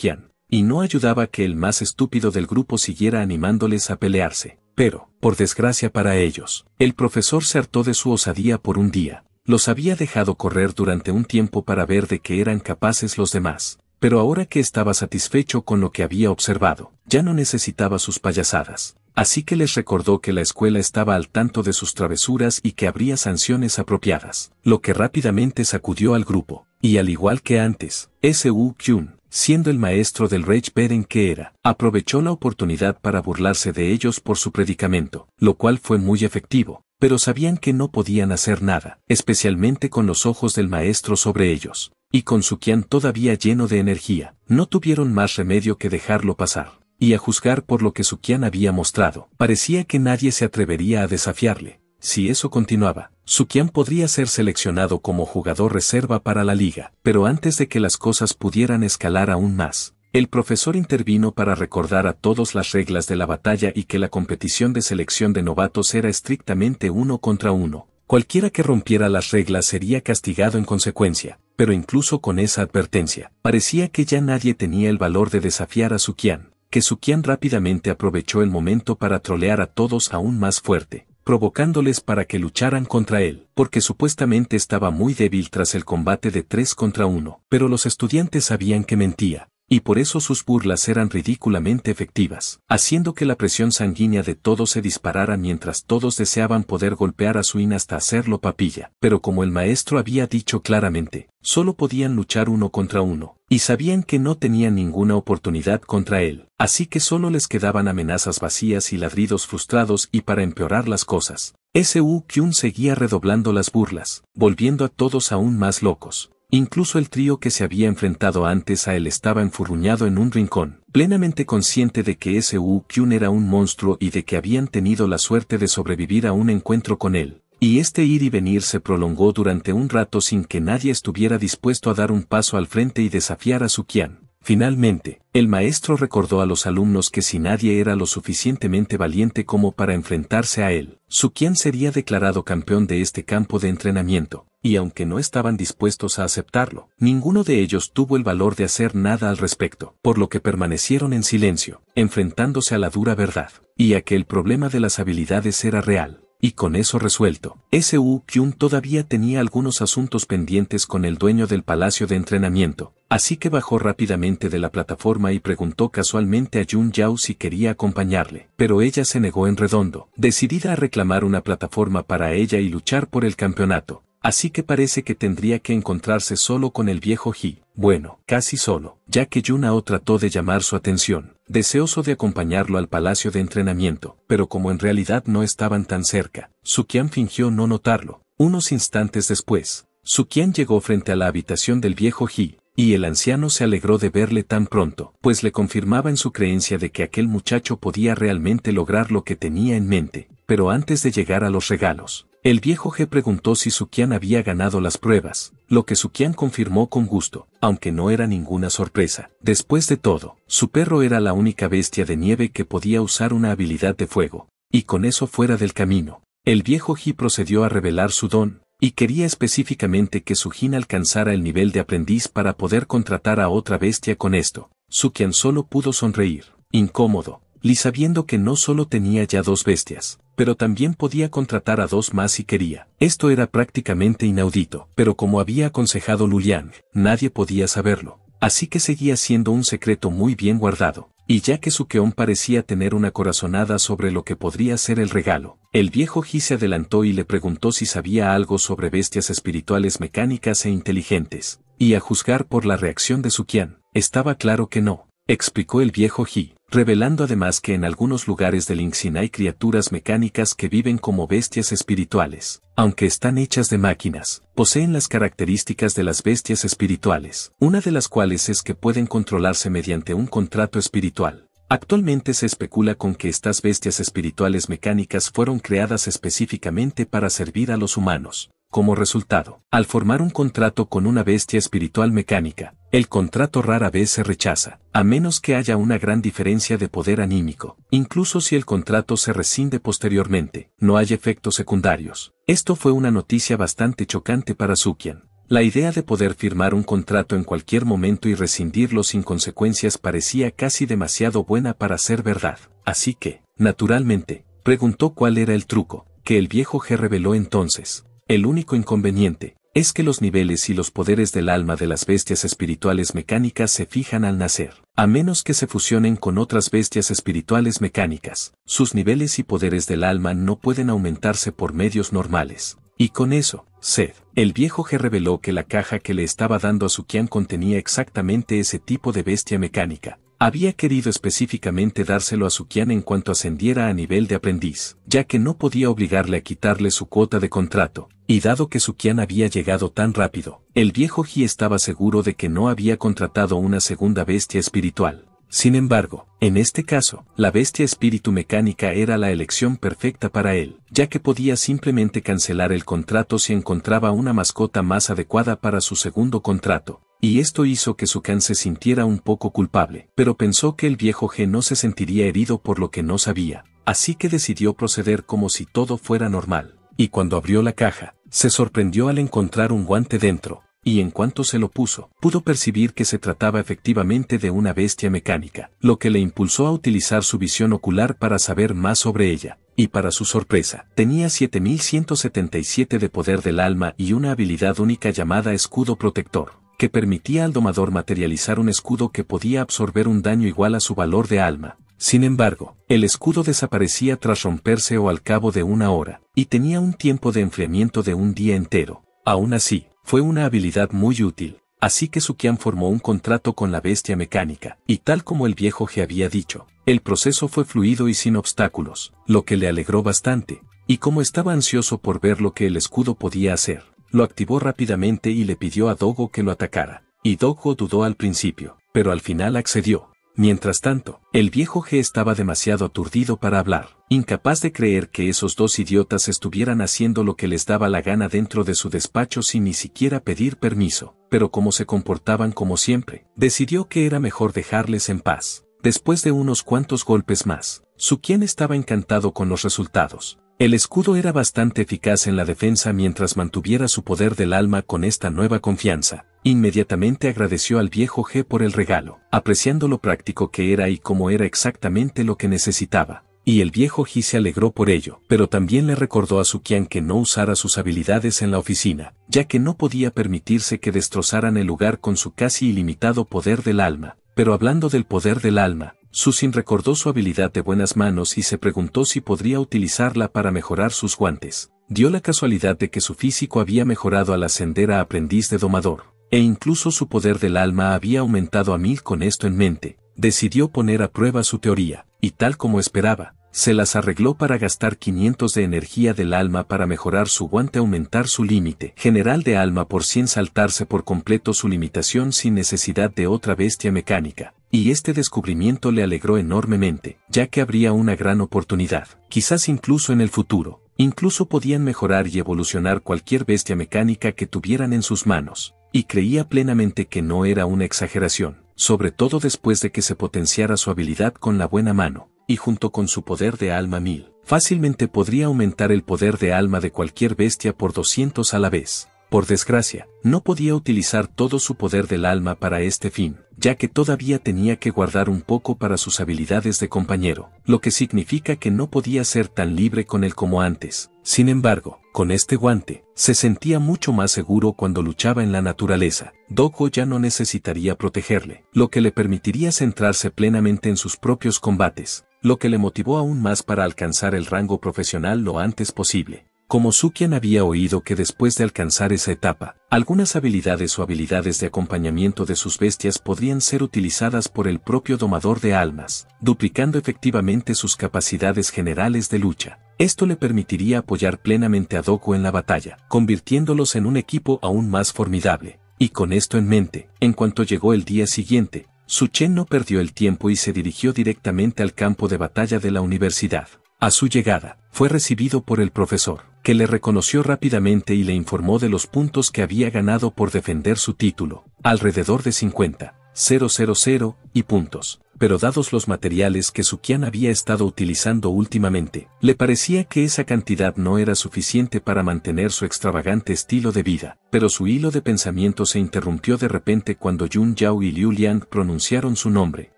y no ayudaba que el más estúpido del grupo siguiera animándoles a pelearse. Pero, por desgracia para ellos, el profesor se hartó de su osadía por un día, los había dejado correr durante un tiempo para ver de qué eran capaces los demás, pero ahora que estaba satisfecho con lo que había observado, ya no necesitaba sus payasadas. Así que les recordó que la escuela estaba al tanto de sus travesuras y que habría sanciones apropiadas, lo que rápidamente sacudió al grupo. Y al igual que antes, S.U. Kyun, siendo el maestro del Reich Beren que era, aprovechó la oportunidad para burlarse de ellos por su predicamento, lo cual fue muy efectivo, pero sabían que no podían hacer nada, especialmente con los ojos del maestro sobre ellos. Y con Sukian todavía lleno de energía, no tuvieron más remedio que dejarlo pasar. Y a juzgar por lo que Sukian había mostrado, parecía que nadie se atrevería a desafiarle. Si eso continuaba, Sukian podría ser seleccionado como jugador reserva para la liga, pero antes de que las cosas pudieran escalar aún más, el profesor intervino para recordar a todos las reglas de la batalla y que la competición de selección de novatos era estrictamente uno contra uno. Cualquiera que rompiera las reglas sería castigado en consecuencia, pero incluso con esa advertencia, parecía que ya nadie tenía el valor de desafiar a Sukian, que Sukian rápidamente aprovechó el momento para trolear a todos aún más fuerte, provocándoles para que lucharan contra él, porque supuestamente estaba muy débil tras el combate de tres contra uno, pero los estudiantes sabían que mentía, y por eso sus burlas eran ridículamente efectivas, haciendo que la presión sanguínea de todos se disparara mientras todos deseaban poder golpear a Suin hasta hacerlo papilla. Pero como el maestro había dicho claramente, solo podían luchar uno contra uno, y sabían que no tenían ninguna oportunidad contra él, así que solo les quedaban amenazas vacías y ladridos frustrados y para empeorar las cosas. S.U. Kyun seguía redoblando las burlas, volviendo a todos aún más locos. Incluso el trío que se había enfrentado antes a él estaba enfurruñado en un rincón, plenamente consciente de que ese Wu Kyun era un monstruo y de que habían tenido la suerte de sobrevivir a un encuentro con él. Y este ir y venir se prolongó durante un rato sin que nadie estuviera dispuesto a dar un paso al frente y desafiar a Su Qian. Finalmente, el maestro recordó a los alumnos que si nadie era lo suficientemente valiente como para enfrentarse a él, su quien sería declarado campeón de este campo de entrenamiento, y aunque no estaban dispuestos a aceptarlo, ninguno de ellos tuvo el valor de hacer nada al respecto, por lo que permanecieron en silencio, enfrentándose a la dura verdad, y a que el problema de las habilidades era real y con eso resuelto. S.U. Kyun todavía tenía algunos asuntos pendientes con el dueño del palacio de entrenamiento, así que bajó rápidamente de la plataforma y preguntó casualmente a Jun Yao si quería acompañarle, pero ella se negó en redondo, decidida a reclamar una plataforma para ella y luchar por el campeonato. Así que parece que tendría que encontrarse solo con el viejo Ji, bueno, casi solo, ya que Yunao trató de llamar su atención deseoso de acompañarlo al palacio de entrenamiento, pero como en realidad no estaban tan cerca, Sukian fingió no notarlo. Unos instantes después, Sukian llegó frente a la habitación del viejo Ji, y el anciano se alegró de verle tan pronto, pues le confirmaba en su creencia de que aquel muchacho podía realmente lograr lo que tenía en mente, pero antes de llegar a los regalos, el viejo G preguntó si Sukian había ganado las pruebas, lo que Sukian confirmó con gusto, aunque no era ninguna sorpresa. Después de todo, su perro era la única bestia de nieve que podía usar una habilidad de fuego, y con eso fuera del camino. El viejo G procedió a revelar su don, y quería específicamente que Sujin alcanzara el nivel de aprendiz para poder contratar a otra bestia con esto. Sukian solo pudo sonreír, incómodo, Li sabiendo que no solo tenía ya dos bestias, pero también podía contratar a dos más si quería. Esto era prácticamente inaudito, pero como había aconsejado Lulian, nadie podía saberlo. Así que seguía siendo un secreto muy bien guardado. Y ya que Sukeon parecía tener una corazonada sobre lo que podría ser el regalo, el viejo Ji se adelantó y le preguntó si sabía algo sobre bestias espirituales mecánicas e inteligentes, y a juzgar por la reacción de Sukian, estaba claro que no, explicó el viejo Ji revelando además que en algunos lugares del Inxin hay criaturas mecánicas que viven como bestias espirituales. Aunque están hechas de máquinas, poseen las características de las bestias espirituales, una de las cuales es que pueden controlarse mediante un contrato espiritual. Actualmente se especula con que estas bestias espirituales mecánicas fueron creadas específicamente para servir a los humanos. Como resultado, al formar un contrato con una bestia espiritual mecánica, el contrato rara vez se rechaza, a menos que haya una gran diferencia de poder anímico. Incluso si el contrato se rescinde posteriormente, no hay efectos secundarios. Esto fue una noticia bastante chocante para Sukian. La idea de poder firmar un contrato en cualquier momento y rescindirlo sin consecuencias parecía casi demasiado buena para ser verdad. Así que, naturalmente, preguntó cuál era el truco, que el viejo G reveló entonces. El único inconveniente, es que los niveles y los poderes del alma de las bestias espirituales mecánicas se fijan al nacer. A menos que se fusionen con otras bestias espirituales mecánicas, sus niveles y poderes del alma no pueden aumentarse por medios normales. Y con eso, Seth, el viejo G reveló que la caja que le estaba dando a su contenía exactamente ese tipo de bestia mecánica, había querido específicamente dárselo a Sukian en cuanto ascendiera a nivel de aprendiz, ya que no podía obligarle a quitarle su cuota de contrato, y dado que Sukian había llegado tan rápido, el viejo Ji estaba seguro de que no había contratado una segunda bestia espiritual. Sin embargo, en este caso, la bestia espíritu mecánica era la elección perfecta para él, ya que podía simplemente cancelar el contrato si encontraba una mascota más adecuada para su segundo contrato, y esto hizo que su kan se sintiera un poco culpable, pero pensó que el viejo G no se sentiría herido por lo que no sabía, así que decidió proceder como si todo fuera normal, y cuando abrió la caja, se sorprendió al encontrar un guante dentro, y en cuanto se lo puso, pudo percibir que se trataba efectivamente de una bestia mecánica, lo que le impulsó a utilizar su visión ocular para saber más sobre ella. Y para su sorpresa, tenía 7177 de poder del alma y una habilidad única llamada escudo protector que permitía al domador materializar un escudo que podía absorber un daño igual a su valor de alma. Sin embargo, el escudo desaparecía tras romperse o al cabo de una hora, y tenía un tiempo de enfriamiento de un día entero. Aún así, fue una habilidad muy útil, así que Sukian formó un contrato con la bestia mecánica, y tal como el viejo Je había dicho, el proceso fue fluido y sin obstáculos, lo que le alegró bastante, y como estaba ansioso por ver lo que el escudo podía hacer, lo activó rápidamente y le pidió a Dogo que lo atacara. Y Dogo dudó al principio, pero al final accedió. Mientras tanto, el viejo G estaba demasiado aturdido para hablar, incapaz de creer que esos dos idiotas estuvieran haciendo lo que les daba la gana dentro de su despacho sin ni siquiera pedir permiso, pero como se comportaban como siempre, decidió que era mejor dejarles en paz. Después de unos cuantos golpes más, quien estaba encantado con los resultados, el escudo era bastante eficaz en la defensa mientras mantuviera su poder del alma con esta nueva confianza. Inmediatamente agradeció al viejo G por el regalo, apreciando lo práctico que era y cómo era exactamente lo que necesitaba. Y el viejo G se alegró por ello, pero también le recordó a Sukian que no usara sus habilidades en la oficina, ya que no podía permitirse que destrozaran el lugar con su casi ilimitado poder del alma. Pero hablando del poder del alma, Susin recordó su habilidad de buenas manos y se preguntó si podría utilizarla para mejorar sus guantes. Dio la casualidad de que su físico había mejorado al ascender a aprendiz de domador, e incluso su poder del alma había aumentado a mil con esto en mente. Decidió poner a prueba su teoría, y tal como esperaba, se las arregló para gastar 500 de energía del alma para mejorar su guante aumentar su límite general de alma por 100 saltarse por completo su limitación sin necesidad de otra bestia mecánica. Y este descubrimiento le alegró enormemente, ya que habría una gran oportunidad, quizás incluso en el futuro. Incluso podían mejorar y evolucionar cualquier bestia mecánica que tuvieran en sus manos, y creía plenamente que no era una exageración, sobre todo después de que se potenciara su habilidad con la buena mano y junto con su poder de alma mil, fácilmente podría aumentar el poder de alma de cualquier bestia por 200 a la vez. Por desgracia, no podía utilizar todo su poder del alma para este fin, ya que todavía tenía que guardar un poco para sus habilidades de compañero, lo que significa que no podía ser tan libre con él como antes. Sin embargo, con este guante, se sentía mucho más seguro cuando luchaba en la naturaleza. Doko ya no necesitaría protegerle, lo que le permitiría centrarse plenamente en sus propios combates lo que le motivó aún más para alcanzar el rango profesional lo antes posible. Como Sukian había oído que después de alcanzar esa etapa, algunas habilidades o habilidades de acompañamiento de sus bestias podrían ser utilizadas por el propio domador de almas, duplicando efectivamente sus capacidades generales de lucha. Esto le permitiría apoyar plenamente a Doku en la batalla, convirtiéndolos en un equipo aún más formidable. Y con esto en mente, en cuanto llegó el día siguiente, Suchen no perdió el tiempo y se dirigió directamente al campo de batalla de la universidad. A su llegada, fue recibido por el profesor, que le reconoció rápidamente y le informó de los puntos que había ganado por defender su título, alrededor de 50, 000 y puntos pero dados los materiales que Qian había estado utilizando últimamente, le parecía que esa cantidad no era suficiente para mantener su extravagante estilo de vida, pero su hilo de pensamiento se interrumpió de repente cuando Jun Yao y Liu Liang pronunciaron su nombre,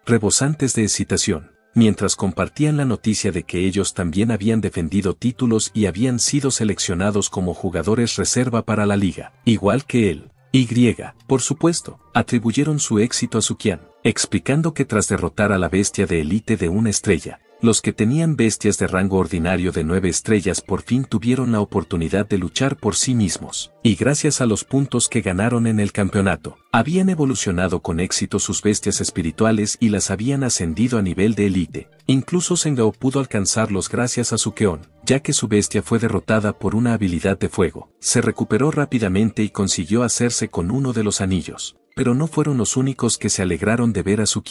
rebosantes de excitación mientras compartían la noticia de que ellos también habían defendido títulos y habían sido seleccionados como jugadores reserva para la liga, igual que él. Y, por supuesto, atribuyeron su éxito a Sukian, explicando que tras derrotar a la bestia de élite de una estrella, los que tenían bestias de rango ordinario de nueve estrellas por fin tuvieron la oportunidad de luchar por sí mismos, y gracias a los puntos que ganaron en el campeonato, habían evolucionado con éxito sus bestias espirituales y las habían ascendido a nivel de élite, Incluso Sengao pudo alcanzarlos gracias a su ya que su bestia fue derrotada por una habilidad de fuego. Se recuperó rápidamente y consiguió hacerse con uno de los anillos. Pero no fueron los únicos que se alegraron de ver a su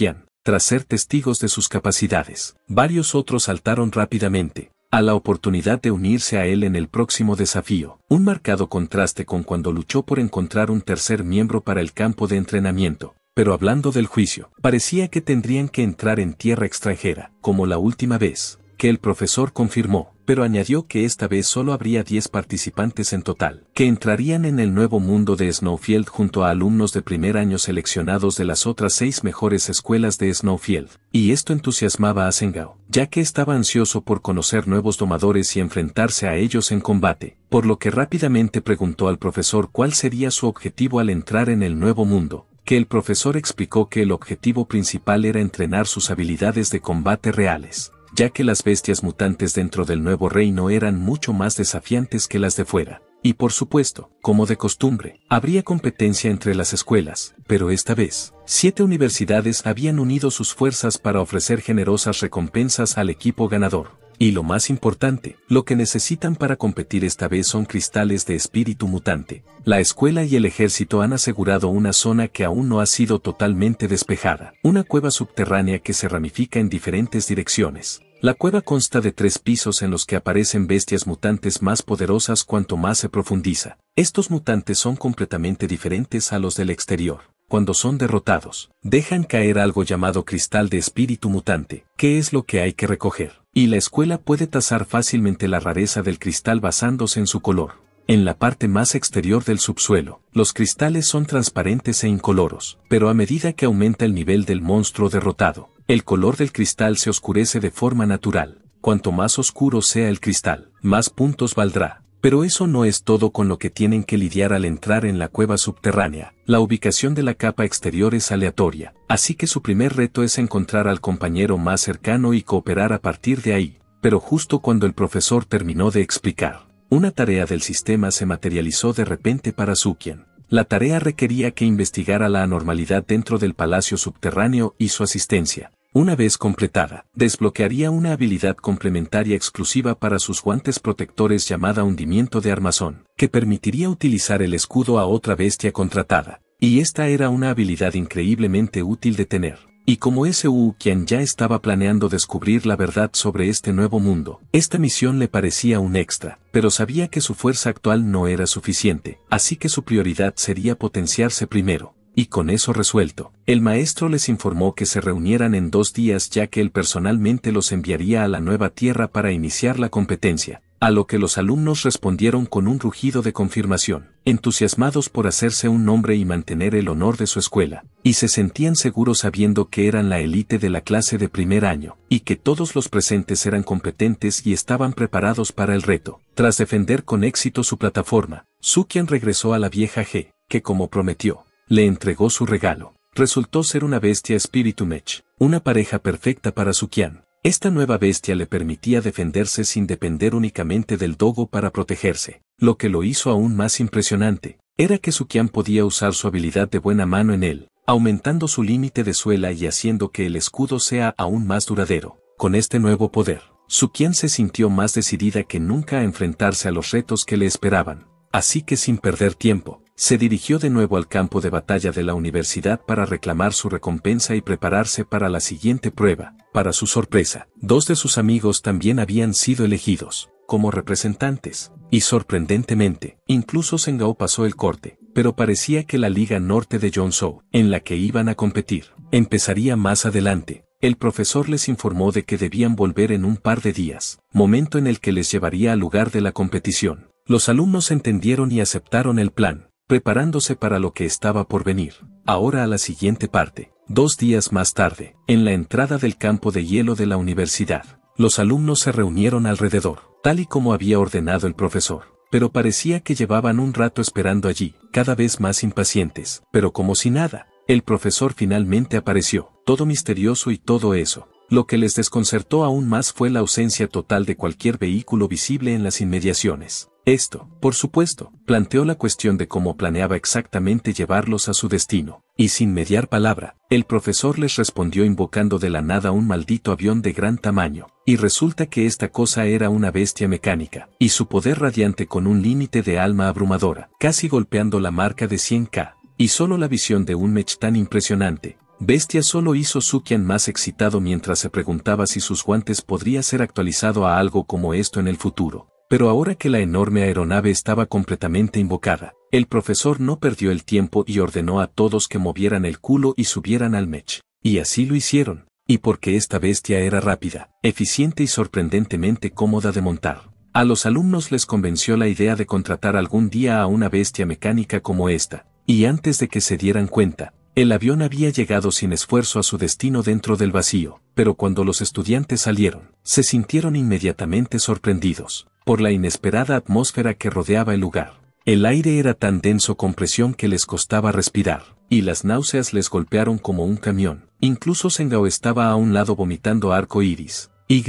tras ser testigos de sus capacidades. Varios otros saltaron rápidamente, a la oportunidad de unirse a él en el próximo desafío, un marcado contraste con cuando luchó por encontrar un tercer miembro para el campo de entrenamiento. Pero hablando del juicio, parecía que tendrían que entrar en tierra extranjera, como la última vez, que el profesor confirmó, pero añadió que esta vez solo habría 10 participantes en total, que entrarían en el nuevo mundo de Snowfield junto a alumnos de primer año seleccionados de las otras seis mejores escuelas de Snowfield, y esto entusiasmaba a Sengao, ya que estaba ansioso por conocer nuevos domadores y enfrentarse a ellos en combate, por lo que rápidamente preguntó al profesor cuál sería su objetivo al entrar en el nuevo mundo, que el profesor explicó que el objetivo principal era entrenar sus habilidades de combate reales, ya que las bestias mutantes dentro del nuevo reino eran mucho más desafiantes que las de fuera. Y por supuesto, como de costumbre, habría competencia entre las escuelas, pero esta vez, siete universidades habían unido sus fuerzas para ofrecer generosas recompensas al equipo ganador. Y lo más importante, lo que necesitan para competir esta vez son cristales de espíritu mutante. La escuela y el ejército han asegurado una zona que aún no ha sido totalmente despejada, una cueva subterránea que se ramifica en diferentes direcciones. La cueva consta de tres pisos en los que aparecen bestias mutantes más poderosas cuanto más se profundiza. Estos mutantes son completamente diferentes a los del exterior cuando son derrotados, dejan caer algo llamado cristal de espíritu mutante, que es lo que hay que recoger. Y la escuela puede tasar fácilmente la rareza del cristal basándose en su color. En la parte más exterior del subsuelo, los cristales son transparentes e incoloros, pero a medida que aumenta el nivel del monstruo derrotado, el color del cristal se oscurece de forma natural. Cuanto más oscuro sea el cristal, más puntos valdrá. Pero eso no es todo con lo que tienen que lidiar al entrar en la cueva subterránea. La ubicación de la capa exterior es aleatoria, así que su primer reto es encontrar al compañero más cercano y cooperar a partir de ahí. Pero justo cuando el profesor terminó de explicar, una tarea del sistema se materializó de repente para Sukien. La tarea requería que investigara la anormalidad dentro del palacio subterráneo y su asistencia, una vez completada, desbloquearía una habilidad complementaria exclusiva para sus guantes protectores llamada hundimiento de armazón, que permitiría utilizar el escudo a otra bestia contratada. Y esta era una habilidad increíblemente útil de tener. Y como S.U. quien ya estaba planeando descubrir la verdad sobre este nuevo mundo, esta misión le parecía un extra, pero sabía que su fuerza actual no era suficiente, así que su prioridad sería potenciarse primero y con eso resuelto. El maestro les informó que se reunieran en dos días ya que él personalmente los enviaría a la nueva tierra para iniciar la competencia, a lo que los alumnos respondieron con un rugido de confirmación, entusiasmados por hacerse un nombre y mantener el honor de su escuela, y se sentían seguros sabiendo que eran la élite de la clase de primer año, y que todos los presentes eran competentes y estaban preparados para el reto. Tras defender con éxito su plataforma, Sukian regresó a la vieja G, que como prometió, le entregó su regalo. Resultó ser una bestia espíritu Mech, una pareja perfecta para Sukian. Esta nueva bestia le permitía defenderse sin depender únicamente del dogo para protegerse. Lo que lo hizo aún más impresionante, era que Sukian podía usar su habilidad de buena mano en él, aumentando su límite de suela y haciendo que el escudo sea aún más duradero. Con este nuevo poder, Sukian se sintió más decidida que nunca a enfrentarse a los retos que le esperaban. Así que sin perder tiempo, se dirigió de nuevo al campo de batalla de la universidad para reclamar su recompensa y prepararse para la siguiente prueba. Para su sorpresa, dos de sus amigos también habían sido elegidos como representantes, y sorprendentemente, incluso Sengao pasó el corte, pero parecía que la Liga Norte de Yongzhou, en la que iban a competir, empezaría más adelante. El profesor les informó de que debían volver en un par de días, momento en el que les llevaría al lugar de la competición. Los alumnos entendieron y aceptaron el plan, preparándose para lo que estaba por venir. Ahora a la siguiente parte. Dos días más tarde, en la entrada del campo de hielo de la universidad, los alumnos se reunieron alrededor, tal y como había ordenado el profesor. Pero parecía que llevaban un rato esperando allí, cada vez más impacientes, pero como si nada. El profesor finalmente apareció, todo misterioso y todo eso. Lo que les desconcertó aún más fue la ausencia total de cualquier vehículo visible en las inmediaciones. Esto, por supuesto, planteó la cuestión de cómo planeaba exactamente llevarlos a su destino, y sin mediar palabra, el profesor les respondió invocando de la nada un maldito avión de gran tamaño, y resulta que esta cosa era una bestia mecánica, y su poder radiante con un límite de alma abrumadora, casi golpeando la marca de 100k, y solo la visión de un mech tan impresionante, Bestia solo hizo Sukian más excitado mientras se preguntaba si sus guantes podría ser actualizado a algo como esto en el futuro. Pero ahora que la enorme aeronave estaba completamente invocada, el profesor no perdió el tiempo y ordenó a todos que movieran el culo y subieran al mech. Y así lo hicieron, y porque esta bestia era rápida, eficiente y sorprendentemente cómoda de montar. A los alumnos les convenció la idea de contratar algún día a una bestia mecánica como esta, y antes de que se dieran cuenta, el avión había llegado sin esfuerzo a su destino dentro del vacío, pero cuando los estudiantes salieron, se sintieron inmediatamente sorprendidos por la inesperada atmósfera que rodeaba el lugar. El aire era tan denso con presión que les costaba respirar, y las náuseas les golpearon como un camión. Incluso Sengao estaba a un lado vomitando arco iris. Y,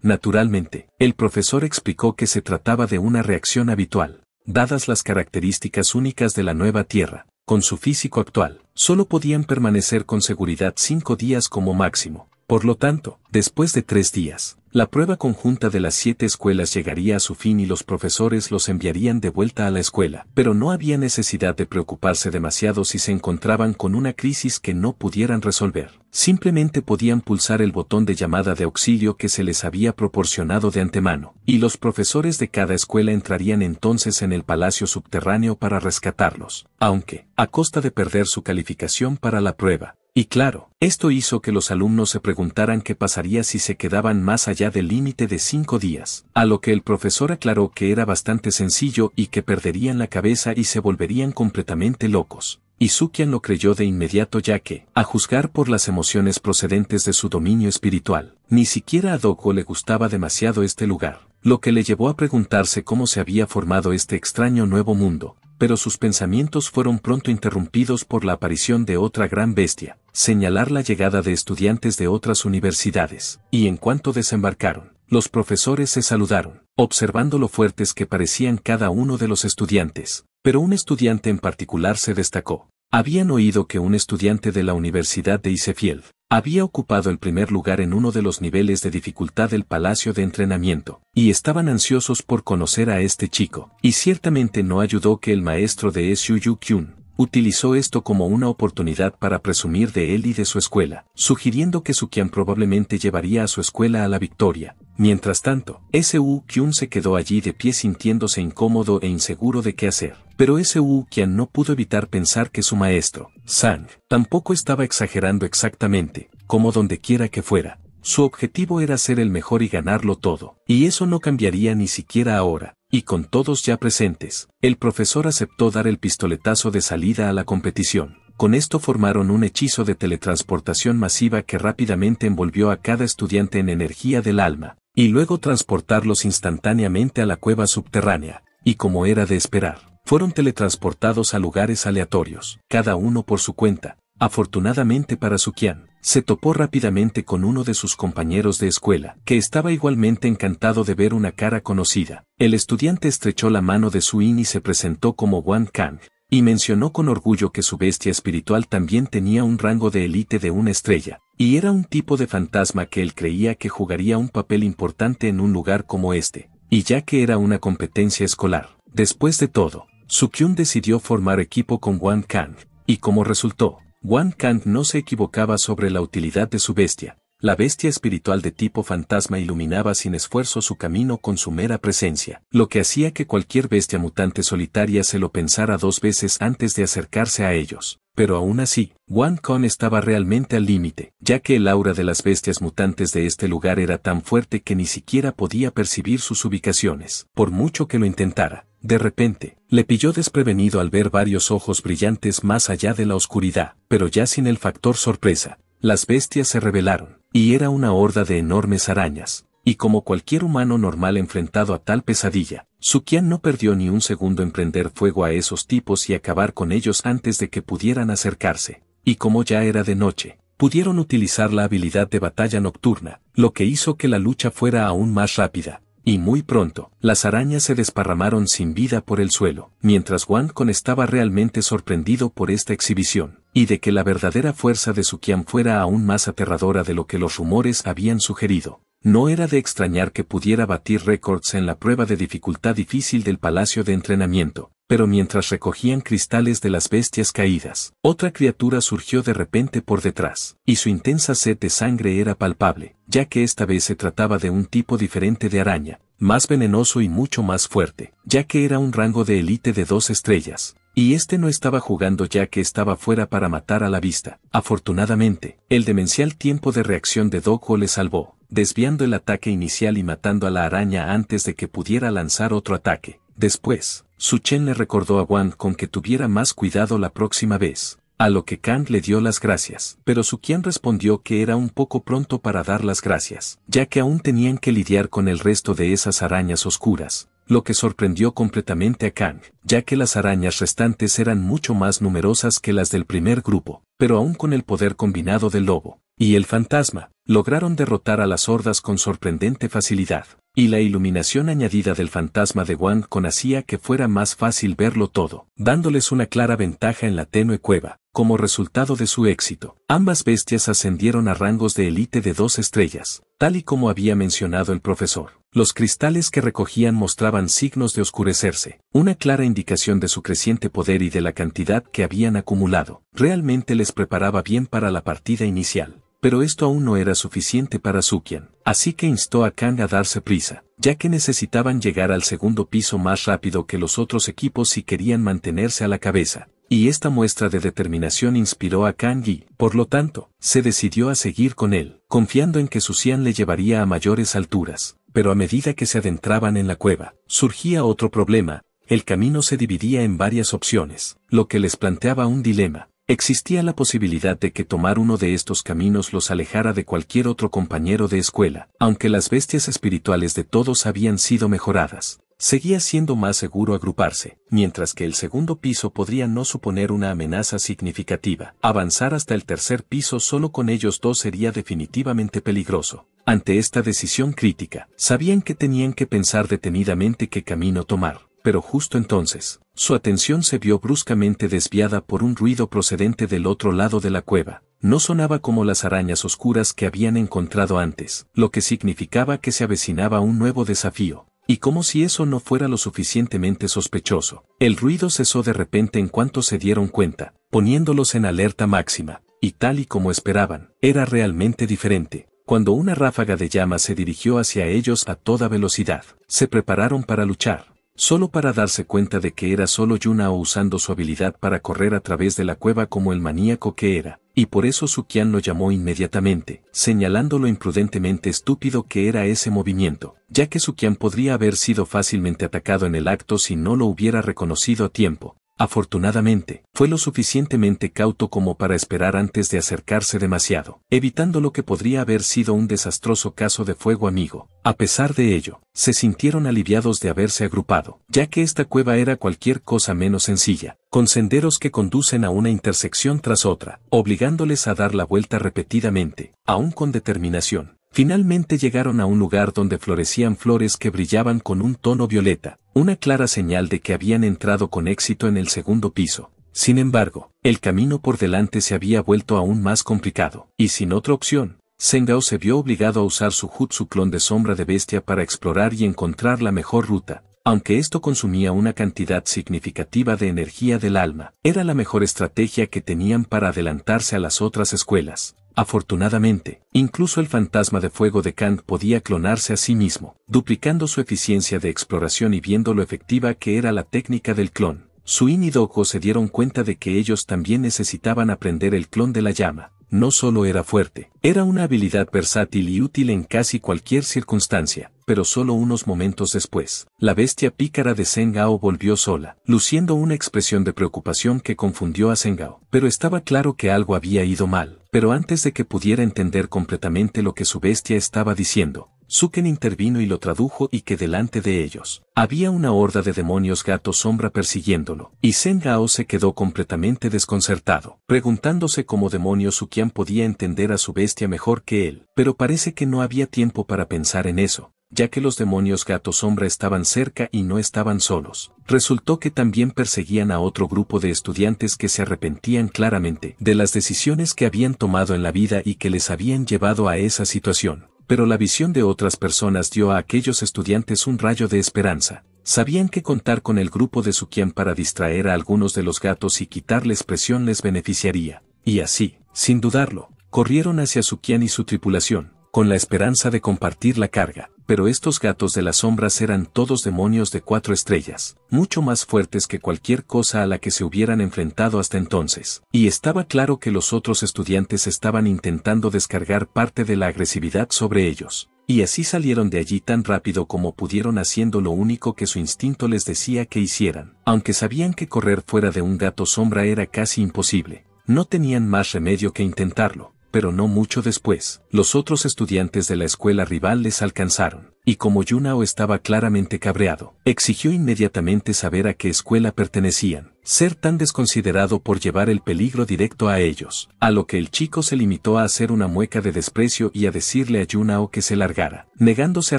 naturalmente, el profesor explicó que se trataba de una reacción habitual. Dadas las características únicas de la nueva Tierra, con su físico actual, solo podían permanecer con seguridad cinco días como máximo. Por lo tanto, después de tres días, la prueba conjunta de las siete escuelas llegaría a su fin y los profesores los enviarían de vuelta a la escuela, pero no había necesidad de preocuparse demasiado si se encontraban con una crisis que no pudieran resolver. Simplemente podían pulsar el botón de llamada de auxilio que se les había proporcionado de antemano, y los profesores de cada escuela entrarían entonces en el palacio subterráneo para rescatarlos, aunque, a costa de perder su calificación para la prueba, y claro, esto hizo que los alumnos se preguntaran qué pasaría si se quedaban más allá del límite de cinco días, a lo que el profesor aclaró que era bastante sencillo y que perderían la cabeza y se volverían completamente locos. Y Sukian lo creyó de inmediato ya que, a juzgar por las emociones procedentes de su dominio espiritual, ni siquiera a Doko le gustaba demasiado este lugar, lo que le llevó a preguntarse cómo se había formado este extraño nuevo mundo, pero sus pensamientos fueron pronto interrumpidos por la aparición de otra gran bestia, señalar la llegada de estudiantes de otras universidades, y en cuanto desembarcaron, los profesores se saludaron, observando lo fuertes que parecían cada uno de los estudiantes, pero un estudiante en particular se destacó. Habían oído que un estudiante de la Universidad de Isefield había ocupado el primer lugar en uno de los niveles de dificultad del Palacio de Entrenamiento, y estaban ansiosos por conocer a este chico, y ciertamente no ayudó que el maestro de Yu Kyun utilizó esto como una oportunidad para presumir de él y de su escuela, sugiriendo que Su Qian probablemente llevaría a su escuela a la victoria. Mientras tanto, Su Kyun se quedó allí de pie sintiéndose incómodo e inseguro de qué hacer. Pero Su Qian no pudo evitar pensar que su maestro, Sang, tampoco estaba exagerando exactamente, como dondequiera que fuera. Su objetivo era ser el mejor y ganarlo todo, y eso no cambiaría ni siquiera ahora y con todos ya presentes, el profesor aceptó dar el pistoletazo de salida a la competición. Con esto formaron un hechizo de teletransportación masiva que rápidamente envolvió a cada estudiante en energía del alma, y luego transportarlos instantáneamente a la cueva subterránea, y como era de esperar, fueron teletransportados a lugares aleatorios, cada uno por su cuenta, afortunadamente para Kian se topó rápidamente con uno de sus compañeros de escuela, que estaba igualmente encantado de ver una cara conocida. El estudiante estrechó la mano de Suin y se presentó como Wang Kang, y mencionó con orgullo que su bestia espiritual también tenía un rango de élite de una estrella, y era un tipo de fantasma que él creía que jugaría un papel importante en un lugar como este, y ya que era una competencia escolar. Después de todo, Su-Kyun decidió formar equipo con Wang Kang, y como resultó, Wang Kang no se equivocaba sobre la utilidad de su bestia. La bestia espiritual de tipo fantasma iluminaba sin esfuerzo su camino con su mera presencia, lo que hacía que cualquier bestia mutante solitaria se lo pensara dos veces antes de acercarse a ellos. Pero aún así, Wan Kong estaba realmente al límite, ya que el aura de las bestias mutantes de este lugar era tan fuerte que ni siquiera podía percibir sus ubicaciones, por mucho que lo intentara. De repente, le pilló desprevenido al ver varios ojos brillantes más allá de la oscuridad, pero ya sin el factor sorpresa, las bestias se revelaron y era una horda de enormes arañas, y como cualquier humano normal enfrentado a tal pesadilla, Sukian no perdió ni un segundo en prender fuego a esos tipos y acabar con ellos antes de que pudieran acercarse, y como ya era de noche, pudieron utilizar la habilidad de batalla nocturna, lo que hizo que la lucha fuera aún más rápida, y muy pronto, las arañas se desparramaron sin vida por el suelo, mientras con estaba realmente sorprendido por esta exhibición, y de que la verdadera fuerza de su fuera aún más aterradora de lo que los rumores habían sugerido no era de extrañar que pudiera batir récords en la prueba de dificultad difícil del palacio de entrenamiento, pero mientras recogían cristales de las bestias caídas, otra criatura surgió de repente por detrás, y su intensa sed de sangre era palpable, ya que esta vez se trataba de un tipo diferente de araña, más venenoso y mucho más fuerte, ya que era un rango de élite de dos estrellas, y este no estaba jugando ya que estaba fuera para matar a la vista. Afortunadamente, el demencial tiempo de reacción de Doco le salvó, desviando el ataque inicial y matando a la araña antes de que pudiera lanzar otro ataque. Después, Suchen le recordó a Wang con que tuviera más cuidado la próxima vez, a lo que Kang le dio las gracias, pero Su Qian respondió que era un poco pronto para dar las gracias, ya que aún tenían que lidiar con el resto de esas arañas oscuras, lo que sorprendió completamente a Kang, ya que las arañas restantes eran mucho más numerosas que las del primer grupo, pero aún con el poder combinado del lobo y el fantasma, lograron derrotar a las hordas con sorprendente facilidad, y la iluminación añadida del fantasma de Wang con hacía que fuera más fácil verlo todo, dándoles una clara ventaja en la tenue cueva, como resultado de su éxito, ambas bestias ascendieron a rangos de élite de dos estrellas, tal y como había mencionado el profesor. Los cristales que recogían mostraban signos de oscurecerse, una clara indicación de su creciente poder y de la cantidad que habían acumulado. Realmente les preparaba bien para la partida inicial. Pero esto aún no era suficiente para Sukian, así que instó a Kang a darse prisa, ya que necesitaban llegar al segundo piso más rápido que los otros equipos si querían mantenerse a la cabeza. Y esta muestra de determinación inspiró a Kang y, por lo tanto, se decidió a seguir con él, confiando en que Sucian le llevaría a mayores alturas pero a medida que se adentraban en la cueva, surgía otro problema, el camino se dividía en varias opciones, lo que les planteaba un dilema. Existía la posibilidad de que tomar uno de estos caminos los alejara de cualquier otro compañero de escuela, aunque las bestias espirituales de todos habían sido mejoradas. Seguía siendo más seguro agruparse, mientras que el segundo piso podría no suponer una amenaza significativa. Avanzar hasta el tercer piso solo con ellos dos sería definitivamente peligroso. Ante esta decisión crítica, sabían que tenían que pensar detenidamente qué camino tomar, pero justo entonces, su atención se vio bruscamente desviada por un ruido procedente del otro lado de la cueva. No sonaba como las arañas oscuras que habían encontrado antes, lo que significaba que se avecinaba un nuevo desafío. Y como si eso no fuera lo suficientemente sospechoso, el ruido cesó de repente en cuanto se dieron cuenta, poniéndolos en alerta máxima, y tal y como esperaban, era realmente diferente cuando una ráfaga de llamas se dirigió hacia ellos a toda velocidad. Se prepararon para luchar, solo para darse cuenta de que era solo o usando su habilidad para correr a través de la cueva como el maníaco que era, y por eso Sukian lo llamó inmediatamente, señalando lo imprudentemente estúpido que era ese movimiento, ya que Sukian podría haber sido fácilmente atacado en el acto si no lo hubiera reconocido a tiempo, Afortunadamente, fue lo suficientemente cauto como para esperar antes de acercarse demasiado, evitando lo que podría haber sido un desastroso caso de fuego amigo. A pesar de ello, se sintieron aliviados de haberse agrupado, ya que esta cueva era cualquier cosa menos sencilla, con senderos que conducen a una intersección tras otra, obligándoles a dar la vuelta repetidamente, aún con determinación. Finalmente llegaron a un lugar donde florecían flores que brillaban con un tono violeta, una clara señal de que habían entrado con éxito en el segundo piso. Sin embargo, el camino por delante se había vuelto aún más complicado, y sin otra opción, Sengao se vio obligado a usar su jutsu clon de sombra de bestia para explorar y encontrar la mejor ruta, aunque esto consumía una cantidad significativa de energía del alma, era la mejor estrategia que tenían para adelantarse a las otras escuelas. Afortunadamente, incluso el fantasma de fuego de Kant podía clonarse a sí mismo, duplicando su eficiencia de exploración y viendo lo efectiva que era la técnica del clon. Suin y Doko se dieron cuenta de que ellos también necesitaban aprender el clon de la llama. No solo era fuerte, era una habilidad versátil y útil en casi cualquier circunstancia, pero solo unos momentos después, la bestia pícara de Sengao volvió sola, luciendo una expresión de preocupación que confundió a Sengao, pero estaba claro que algo había ido mal. Pero antes de que pudiera entender completamente lo que su bestia estaba diciendo, Suken intervino y lo tradujo y que delante de ellos había una horda de demonios gato sombra persiguiéndolo, y zengao Gao se quedó completamente desconcertado, preguntándose cómo demonios Sukian podía entender a su bestia mejor que él, pero parece que no había tiempo para pensar en eso, ya que los demonios gato sombra estaban cerca y no estaban solos. Resultó que también perseguían a otro grupo de estudiantes que se arrepentían claramente de las decisiones que habían tomado en la vida y que les habían llevado a esa situación. Pero la visión de otras personas dio a aquellos estudiantes un rayo de esperanza. Sabían que contar con el grupo de Sukian para distraer a algunos de los gatos y quitarles presión les beneficiaría. Y así, sin dudarlo, corrieron hacia Sukian y su tripulación, con la esperanza de compartir la carga, pero estos gatos de las sombras eran todos demonios de cuatro estrellas, mucho más fuertes que cualquier cosa a la que se hubieran enfrentado hasta entonces, y estaba claro que los otros estudiantes estaban intentando descargar parte de la agresividad sobre ellos. Y así salieron de allí tan rápido como pudieron haciendo lo único que su instinto les decía que hicieran, aunque sabían que correr fuera de un gato sombra era casi imposible, no tenían más remedio que intentarlo pero no mucho después, los otros estudiantes de la escuela rival les alcanzaron, y como Yunao estaba claramente cabreado, exigió inmediatamente saber a qué escuela pertenecían, ser tan desconsiderado por llevar el peligro directo a ellos, a lo que el chico se limitó a hacer una mueca de desprecio y a decirle a Yunao que se largara, negándose a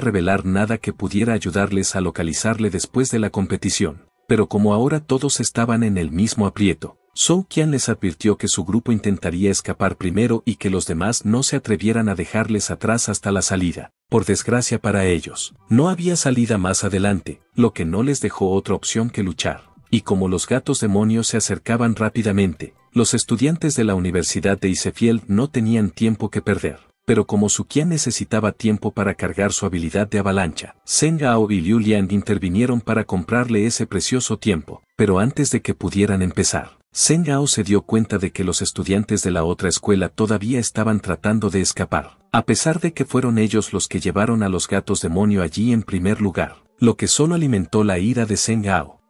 revelar nada que pudiera ayudarles a localizarle después de la competición. Pero como ahora todos estaban en el mismo aprieto, Zhou Qian les advirtió que su grupo intentaría escapar primero y que los demás no se atrevieran a dejarles atrás hasta la salida. Por desgracia para ellos, no había salida más adelante, lo que no les dejó otra opción que luchar. Y como los gatos demonios se acercaban rápidamente, los estudiantes de la Universidad de Isefiel no tenían tiempo que perder. Pero como Qian necesitaba tiempo para cargar su habilidad de avalancha, Zeng Gao y Liu intervinieron para comprarle ese precioso tiempo, pero antes de que pudieran empezar, Sengao se dio cuenta de que los estudiantes de la otra escuela todavía estaban tratando de escapar, a pesar de que fueron ellos los que llevaron a los gatos demonio allí en primer lugar, lo que solo alimentó la ira de Sen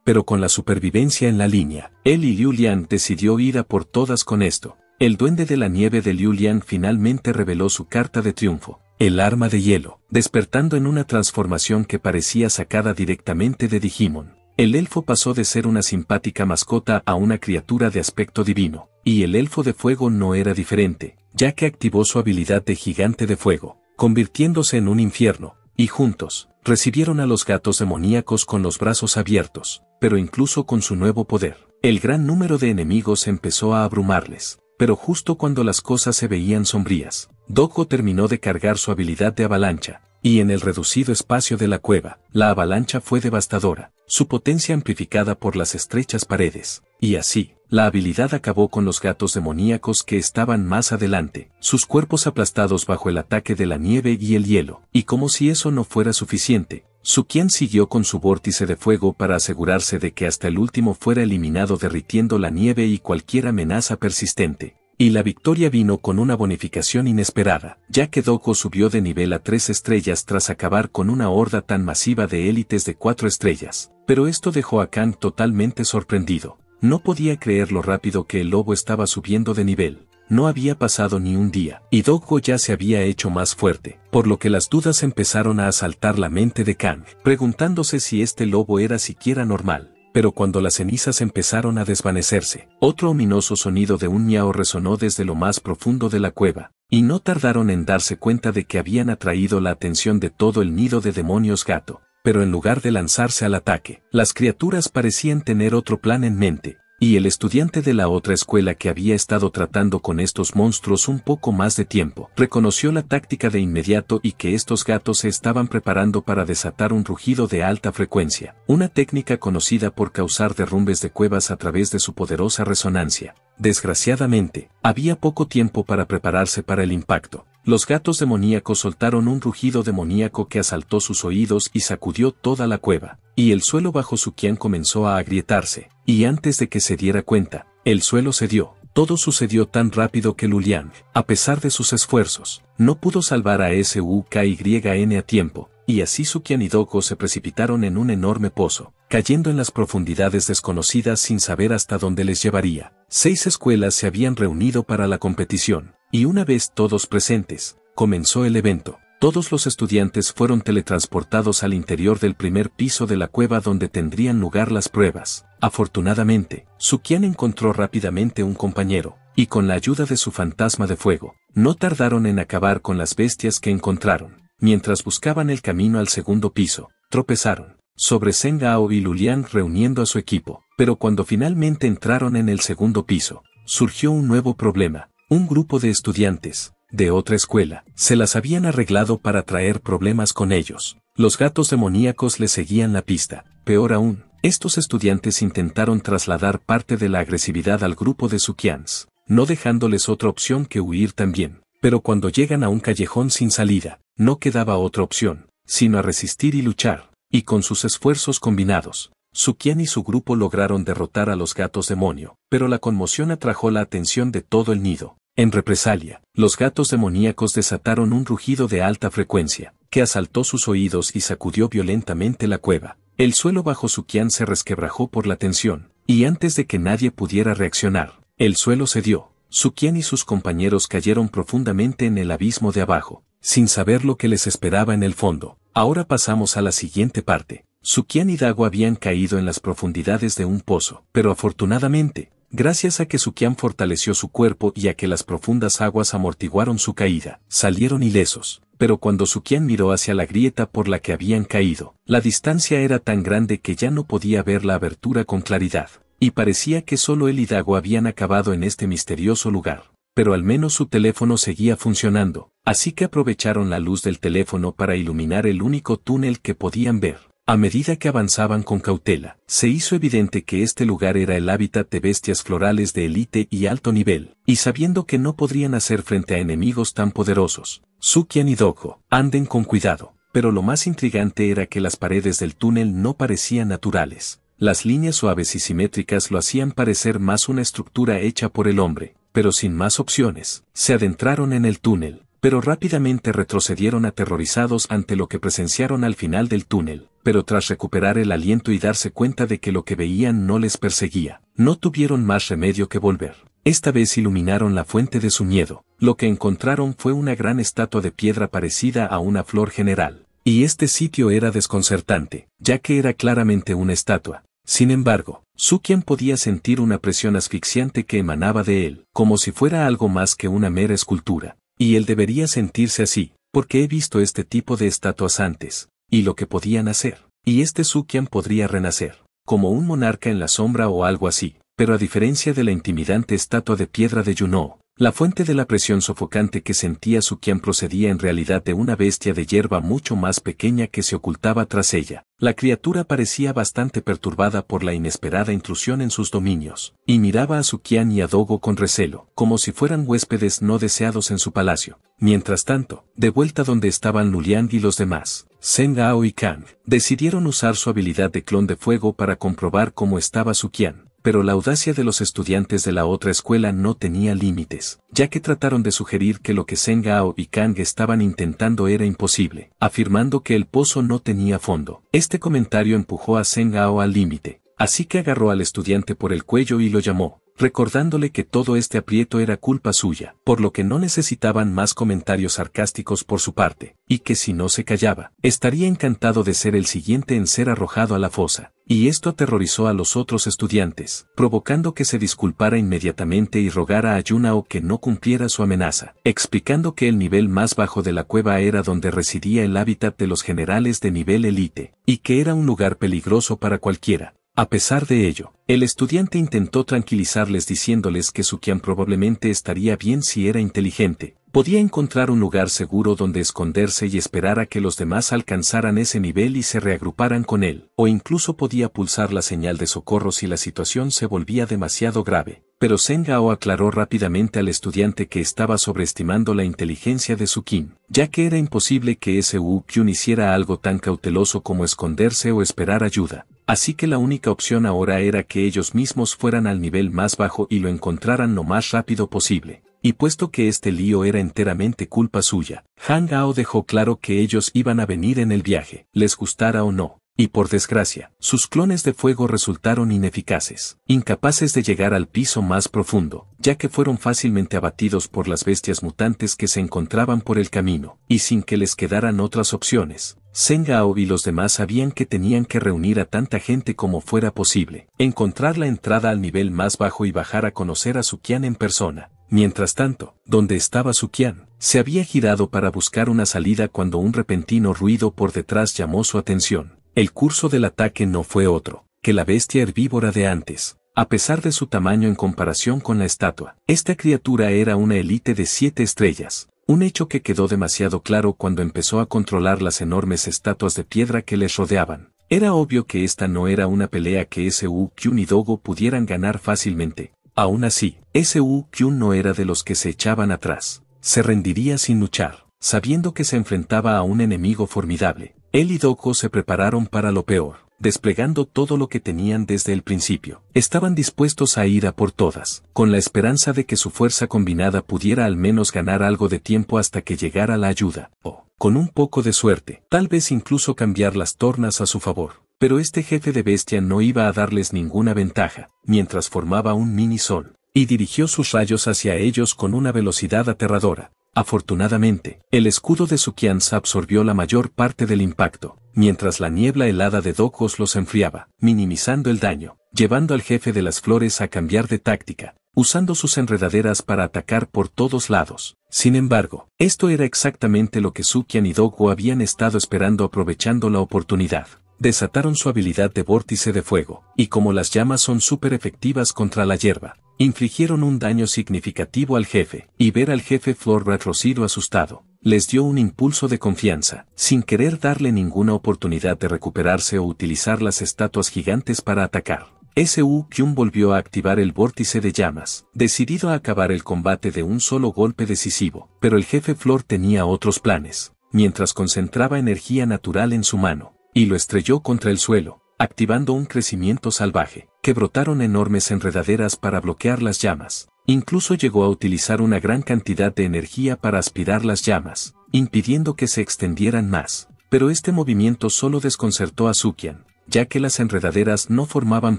pero con la supervivencia en la línea, él y Liu Lian decidió ir a por todas con esto. El duende de la nieve de Liu Lian finalmente reveló su carta de triunfo, el arma de hielo, despertando en una transformación que parecía sacada directamente de Digimon. El elfo pasó de ser una simpática mascota a una criatura de aspecto divino, y el elfo de fuego no era diferente, ya que activó su habilidad de gigante de fuego, convirtiéndose en un infierno, y juntos, recibieron a los gatos demoníacos con los brazos abiertos, pero incluso con su nuevo poder. El gran número de enemigos empezó a abrumarles, pero justo cuando las cosas se veían sombrías, Doko terminó de cargar su habilidad de avalancha, y en el reducido espacio de la cueva, la avalancha fue devastadora, su potencia amplificada por las estrechas paredes. Y así, la habilidad acabó con los gatos demoníacos que estaban más adelante, sus cuerpos aplastados bajo el ataque de la nieve y el hielo, y como si eso no fuera suficiente, Sukien siguió con su vórtice de fuego para asegurarse de que hasta el último fuera eliminado derritiendo la nieve y cualquier amenaza persistente. Y la victoria vino con una bonificación inesperada, ya que Doko subió de nivel a tres estrellas tras acabar con una horda tan masiva de élites de cuatro estrellas. Pero esto dejó a Kang totalmente sorprendido. No podía creer lo rápido que el lobo estaba subiendo de nivel. No había pasado ni un día, y Doggo ya se había hecho más fuerte, por lo que las dudas empezaron a asaltar la mente de Kang, preguntándose si este lobo era siquiera normal. Pero cuando las cenizas empezaron a desvanecerse, otro ominoso sonido de un miau resonó desde lo más profundo de la cueva, y no tardaron en darse cuenta de que habían atraído la atención de todo el nido de demonios gato pero en lugar de lanzarse al ataque, las criaturas parecían tener otro plan en mente, y el estudiante de la otra escuela que había estado tratando con estos monstruos un poco más de tiempo, reconoció la táctica de inmediato y que estos gatos se estaban preparando para desatar un rugido de alta frecuencia, una técnica conocida por causar derrumbes de cuevas a través de su poderosa resonancia. Desgraciadamente, había poco tiempo para prepararse para el impacto, los gatos demoníacos soltaron un rugido demoníaco que asaltó sus oídos y sacudió toda la cueva, y el suelo bajo Sukian comenzó a agrietarse, y antes de que se diera cuenta, el suelo cedió. Todo sucedió tan rápido que Lulian, a pesar de sus esfuerzos, no pudo salvar a SUKYN a tiempo, y así Sukian y Doko se precipitaron en un enorme pozo, cayendo en las profundidades desconocidas sin saber hasta dónde les llevaría. Seis escuelas se habían reunido para la competición, y una vez todos presentes, comenzó el evento. Todos los estudiantes fueron teletransportados al interior del primer piso de la cueva donde tendrían lugar las pruebas. Afortunadamente, Sukian encontró rápidamente un compañero, y con la ayuda de su fantasma de fuego, no tardaron en acabar con las bestias que encontraron. Mientras buscaban el camino al segundo piso, tropezaron sobre Sengao y Lulian reuniendo a su equipo, pero cuando finalmente entraron en el segundo piso, surgió un nuevo problema. Un grupo de estudiantes, de otra escuela, se las habían arreglado para traer problemas con ellos. Los gatos demoníacos les seguían la pista. Peor aún, estos estudiantes intentaron trasladar parte de la agresividad al grupo de Sukians, no dejándoles otra opción que huir también. Pero cuando llegan a un callejón sin salida, no quedaba otra opción, sino a resistir y luchar, y con sus esfuerzos combinados, Sukian y su grupo lograron derrotar a los gatos demonio, pero la conmoción atrajo la atención de todo el nido. En represalia, los gatos demoníacos desataron un rugido de alta frecuencia, que asaltó sus oídos y sacudió violentamente la cueva. El suelo bajo Sukian se resquebrajó por la tensión, y antes de que nadie pudiera reaccionar, el suelo cedió. Sukian y sus compañeros cayeron profundamente en el abismo de abajo, sin saber lo que les esperaba en el fondo. Ahora pasamos a la siguiente parte. Sukian y Dago habían caído en las profundidades de un pozo, pero afortunadamente, Gracias a que Sukian fortaleció su cuerpo y a que las profundas aguas amortiguaron su caída, salieron ilesos. Pero cuando Sukian miró hacia la grieta por la que habían caído, la distancia era tan grande que ya no podía ver la abertura con claridad, y parecía que solo él y Dago habían acabado en este misterioso lugar. Pero al menos su teléfono seguía funcionando, así que aprovecharon la luz del teléfono para iluminar el único túnel que podían ver. A medida que avanzaban con cautela, se hizo evidente que este lugar era el hábitat de bestias florales de élite y alto nivel, y sabiendo que no podrían hacer frente a enemigos tan poderosos, Sukian y Doko anden con cuidado. Pero lo más intrigante era que las paredes del túnel no parecían naturales. Las líneas suaves y simétricas lo hacían parecer más una estructura hecha por el hombre, pero sin más opciones. Se adentraron en el túnel, pero rápidamente retrocedieron aterrorizados ante lo que presenciaron al final del túnel pero tras recuperar el aliento y darse cuenta de que lo que veían no les perseguía, no tuvieron más remedio que volver. Esta vez iluminaron la fuente de su miedo. Lo que encontraron fue una gran estatua de piedra parecida a una flor general. Y este sitio era desconcertante, ya que era claramente una estatua. Sin embargo, Sukien podía sentir una presión asfixiante que emanaba de él, como si fuera algo más que una mera escultura. Y él debería sentirse así, porque he visto este tipo de estatuas antes, y lo que podían hacer. Y este Sukian podría renacer, como un monarca en la sombra o algo así, pero a diferencia de la intimidante estatua de piedra de Juno, la fuente de la presión sofocante que sentía Sukian procedía en realidad de una bestia de hierba mucho más pequeña que se ocultaba tras ella. La criatura parecía bastante perturbada por la inesperada intrusión en sus dominios, y miraba a Sukian y a Dogo con recelo, como si fueran huéspedes no deseados en su palacio. Mientras tanto, de vuelta donde estaban Nuliang y los demás, Sengao y Kang decidieron usar su habilidad de clon de fuego para comprobar cómo estaba su Qian, pero la audacia de los estudiantes de la otra escuela no tenía límites, ya que trataron de sugerir que lo que Sengao y Kang estaban intentando era imposible, afirmando que el pozo no tenía fondo. Este comentario empujó a Sengao al límite, así que agarró al estudiante por el cuello y lo llamó, recordándole que todo este aprieto era culpa suya, por lo que no necesitaban más comentarios sarcásticos por su parte, y que si no se callaba, estaría encantado de ser el siguiente en ser arrojado a la fosa. Y esto aterrorizó a los otros estudiantes, provocando que se disculpara inmediatamente y rogara a Yunao que no cumpliera su amenaza, explicando que el nivel más bajo de la cueva era donde residía el hábitat de los generales de nivel élite, y que era un lugar peligroso para cualquiera, a pesar de ello, el estudiante intentó tranquilizarles diciéndoles que Sukian probablemente estaría bien si era inteligente, podía encontrar un lugar seguro donde esconderse y esperar a que los demás alcanzaran ese nivel y se reagruparan con él, o incluso podía pulsar la señal de socorro si la situación se volvía demasiado grave. Pero Zen Gao aclaró rápidamente al estudiante que estaba sobreestimando la inteligencia de su Kim, ya que era imposible que ese Wu hiciera algo tan cauteloso como esconderse o esperar ayuda. Así que la única opción ahora era que ellos mismos fueran al nivel más bajo y lo encontraran lo más rápido posible. Y puesto que este lío era enteramente culpa suya, Han dejó claro que ellos iban a venir en el viaje, les gustara o no. Y por desgracia, sus clones de fuego resultaron ineficaces, incapaces de llegar al piso más profundo, ya que fueron fácilmente abatidos por las bestias mutantes que se encontraban por el camino, y sin que les quedaran otras opciones. Sengao y los demás sabían que tenían que reunir a tanta gente como fuera posible, encontrar la entrada al nivel más bajo y bajar a conocer a Sukian en persona, Mientras tanto, donde estaba Sukian, se había girado para buscar una salida cuando un repentino ruido por detrás llamó su atención. El curso del ataque no fue otro que la bestia herbívora de antes, a pesar de su tamaño en comparación con la estatua. Esta criatura era una élite de siete estrellas, un hecho que quedó demasiado claro cuando empezó a controlar las enormes estatuas de piedra que les rodeaban. Era obvio que esta no era una pelea que Su Kyun y Dogo pudieran ganar fácilmente. Aún así, Su Kyun no era de los que se echaban atrás. Se rendiría sin luchar, sabiendo que se enfrentaba a un enemigo formidable él y Doko se prepararon para lo peor, desplegando todo lo que tenían desde el principio. Estaban dispuestos a ir a por todas, con la esperanza de que su fuerza combinada pudiera al menos ganar algo de tiempo hasta que llegara la ayuda, o, con un poco de suerte, tal vez incluso cambiar las tornas a su favor. Pero este jefe de bestia no iba a darles ninguna ventaja, mientras formaba un mini sol, y dirigió sus rayos hacia ellos con una velocidad aterradora, Afortunadamente, el escudo de Sukians absorbió la mayor parte del impacto, mientras la niebla helada de Dokos los enfriaba, minimizando el daño, llevando al jefe de las flores a cambiar de táctica, usando sus enredaderas para atacar por todos lados. Sin embargo, esto era exactamente lo que Sukian y Doku habían estado esperando aprovechando la oportunidad desataron su habilidad de vórtice de fuego, y como las llamas son súper efectivas contra la hierba, infligieron un daño significativo al jefe, y ver al jefe Flor retrocido asustado, les dio un impulso de confianza, sin querer darle ninguna oportunidad de recuperarse o utilizar las estatuas gigantes para atacar. S.U. Kyun volvió a activar el vórtice de llamas, decidido a acabar el combate de un solo golpe decisivo, pero el jefe Flor tenía otros planes. Mientras concentraba energía natural en su mano, y lo estrelló contra el suelo, activando un crecimiento salvaje, que brotaron enormes enredaderas para bloquear las llamas. Incluso llegó a utilizar una gran cantidad de energía para aspirar las llamas, impidiendo que se extendieran más. Pero este movimiento solo desconcertó a Sukian, ya que las enredaderas no formaban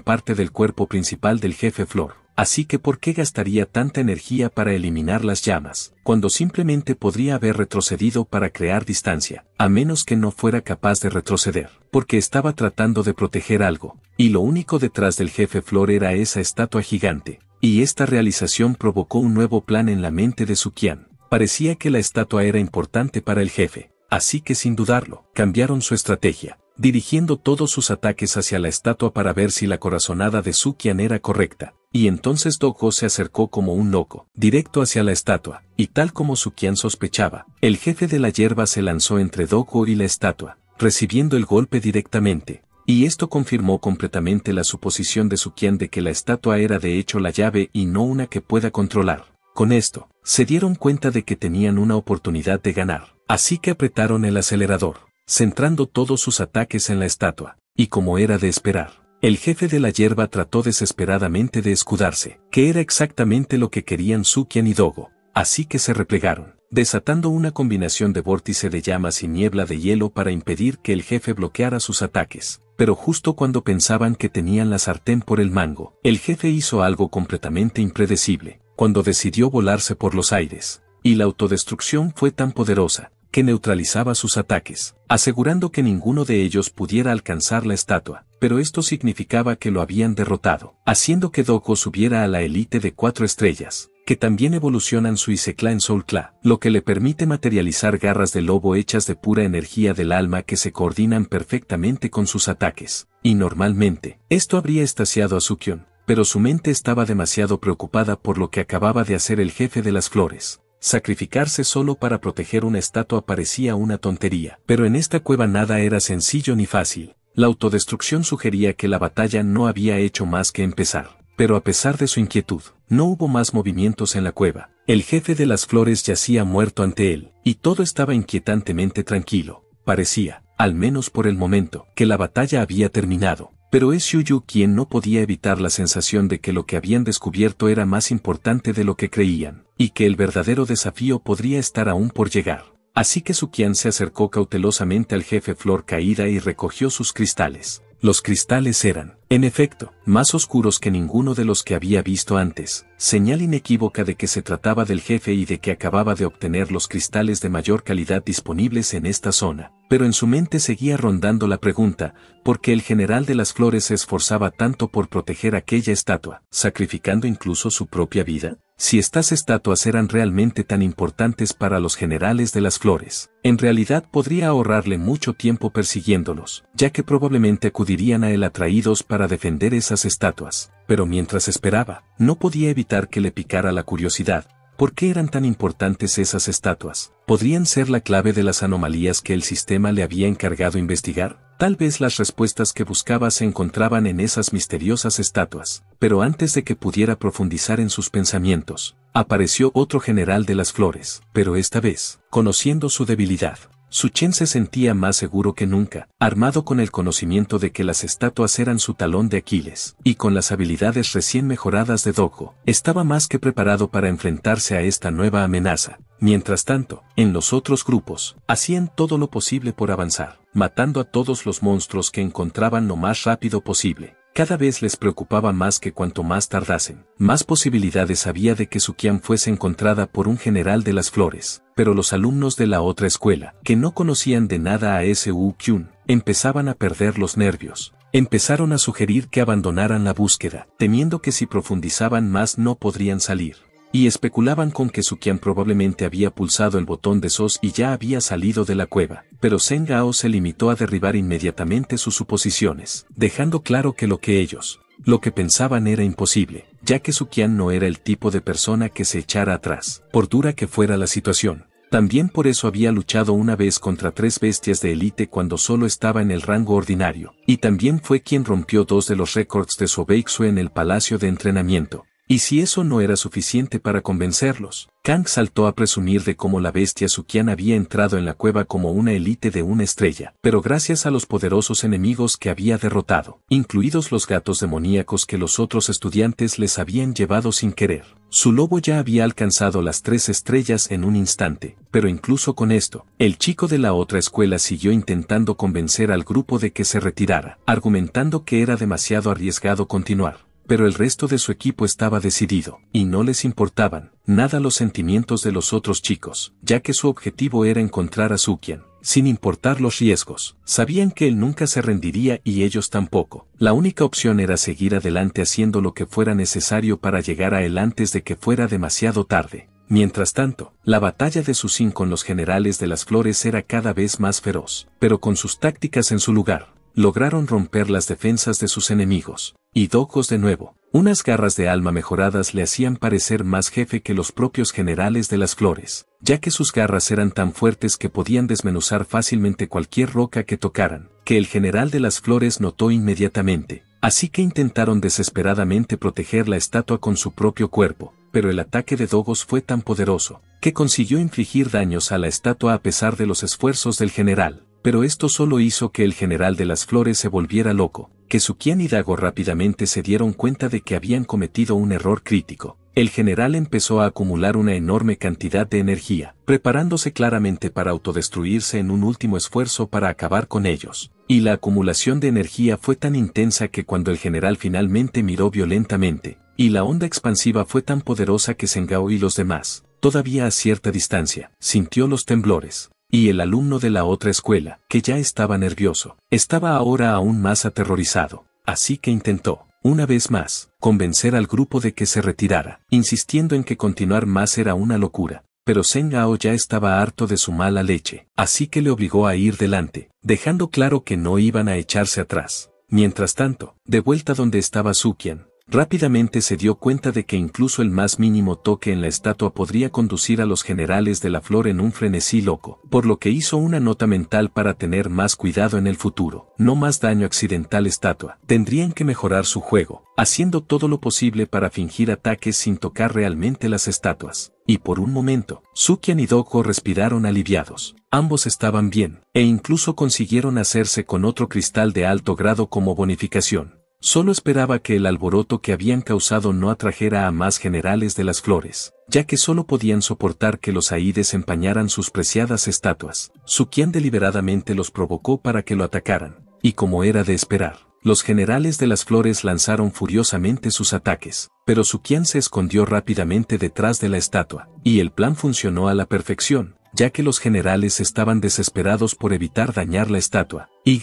parte del cuerpo principal del jefe Flor así que ¿por qué gastaría tanta energía para eliminar las llamas, cuando simplemente podría haber retrocedido para crear distancia, a menos que no fuera capaz de retroceder, porque estaba tratando de proteger algo, y lo único detrás del jefe Flor era esa estatua gigante, y esta realización provocó un nuevo plan en la mente de Sukian. Parecía que la estatua era importante para el jefe, así que sin dudarlo, cambiaron su estrategia, dirigiendo todos sus ataques hacia la estatua para ver si la corazonada de Sukian era correcta, y entonces Doko se acercó como un loco, directo hacia la estatua, y tal como Sukian sospechaba, el jefe de la hierba se lanzó entre Doko y la estatua, recibiendo el golpe directamente, y esto confirmó completamente la suposición de Sukian de que la estatua era de hecho la llave y no una que pueda controlar. Con esto, se dieron cuenta de que tenían una oportunidad de ganar, así que apretaron el acelerador, centrando todos sus ataques en la estatua, y como era de esperar, el jefe de la hierba trató desesperadamente de escudarse, que era exactamente lo que querían Sukian y Dogo, así que se replegaron, desatando una combinación de vórtice de llamas y niebla de hielo para impedir que el jefe bloqueara sus ataques. Pero justo cuando pensaban que tenían la sartén por el mango, el jefe hizo algo completamente impredecible, cuando decidió volarse por los aires. Y la autodestrucción fue tan poderosa, que neutralizaba sus ataques, asegurando que ninguno de ellos pudiera alcanzar la estatua pero esto significaba que lo habían derrotado, haciendo que Doko subiera a la élite de cuatro estrellas, que también evolucionan su Isekla en Soulkla. lo que le permite materializar garras de lobo hechas de pura energía del alma que se coordinan perfectamente con sus ataques. Y normalmente, esto habría estaciado a Sukion, pero su mente estaba demasiado preocupada por lo que acababa de hacer el jefe de las flores. Sacrificarse solo para proteger una estatua parecía una tontería, pero en esta cueva nada era sencillo ni fácil. La autodestrucción sugería que la batalla no había hecho más que empezar. Pero a pesar de su inquietud, no hubo más movimientos en la cueva. El jefe de las flores yacía muerto ante él, y todo estaba inquietantemente tranquilo. Parecía, al menos por el momento, que la batalla había terminado. Pero es Yuyu quien no podía evitar la sensación de que lo que habían descubierto era más importante de lo que creían, y que el verdadero desafío podría estar aún por llegar. Así que Sukian se acercó cautelosamente al jefe Flor Caída y recogió sus cristales. Los cristales eran, en efecto, más oscuros que ninguno de los que había visto antes, señal inequívoca de que se trataba del jefe y de que acababa de obtener los cristales de mayor calidad disponibles en esta zona. Pero en su mente seguía rondando la pregunta, ¿por qué el general de las flores se esforzaba tanto por proteger aquella estatua, sacrificando incluso su propia vida? si estas estatuas eran realmente tan importantes para los generales de las flores. En realidad podría ahorrarle mucho tiempo persiguiéndolos, ya que probablemente acudirían a él atraídos para defender esas estatuas. Pero mientras esperaba, no podía evitar que le picara la curiosidad. ¿Por qué eran tan importantes esas estatuas? podrían ser la clave de las anomalías que el sistema le había encargado investigar. Tal vez las respuestas que buscaba se encontraban en esas misteriosas estatuas, pero antes de que pudiera profundizar en sus pensamientos, apareció otro general de las flores, pero esta vez, conociendo su debilidad, Suchen se sentía más seguro que nunca, armado con el conocimiento de que las estatuas eran su talón de Aquiles, y con las habilidades recién mejoradas de Dogo, estaba más que preparado para enfrentarse a esta nueva amenaza. Mientras tanto, en los otros grupos, hacían todo lo posible por avanzar, matando a todos los monstruos que encontraban lo más rápido posible. Cada vez les preocupaba más que cuanto más tardasen, más posibilidades había de que su fuese encontrada por un general de las flores. Pero los alumnos de la otra escuela, que no conocían de nada a S.U. Kyun, empezaban a perder los nervios. Empezaron a sugerir que abandonaran la búsqueda, temiendo que si profundizaban más no podrían salir. Y especulaban con que Sukian probablemente había pulsado el botón de SOS y ya había salido de la cueva, pero Sengao se limitó a derribar inmediatamente sus suposiciones, dejando claro que lo que ellos, lo que pensaban era imposible, ya que Sukian no era el tipo de persona que se echara atrás, por dura que fuera la situación. También por eso había luchado una vez contra tres bestias de élite cuando solo estaba en el rango ordinario, y también fue quien rompió dos de los récords de Sobeixue en el Palacio de Entrenamiento, y si eso no era suficiente para convencerlos, Kang saltó a presumir de cómo la bestia Sukian había entrado en la cueva como una élite de una estrella, pero gracias a los poderosos enemigos que había derrotado, incluidos los gatos demoníacos que los otros estudiantes les habían llevado sin querer. Su lobo ya había alcanzado las tres estrellas en un instante, pero incluso con esto, el chico de la otra escuela siguió intentando convencer al grupo de que se retirara, argumentando que era demasiado arriesgado continuar pero el resto de su equipo estaba decidido, y no les importaban nada los sentimientos de los otros chicos, ya que su objetivo era encontrar a Sukian, sin importar los riesgos. Sabían que él nunca se rendiría y ellos tampoco. La única opción era seguir adelante haciendo lo que fuera necesario para llegar a él antes de que fuera demasiado tarde. Mientras tanto, la batalla de Susin con los generales de las flores era cada vez más feroz, pero con sus tácticas en su lugar, lograron romper las defensas de sus enemigos. Y Dogos de nuevo, unas garras de alma mejoradas le hacían parecer más jefe que los propios generales de las flores, ya que sus garras eran tan fuertes que podían desmenuzar fácilmente cualquier roca que tocaran, que el general de las flores notó inmediatamente. Así que intentaron desesperadamente proteger la estatua con su propio cuerpo, pero el ataque de Dogos fue tan poderoso, que consiguió infligir daños a la estatua a pesar de los esfuerzos del general pero esto solo hizo que el general de las flores se volviera loco, que Suquian y Dago rápidamente se dieron cuenta de que habían cometido un error crítico. El general empezó a acumular una enorme cantidad de energía, preparándose claramente para autodestruirse en un último esfuerzo para acabar con ellos. Y la acumulación de energía fue tan intensa que cuando el general finalmente miró violentamente, y la onda expansiva fue tan poderosa que Sengao y los demás, todavía a cierta distancia, sintió los temblores y el alumno de la otra escuela, que ya estaba nervioso, estaba ahora aún más aterrorizado, así que intentó, una vez más, convencer al grupo de que se retirara, insistiendo en que continuar más era una locura. Pero Zeng ya estaba harto de su mala leche, así que le obligó a ir delante, dejando claro que no iban a echarse atrás. Mientras tanto, de vuelta donde estaba Sukian, rápidamente se dio cuenta de que incluso el más mínimo toque en la estatua podría conducir a los generales de la flor en un frenesí loco, por lo que hizo una nota mental para tener más cuidado en el futuro. No más daño accidental estatua. Tendrían que mejorar su juego, haciendo todo lo posible para fingir ataques sin tocar realmente las estatuas. Y por un momento, Sukian y Doko respiraron aliviados. Ambos estaban bien, e incluso consiguieron hacerse con otro cristal de alto grado como bonificación. Solo esperaba que el alboroto que habían causado no atrajera a más generales de las flores, ya que solo podían soportar que los aides empañaran sus preciadas estatuas. Su deliberadamente los provocó para que lo atacaran, y como era de esperar, los generales de las flores lanzaron furiosamente sus ataques, pero su se escondió rápidamente detrás de la estatua, y el plan funcionó a la perfección, ya que los generales estaban desesperados por evitar dañar la estatua, y,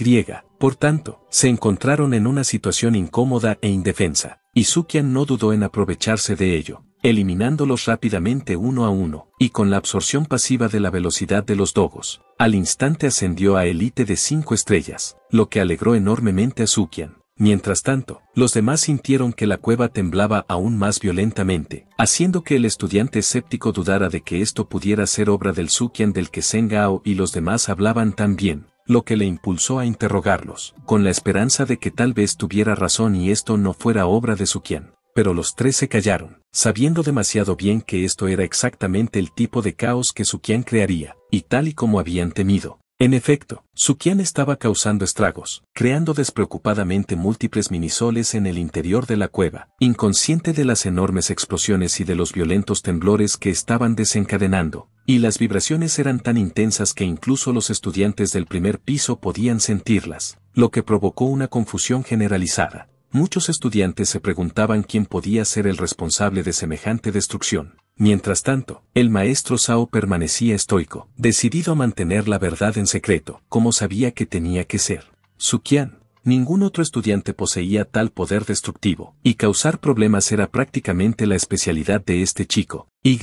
por tanto, se encontraron en una situación incómoda e indefensa, y Sukian no dudó en aprovecharse de ello, eliminándolos rápidamente uno a uno, y con la absorción pasiva de la velocidad de los dogos, al instante ascendió a élite de cinco estrellas, lo que alegró enormemente a Sukian. Mientras tanto, los demás sintieron que la cueva temblaba aún más violentamente, haciendo que el estudiante escéptico dudara de que esto pudiera ser obra del Sukian del que Sengao y los demás hablaban tan bien lo que le impulsó a interrogarlos, con la esperanza de que tal vez tuviera razón y esto no fuera obra de su Pero los tres se callaron, sabiendo demasiado bien que esto era exactamente el tipo de caos que Sukian crearía, y tal y como habían temido, en efecto, Sukian estaba causando estragos, creando despreocupadamente múltiples minisoles en el interior de la cueva, inconsciente de las enormes explosiones y de los violentos temblores que estaban desencadenando, y las vibraciones eran tan intensas que incluso los estudiantes del primer piso podían sentirlas, lo que provocó una confusión generalizada. Muchos estudiantes se preguntaban quién podía ser el responsable de semejante destrucción. Mientras tanto, el maestro Sao permanecía estoico, decidido a mantener la verdad en secreto, como sabía que tenía que ser. Su Qian, ningún otro estudiante poseía tal poder destructivo, y causar problemas era prácticamente la especialidad de este chico. Y,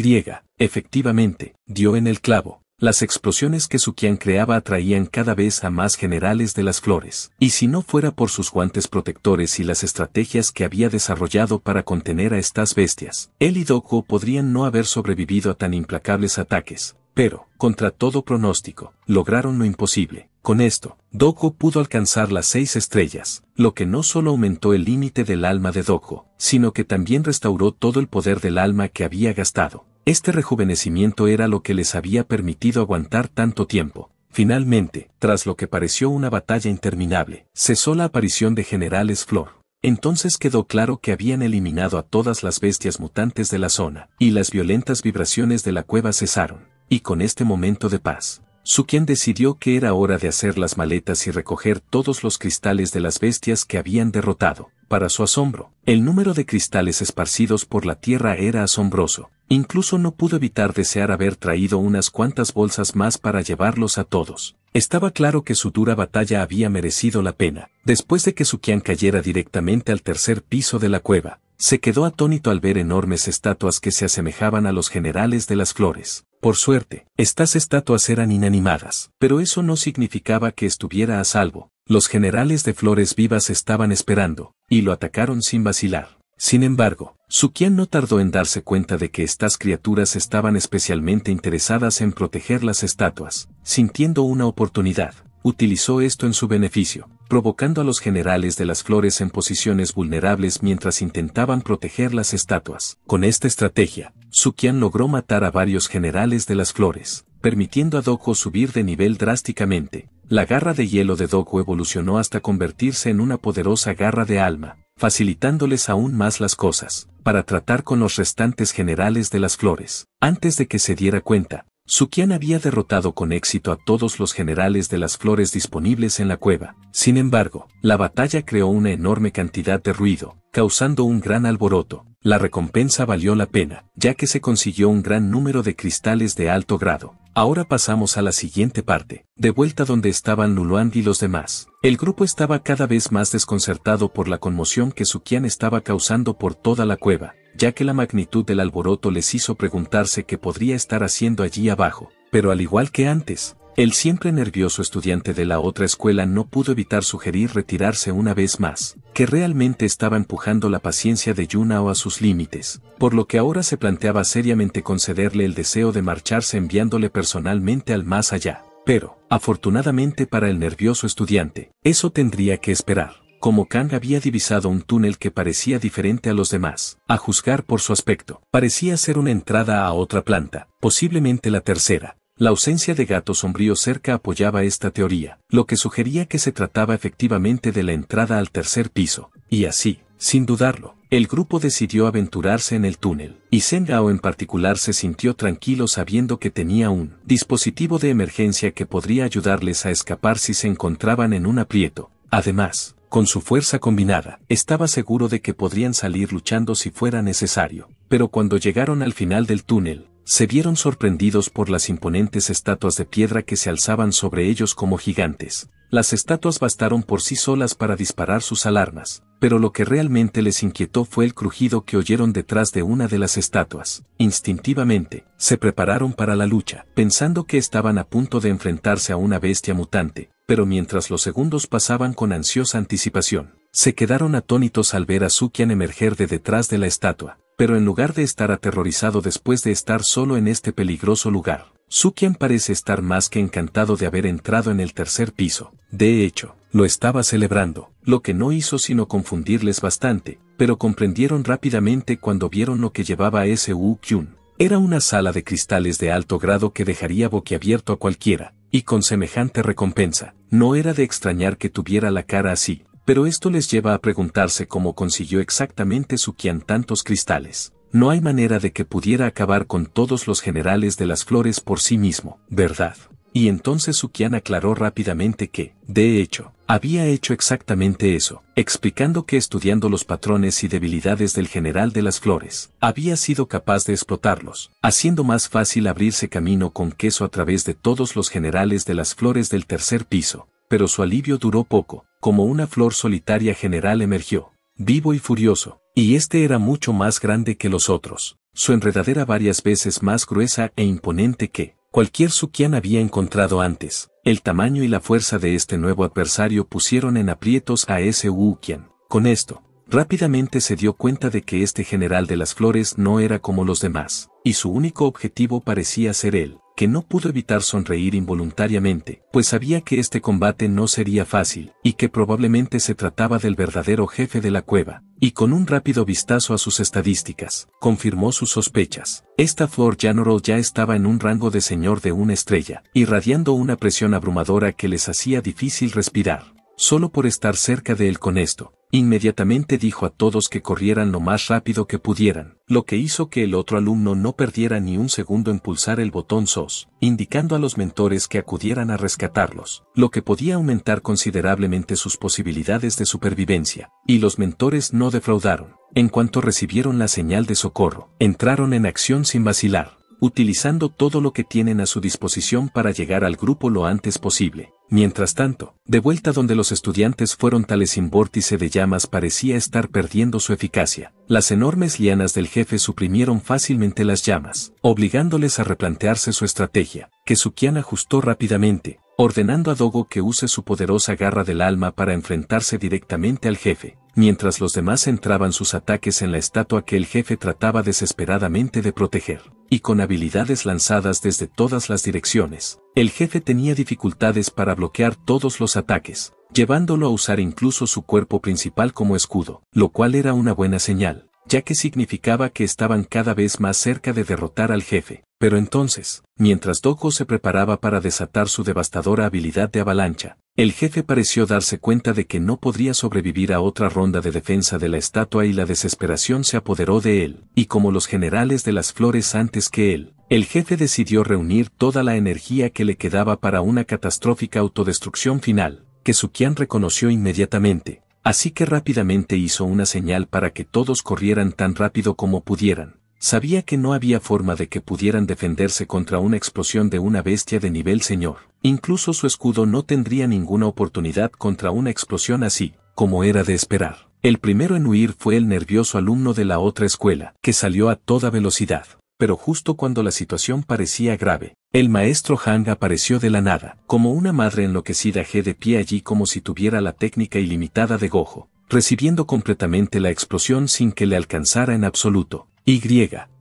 efectivamente, dio en el clavo, las explosiones que Sukian creaba atraían cada vez a más generales de las flores, y si no fuera por sus guantes protectores y las estrategias que había desarrollado para contener a estas bestias, él y Doku podrían no haber sobrevivido a tan implacables ataques, pero, contra todo pronóstico, lograron lo imposible. Con esto, Doko pudo alcanzar las seis estrellas, lo que no solo aumentó el límite del alma de Doko, sino que también restauró todo el poder del alma que había gastado. Este rejuvenecimiento era lo que les había permitido aguantar tanto tiempo. Finalmente, tras lo que pareció una batalla interminable, cesó la aparición de generales Flor. Entonces quedó claro que habían eliminado a todas las bestias mutantes de la zona, y las violentas vibraciones de la cueva cesaron. Y con este momento de paz, Sukien decidió que era hora de hacer las maletas y recoger todos los cristales de las bestias que habían derrotado para su asombro, el número de cristales esparcidos por la tierra era asombroso. Incluso no pudo evitar desear haber traído unas cuantas bolsas más para llevarlos a todos. Estaba claro que su dura batalla había merecido la pena. Después de que Sukian cayera directamente al tercer piso de la cueva, se quedó atónito al ver enormes estatuas que se asemejaban a los generales de las flores. Por suerte, estas estatuas eran inanimadas, pero eso no significaba que estuviera a salvo. Los generales de Flores Vivas estaban esperando, y lo atacaron sin vacilar. Sin embargo, Sukian no tardó en darse cuenta de que estas criaturas estaban especialmente interesadas en proteger las estatuas, sintiendo una oportunidad. Utilizó esto en su beneficio, provocando a los generales de las flores en posiciones vulnerables mientras intentaban proteger las estatuas. Con esta estrategia, Sukian logró matar a varios generales de las flores, permitiendo a Dojo subir de nivel drásticamente, la garra de hielo de Doku evolucionó hasta convertirse en una poderosa garra de alma, facilitándoles aún más las cosas, para tratar con los restantes generales de las flores. Antes de que se diera cuenta, Sukian había derrotado con éxito a todos los generales de las flores disponibles en la cueva. Sin embargo, la batalla creó una enorme cantidad de ruido, causando un gran alboroto. La recompensa valió la pena, ya que se consiguió un gran número de cristales de alto grado, Ahora pasamos a la siguiente parte, de vuelta donde estaban Nuluand y los demás. El grupo estaba cada vez más desconcertado por la conmoción que Sukian estaba causando por toda la cueva, ya que la magnitud del alboroto les hizo preguntarse qué podría estar haciendo allí abajo. Pero al igual que antes, el siempre nervioso estudiante de la otra escuela no pudo evitar sugerir retirarse una vez más, que realmente estaba empujando la paciencia de Yunao a sus límites, por lo que ahora se planteaba seriamente concederle el deseo de marcharse enviándole personalmente al más allá. Pero, afortunadamente para el nervioso estudiante, eso tendría que esperar. Como Kang había divisado un túnel que parecía diferente a los demás, a juzgar por su aspecto, parecía ser una entrada a otra planta, posiblemente la tercera, la ausencia de gato sombrío cerca apoyaba esta teoría, lo que sugería que se trataba efectivamente de la entrada al tercer piso, y así, sin dudarlo, el grupo decidió aventurarse en el túnel, y Sengao en particular se sintió tranquilo sabiendo que tenía un dispositivo de emergencia que podría ayudarles a escapar si se encontraban en un aprieto. Además, con su fuerza combinada, estaba seguro de que podrían salir luchando si fuera necesario, pero cuando llegaron al final del túnel, se vieron sorprendidos por las imponentes estatuas de piedra que se alzaban sobre ellos como gigantes. Las estatuas bastaron por sí solas para disparar sus alarmas, pero lo que realmente les inquietó fue el crujido que oyeron detrás de una de las estatuas. Instintivamente, se prepararon para la lucha, pensando que estaban a punto de enfrentarse a una bestia mutante, pero mientras los segundos pasaban con ansiosa anticipación, se quedaron atónitos al ver a Sukian emerger de detrás de la estatua pero en lugar de estar aterrorizado después de estar solo en este peligroso lugar, Sukian parece estar más que encantado de haber entrado en el tercer piso. De hecho, lo estaba celebrando, lo que no hizo sino confundirles bastante, pero comprendieron rápidamente cuando vieron lo que llevaba ese Wu-Kyun. Era una sala de cristales de alto grado que dejaría boquiabierto a cualquiera, y con semejante recompensa, no era de extrañar que tuviera la cara así, pero esto les lleva a preguntarse cómo consiguió exactamente Sukian tantos cristales. No hay manera de que pudiera acabar con todos los generales de las flores por sí mismo, ¿verdad? Y entonces Sukian aclaró rápidamente que, de hecho, había hecho exactamente eso, explicando que estudiando los patrones y debilidades del general de las flores, había sido capaz de explotarlos, haciendo más fácil abrirse camino con queso a través de todos los generales de las flores del tercer piso, pero su alivio duró poco, como una flor solitaria general emergió, vivo y furioso, y este era mucho más grande que los otros, su enredadera varias veces más gruesa e imponente que cualquier Sukian había encontrado antes. El tamaño y la fuerza de este nuevo adversario pusieron en aprietos a ese Wukian. Con esto, rápidamente se dio cuenta de que este general de las flores no era como los demás, y su único objetivo parecía ser él que no pudo evitar sonreír involuntariamente, pues sabía que este combate no sería fácil, y que probablemente se trataba del verdadero jefe de la cueva, y con un rápido vistazo a sus estadísticas, confirmó sus sospechas. Esta Flor General ya estaba en un rango de señor de una estrella, irradiando una presión abrumadora que les hacía difícil respirar solo por estar cerca de él con esto. Inmediatamente dijo a todos que corrieran lo más rápido que pudieran, lo que hizo que el otro alumno no perdiera ni un segundo en pulsar el botón SOS, indicando a los mentores que acudieran a rescatarlos, lo que podía aumentar considerablemente sus posibilidades de supervivencia, y los mentores no defraudaron. En cuanto recibieron la señal de socorro, entraron en acción sin vacilar utilizando todo lo que tienen a su disposición para llegar al grupo lo antes posible. Mientras tanto, de vuelta donde los estudiantes fueron tales sin vórtice de llamas parecía estar perdiendo su eficacia. Las enormes lianas del jefe suprimieron fácilmente las llamas, obligándoles a replantearse su estrategia, que Sukian ajustó rápidamente, ordenando a Dogo que use su poderosa garra del alma para enfrentarse directamente al jefe, mientras los demás entraban sus ataques en la estatua que el jefe trataba desesperadamente de proteger. Y con habilidades lanzadas desde todas las direcciones, el jefe tenía dificultades para bloquear todos los ataques, llevándolo a usar incluso su cuerpo principal como escudo, lo cual era una buena señal, ya que significaba que estaban cada vez más cerca de derrotar al jefe. Pero entonces, mientras Doko se preparaba para desatar su devastadora habilidad de avalancha, el jefe pareció darse cuenta de que no podría sobrevivir a otra ronda de defensa de la estatua y la desesperación se apoderó de él, y como los generales de las flores antes que él, el jefe decidió reunir toda la energía que le quedaba para una catastrófica autodestrucción final, que Sukian reconoció inmediatamente, Así que rápidamente hizo una señal para que todos corrieran tan rápido como pudieran. Sabía que no había forma de que pudieran defenderse contra una explosión de una bestia de nivel señor. Incluso su escudo no tendría ninguna oportunidad contra una explosión así, como era de esperar. El primero en huir fue el nervioso alumno de la otra escuela, que salió a toda velocidad. Pero justo cuando la situación parecía grave, el maestro Hang apareció de la nada, como una madre enloquecida G de pie allí como si tuviera la técnica ilimitada de Gojo, recibiendo completamente la explosión sin que le alcanzara en absoluto. Y,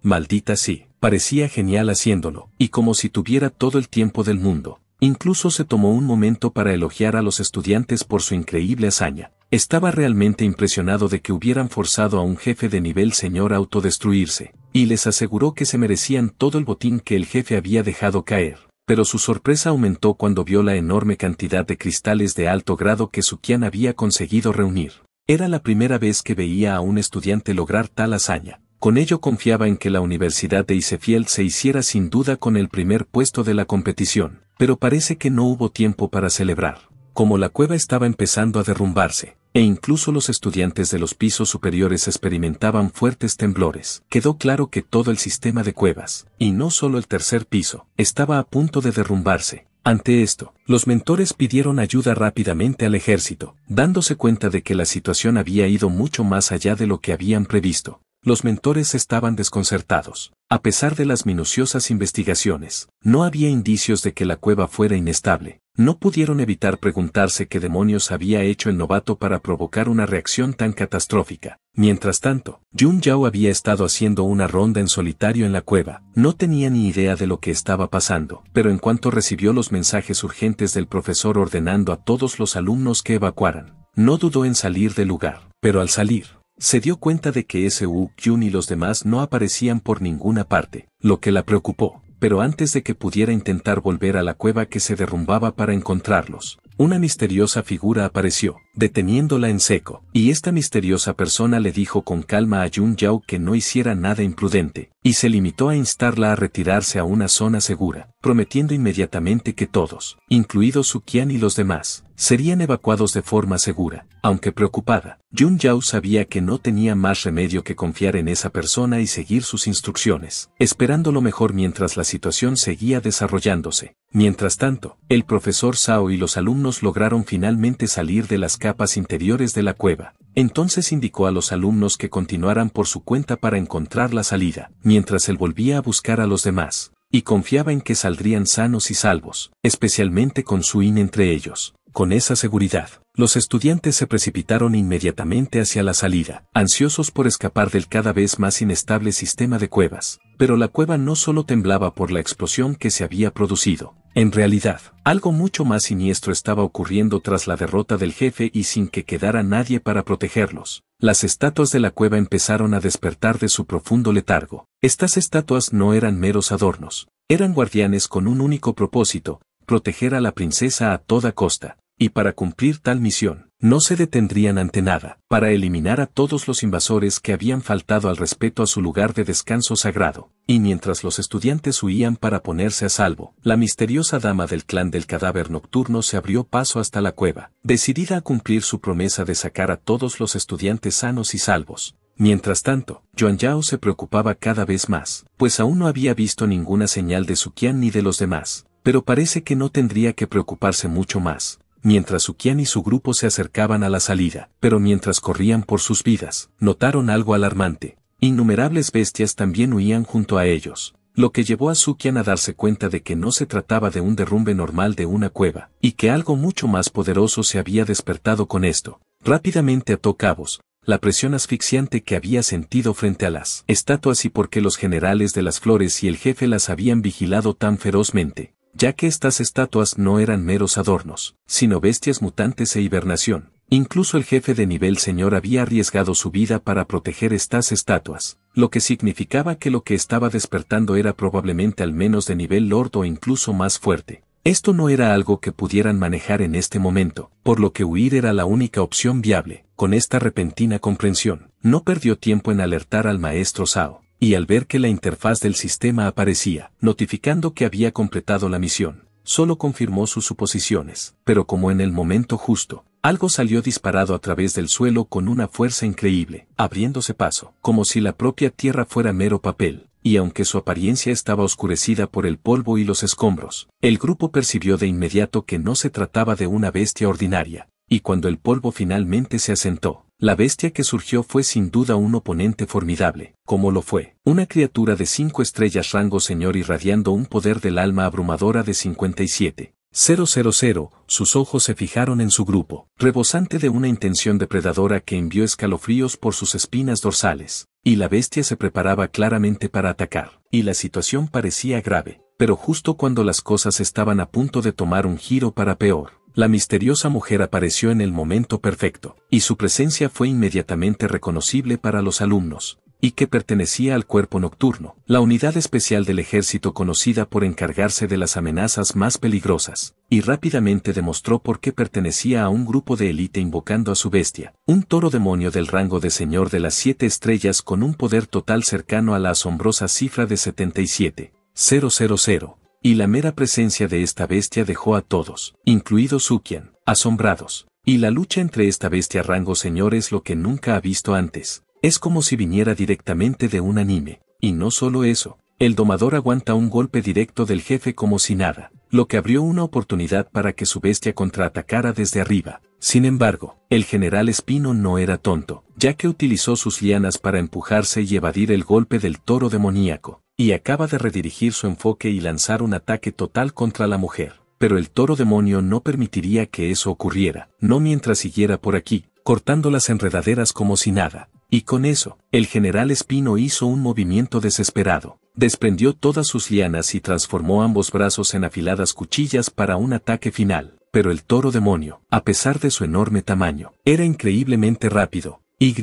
maldita sí, parecía genial haciéndolo, y como si tuviera todo el tiempo del mundo, Incluso se tomó un momento para elogiar a los estudiantes por su increíble hazaña. Estaba realmente impresionado de que hubieran forzado a un jefe de nivel señor a autodestruirse, y les aseguró que se merecían todo el botín que el jefe había dejado caer. Pero su sorpresa aumentó cuando vio la enorme cantidad de cristales de alto grado que Sukian había conseguido reunir. Era la primera vez que veía a un estudiante lograr tal hazaña. Con ello confiaba en que la Universidad de Isefield se hiciera sin duda con el primer puesto de la competición, pero parece que no hubo tiempo para celebrar. Como la cueva estaba empezando a derrumbarse, e incluso los estudiantes de los pisos superiores experimentaban fuertes temblores, quedó claro que todo el sistema de cuevas, y no solo el tercer piso, estaba a punto de derrumbarse, ante esto, los mentores pidieron ayuda rápidamente al ejército, dándose cuenta de que la situación había ido mucho más allá de lo que habían previsto los mentores estaban desconcertados. A pesar de las minuciosas investigaciones, no había indicios de que la cueva fuera inestable. No pudieron evitar preguntarse qué demonios había hecho el novato para provocar una reacción tan catastrófica. Mientras tanto, Jun Yao había estado haciendo una ronda en solitario en la cueva. No tenía ni idea de lo que estaba pasando, pero en cuanto recibió los mensajes urgentes del profesor ordenando a todos los alumnos que evacuaran, no dudó en salir del lugar. Pero al salir, se dio cuenta de que Su Kyun y los demás no aparecían por ninguna parte, lo que la preocupó, pero antes de que pudiera intentar volver a la cueva que se derrumbaba para encontrarlos, una misteriosa figura apareció, deteniéndola en seco, y esta misteriosa persona le dijo con calma a Yun Yao que no hiciera nada imprudente, y se limitó a instarla a retirarse a una zona segura, prometiendo inmediatamente que todos, incluidos Su Qian y los demás, serían evacuados de forma segura, aunque preocupada. Jun Zhao sabía que no tenía más remedio que confiar en esa persona y seguir sus instrucciones, esperando lo mejor mientras la situación seguía desarrollándose. Mientras tanto, el profesor Zhao y los alumnos lograron finalmente salir de las capas interiores de la cueva. Entonces indicó a los alumnos que continuaran por su cuenta para encontrar la salida, mientras él volvía a buscar a los demás, y confiaba en que saldrían sanos y salvos, especialmente con Suin entre ellos. Con esa seguridad, los estudiantes se precipitaron inmediatamente hacia la salida, ansiosos por escapar del cada vez más inestable sistema de cuevas. Pero la cueva no solo temblaba por la explosión que se había producido. En realidad, algo mucho más siniestro estaba ocurriendo tras la derrota del jefe y sin que quedara nadie para protegerlos. Las estatuas de la cueva empezaron a despertar de su profundo letargo. Estas estatuas no eran meros adornos. Eran guardianes con un único propósito, proteger a la princesa a toda costa. Y para cumplir tal misión, no se detendrían ante nada, para eliminar a todos los invasores que habían faltado al respeto a su lugar de descanso sagrado, y mientras los estudiantes huían para ponerse a salvo, la misteriosa dama del clan del cadáver nocturno se abrió paso hasta la cueva, decidida a cumplir su promesa de sacar a todos los estudiantes sanos y salvos. Mientras tanto, Yuan Yao se preocupaba cada vez más, pues aún no había visto ninguna señal de Su Qian ni de los demás, pero parece que no tendría que preocuparse mucho más, mientras Sukian y su grupo se acercaban a la salida, pero mientras corrían por sus vidas, notaron algo alarmante. Innumerables bestias también huían junto a ellos, lo que llevó a Sukian a darse cuenta de que no se trataba de un derrumbe normal de una cueva, y que algo mucho más poderoso se había despertado con esto. Rápidamente ató cabos, la presión asfixiante que había sentido frente a las estatuas y porque los generales de las flores y el jefe las habían vigilado tan ferozmente, ya que estas estatuas no eran meros adornos, sino bestias mutantes e hibernación. Incluso el jefe de nivel señor había arriesgado su vida para proteger estas estatuas, lo que significaba que lo que estaba despertando era probablemente al menos de nivel lord o incluso más fuerte. Esto no era algo que pudieran manejar en este momento, por lo que huir era la única opción viable. Con esta repentina comprensión, no perdió tiempo en alertar al maestro Sao y al ver que la interfaz del sistema aparecía, notificando que había completado la misión, solo confirmó sus suposiciones, pero como en el momento justo, algo salió disparado a través del suelo con una fuerza increíble, abriéndose paso, como si la propia tierra fuera mero papel, y aunque su apariencia estaba oscurecida por el polvo y los escombros, el grupo percibió de inmediato que no se trataba de una bestia ordinaria, y cuando el polvo finalmente se asentó, la bestia que surgió fue sin duda un oponente formidable, como lo fue, una criatura de cinco estrellas rango señor irradiando un poder del alma abrumadora de 57.000, sus ojos se fijaron en su grupo, rebosante de una intención depredadora que envió escalofríos por sus espinas dorsales, y la bestia se preparaba claramente para atacar, y la situación parecía grave, pero justo cuando las cosas estaban a punto de tomar un giro para peor, la misteriosa mujer apareció en el momento perfecto, y su presencia fue inmediatamente reconocible para los alumnos, y que pertenecía al cuerpo nocturno, la unidad especial del ejército conocida por encargarse de las amenazas más peligrosas, y rápidamente demostró por qué pertenecía a un grupo de élite invocando a su bestia, un toro demonio del rango de señor de las siete estrellas con un poder total cercano a la asombrosa cifra de 77.000. Y la mera presencia de esta bestia dejó a todos, incluido Sukian, asombrados. Y la lucha entre esta bestia rango señor es lo que nunca ha visto antes. Es como si viniera directamente de un anime. Y no solo eso, el domador aguanta un golpe directo del jefe como si nada, lo que abrió una oportunidad para que su bestia contraatacara desde arriba. Sin embargo, el general Espino no era tonto, ya que utilizó sus lianas para empujarse y evadir el golpe del toro demoníaco y acaba de redirigir su enfoque y lanzar un ataque total contra la mujer. Pero el toro demonio no permitiría que eso ocurriera, no mientras siguiera por aquí, cortando las enredaderas como si nada. Y con eso, el general Espino hizo un movimiento desesperado, desprendió todas sus lianas y transformó ambos brazos en afiladas cuchillas para un ataque final. Pero el toro demonio, a pesar de su enorme tamaño, era increíblemente rápido, y,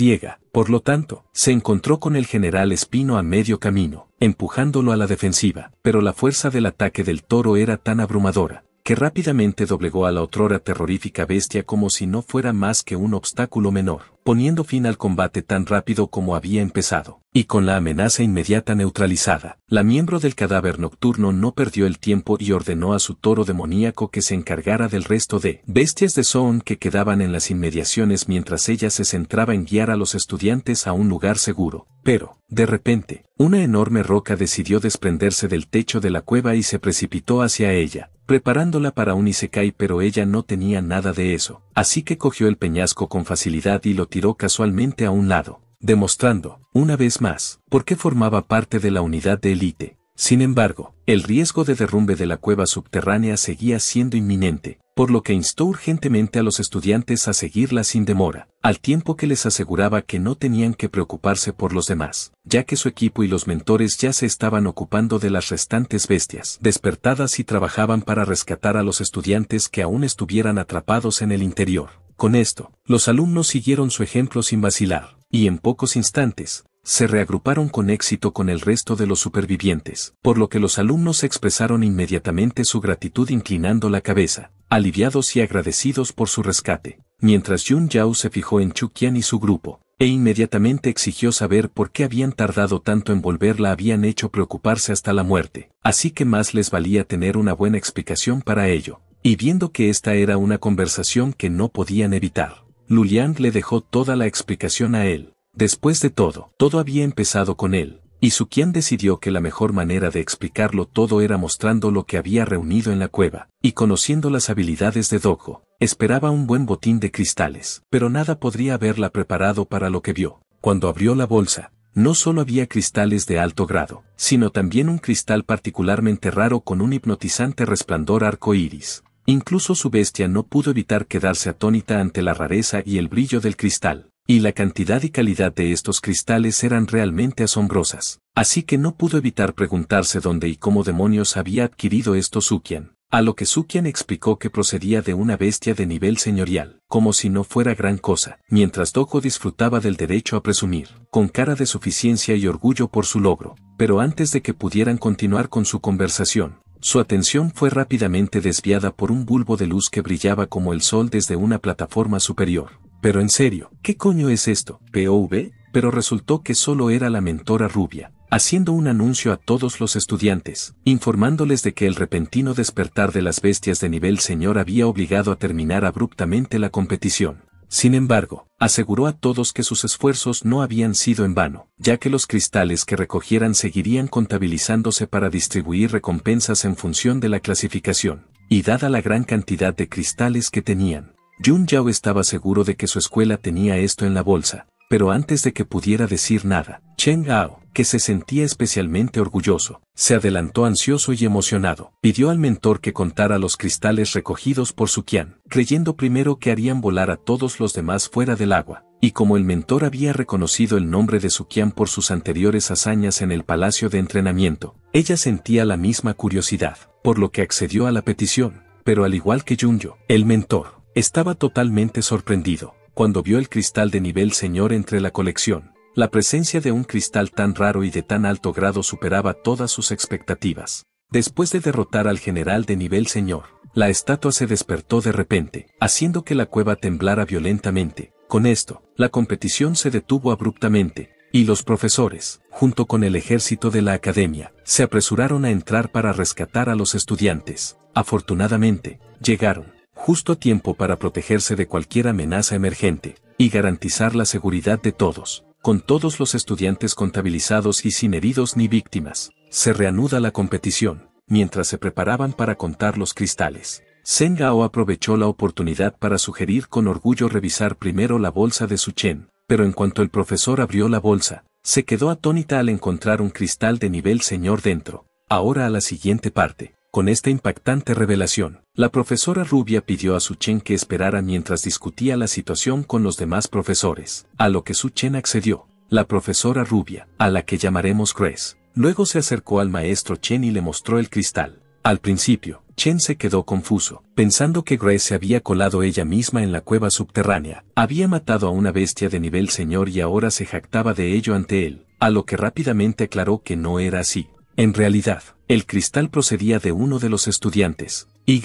por lo tanto, se encontró con el general Espino a medio camino, empujándolo a la defensiva, pero la fuerza del ataque del toro era tan abrumadora, que rápidamente doblegó a la otrora terrorífica bestia como si no fuera más que un obstáculo menor, poniendo fin al combate tan rápido como había empezado. Y con la amenaza inmediata neutralizada, la miembro del cadáver nocturno no perdió el tiempo y ordenó a su toro demoníaco que se encargara del resto de bestias de son que quedaban en las inmediaciones mientras ella se centraba en guiar a los estudiantes a un lugar seguro. Pero, de repente, una enorme roca decidió desprenderse del techo de la cueva y se precipitó hacia ella, preparándola para un Isekai pero ella no tenía nada de eso, así que cogió el peñasco con facilidad y lo tiró casualmente a un lado demostrando, una vez más, por qué formaba parte de la unidad de élite. Sin embargo, el riesgo de derrumbe de la cueva subterránea seguía siendo inminente, por lo que instó urgentemente a los estudiantes a seguirla sin demora, al tiempo que les aseguraba que no tenían que preocuparse por los demás, ya que su equipo y los mentores ya se estaban ocupando de las restantes bestias despertadas y trabajaban para rescatar a los estudiantes que aún estuvieran atrapados en el interior. Con esto, los alumnos siguieron su ejemplo sin vacilar, y en pocos instantes, se reagruparon con éxito con el resto de los supervivientes, por lo que los alumnos expresaron inmediatamente su gratitud inclinando la cabeza, aliviados y agradecidos por su rescate, mientras Yun Yao se fijó en Chu Qian y su grupo, e inmediatamente exigió saber por qué habían tardado tanto en volverla habían hecho preocuparse hasta la muerte, así que más les valía tener una buena explicación para ello, y viendo que esta era una conversación que no podían evitar. Lulian le dejó toda la explicación a él. Después de todo, todo había empezado con él, y su decidió que la mejor manera de explicarlo todo era mostrando lo que había reunido en la cueva, y conociendo las habilidades de Dogo, esperaba un buen botín de cristales, pero nada podría haberla preparado para lo que vio. Cuando abrió la bolsa, no solo había cristales de alto grado, sino también un cristal particularmente raro con un hipnotizante resplandor arco iris. Incluso su bestia no pudo evitar quedarse atónita ante la rareza y el brillo del cristal, y la cantidad y calidad de estos cristales eran realmente asombrosas, así que no pudo evitar preguntarse dónde y cómo demonios había adquirido esto Sukian, a lo que Sukian explicó que procedía de una bestia de nivel señorial, como si no fuera gran cosa, mientras Doko disfrutaba del derecho a presumir, con cara de suficiencia y orgullo por su logro, pero antes de que pudieran continuar con su conversación, su atención fue rápidamente desviada por un bulbo de luz que brillaba como el sol desde una plataforma superior. Pero en serio, ¿qué coño es esto? POV, pero resultó que solo era la mentora rubia, haciendo un anuncio a todos los estudiantes, informándoles de que el repentino despertar de las bestias de nivel señor había obligado a terminar abruptamente la competición. Sin embargo, aseguró a todos que sus esfuerzos no habían sido en vano, ya que los cristales que recogieran seguirían contabilizándose para distribuir recompensas en función de la clasificación, y dada la gran cantidad de cristales que tenían. Jun Yao estaba seguro de que su escuela tenía esto en la bolsa, pero antes de que pudiera decir nada, Chen Gao, que se sentía especialmente orgulloso, se adelantó ansioso y emocionado. Pidió al mentor que contara los cristales recogidos por su Qian, creyendo primero que harían volar a todos los demás fuera del agua. Y como el mentor había reconocido el nombre de su Qian por sus anteriores hazañas en el palacio de entrenamiento, ella sentía la misma curiosidad, por lo que accedió a la petición. Pero al igual que Junyo, el mentor, estaba totalmente sorprendido cuando vio el cristal de nivel señor entre la colección. La presencia de un cristal tan raro y de tan alto grado superaba todas sus expectativas. Después de derrotar al general de nivel señor, la estatua se despertó de repente, haciendo que la cueva temblara violentamente. Con esto, la competición se detuvo abruptamente, y los profesores, junto con el ejército de la academia, se apresuraron a entrar para rescatar a los estudiantes. Afortunadamente, llegaron, justo tiempo para protegerse de cualquier amenaza emergente, y garantizar la seguridad de todos, con todos los estudiantes contabilizados y sin heridos ni víctimas. Se reanuda la competición, mientras se preparaban para contar los cristales. Sen aprovechó la oportunidad para sugerir con orgullo revisar primero la bolsa de su Chen, pero en cuanto el profesor abrió la bolsa, se quedó atónita al encontrar un cristal de nivel señor dentro. Ahora a la siguiente parte. Con esta impactante revelación, la profesora Rubia pidió a su Chen que esperara mientras discutía la situación con los demás profesores, a lo que su Chen accedió. La profesora Rubia, a la que llamaremos Grace, luego se acercó al maestro Chen y le mostró el cristal. Al principio, Chen se quedó confuso, pensando que Grace se había colado ella misma en la cueva subterránea, había matado a una bestia de nivel señor y ahora se jactaba de ello ante él, a lo que rápidamente aclaró que no era así. En realidad, el cristal procedía de uno de los estudiantes. Y,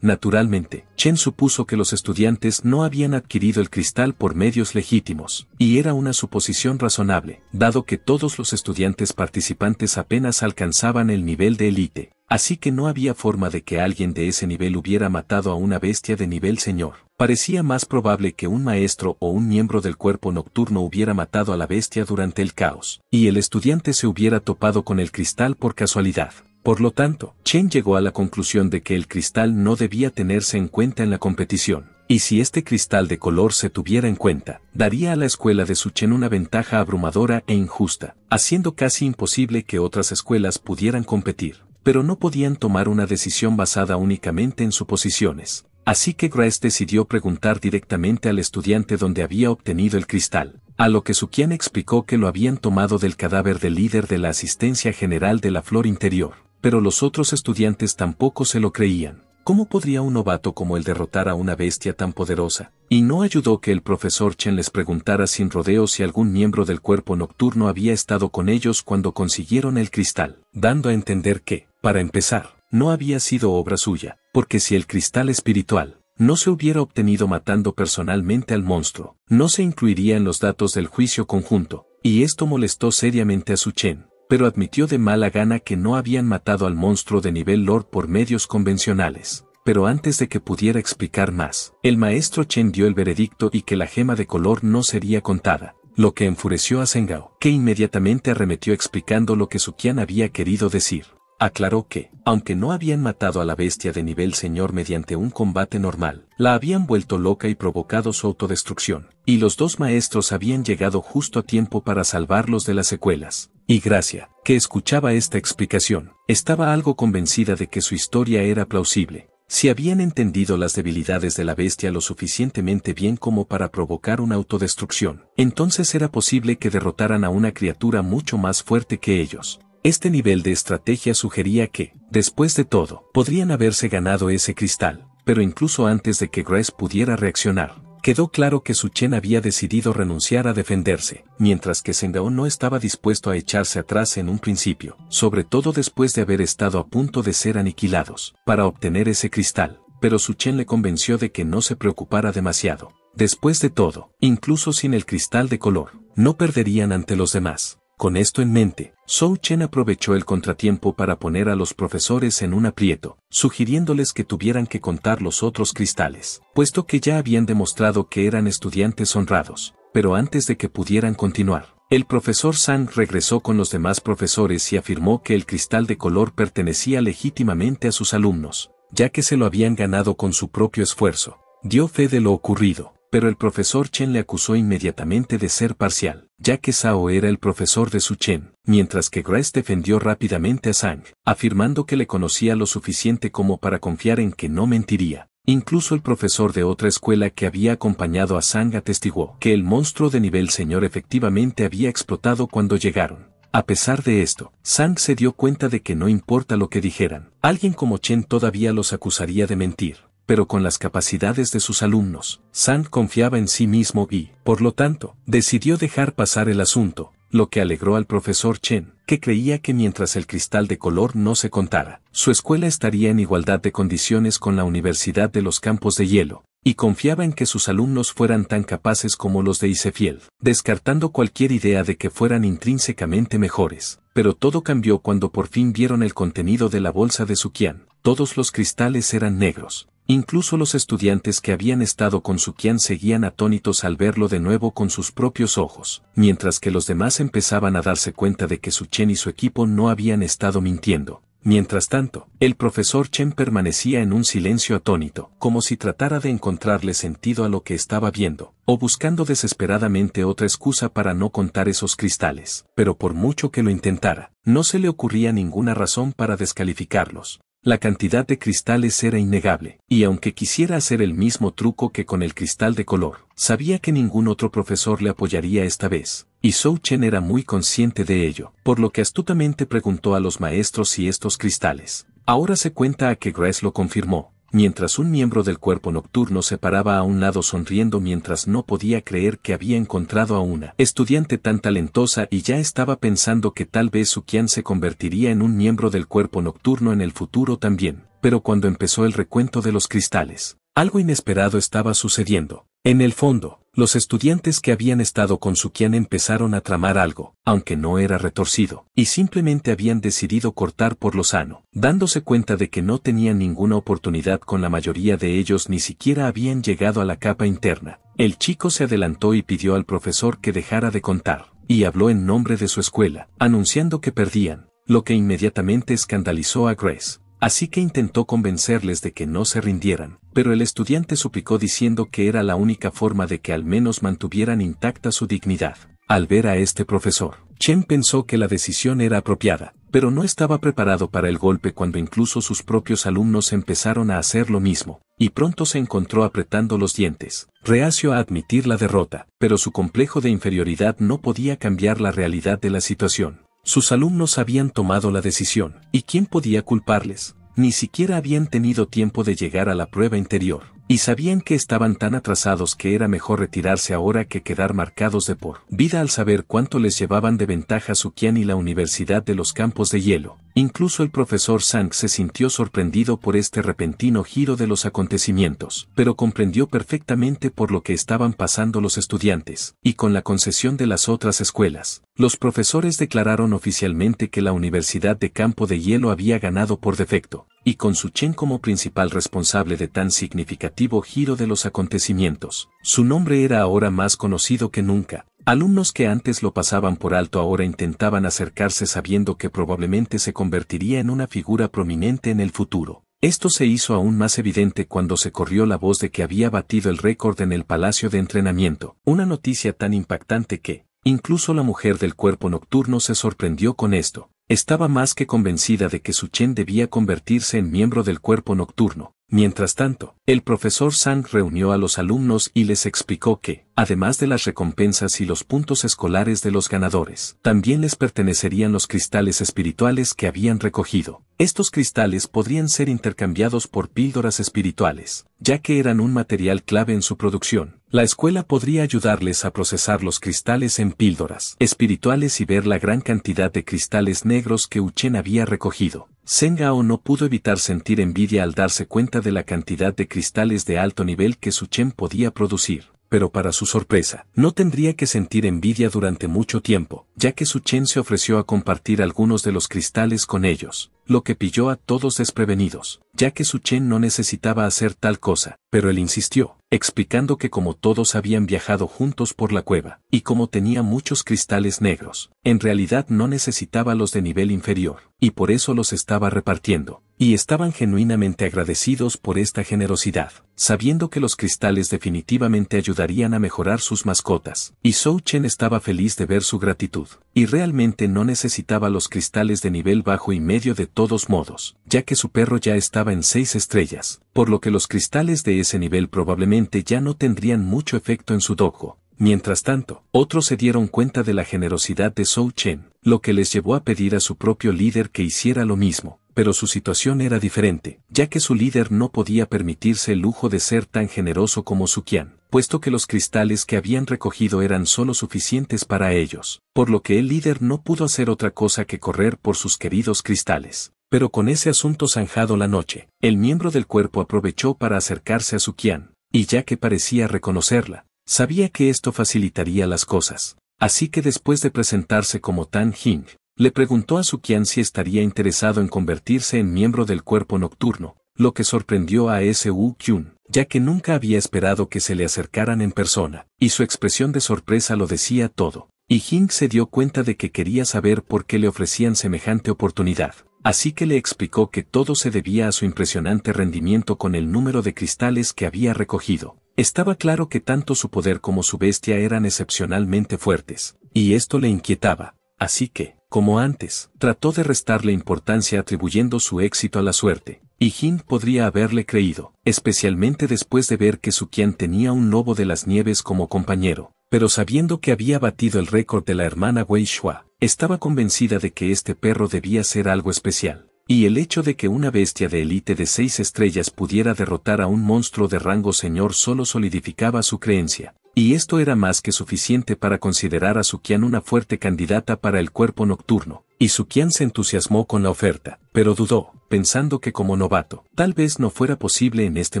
naturalmente, Chen supuso que los estudiantes no habían adquirido el cristal por medios legítimos, y era una suposición razonable, dado que todos los estudiantes participantes apenas alcanzaban el nivel de élite, así que no había forma de que alguien de ese nivel hubiera matado a una bestia de nivel señor. Parecía más probable que un maestro o un miembro del cuerpo nocturno hubiera matado a la bestia durante el caos, y el estudiante se hubiera topado con el cristal por casualidad. Por lo tanto, Chen llegó a la conclusión de que el cristal no debía tenerse en cuenta en la competición, y si este cristal de color se tuviera en cuenta, daría a la escuela de su Chen una ventaja abrumadora e injusta, haciendo casi imposible que otras escuelas pudieran competir pero no podían tomar una decisión basada únicamente en suposiciones, Así que Grace decidió preguntar directamente al estudiante dónde había obtenido el cristal, a lo que Sukian explicó que lo habían tomado del cadáver del líder de la Asistencia General de la Flor Interior, pero los otros estudiantes tampoco se lo creían. ¿Cómo podría un novato como él derrotar a una bestia tan poderosa? Y no ayudó que el profesor Chen les preguntara sin rodeo si algún miembro del cuerpo nocturno había estado con ellos cuando consiguieron el cristal, dando a entender que, para empezar, no había sido obra suya, porque si el cristal espiritual no se hubiera obtenido matando personalmente al monstruo, no se incluiría en los datos del juicio conjunto, y esto molestó seriamente a su Chen, pero admitió de mala gana que no habían matado al monstruo de nivel Lord por medios convencionales. Pero antes de que pudiera explicar más, el maestro Chen dio el veredicto y que la gema de color no sería contada, lo que enfureció a Sengao, que inmediatamente arremetió explicando lo que su Qian había querido decir aclaró que, aunque no habían matado a la bestia de nivel señor mediante un combate normal, la habían vuelto loca y provocado su autodestrucción, y los dos maestros habían llegado justo a tiempo para salvarlos de las secuelas. Y Gracia, que escuchaba esta explicación, estaba algo convencida de que su historia era plausible. Si habían entendido las debilidades de la bestia lo suficientemente bien como para provocar una autodestrucción, entonces era posible que derrotaran a una criatura mucho más fuerte que ellos, este nivel de estrategia sugería que, después de todo, podrían haberse ganado ese cristal, pero incluso antes de que Grace pudiera reaccionar, quedó claro que Suchen había decidido renunciar a defenderse, mientras que Sengao no estaba dispuesto a echarse atrás en un principio, sobre todo después de haber estado a punto de ser aniquilados, para obtener ese cristal, pero Suchen le convenció de que no se preocupara demasiado. Después de todo, incluso sin el cristal de color, no perderían ante los demás. Con esto en mente, Zhou Chen aprovechó el contratiempo para poner a los profesores en un aprieto, sugiriéndoles que tuvieran que contar los otros cristales, puesto que ya habían demostrado que eran estudiantes honrados. Pero antes de que pudieran continuar, el profesor San regresó con los demás profesores y afirmó que el cristal de color pertenecía legítimamente a sus alumnos, ya que se lo habían ganado con su propio esfuerzo. Dio fe de lo ocurrido pero el profesor Chen le acusó inmediatamente de ser parcial, ya que Sao era el profesor de Su Chen, mientras que Grace defendió rápidamente a Sang, afirmando que le conocía lo suficiente como para confiar en que no mentiría. Incluso el profesor de otra escuela que había acompañado a Sang atestiguó que el monstruo de nivel señor efectivamente había explotado cuando llegaron. A pesar de esto, Sang se dio cuenta de que no importa lo que dijeran, alguien como Chen todavía los acusaría de mentir pero con las capacidades de sus alumnos. Sand confiaba en sí mismo y, por lo tanto, decidió dejar pasar el asunto, lo que alegró al profesor Chen, que creía que mientras el cristal de color no se contara, su escuela estaría en igualdad de condiciones con la Universidad de los Campos de Hielo, y confiaba en que sus alumnos fueran tan capaces como los de Isefiel, descartando cualquier idea de que fueran intrínsecamente mejores. Pero todo cambió cuando por fin vieron el contenido de la bolsa de Sukian. Todos los cristales eran negros, Incluso los estudiantes que habían estado con su Qian seguían atónitos al verlo de nuevo con sus propios ojos, mientras que los demás empezaban a darse cuenta de que su Chen y su equipo no habían estado mintiendo. Mientras tanto, el profesor Chen permanecía en un silencio atónito, como si tratara de encontrarle sentido a lo que estaba viendo, o buscando desesperadamente otra excusa para no contar esos cristales. Pero por mucho que lo intentara, no se le ocurría ninguna razón para descalificarlos. La cantidad de cristales era innegable, y aunque quisiera hacer el mismo truco que con el cristal de color, sabía que ningún otro profesor le apoyaría esta vez, y Zhou Chen era muy consciente de ello, por lo que astutamente preguntó a los maestros si estos cristales. Ahora se cuenta a que Grace lo confirmó, mientras un miembro del cuerpo nocturno se paraba a un lado sonriendo mientras no podía creer que había encontrado a una estudiante tan talentosa y ya estaba pensando que tal vez Sukian se convertiría en un miembro del cuerpo nocturno en el futuro también. Pero cuando empezó el recuento de los cristales, algo inesperado estaba sucediendo. En el fondo, los estudiantes que habían estado con Sukian empezaron a tramar algo, aunque no era retorcido, y simplemente habían decidido cortar por lo sano, dándose cuenta de que no tenían ninguna oportunidad con la mayoría de ellos ni siquiera habían llegado a la capa interna. El chico se adelantó y pidió al profesor que dejara de contar, y habló en nombre de su escuela, anunciando que perdían, lo que inmediatamente escandalizó a Grace. Así que intentó convencerles de que no se rindieran, pero el estudiante suplicó diciendo que era la única forma de que al menos mantuvieran intacta su dignidad. Al ver a este profesor, Chen pensó que la decisión era apropiada, pero no estaba preparado para el golpe cuando incluso sus propios alumnos empezaron a hacer lo mismo, y pronto se encontró apretando los dientes, reacio a admitir la derrota, pero su complejo de inferioridad no podía cambiar la realidad de la situación. Sus alumnos habían tomado la decisión, y quién podía culparles, ni siquiera habían tenido tiempo de llegar a la prueba interior. Y sabían que estaban tan atrasados que era mejor retirarse ahora que quedar marcados de por vida al saber cuánto les llevaban de ventaja Sukian y la Universidad de los Campos de Hielo. Incluso el profesor Sang se sintió sorprendido por este repentino giro de los acontecimientos, pero comprendió perfectamente por lo que estaban pasando los estudiantes, y con la concesión de las otras escuelas. Los profesores declararon oficialmente que la Universidad de Campo de Hielo había ganado por defecto y con Su Chen como principal responsable de tan significativo giro de los acontecimientos. Su nombre era ahora más conocido que nunca. Alumnos que antes lo pasaban por alto ahora intentaban acercarse sabiendo que probablemente se convertiría en una figura prominente en el futuro. Esto se hizo aún más evidente cuando se corrió la voz de que había batido el récord en el Palacio de Entrenamiento, una noticia tan impactante que, incluso la mujer del cuerpo nocturno se sorprendió con esto. Estaba más que convencida de que Chen debía convertirse en miembro del cuerpo nocturno. Mientras tanto, el profesor Sang reunió a los alumnos y les explicó que, además de las recompensas y los puntos escolares de los ganadores. También les pertenecerían los cristales espirituales que habían recogido. Estos cristales podrían ser intercambiados por píldoras espirituales, ya que eran un material clave en su producción. La escuela podría ayudarles a procesar los cristales en píldoras espirituales y ver la gran cantidad de cristales negros que Uchen había recogido. Sengao no pudo evitar sentir envidia al darse cuenta de la cantidad de cristales de alto nivel que Suchen podía producir pero para su sorpresa, no tendría que sentir envidia durante mucho tiempo, ya que Su Chen se ofreció a compartir algunos de los cristales con ellos, lo que pilló a todos desprevenidos, ya que Su Chen no necesitaba hacer tal cosa, pero él insistió, explicando que como todos habían viajado juntos por la cueva, y como tenía muchos cristales negros, en realidad no necesitaba los de nivel inferior, y por eso los estaba repartiendo, y estaban genuinamente agradecidos por esta generosidad, sabiendo que los cristales definitivamente ayudarían a mejorar sus mascotas, y Zhou Chen estaba feliz de ver su gratitud, y realmente no necesitaba los cristales de nivel bajo y medio de todos modos, ya que su perro ya estaba en seis estrellas, por lo que los cristales de ese nivel probablemente ya no tendrían mucho efecto en su dojo, Mientras tanto, otros se dieron cuenta de la generosidad de Zhou Chen, lo que les llevó a pedir a su propio líder que hiciera lo mismo, pero su situación era diferente, ya que su líder no podía permitirse el lujo de ser tan generoso como su Qian, puesto que los cristales que habían recogido eran solo suficientes para ellos, por lo que el líder no pudo hacer otra cosa que correr por sus queridos cristales. Pero con ese asunto zanjado la noche, el miembro del cuerpo aprovechó para acercarse a su Qian, y ya que parecía reconocerla, sabía que esto facilitaría las cosas. Así que después de presentarse como Tan Hing, le preguntó a Sukian si estaría interesado en convertirse en miembro del cuerpo nocturno, lo que sorprendió a S.U. Kyun, ya que nunca había esperado que se le acercaran en persona, y su expresión de sorpresa lo decía todo. Y Hing se dio cuenta de que quería saber por qué le ofrecían semejante oportunidad, así que le explicó que todo se debía a su impresionante rendimiento con el número de cristales que había recogido. Estaba claro que tanto su poder como su bestia eran excepcionalmente fuertes, y esto le inquietaba, así que, como antes, trató de restarle importancia atribuyendo su éxito a la suerte, y Jin podría haberle creído, especialmente después de ver que su Qian tenía un lobo de las nieves como compañero, pero sabiendo que había batido el récord de la hermana Wei Shua, estaba convencida de que este perro debía ser algo especial. Y el hecho de que una bestia de élite de seis estrellas pudiera derrotar a un monstruo de rango señor solo solidificaba su creencia, y esto era más que suficiente para considerar a Sukian una fuerte candidata para el cuerpo nocturno, y Sukian se entusiasmó con la oferta, pero dudó, pensando que como novato, tal vez no fuera posible en este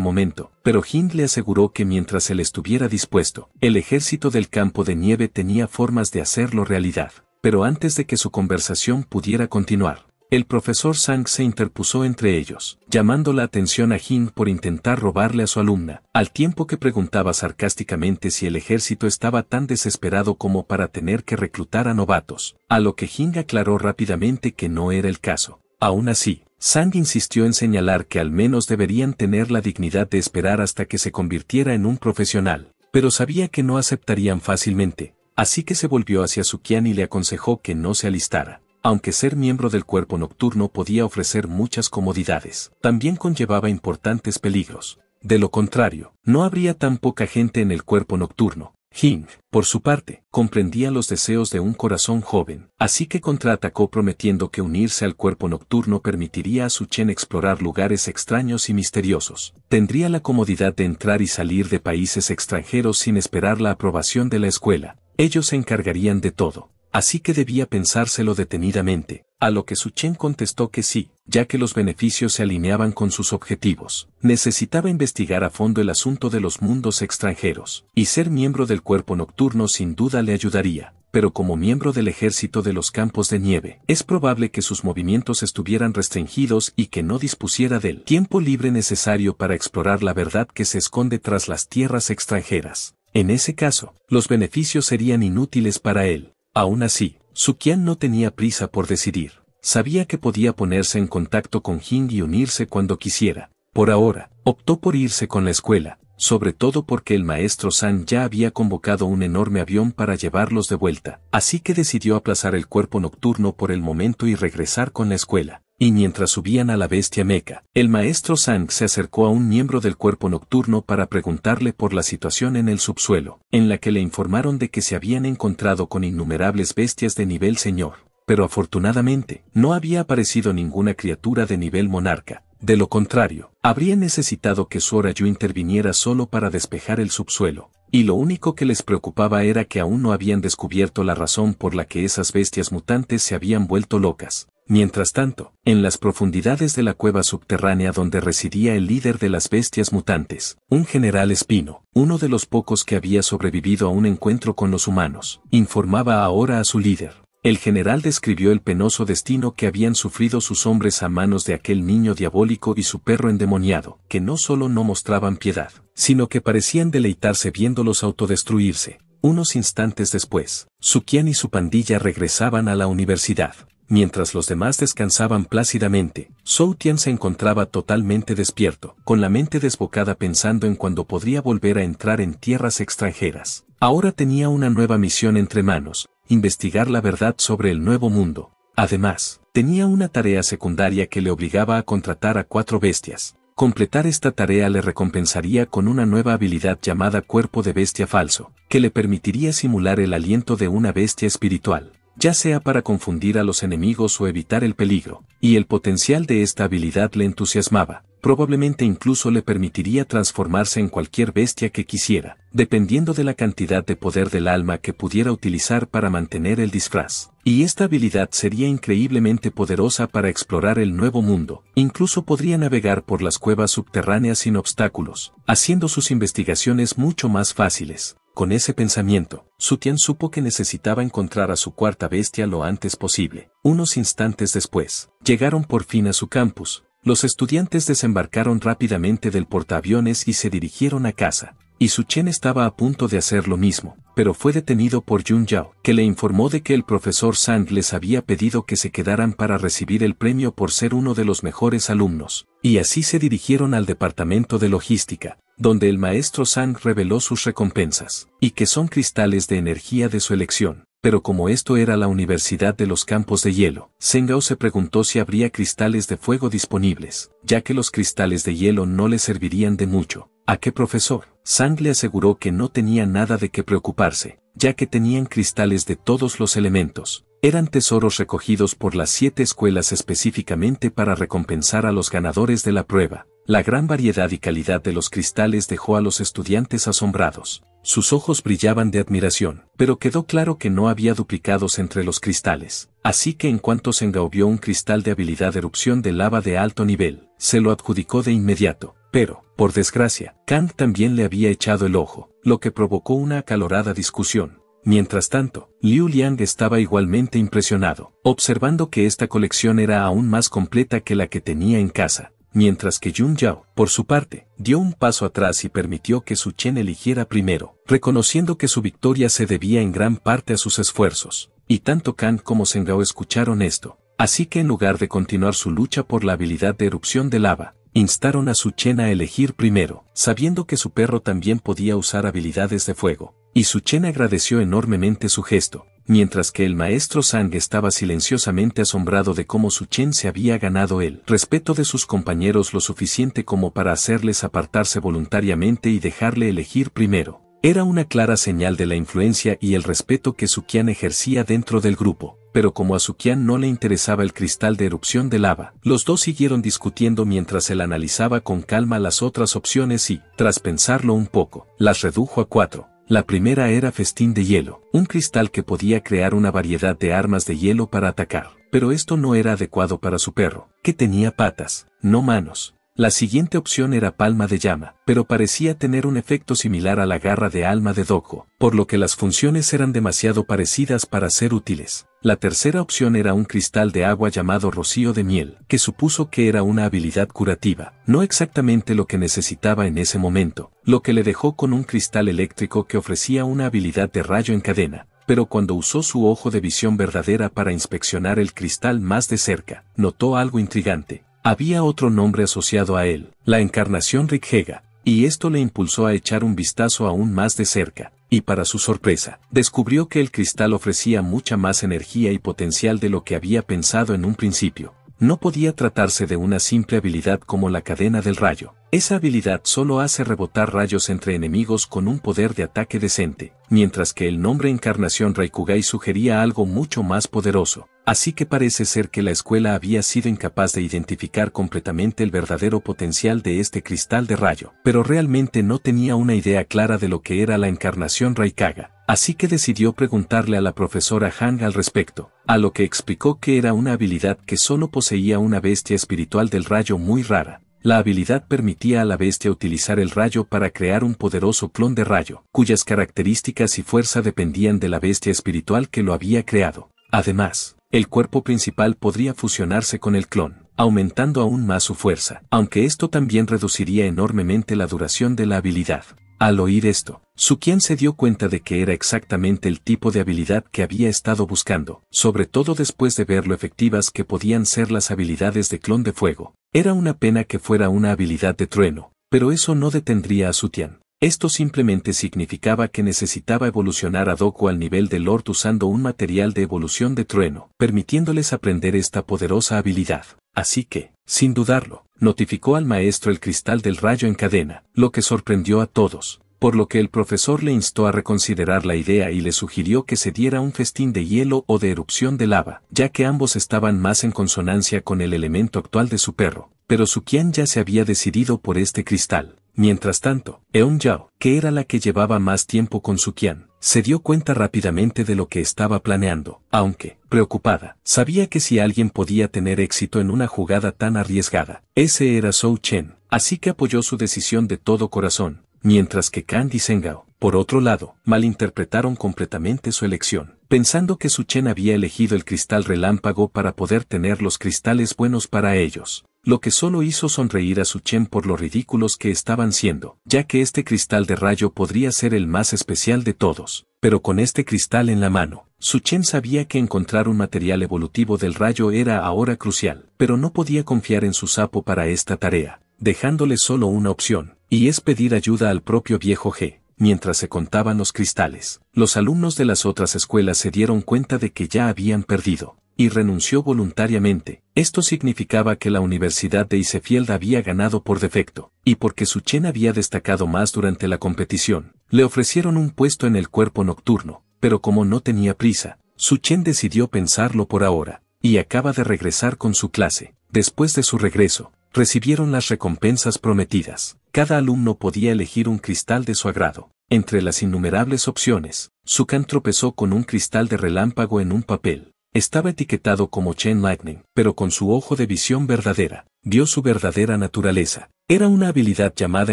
momento, pero Hind le aseguró que mientras él estuviera dispuesto, el ejército del campo de nieve tenía formas de hacerlo realidad. Pero antes de que su conversación pudiera continuar, el profesor Sang se interpuso entre ellos, llamando la atención a Jin por intentar robarle a su alumna, al tiempo que preguntaba sarcásticamente si el ejército estaba tan desesperado como para tener que reclutar a novatos, a lo que Jin aclaró rápidamente que no era el caso. Aún así, Sang insistió en señalar que al menos deberían tener la dignidad de esperar hasta que se convirtiera en un profesional, pero sabía que no aceptarían fácilmente, así que se volvió hacia Kian y le aconsejó que no se alistara aunque ser miembro del cuerpo nocturno podía ofrecer muchas comodidades, también conllevaba importantes peligros. De lo contrario, no habría tan poca gente en el cuerpo nocturno. Hing, por su parte, comprendía los deseos de un corazón joven, así que contraatacó prometiendo que unirse al cuerpo nocturno permitiría a Su Chen explorar lugares extraños y misteriosos. Tendría la comodidad de entrar y salir de países extranjeros sin esperar la aprobación de la escuela. Ellos se encargarían de todo así que debía pensárselo detenidamente, a lo que Suchen contestó que sí, ya que los beneficios se alineaban con sus objetivos. Necesitaba investigar a fondo el asunto de los mundos extranjeros, y ser miembro del cuerpo nocturno sin duda le ayudaría pero como miembro del ejército de los campos de nieve, es probable que sus movimientos estuvieran restringidos y que no dispusiera del tiempo libre necesario para explorar la verdad que se esconde tras las tierras extranjeras. En ese caso, los beneficios serían inútiles para él. Aún así, Sukian no tenía prisa por decidir. Sabía que podía ponerse en contacto con Hing y unirse cuando quisiera. Por ahora, optó por irse con la escuela, sobre todo porque el maestro San ya había convocado un enorme avión para llevarlos de vuelta, así que decidió aplazar el cuerpo nocturno por el momento y regresar con la escuela. Y mientras subían a la bestia meca, el maestro Sang se acercó a un miembro del cuerpo nocturno para preguntarle por la situación en el subsuelo, en la que le informaron de que se habían encontrado con innumerables bestias de nivel señor. Pero afortunadamente, no había aparecido ninguna criatura de nivel monarca. De lo contrario, habría necesitado que Yu interviniera solo para despejar el subsuelo, y lo único que les preocupaba era que aún no habían descubierto la razón por la que esas bestias mutantes se habían vuelto locas. Mientras tanto, en las profundidades de la cueva subterránea donde residía el líder de las bestias mutantes, un general espino, uno de los pocos que había sobrevivido a un encuentro con los humanos, informaba ahora a su líder. El general describió el penoso destino que habían sufrido sus hombres a manos de aquel niño diabólico y su perro endemoniado, que no solo no mostraban piedad, sino que parecían deleitarse viéndolos autodestruirse. Unos instantes después, Sukian y su pandilla regresaban a la universidad. Mientras los demás descansaban plácidamente, Zhou Tian se encontraba totalmente despierto, con la mente desbocada pensando en cuando podría volver a entrar en tierras extranjeras. Ahora tenía una nueva misión entre manos, investigar la verdad sobre el nuevo mundo. Además, tenía una tarea secundaria que le obligaba a contratar a cuatro bestias. Completar esta tarea le recompensaría con una nueva habilidad llamada cuerpo de bestia falso, que le permitiría simular el aliento de una bestia espiritual ya sea para confundir a los enemigos o evitar el peligro, y el potencial de esta habilidad le entusiasmaba, probablemente incluso le permitiría transformarse en cualquier bestia que quisiera, dependiendo de la cantidad de poder del alma que pudiera utilizar para mantener el disfraz. Y esta habilidad sería increíblemente poderosa para explorar el nuevo mundo, incluso podría navegar por las cuevas subterráneas sin obstáculos, haciendo sus investigaciones mucho más fáciles. Con ese pensamiento, Sutian supo que necesitaba encontrar a su cuarta bestia lo antes posible. Unos instantes después, llegaron por fin a su campus. Los estudiantes desembarcaron rápidamente del portaaviones y se dirigieron a casa. Y Su Chen estaba a punto de hacer lo mismo, pero fue detenido por Jun Yao, que le informó de que el profesor Sang les había pedido que se quedaran para recibir el premio por ser uno de los mejores alumnos, y así se dirigieron al departamento de logística, donde el maestro Sang reveló sus recompensas, y que son cristales de energía de su elección. Pero como esto era la Universidad de los Campos de Hielo, Sengao se preguntó si habría cristales de fuego disponibles, ya que los cristales de hielo no le servirían de mucho. ¿A qué profesor? Sang le aseguró que no tenía nada de qué preocuparse, ya que tenían cristales de todos los elementos. Eran tesoros recogidos por las siete escuelas específicamente para recompensar a los ganadores de la prueba, la gran variedad y calidad de los cristales dejó a los estudiantes asombrados. Sus ojos brillaban de admiración, pero quedó claro que no había duplicados entre los cristales. Así que en cuanto se engaubió un cristal de habilidad erupción de lava de alto nivel, se lo adjudicó de inmediato. Pero, por desgracia, Kang también le había echado el ojo, lo que provocó una acalorada discusión. Mientras tanto, Liu Liang estaba igualmente impresionado, observando que esta colección era aún más completa que la que tenía en casa mientras que Jun Yao, por su parte, dio un paso atrás y permitió que Su Chen eligiera primero, reconociendo que su victoria se debía en gran parte a sus esfuerzos. Y tanto Kan como Sengao escucharon esto, así que en lugar de continuar su lucha por la habilidad de erupción de lava, instaron a Chen a elegir primero, sabiendo que su perro también podía usar habilidades de fuego, y Chen agradeció enormemente su gesto, mientras que el maestro Sang estaba silenciosamente asombrado de cómo Chen se había ganado el respeto de sus compañeros lo suficiente como para hacerles apartarse voluntariamente y dejarle elegir primero. Era una clara señal de la influencia y el respeto que Su Qian ejercía dentro del grupo pero como a Sukian no le interesaba el cristal de erupción de lava, los dos siguieron discutiendo mientras él analizaba con calma las otras opciones y, tras pensarlo un poco, las redujo a cuatro. La primera era festín de hielo, un cristal que podía crear una variedad de armas de hielo para atacar, pero esto no era adecuado para su perro, que tenía patas, no manos. La siguiente opción era palma de llama, pero parecía tener un efecto similar a la garra de alma de Doko, por lo que las funciones eran demasiado parecidas para ser útiles. La tercera opción era un cristal de agua llamado rocío de miel, que supuso que era una habilidad curativa, no exactamente lo que necesitaba en ese momento, lo que le dejó con un cristal eléctrico que ofrecía una habilidad de rayo en cadena, pero cuando usó su ojo de visión verdadera para inspeccionar el cristal más de cerca, notó algo intrigante. Había otro nombre asociado a él, la encarnación Rick Hega, y esto le impulsó a echar un vistazo aún más de cerca, y para su sorpresa, descubrió que el cristal ofrecía mucha más energía y potencial de lo que había pensado en un principio no podía tratarse de una simple habilidad como la cadena del rayo. Esa habilidad solo hace rebotar rayos entre enemigos con un poder de ataque decente, mientras que el nombre Encarnación Raikugai sugería algo mucho más poderoso. Así que parece ser que la escuela había sido incapaz de identificar completamente el verdadero potencial de este cristal de rayo, pero realmente no tenía una idea clara de lo que era la encarnación Raikaga. Así que decidió preguntarle a la profesora Hang al respecto, a lo que explicó que era una habilidad que solo poseía una bestia espiritual del rayo muy rara. La habilidad permitía a la bestia utilizar el rayo para crear un poderoso clon de rayo, cuyas características y fuerza dependían de la bestia espiritual que lo había creado. Además, el cuerpo principal podría fusionarse con el clon, aumentando aún más su fuerza, aunque esto también reduciría enormemente la duración de la habilidad. Al oír esto, Sukian se dio cuenta de que era exactamente el tipo de habilidad que había estado buscando, sobre todo después de ver lo efectivas que podían ser las habilidades de clon de fuego. Era una pena que fuera una habilidad de trueno, pero eso no detendría a Sutian. Esto simplemente significaba que necesitaba evolucionar a Doku al nivel de Lord usando un material de evolución de trueno, permitiéndoles aprender esta poderosa habilidad. Así que, sin dudarlo, notificó al maestro el cristal del rayo en cadena, lo que sorprendió a todos, por lo que el profesor le instó a reconsiderar la idea y le sugirió que se diera un festín de hielo o de erupción de lava, ya que ambos estaban más en consonancia con el elemento actual de su perro, pero su ya se había decidido por este cristal. Mientras tanto, Eun Yao, que era la que llevaba más tiempo con Su Qian, se dio cuenta rápidamente de lo que estaba planeando, aunque, preocupada, sabía que si alguien podía tener éxito en una jugada tan arriesgada, ese era Zhou Chen, así que apoyó su decisión de todo corazón, mientras que Kan y Sengao, por otro lado, malinterpretaron completamente su elección, pensando que Su Chen había elegido el cristal relámpago para poder tener los cristales buenos para ellos. Lo que solo hizo sonreír a Chen por lo ridículos que estaban siendo, ya que este cristal de rayo podría ser el más especial de todos. Pero con este cristal en la mano, Suchen sabía que encontrar un material evolutivo del rayo era ahora crucial, pero no podía confiar en su sapo para esta tarea, dejándole solo una opción, y es pedir ayuda al propio viejo G. Mientras se contaban los cristales, los alumnos de las otras escuelas se dieron cuenta de que ya habían perdido y renunció voluntariamente. Esto significaba que la Universidad de Isefield había ganado por defecto, y porque Suchen había destacado más durante la competición, le ofrecieron un puesto en el cuerpo nocturno, pero como no tenía prisa, Suchen decidió pensarlo por ahora, y acaba de regresar con su clase. Después de su regreso, recibieron las recompensas prometidas. Cada alumno podía elegir un cristal de su agrado. Entre las innumerables opciones, Kan tropezó con un cristal de relámpago en un papel, estaba etiquetado como Chen Lightning, pero con su ojo de visión verdadera, vio su verdadera naturaleza. Era una habilidad llamada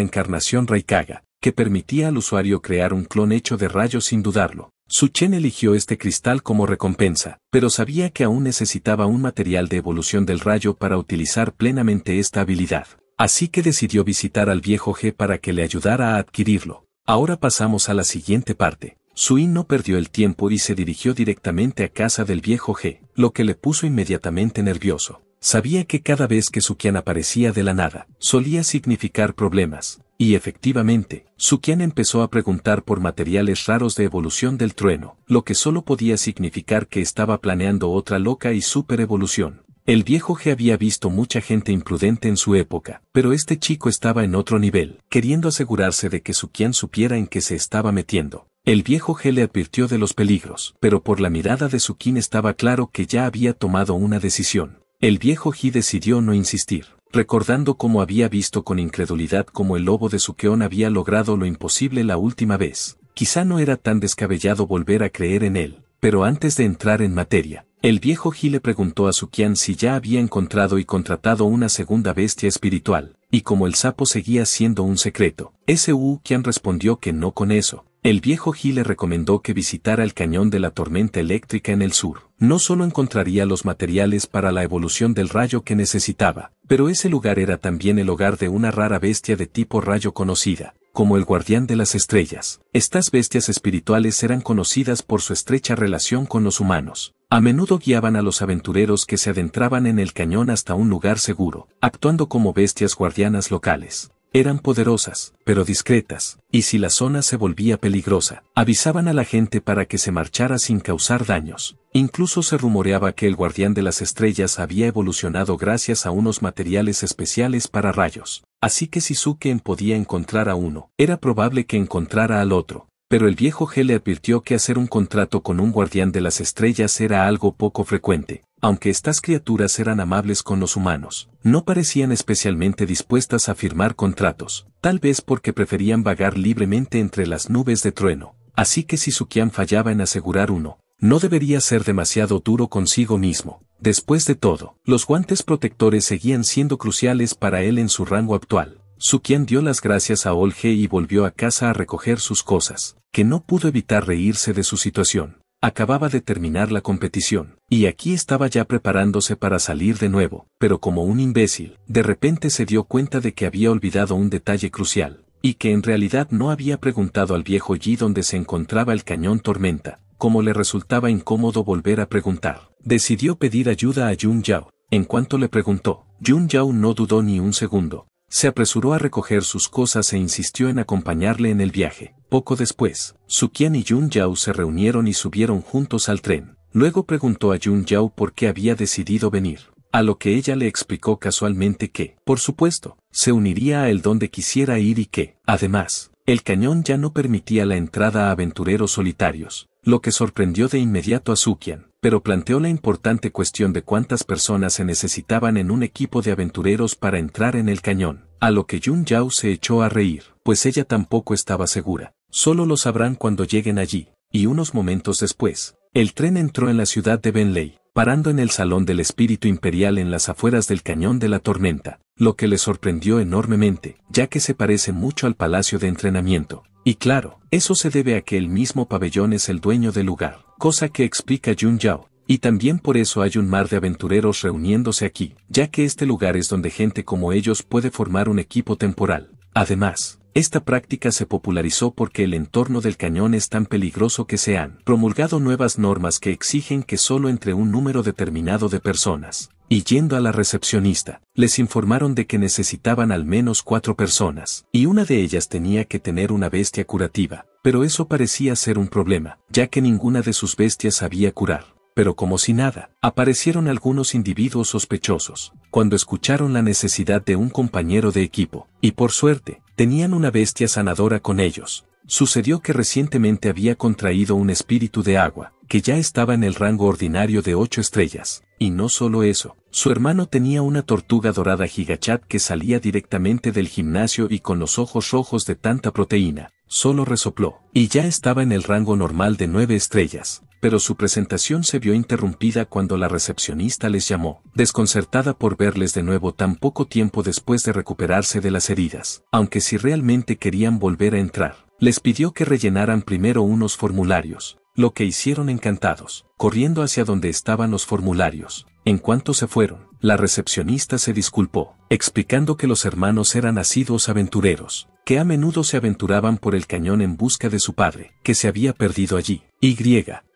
Encarnación Raikaga, que permitía al usuario crear un clon hecho de rayos sin dudarlo. Su Chen eligió este cristal como recompensa, pero sabía que aún necesitaba un material de evolución del rayo para utilizar plenamente esta habilidad. Así que decidió visitar al viejo G para que le ayudara a adquirirlo. Ahora pasamos a la siguiente parte. Suin no perdió el tiempo y se dirigió directamente a casa del viejo G, lo que le puso inmediatamente nervioso. Sabía que cada vez que Sukian aparecía de la nada, solía significar problemas. Y efectivamente, Sukian empezó a preguntar por materiales raros de evolución del trueno, lo que solo podía significar que estaba planeando otra loca y super evolución. El viejo G había visto mucha gente imprudente en su época, pero este chico estaba en otro nivel, queriendo asegurarse de que Sukian supiera en qué se estaba metiendo. El viejo G le advirtió de los peligros, pero por la mirada de Sukin estaba claro que ya había tomado una decisión. El viejo G decidió no insistir, recordando cómo había visto con incredulidad cómo el lobo de Sukeon había logrado lo imposible la última vez. Quizá no era tan descabellado volver a creer en él, pero antes de entrar en materia, el viejo G le preguntó a Sukian si ya había encontrado y contratado una segunda bestia espiritual, y como el sapo seguía siendo un secreto, S.U. Qian respondió que no con eso, el viejo Gile le recomendó que visitara el cañón de la tormenta eléctrica en el sur. No solo encontraría los materiales para la evolución del rayo que necesitaba, pero ese lugar era también el hogar de una rara bestia de tipo rayo conocida, como el guardián de las estrellas. Estas bestias espirituales eran conocidas por su estrecha relación con los humanos. A menudo guiaban a los aventureros que se adentraban en el cañón hasta un lugar seguro, actuando como bestias guardianas locales. Eran poderosas, pero discretas, y si la zona se volvía peligrosa, avisaban a la gente para que se marchara sin causar daños. Incluso se rumoreaba que el guardián de las estrellas había evolucionado gracias a unos materiales especiales para rayos. Así que si Suken podía encontrar a uno, era probable que encontrara al otro. Pero el viejo G le advirtió que hacer un contrato con un guardián de las estrellas era algo poco frecuente, aunque estas criaturas eran amables con los humanos, no parecían especialmente dispuestas a firmar contratos, tal vez porque preferían vagar libremente entre las nubes de trueno. Así que si Sukian fallaba en asegurar uno, no debería ser demasiado duro consigo mismo. Después de todo, los guantes protectores seguían siendo cruciales para él en su rango actual. Sukian dio las gracias a Olge y volvió a casa a recoger sus cosas, que no pudo evitar reírse de su situación. Acababa de terminar la competición, y aquí estaba ya preparándose para salir de nuevo, pero como un imbécil, de repente se dio cuenta de que había olvidado un detalle crucial, y que en realidad no había preguntado al viejo Yi donde se encontraba el cañón tormenta, como le resultaba incómodo volver a preguntar. Decidió pedir ayuda a Jun Yao. En cuanto le preguntó, Jun Yao no dudó ni un segundo, se apresuró a recoger sus cosas e insistió en acompañarle en el viaje. Poco después, Sukian y Jun Yao se reunieron y subieron juntos al tren. Luego preguntó a Jun Yao por qué había decidido venir, a lo que ella le explicó casualmente que, por supuesto, se uniría a él donde quisiera ir y que, además, el cañón ya no permitía la entrada a aventureros solitarios, lo que sorprendió de inmediato a Sukian, pero planteó la importante cuestión de cuántas personas se necesitaban en un equipo de aventureros para entrar en el cañón. A lo que Jun Yao se echó a reír, pues ella tampoco estaba segura. Solo lo sabrán cuando lleguen allí. Y unos momentos después, el tren entró en la ciudad de Benley, parando en el Salón del Espíritu Imperial en las afueras del Cañón de la Tormenta, lo que le sorprendió enormemente, ya que se parece mucho al Palacio de Entrenamiento. Y claro, eso se debe a que el mismo pabellón es el dueño del lugar, cosa que explica Jun Yao, y también por eso hay un mar de aventureros reuniéndose aquí, ya que este lugar es donde gente como ellos puede formar un equipo temporal. Además, esta práctica se popularizó porque el entorno del cañón es tan peligroso que se han promulgado nuevas normas que exigen que solo entre un número determinado de personas. Y yendo a la recepcionista, les informaron de que necesitaban al menos cuatro personas, y una de ellas tenía que tener una bestia curativa, pero eso parecía ser un problema, ya que ninguna de sus bestias sabía curar pero como si nada, aparecieron algunos individuos sospechosos, cuando escucharon la necesidad de un compañero de equipo, y por suerte, tenían una bestia sanadora con ellos. Sucedió que recientemente había contraído un espíritu de agua, que ya estaba en el rango ordinario de ocho estrellas, y no solo eso, su hermano tenía una tortuga dorada gigachat que salía directamente del gimnasio y con los ojos rojos de tanta proteína, solo resopló, y ya estaba en el rango normal de nueve estrellas pero su presentación se vio interrumpida cuando la recepcionista les llamó, desconcertada por verles de nuevo tan poco tiempo después de recuperarse de las heridas, aunque si realmente querían volver a entrar, les pidió que rellenaran primero unos formularios, lo que hicieron encantados, corriendo hacia donde estaban los formularios. En cuanto se fueron, la recepcionista se disculpó, explicando que los hermanos eran nacidos aventureros, que a menudo se aventuraban por el cañón en busca de su padre, que se había perdido allí. Y,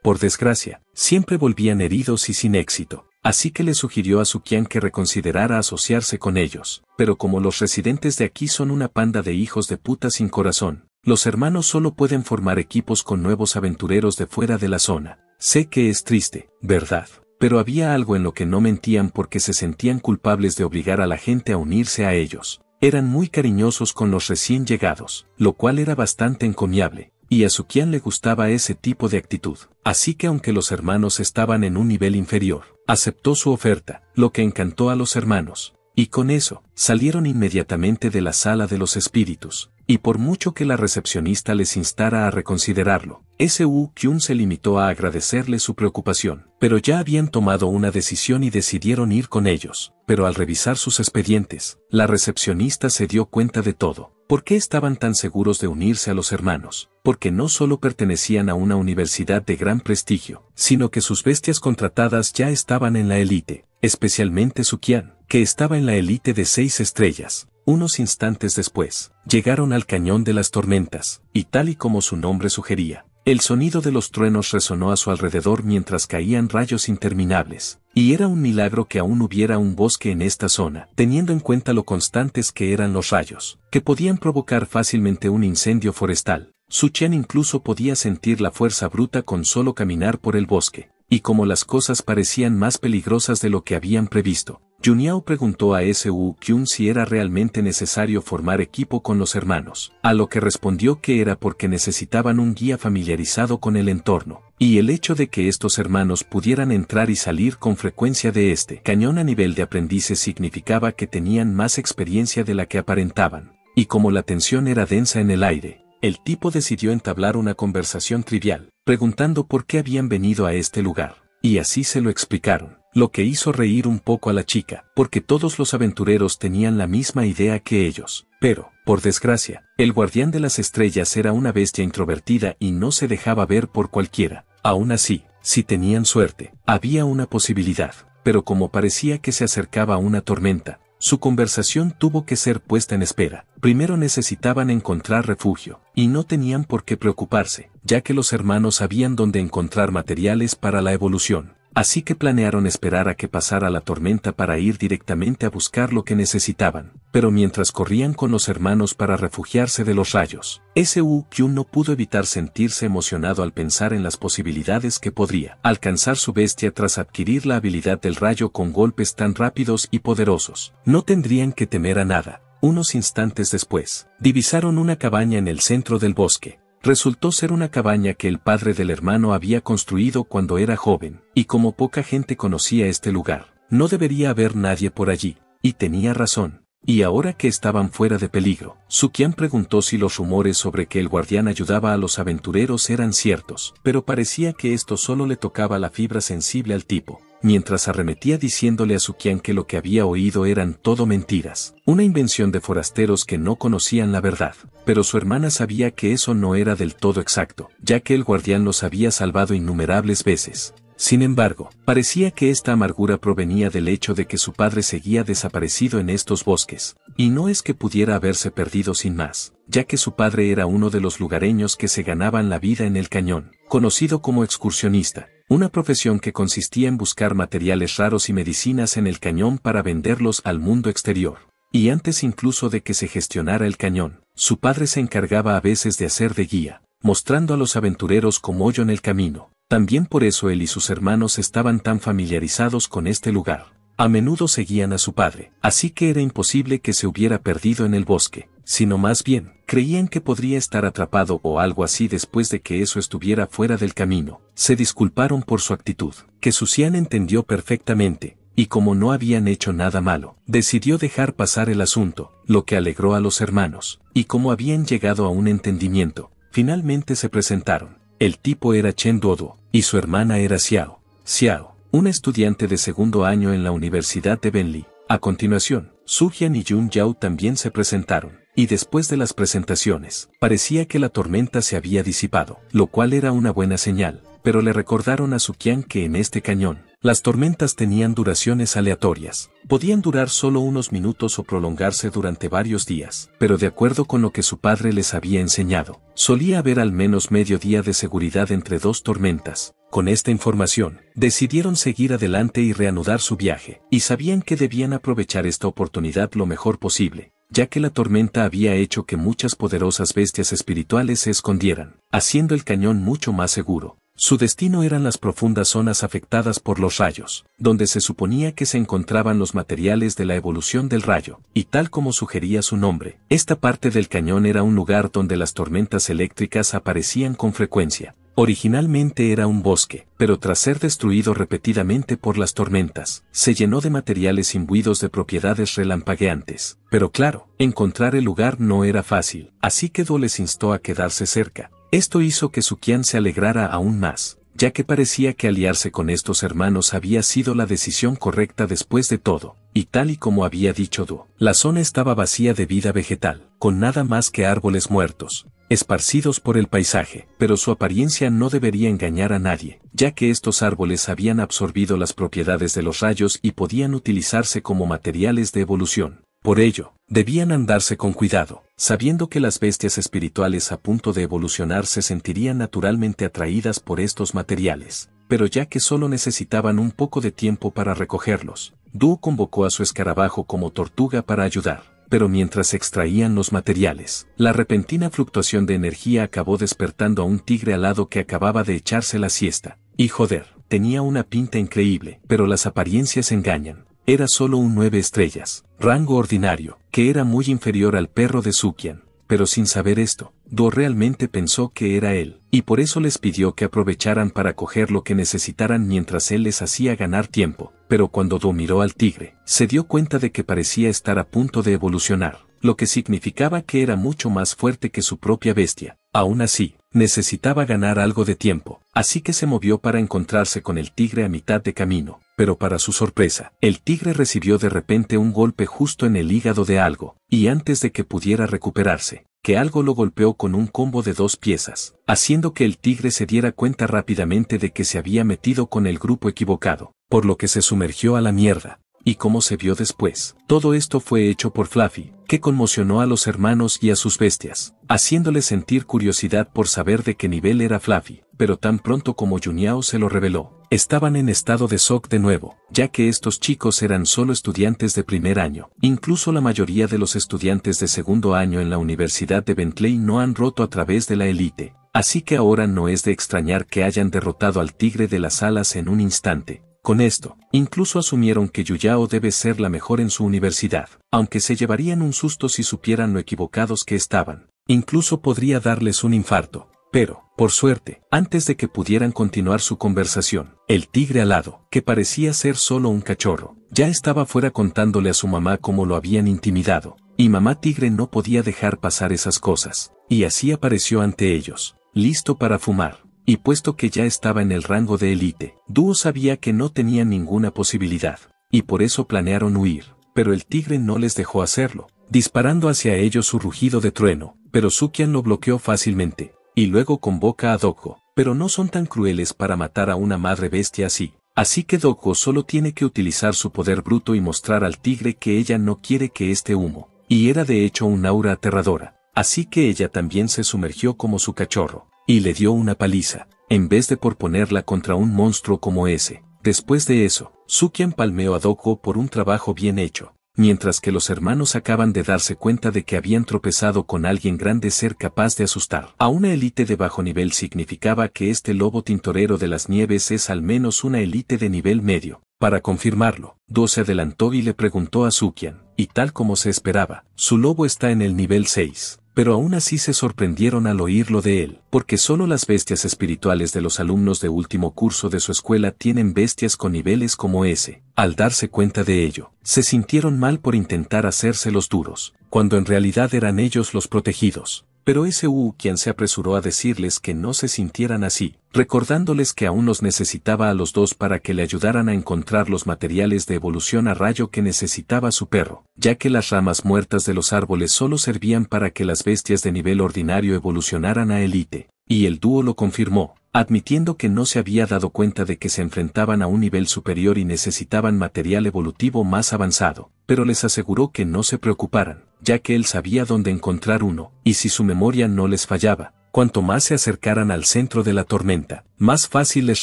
por desgracia, siempre volvían heridos y sin éxito. Así que le sugirió a Sukian que reconsiderara asociarse con ellos. Pero como los residentes de aquí son una panda de hijos de puta sin corazón, los hermanos solo pueden formar equipos con nuevos aventureros de fuera de la zona. Sé que es triste, ¿verdad? Pero había algo en lo que no mentían porque se sentían culpables de obligar a la gente a unirse a ellos. Eran muy cariñosos con los recién llegados, lo cual era bastante encomiable, y a Sukian le gustaba ese tipo de actitud. Así que aunque los hermanos estaban en un nivel inferior, aceptó su oferta, lo que encantó a los hermanos. Y con eso, salieron inmediatamente de la sala de los espíritus, y por mucho que la recepcionista les instara a reconsiderarlo, Su Kyun se limitó a agradecerle su preocupación. Pero ya habían tomado una decisión y decidieron ir con ellos. Pero al revisar sus expedientes, la recepcionista se dio cuenta de todo. ¿Por qué estaban tan seguros de unirse a los hermanos? Porque no solo pertenecían a una universidad de gran prestigio, sino que sus bestias contratadas ya estaban en la élite, especialmente Su que estaba en la élite de seis estrellas. Unos instantes después, llegaron al cañón de las tormentas, y tal y como su nombre sugería, el sonido de los truenos resonó a su alrededor mientras caían rayos interminables, y era un milagro que aún hubiera un bosque en esta zona, teniendo en cuenta lo constantes que eran los rayos, que podían provocar fácilmente un incendio forestal. Su Chen incluso podía sentir la fuerza bruta con solo caminar por el bosque. Y como las cosas parecían más peligrosas de lo que habían previsto, Juniao preguntó a Su Kyung si era realmente necesario formar equipo con los hermanos, a lo que respondió que era porque necesitaban un guía familiarizado con el entorno, y el hecho de que estos hermanos pudieran entrar y salir con frecuencia de este cañón a nivel de aprendices significaba que tenían más experiencia de la que aparentaban, y como la tensión era densa en el aire, el tipo decidió entablar una conversación trivial, preguntando por qué habían venido a este lugar. Y así se lo explicaron, lo que hizo reír un poco a la chica, porque todos los aventureros tenían la misma idea que ellos. Pero, por desgracia, el guardián de las estrellas era una bestia introvertida y no se dejaba ver por cualquiera. Aún así, si tenían suerte, había una posibilidad, pero como parecía que se acercaba una tormenta, su conversación tuvo que ser puesta en espera. Primero necesitaban encontrar refugio, y no tenían por qué preocuparse, ya que los hermanos sabían dónde encontrar materiales para la evolución. Así que planearon esperar a que pasara la tormenta para ir directamente a buscar lo que necesitaban, pero mientras corrían con los hermanos para refugiarse de los rayos, S.U. no pudo evitar sentirse emocionado al pensar en las posibilidades que podría alcanzar su bestia tras adquirir la habilidad del rayo con golpes tan rápidos y poderosos. No tendrían que temer a nada. Unos instantes después, divisaron una cabaña en el centro del bosque, resultó ser una cabaña que el padre del hermano había construido cuando era joven, y como poca gente conocía este lugar, no debería haber nadie por allí, y tenía razón. Y ahora que estaban fuera de peligro, Sukian preguntó si los rumores sobre que el guardián ayudaba a los aventureros eran ciertos, pero parecía que esto solo le tocaba la fibra sensible al tipo mientras arremetía diciéndole a Sukian que lo que había oído eran todo mentiras, una invención de forasteros que no conocían la verdad. Pero su hermana sabía que eso no era del todo exacto, ya que el guardián los había salvado innumerables veces. Sin embargo, parecía que esta amargura provenía del hecho de que su padre seguía desaparecido en estos bosques, y no es que pudiera haberse perdido sin más, ya que su padre era uno de los lugareños que se ganaban la vida en el cañón, conocido como excursionista, una profesión que consistía en buscar materiales raros y medicinas en el cañón para venderlos al mundo exterior. Y antes incluso de que se gestionara el cañón, su padre se encargaba a veces de hacer de guía, mostrando a los aventureros como hoyo en el camino. También por eso él y sus hermanos estaban tan familiarizados con este lugar. A menudo seguían a su padre, así que era imposible que se hubiera perdido en el bosque sino más bien, creían que podría estar atrapado o algo así después de que eso estuviera fuera del camino. Se disculparon por su actitud, que Sucian entendió perfectamente, y como no habían hecho nada malo, decidió dejar pasar el asunto, lo que alegró a los hermanos, y como habían llegado a un entendimiento, finalmente se presentaron. El tipo era Chen Duoduo, y su hermana era Xiao. Xiao, un estudiante de segundo año en la Universidad de Benli. A continuación, Su Jian y Jun Yao también se presentaron y después de las presentaciones, parecía que la tormenta se había disipado, lo cual era una buena señal, pero le recordaron a Sukian que en este cañón, las tormentas tenían duraciones aleatorias. Podían durar solo unos minutos o prolongarse durante varios días, pero de acuerdo con lo que su padre les había enseñado, solía haber al menos medio día de seguridad entre dos tormentas. Con esta información, decidieron seguir adelante y reanudar su viaje, y sabían que debían aprovechar esta oportunidad lo mejor posible ya que la tormenta había hecho que muchas poderosas bestias espirituales se escondieran, haciendo el cañón mucho más seguro. Su destino eran las profundas zonas afectadas por los rayos, donde se suponía que se encontraban los materiales de la evolución del rayo, y tal como sugería su nombre, esta parte del cañón era un lugar donde las tormentas eléctricas aparecían con frecuencia, Originalmente era un bosque, pero tras ser destruido repetidamente por las tormentas, se llenó de materiales imbuidos de propiedades relampagueantes. Pero claro, encontrar el lugar no era fácil, así que Do les instó a quedarse cerca. Esto hizo que Sukian se alegrara aún más, ya que parecía que aliarse con estos hermanos había sido la decisión correcta después de todo, y tal y como había dicho Do, la zona estaba vacía de vida vegetal, con nada más que árboles muertos, esparcidos por el paisaje, pero su apariencia no debería engañar a nadie, ya que estos árboles habían absorbido las propiedades de los rayos y podían utilizarse como materiales de evolución. Por ello, debían andarse con cuidado, sabiendo que las bestias espirituales a punto de evolucionar se sentirían naturalmente atraídas por estos materiales, pero ya que solo necesitaban un poco de tiempo para recogerlos, Duo convocó a su escarabajo como tortuga para ayudar pero mientras extraían los materiales, la repentina fluctuación de energía acabó despertando a un tigre alado que acababa de echarse la siesta. Y joder, tenía una pinta increíble, pero las apariencias engañan. Era solo un nueve estrellas, rango ordinario, que era muy inferior al perro de Sukian pero sin saber esto, Do realmente pensó que era él, y por eso les pidió que aprovecharan para coger lo que necesitaran mientras él les hacía ganar tiempo, pero cuando Do miró al tigre, se dio cuenta de que parecía estar a punto de evolucionar, lo que significaba que era mucho más fuerte que su propia bestia. Aún así, necesitaba ganar algo de tiempo, así que se movió para encontrarse con el tigre a mitad de camino, pero para su sorpresa, el tigre recibió de repente un golpe justo en el hígado de algo, y antes de que pudiera recuperarse, que algo lo golpeó con un combo de dos piezas, haciendo que el tigre se diera cuenta rápidamente de que se había metido con el grupo equivocado, por lo que se sumergió a la mierda y cómo se vio después. Todo esto fue hecho por Fluffy, que conmocionó a los hermanos y a sus bestias, haciéndoles sentir curiosidad por saber de qué nivel era Fluffy, pero tan pronto como Juniao se lo reveló, estaban en estado de shock de nuevo, ya que estos chicos eran solo estudiantes de primer año. Incluso la mayoría de los estudiantes de segundo año en la Universidad de Bentley no han roto a través de la élite, así que ahora no es de extrañar que hayan derrotado al tigre de las alas en un instante, con esto, incluso asumieron que Yuyao debe ser la mejor en su universidad, aunque se llevarían un susto si supieran lo equivocados que estaban. Incluso podría darles un infarto. Pero, por suerte, antes de que pudieran continuar su conversación, el tigre alado, que parecía ser solo un cachorro, ya estaba fuera contándole a su mamá cómo lo habían intimidado, y mamá tigre no podía dejar pasar esas cosas, y así apareció ante ellos, listo para fumar y puesto que ya estaba en el rango de élite, Duo sabía que no tenía ninguna posibilidad, y por eso planearon huir, pero el tigre no les dejó hacerlo, disparando hacia ellos su rugido de trueno, pero Sukian lo bloqueó fácilmente, y luego convoca a Doko, pero no son tan crueles para matar a una madre bestia así, así que Doko solo tiene que utilizar su poder bruto y mostrar al tigre que ella no quiere que este humo, y era de hecho un aura aterradora, así que ella también se sumergió como su cachorro, y le dio una paliza, en vez de por ponerla contra un monstruo como ese. Después de eso, Sukian palmeó a Doko por un trabajo bien hecho, mientras que los hermanos acaban de darse cuenta de que habían tropezado con alguien grande ser capaz de asustar. A una élite de bajo nivel significaba que este lobo tintorero de las nieves es al menos una élite de nivel medio. Para confirmarlo, Do se adelantó y le preguntó a Sukian, y tal como se esperaba, su lobo está en el nivel 6 pero aún así se sorprendieron al oírlo de él, porque solo las bestias espirituales de los alumnos de último curso de su escuela tienen bestias con niveles como ese. Al darse cuenta de ello, se sintieron mal por intentar hacerse los duros, cuando en realidad eran ellos los protegidos pero ese U quien se apresuró a decirles que no se sintieran así, recordándoles que aún los necesitaba a los dos para que le ayudaran a encontrar los materiales de evolución a rayo que necesitaba su perro, ya que las ramas muertas de los árboles solo servían para que las bestias de nivel ordinario evolucionaran a élite, y el dúo lo confirmó, admitiendo que no se había dado cuenta de que se enfrentaban a un nivel superior y necesitaban material evolutivo más avanzado, pero les aseguró que no se preocuparan, ya que él sabía dónde encontrar uno, y si su memoria no les fallaba, cuanto más se acercaran al centro de la tormenta, más fácil les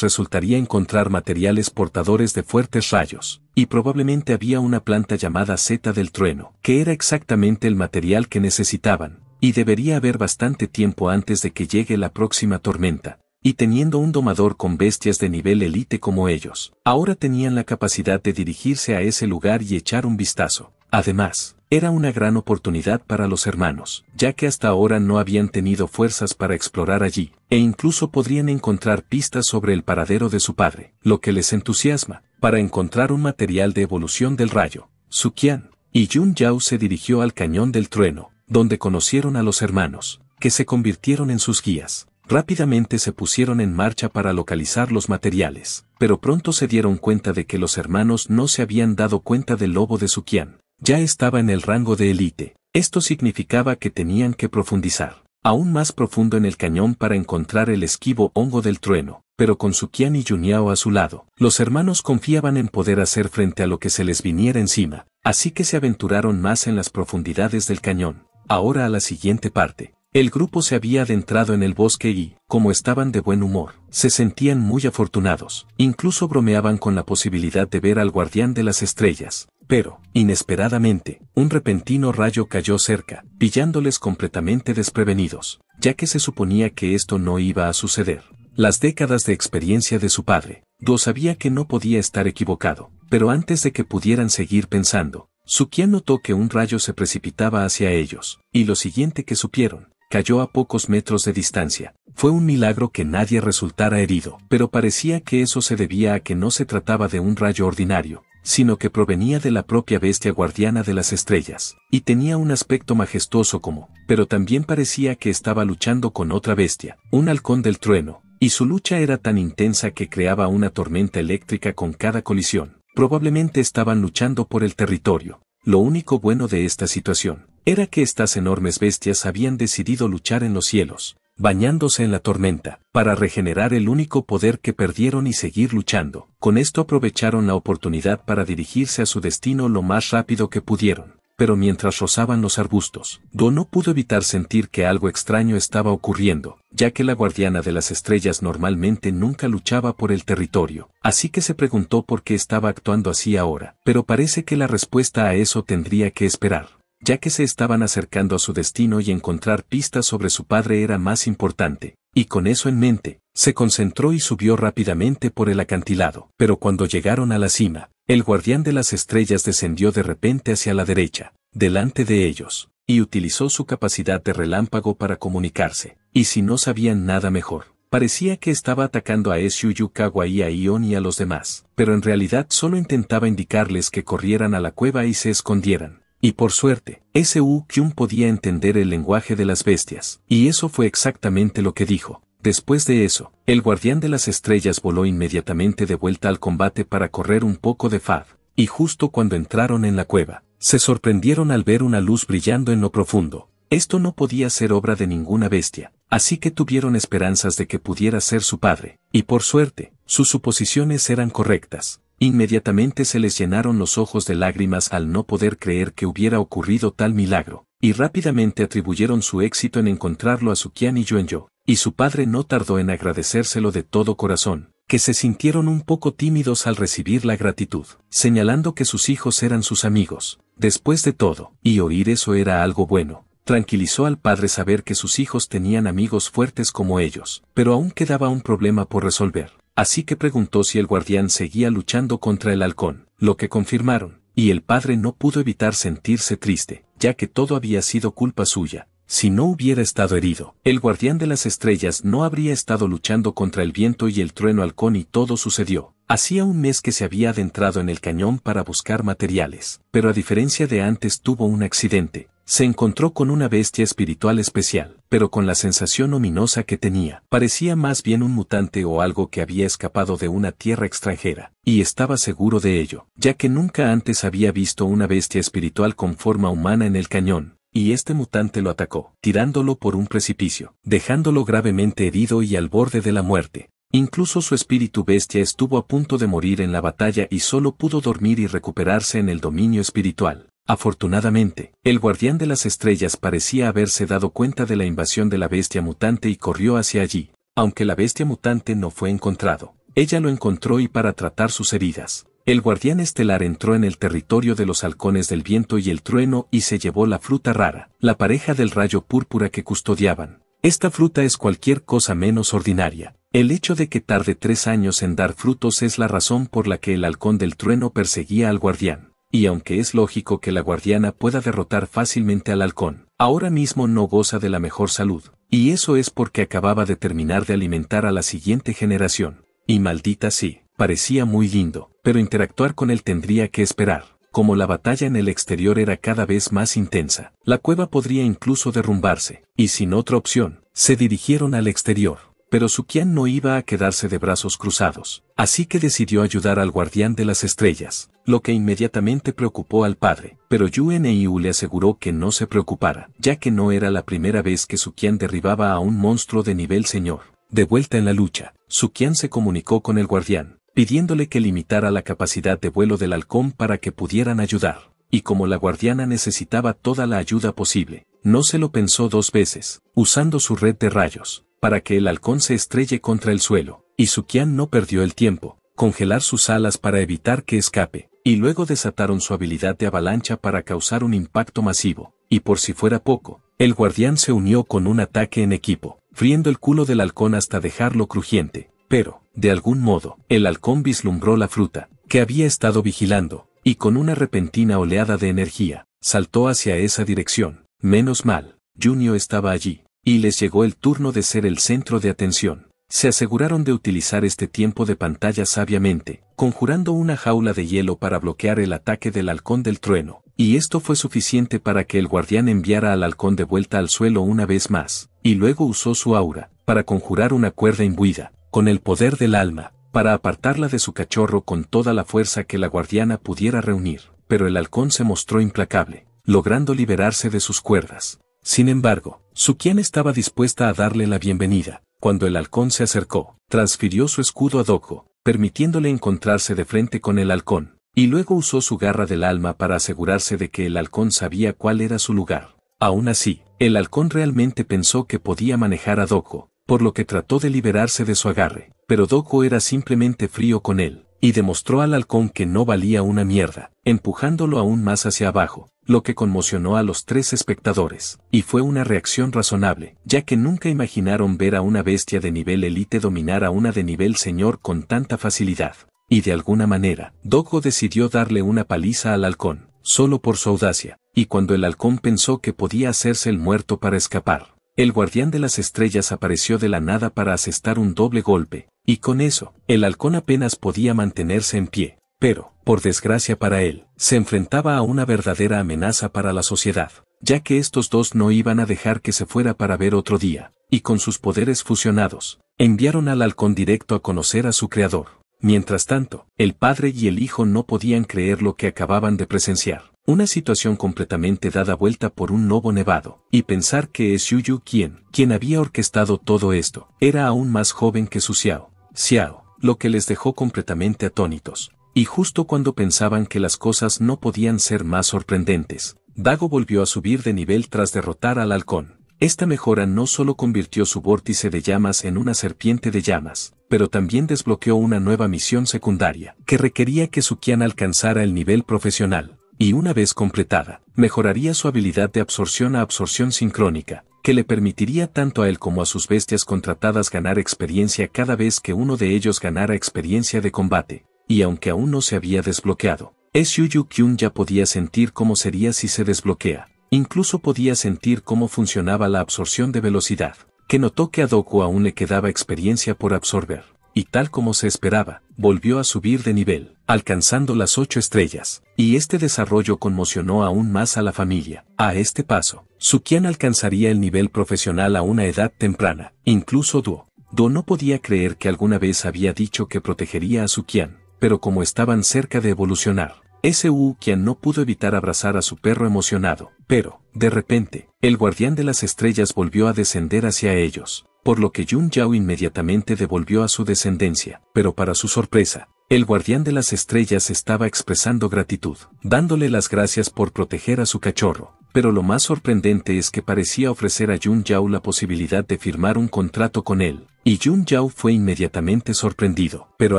resultaría encontrar materiales portadores de fuertes rayos, y probablemente había una planta llamada Z del Trueno, que era exactamente el material que necesitaban, y debería haber bastante tiempo antes de que llegue la próxima tormenta, y teniendo un domador con bestias de nivel elite como ellos, ahora tenían la capacidad de dirigirse a ese lugar y echar un vistazo. Además, era una gran oportunidad para los hermanos, ya que hasta ahora no habían tenido fuerzas para explorar allí, e incluso podrían encontrar pistas sobre el paradero de su padre, lo que les entusiasma, para encontrar un material de evolución del rayo. Su Qian y Jun Yao se dirigió al cañón del trueno, donde conocieron a los hermanos, que se convirtieron en sus guías. Rápidamente se pusieron en marcha para localizar los materiales, pero pronto se dieron cuenta de que los hermanos no se habían dado cuenta del lobo de Sukian. Ya estaba en el rango de élite. Esto significaba que tenían que profundizar aún más profundo en el cañón para encontrar el esquivo hongo del trueno, pero con Sukian y Juniao a su lado, los hermanos confiaban en poder hacer frente a lo que se les viniera encima, así que se aventuraron más en las profundidades del cañón. Ahora a la siguiente parte, el grupo se había adentrado en el bosque y, como estaban de buen humor, se sentían muy afortunados. Incluso bromeaban con la posibilidad de ver al guardián de las estrellas. Pero, inesperadamente, un repentino rayo cayó cerca, pillándoles completamente desprevenidos, ya que se suponía que esto no iba a suceder. Las décadas de experiencia de su padre, lo sabía que no podía estar equivocado, pero antes de que pudieran seguir pensando, Sukian notó que un rayo se precipitaba hacia ellos, y lo siguiente que supieron, cayó a pocos metros de distancia. Fue un milagro que nadie resultara herido, pero parecía que eso se debía a que no se trataba de un rayo ordinario, sino que provenía de la propia bestia guardiana de las estrellas, y tenía un aspecto majestuoso como, pero también parecía que estaba luchando con otra bestia, un halcón del trueno, y su lucha era tan intensa que creaba una tormenta eléctrica con cada colisión. Probablemente estaban luchando por el territorio. Lo único bueno de esta situación era que estas enormes bestias habían decidido luchar en los cielos, bañándose en la tormenta, para regenerar el único poder que perdieron y seguir luchando. Con esto aprovecharon la oportunidad para dirigirse a su destino lo más rápido que pudieron. Pero mientras rozaban los arbustos, Do no pudo evitar sentir que algo extraño estaba ocurriendo, ya que la guardiana de las estrellas normalmente nunca luchaba por el territorio, así que se preguntó por qué estaba actuando así ahora, pero parece que la respuesta a eso tendría que esperar ya que se estaban acercando a su destino y encontrar pistas sobre su padre era más importante, y con eso en mente, se concentró y subió rápidamente por el acantilado. Pero cuando llegaron a la cima, el guardián de las estrellas descendió de repente hacia la derecha, delante de ellos, y utilizó su capacidad de relámpago para comunicarse, y si no sabían nada mejor. Parecía que estaba atacando a Eshu Yukawa y a Ion y a los demás, pero en realidad solo intentaba indicarles que corrieran a la cueva y se escondieran, y por suerte, S.U. Kyung podía entender el lenguaje de las bestias, y eso fue exactamente lo que dijo. Después de eso, el guardián de las estrellas voló inmediatamente de vuelta al combate para correr un poco de fad, y justo cuando entraron en la cueva, se sorprendieron al ver una luz brillando en lo profundo. Esto no podía ser obra de ninguna bestia, así que tuvieron esperanzas de que pudiera ser su padre, y por suerte, sus suposiciones eran correctas. Inmediatamente se les llenaron los ojos de lágrimas al no poder creer que hubiera ocurrido tal milagro, y rápidamente atribuyeron su éxito en encontrarlo a kian y Yuenyo, y su padre no tardó en agradecérselo de todo corazón, que se sintieron un poco tímidos al recibir la gratitud, señalando que sus hijos eran sus amigos, después de todo, y oír eso era algo bueno. Tranquilizó al padre saber que sus hijos tenían amigos fuertes como ellos, pero aún quedaba un problema por resolver así que preguntó si el guardián seguía luchando contra el halcón, lo que confirmaron, y el padre no pudo evitar sentirse triste, ya que todo había sido culpa suya. Si no hubiera estado herido, el guardián de las estrellas no habría estado luchando contra el viento y el trueno halcón y todo sucedió. Hacía un mes que se había adentrado en el cañón para buscar materiales, pero a diferencia de antes tuvo un accidente, se encontró con una bestia espiritual especial, pero con la sensación ominosa que tenía, parecía más bien un mutante o algo que había escapado de una tierra extranjera, y estaba seguro de ello, ya que nunca antes había visto una bestia espiritual con forma humana en el cañón, y este mutante lo atacó, tirándolo por un precipicio, dejándolo gravemente herido y al borde de la muerte. Incluso su espíritu bestia estuvo a punto de morir en la batalla y solo pudo dormir y recuperarse en el dominio espiritual, Afortunadamente, el guardián de las estrellas parecía haberse dado cuenta de la invasión de la bestia mutante y corrió hacia allí, aunque la bestia mutante no fue encontrado. Ella lo encontró y para tratar sus heridas, el guardián estelar entró en el territorio de los halcones del viento y el trueno y se llevó la fruta rara, la pareja del rayo púrpura que custodiaban. Esta fruta es cualquier cosa menos ordinaria. El hecho de que tarde tres años en dar frutos es la razón por la que el halcón del trueno perseguía al guardián y aunque es lógico que la guardiana pueda derrotar fácilmente al halcón, ahora mismo no goza de la mejor salud, y eso es porque acababa de terminar de alimentar a la siguiente generación. Y maldita sí, parecía muy lindo, pero interactuar con él tendría que esperar. Como la batalla en el exterior era cada vez más intensa, la cueva podría incluso derrumbarse, y sin otra opción, se dirigieron al exterior. Pero Sukian no iba a quedarse de brazos cruzados, así que decidió ayudar al guardián de las estrellas, lo que inmediatamente preocupó al padre. Pero Yu Yu le aseguró que no se preocupara, ya que no era la primera vez que Sukian derribaba a un monstruo de nivel señor. De vuelta en la lucha, Sukian se comunicó con el guardián, pidiéndole que limitara la capacidad de vuelo del halcón para que pudieran ayudar. Y como la guardiana necesitaba toda la ayuda posible, no se lo pensó dos veces, usando su red de rayos, para que el halcón se estrelle contra el suelo, y Sukian no perdió el tiempo, congelar sus alas para evitar que escape, y luego desataron su habilidad de avalancha para causar un impacto masivo, y por si fuera poco, el guardián se unió con un ataque en equipo, friendo el culo del halcón hasta dejarlo crujiente, pero, de algún modo, el halcón vislumbró la fruta, que había estado vigilando, y con una repentina oleada de energía, saltó hacia esa dirección. Menos mal, Junio estaba allí, y les llegó el turno de ser el centro de atención. Se aseguraron de utilizar este tiempo de pantalla sabiamente, conjurando una jaula de hielo para bloquear el ataque del halcón del trueno, y esto fue suficiente para que el guardián enviara al halcón de vuelta al suelo una vez más, y luego usó su aura, para conjurar una cuerda imbuida, con el poder del alma, para apartarla de su cachorro con toda la fuerza que la guardiana pudiera reunir, pero el halcón se mostró implacable, logrando liberarse de sus cuerdas. Sin embargo, Sukien estaba dispuesta a darle la bienvenida. Cuando el halcón se acercó, transfirió su escudo a Doko, permitiéndole encontrarse de frente con el halcón, y luego usó su garra del alma para asegurarse de que el halcón sabía cuál era su lugar. Aún así, el halcón realmente pensó que podía manejar a Doko, por lo que trató de liberarse de su agarre, pero Doko era simplemente frío con él, y demostró al halcón que no valía una mierda, empujándolo aún más hacia abajo, lo que conmocionó a los tres espectadores, y fue una reacción razonable, ya que nunca imaginaron ver a una bestia de nivel élite dominar a una de nivel señor con tanta facilidad. Y de alguna manera, Dogo decidió darle una paliza al halcón, solo por su audacia, y cuando el halcón pensó que podía hacerse el muerto para escapar, el guardián de las estrellas apareció de la nada para asestar un doble golpe, y con eso, el halcón apenas podía mantenerse en pie, pero, por desgracia para él, se enfrentaba a una verdadera amenaza para la sociedad, ya que estos dos no iban a dejar que se fuera para ver otro día, y con sus poderes fusionados, enviaron al halcón directo a conocer a su creador. Mientras tanto, el padre y el hijo no podían creer lo que acababan de presenciar. Una situación completamente dada vuelta por un nuevo nevado, y pensar que es Yuyu quien, quien había orquestado todo esto, era aún más joven que su Xiao. Xiao, lo que les dejó completamente atónitos. Y justo cuando pensaban que las cosas no podían ser más sorprendentes, Dago volvió a subir de nivel tras derrotar al halcón. Esta mejora no solo convirtió su vórtice de llamas en una serpiente de llamas, pero también desbloqueó una nueva misión secundaria, que requería que Sukian alcanzara el nivel profesional y una vez completada, mejoraría su habilidad de absorción a absorción sincrónica, que le permitiría tanto a él como a sus bestias contratadas ganar experiencia cada vez que uno de ellos ganara experiencia de combate, y aunque aún no se había desbloqueado, Yu Kyun ya podía sentir cómo sería si se desbloquea, incluso podía sentir cómo funcionaba la absorción de velocidad, que notó que a Doku aún le quedaba experiencia por absorber y tal como se esperaba, volvió a subir de nivel, alcanzando las ocho estrellas, y este desarrollo conmocionó aún más a la familia. A este paso, Sukian alcanzaría el nivel profesional a una edad temprana, incluso Duo. Duo no podía creer que alguna vez había dicho que protegería a Sukian, pero como estaban cerca de evolucionar, S.U. Qian no pudo evitar abrazar a su perro emocionado, pero, de repente, el guardián de las estrellas volvió a descender hacia ellos por lo que Yun Yao inmediatamente devolvió a su descendencia, pero para su sorpresa, el guardián de las estrellas estaba expresando gratitud, dándole las gracias por proteger a su cachorro, pero lo más sorprendente es que parecía ofrecer a Yun Yao la posibilidad de firmar un contrato con él, y Yun Yao fue inmediatamente sorprendido, pero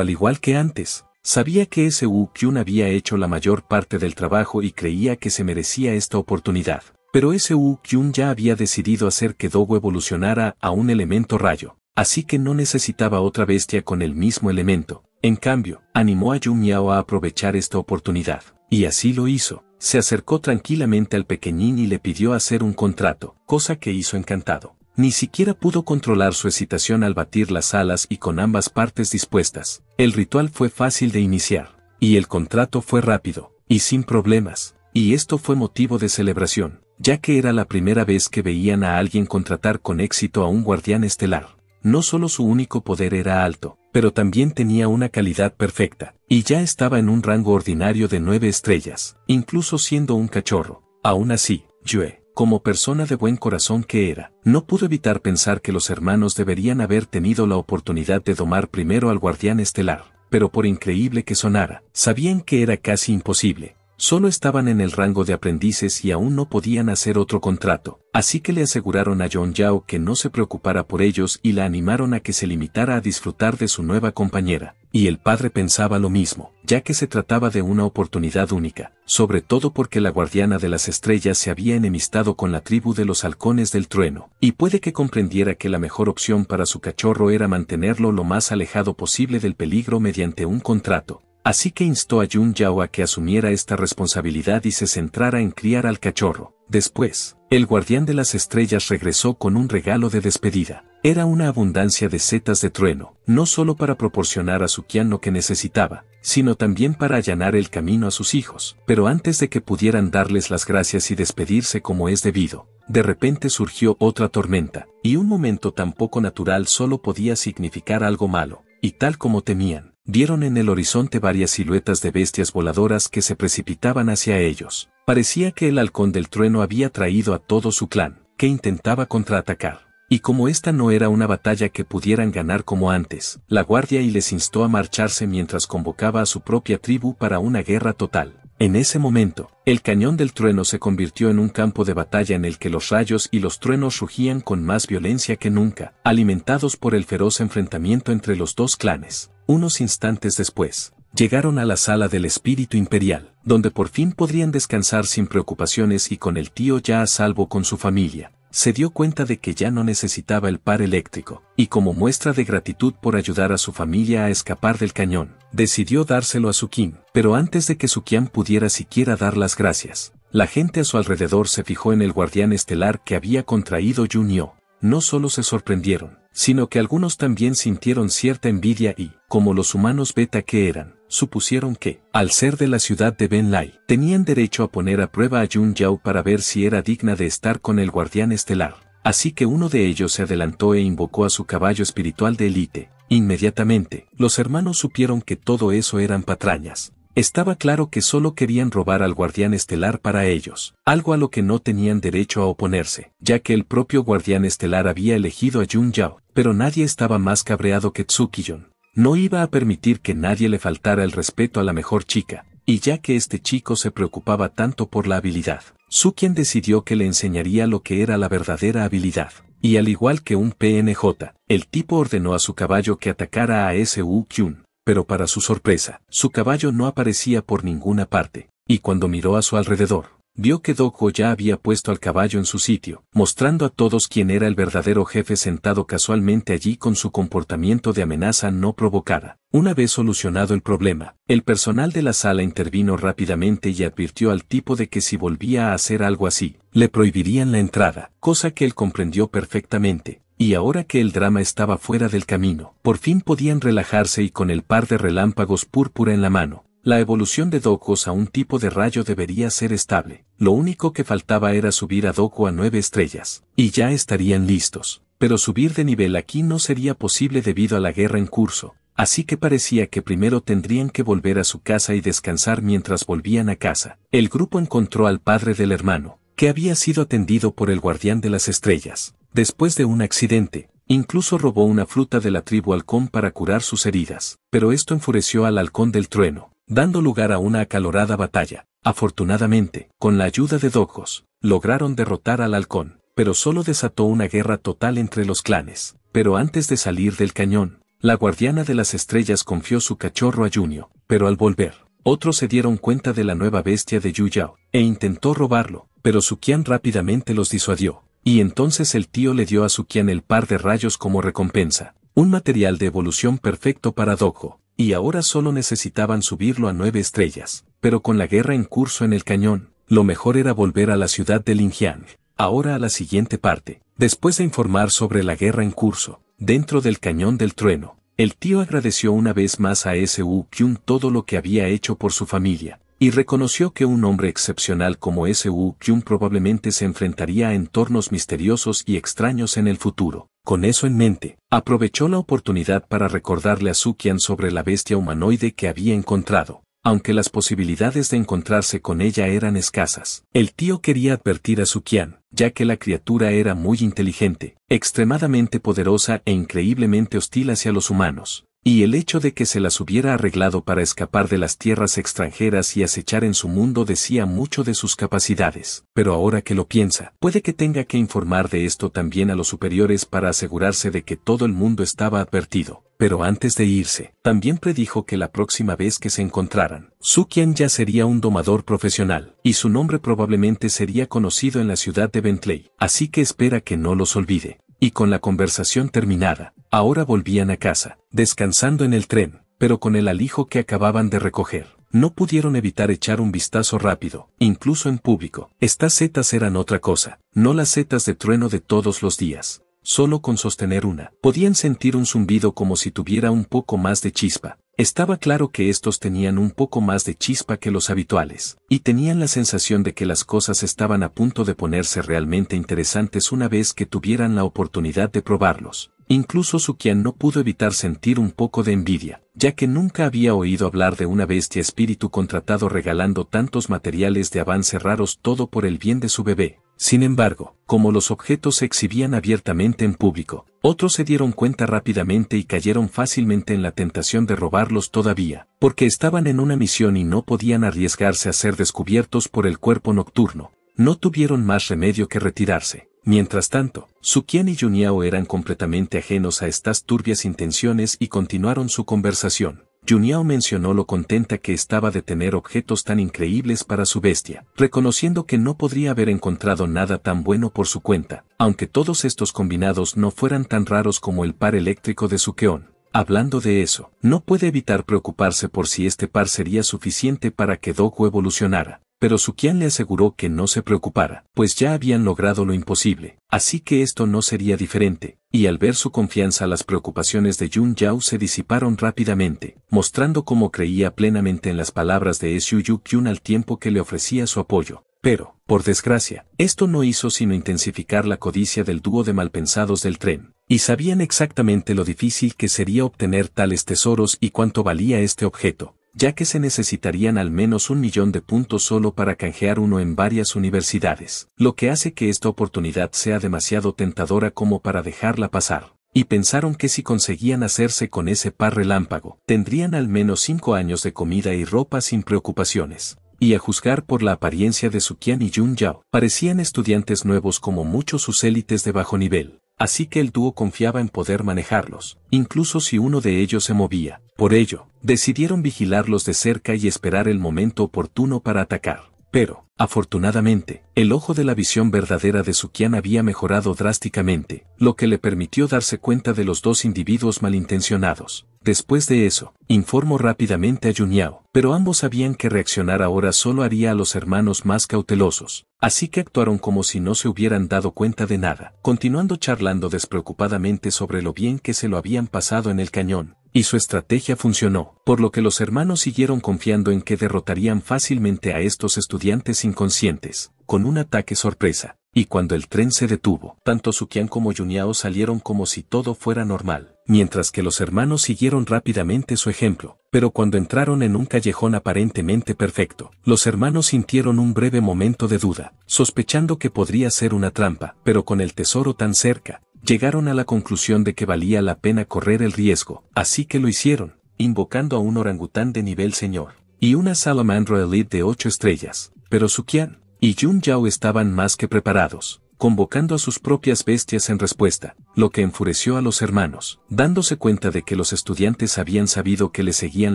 al igual que antes, sabía que Wu Kyun había hecho la mayor parte del trabajo y creía que se merecía esta oportunidad. Pero ese Wu-Kyun ya había decidido hacer que Dogo evolucionara a un elemento rayo, así que no necesitaba otra bestia con el mismo elemento. En cambio, animó a Yu Miao a aprovechar esta oportunidad, y así lo hizo. Se acercó tranquilamente al pequeñín y le pidió hacer un contrato, cosa que hizo encantado. Ni siquiera pudo controlar su excitación al batir las alas y con ambas partes dispuestas. El ritual fue fácil de iniciar, y el contrato fue rápido, y sin problemas, y esto fue motivo de celebración ya que era la primera vez que veían a alguien contratar con éxito a un guardián estelar. No solo su único poder era alto, pero también tenía una calidad perfecta, y ya estaba en un rango ordinario de nueve estrellas, incluso siendo un cachorro. Aún así, Yue, como persona de buen corazón que era, no pudo evitar pensar que los hermanos deberían haber tenido la oportunidad de domar primero al guardián estelar, pero por increíble que sonara, sabían que era casi imposible, Solo estaban en el rango de aprendices y aún no podían hacer otro contrato, así que le aseguraron a John Yao que no se preocupara por ellos y la animaron a que se limitara a disfrutar de su nueva compañera. Y el padre pensaba lo mismo, ya que se trataba de una oportunidad única, sobre todo porque la guardiana de las estrellas se había enemistado con la tribu de los halcones del trueno, y puede que comprendiera que la mejor opción para su cachorro era mantenerlo lo más alejado posible del peligro mediante un contrato, Así que instó a Yun Yao a que asumiera esta responsabilidad y se centrara en criar al cachorro. Después, el guardián de las estrellas regresó con un regalo de despedida. Era una abundancia de setas de trueno, no solo para proporcionar a su lo que necesitaba, sino también para allanar el camino a sus hijos. Pero antes de que pudieran darles las gracias y despedirse como es debido, de repente surgió otra tormenta, y un momento tan poco natural solo podía significar algo malo, y tal como temían vieron en el horizonte varias siluetas de bestias voladoras que se precipitaban hacia ellos. Parecía que el halcón del trueno había traído a todo su clan, que intentaba contraatacar. Y como esta no era una batalla que pudieran ganar como antes, la guardia y les instó a marcharse mientras convocaba a su propia tribu para una guerra total. En ese momento, el cañón del trueno se convirtió en un campo de batalla en el que los rayos y los truenos rugían con más violencia que nunca, alimentados por el feroz enfrentamiento entre los dos clanes. Unos instantes después, llegaron a la sala del espíritu imperial, donde por fin podrían descansar sin preocupaciones y con el tío ya a salvo con su familia. Se dio cuenta de que ya no necesitaba el par eléctrico, y como muestra de gratitud por ayudar a su familia a escapar del cañón, decidió dárselo a Kim. pero antes de que Sukian pudiera siquiera dar las gracias, la gente a su alrededor se fijó en el guardián estelar que había contraído Junio. No solo se sorprendieron, sino que algunos también sintieron cierta envidia y, como los humanos beta que eran, supusieron que, al ser de la ciudad de Ben Lai, tenían derecho a poner a prueba a Jun Yao para ver si era digna de estar con el guardián estelar. Así que uno de ellos se adelantó e invocó a su caballo espiritual de élite. Inmediatamente, los hermanos supieron que todo eso eran patrañas, estaba claro que solo querían robar al Guardián Estelar para ellos, algo a lo que no tenían derecho a oponerse, ya que el propio Guardián Estelar había elegido a Jun Yao, pero nadie estaba más cabreado que Tsukiyon. No iba a permitir que nadie le faltara el respeto a la mejor chica, y ya que este chico se preocupaba tanto por la habilidad, Sukien decidió que le enseñaría lo que era la verdadera habilidad. Y al igual que un PNJ, el tipo ordenó a su caballo que atacara a S.U. Kyun, pero para su sorpresa, su caballo no aparecía por ninguna parte, y cuando miró a su alrededor, vio que Doko ya había puesto al caballo en su sitio, mostrando a todos quién era el verdadero jefe sentado casualmente allí con su comportamiento de amenaza no provocada. Una vez solucionado el problema, el personal de la sala intervino rápidamente y advirtió al tipo de que si volvía a hacer algo así, le prohibirían la entrada, cosa que él comprendió perfectamente, y ahora que el drama estaba fuera del camino, por fin podían relajarse y con el par de relámpagos púrpura en la mano. La evolución de Dokos a un tipo de rayo debería ser estable. Lo único que faltaba era subir a Doko a nueve estrellas, y ya estarían listos. Pero subir de nivel aquí no sería posible debido a la guerra en curso, así que parecía que primero tendrían que volver a su casa y descansar mientras volvían a casa. El grupo encontró al padre del hermano, que había sido atendido por el guardián de las estrellas después de un accidente, incluso robó una fruta de la tribu halcón para curar sus heridas, pero esto enfureció al halcón del trueno, dando lugar a una acalorada batalla. Afortunadamente, con la ayuda de Docos, lograron derrotar al halcón, pero solo desató una guerra total entre los clanes. Pero antes de salir del cañón, la guardiana de las estrellas confió su cachorro a Junio, pero al volver, otros se dieron cuenta de la nueva bestia de Yu Yao, e intentó robarlo, pero Su Qian rápidamente los disuadió, y entonces el tío le dio a Su Sukian el par de rayos como recompensa, un material de evolución perfecto para Dojo, y ahora solo necesitaban subirlo a nueve estrellas, pero con la guerra en curso en el cañón, lo mejor era volver a la ciudad de Linjiang. Ahora a la siguiente parte, después de informar sobre la guerra en curso, dentro del cañón del trueno, el tío agradeció una vez más a S.U. Kyung todo lo que había hecho por su familia, y reconoció que un hombre excepcional como S.U. Kyung probablemente se enfrentaría a entornos misteriosos y extraños en el futuro. Con eso en mente, aprovechó la oportunidad para recordarle a Sukian sobre la bestia humanoide que había encontrado, aunque las posibilidades de encontrarse con ella eran escasas. El tío quería advertir a Sukian, ya que la criatura era muy inteligente, extremadamente poderosa e increíblemente hostil hacia los humanos. Y el hecho de que se las hubiera arreglado para escapar de las tierras extranjeras y acechar en su mundo decía mucho de sus capacidades. Pero ahora que lo piensa, puede que tenga que informar de esto también a los superiores para asegurarse de que todo el mundo estaba advertido. Pero antes de irse, también predijo que la próxima vez que se encontraran, Sukian ya sería un domador profesional, y su nombre probablemente sería conocido en la ciudad de Bentley, así que espera que no los olvide y con la conversación terminada, ahora volvían a casa, descansando en el tren, pero con el alijo que acababan de recoger. No pudieron evitar echar un vistazo rápido, incluso en público. Estas setas eran otra cosa, no las setas de trueno de todos los días. Solo con sostener una, podían sentir un zumbido como si tuviera un poco más de chispa. Estaba claro que estos tenían un poco más de chispa que los habituales, y tenían la sensación de que las cosas estaban a punto de ponerse realmente interesantes una vez que tuvieran la oportunidad de probarlos. Incluso Sukian no pudo evitar sentir un poco de envidia, ya que nunca había oído hablar de una bestia espíritu contratado regalando tantos materiales de avance raros todo por el bien de su bebé. Sin embargo, como los objetos se exhibían abiertamente en público, otros se dieron cuenta rápidamente y cayeron fácilmente en la tentación de robarlos todavía, porque estaban en una misión y no podían arriesgarse a ser descubiertos por el cuerpo nocturno. No tuvieron más remedio que retirarse. Mientras tanto, Sukian y Juniao eran completamente ajenos a estas turbias intenciones y continuaron su conversación. Juniao mencionó lo contenta que estaba de tener objetos tan increíbles para su bestia, reconociendo que no podría haber encontrado nada tan bueno por su cuenta, aunque todos estos combinados no fueran tan raros como el par eléctrico de su Keon. Hablando de eso, no puede evitar preocuparse por si este par sería suficiente para que Doku evolucionara, pero Sukian le aseguró que no se preocupara, pues ya habían logrado lo imposible, así que esto no sería diferente, y al ver su confianza las preocupaciones de Yun Yao se disiparon rápidamente, mostrando cómo creía plenamente en las palabras de Xiu Yu Yun al tiempo que le ofrecía su apoyo. Pero, por desgracia, esto no hizo sino intensificar la codicia del dúo de malpensados del tren, y sabían exactamente lo difícil que sería obtener tales tesoros y cuánto valía este objeto, ya que se necesitarían al menos un millón de puntos solo para canjear uno en varias universidades, lo que hace que esta oportunidad sea demasiado tentadora como para dejarla pasar. Y pensaron que si conseguían hacerse con ese par relámpago, tendrían al menos cinco años de comida y ropa sin preocupaciones. Y a juzgar por la apariencia de Sukian y Jun Yao, parecían estudiantes nuevos como muchos sus élites de bajo nivel así que el dúo confiaba en poder manejarlos, incluso si uno de ellos se movía. Por ello, decidieron vigilarlos de cerca y esperar el momento oportuno para atacar. Pero, afortunadamente, el ojo de la visión verdadera de Sukian había mejorado drásticamente, lo que le permitió darse cuenta de los dos individuos malintencionados. Después de eso, informó rápidamente a Junyao, pero ambos sabían que reaccionar ahora solo haría a los hermanos más cautelosos, así que actuaron como si no se hubieran dado cuenta de nada, continuando charlando despreocupadamente sobre lo bien que se lo habían pasado en el cañón, y su estrategia funcionó, por lo que los hermanos siguieron confiando en que derrotarían fácilmente a estos estudiantes inconscientes, con un ataque sorpresa. Y cuando el tren se detuvo, tanto Sukian como Yuniao salieron como si todo fuera normal mientras que los hermanos siguieron rápidamente su ejemplo, pero cuando entraron en un callejón aparentemente perfecto, los hermanos sintieron un breve momento de duda, sospechando que podría ser una trampa, pero con el tesoro tan cerca, llegaron a la conclusión de que valía la pena correr el riesgo, así que lo hicieron, invocando a un orangután de nivel señor, y una salamandra elite de ocho estrellas, pero Sukian y Jun Yao estaban más que preparados, convocando a sus propias bestias en respuesta, lo que enfureció a los hermanos, dándose cuenta de que los estudiantes habían sabido que le seguían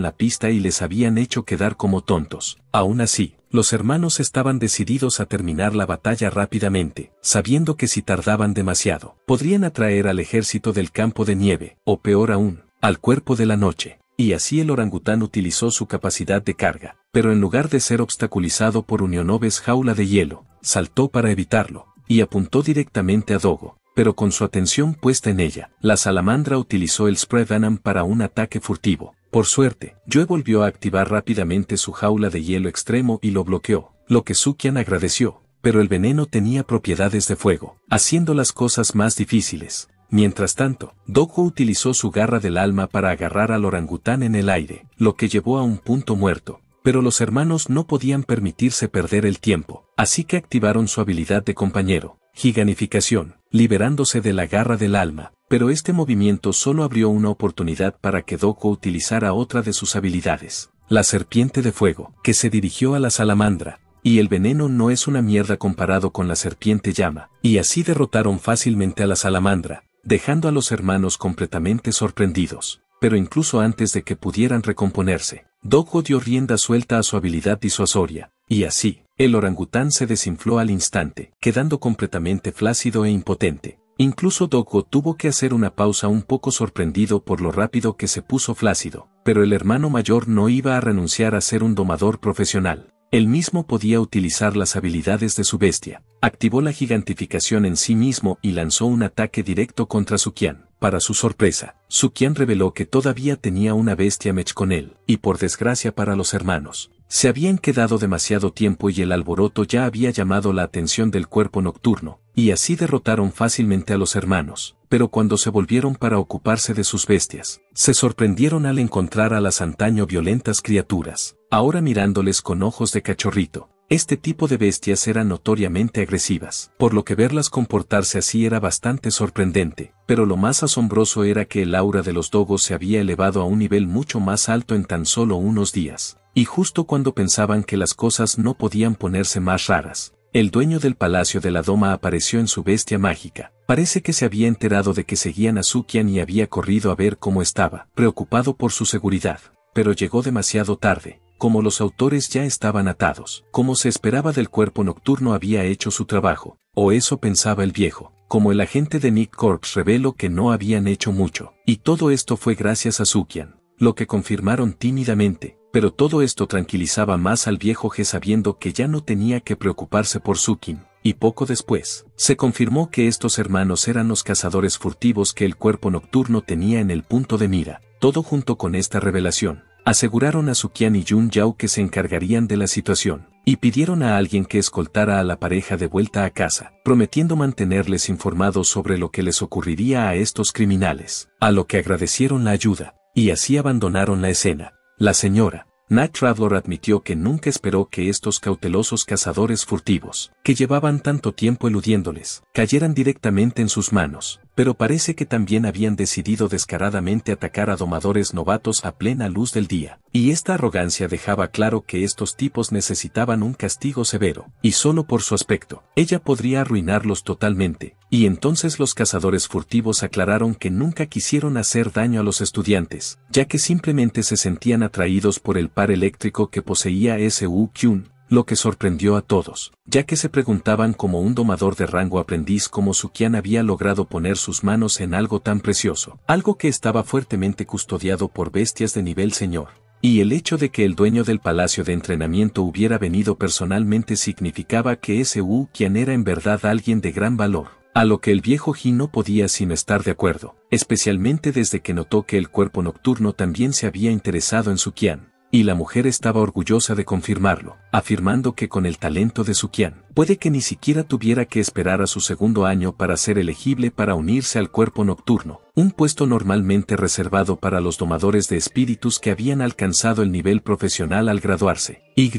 la pista y les habían hecho quedar como tontos. Aún así, los hermanos estaban decididos a terminar la batalla rápidamente, sabiendo que si tardaban demasiado, podrían atraer al ejército del campo de nieve, o peor aún, al cuerpo de la noche. Y así el orangután utilizó su capacidad de carga, pero en lugar de ser obstaculizado por Unionov's jaula de hielo, saltó para evitarlo, y apuntó directamente a Dogo, pero con su atención puesta en ella, la salamandra utilizó el spread venom para un ataque furtivo. Por suerte, Joe volvió a activar rápidamente su jaula de hielo extremo y lo bloqueó, lo que Sukian agradeció, pero el veneno tenía propiedades de fuego, haciendo las cosas más difíciles. Mientras tanto, Dogo utilizó su garra del alma para agarrar al orangután en el aire, lo que llevó a un punto muerto, pero los hermanos no podían permitirse perder el tiempo, así que activaron su habilidad de compañero, giganificación, liberándose de la garra del alma, pero este movimiento solo abrió una oportunidad para que Doko utilizara otra de sus habilidades, la serpiente de fuego, que se dirigió a la salamandra, y el veneno no es una mierda comparado con la serpiente llama, y así derrotaron fácilmente a la salamandra, dejando a los hermanos completamente sorprendidos, pero incluso antes de que pudieran recomponerse, doko dio rienda suelta a su habilidad disuasoria, y así, el orangután se desinfló al instante, quedando completamente flácido e impotente. Incluso Dogo tuvo que hacer una pausa un poco sorprendido por lo rápido que se puso flácido, pero el hermano mayor no iba a renunciar a ser un domador profesional. Él mismo podía utilizar las habilidades de su bestia, activó la gigantificación en sí mismo y lanzó un ataque directo contra Sukian, Para su sorpresa, Sukian reveló que todavía tenía una bestia mech con él, y por desgracia para los hermanos. Se habían quedado demasiado tiempo y el alboroto ya había llamado la atención del cuerpo nocturno, y así derrotaron fácilmente a los hermanos. Pero cuando se volvieron para ocuparse de sus bestias, se sorprendieron al encontrar a las antaño violentas criaturas, ahora mirándoles con ojos de cachorrito. Este tipo de bestias eran notoriamente agresivas, por lo que verlas comportarse así era bastante sorprendente, pero lo más asombroso era que el aura de los dogos se había elevado a un nivel mucho más alto en tan solo unos días, y justo cuando pensaban que las cosas no podían ponerse más raras, el dueño del palacio de la doma apareció en su bestia mágica. Parece que se había enterado de que seguían a Sukian y había corrido a ver cómo estaba, preocupado por su seguridad, pero llegó demasiado tarde, como los autores ya estaban atados, como se esperaba del cuerpo nocturno había hecho su trabajo, o eso pensaba el viejo, como el agente de Nick Corps reveló que no habían hecho mucho, y todo esto fue gracias a Sukian, lo que confirmaron tímidamente, pero todo esto tranquilizaba más al viejo G sabiendo que ya no tenía que preocuparse por Sukin, y poco después, se confirmó que estos hermanos eran los cazadores furtivos que el cuerpo nocturno tenía en el punto de mira, todo junto con esta revelación, Aseguraron a Sukian y Jun Yao que se encargarían de la situación, y pidieron a alguien que escoltara a la pareja de vuelta a casa, prometiendo mantenerles informados sobre lo que les ocurriría a estos criminales, a lo que agradecieron la ayuda, y así abandonaron la escena. La señora, Nat Traveler admitió que nunca esperó que estos cautelosos cazadores furtivos, que llevaban tanto tiempo eludiéndoles, cayeran directamente en sus manos, pero parece que también habían decidido descaradamente atacar a domadores novatos a plena luz del día, y esta arrogancia dejaba claro que estos tipos necesitaban un castigo severo, y solo por su aspecto, ella podría arruinarlos totalmente, y entonces los cazadores furtivos aclararon que nunca quisieron hacer daño a los estudiantes, ya que simplemente se sentían atraídos por el par eléctrico que poseía S.U. Kyun, lo que sorprendió a todos, ya que se preguntaban como un domador de rango aprendiz como Sukian había logrado poner sus manos en algo tan precioso, algo que estaba fuertemente custodiado por bestias de nivel señor. Y el hecho de que el dueño del palacio de entrenamiento hubiera venido personalmente significaba que ese Wu era en verdad alguien de gran valor, a lo que el viejo Ji no podía sin estar de acuerdo, especialmente desde que notó que el cuerpo nocturno también se había interesado en Sukian. Y la mujer estaba orgullosa de confirmarlo, afirmando que con el talento de Sukian, puede que ni siquiera tuviera que esperar a su segundo año para ser elegible para unirse al cuerpo nocturno, un puesto normalmente reservado para los domadores de espíritus que habían alcanzado el nivel profesional al graduarse. Y,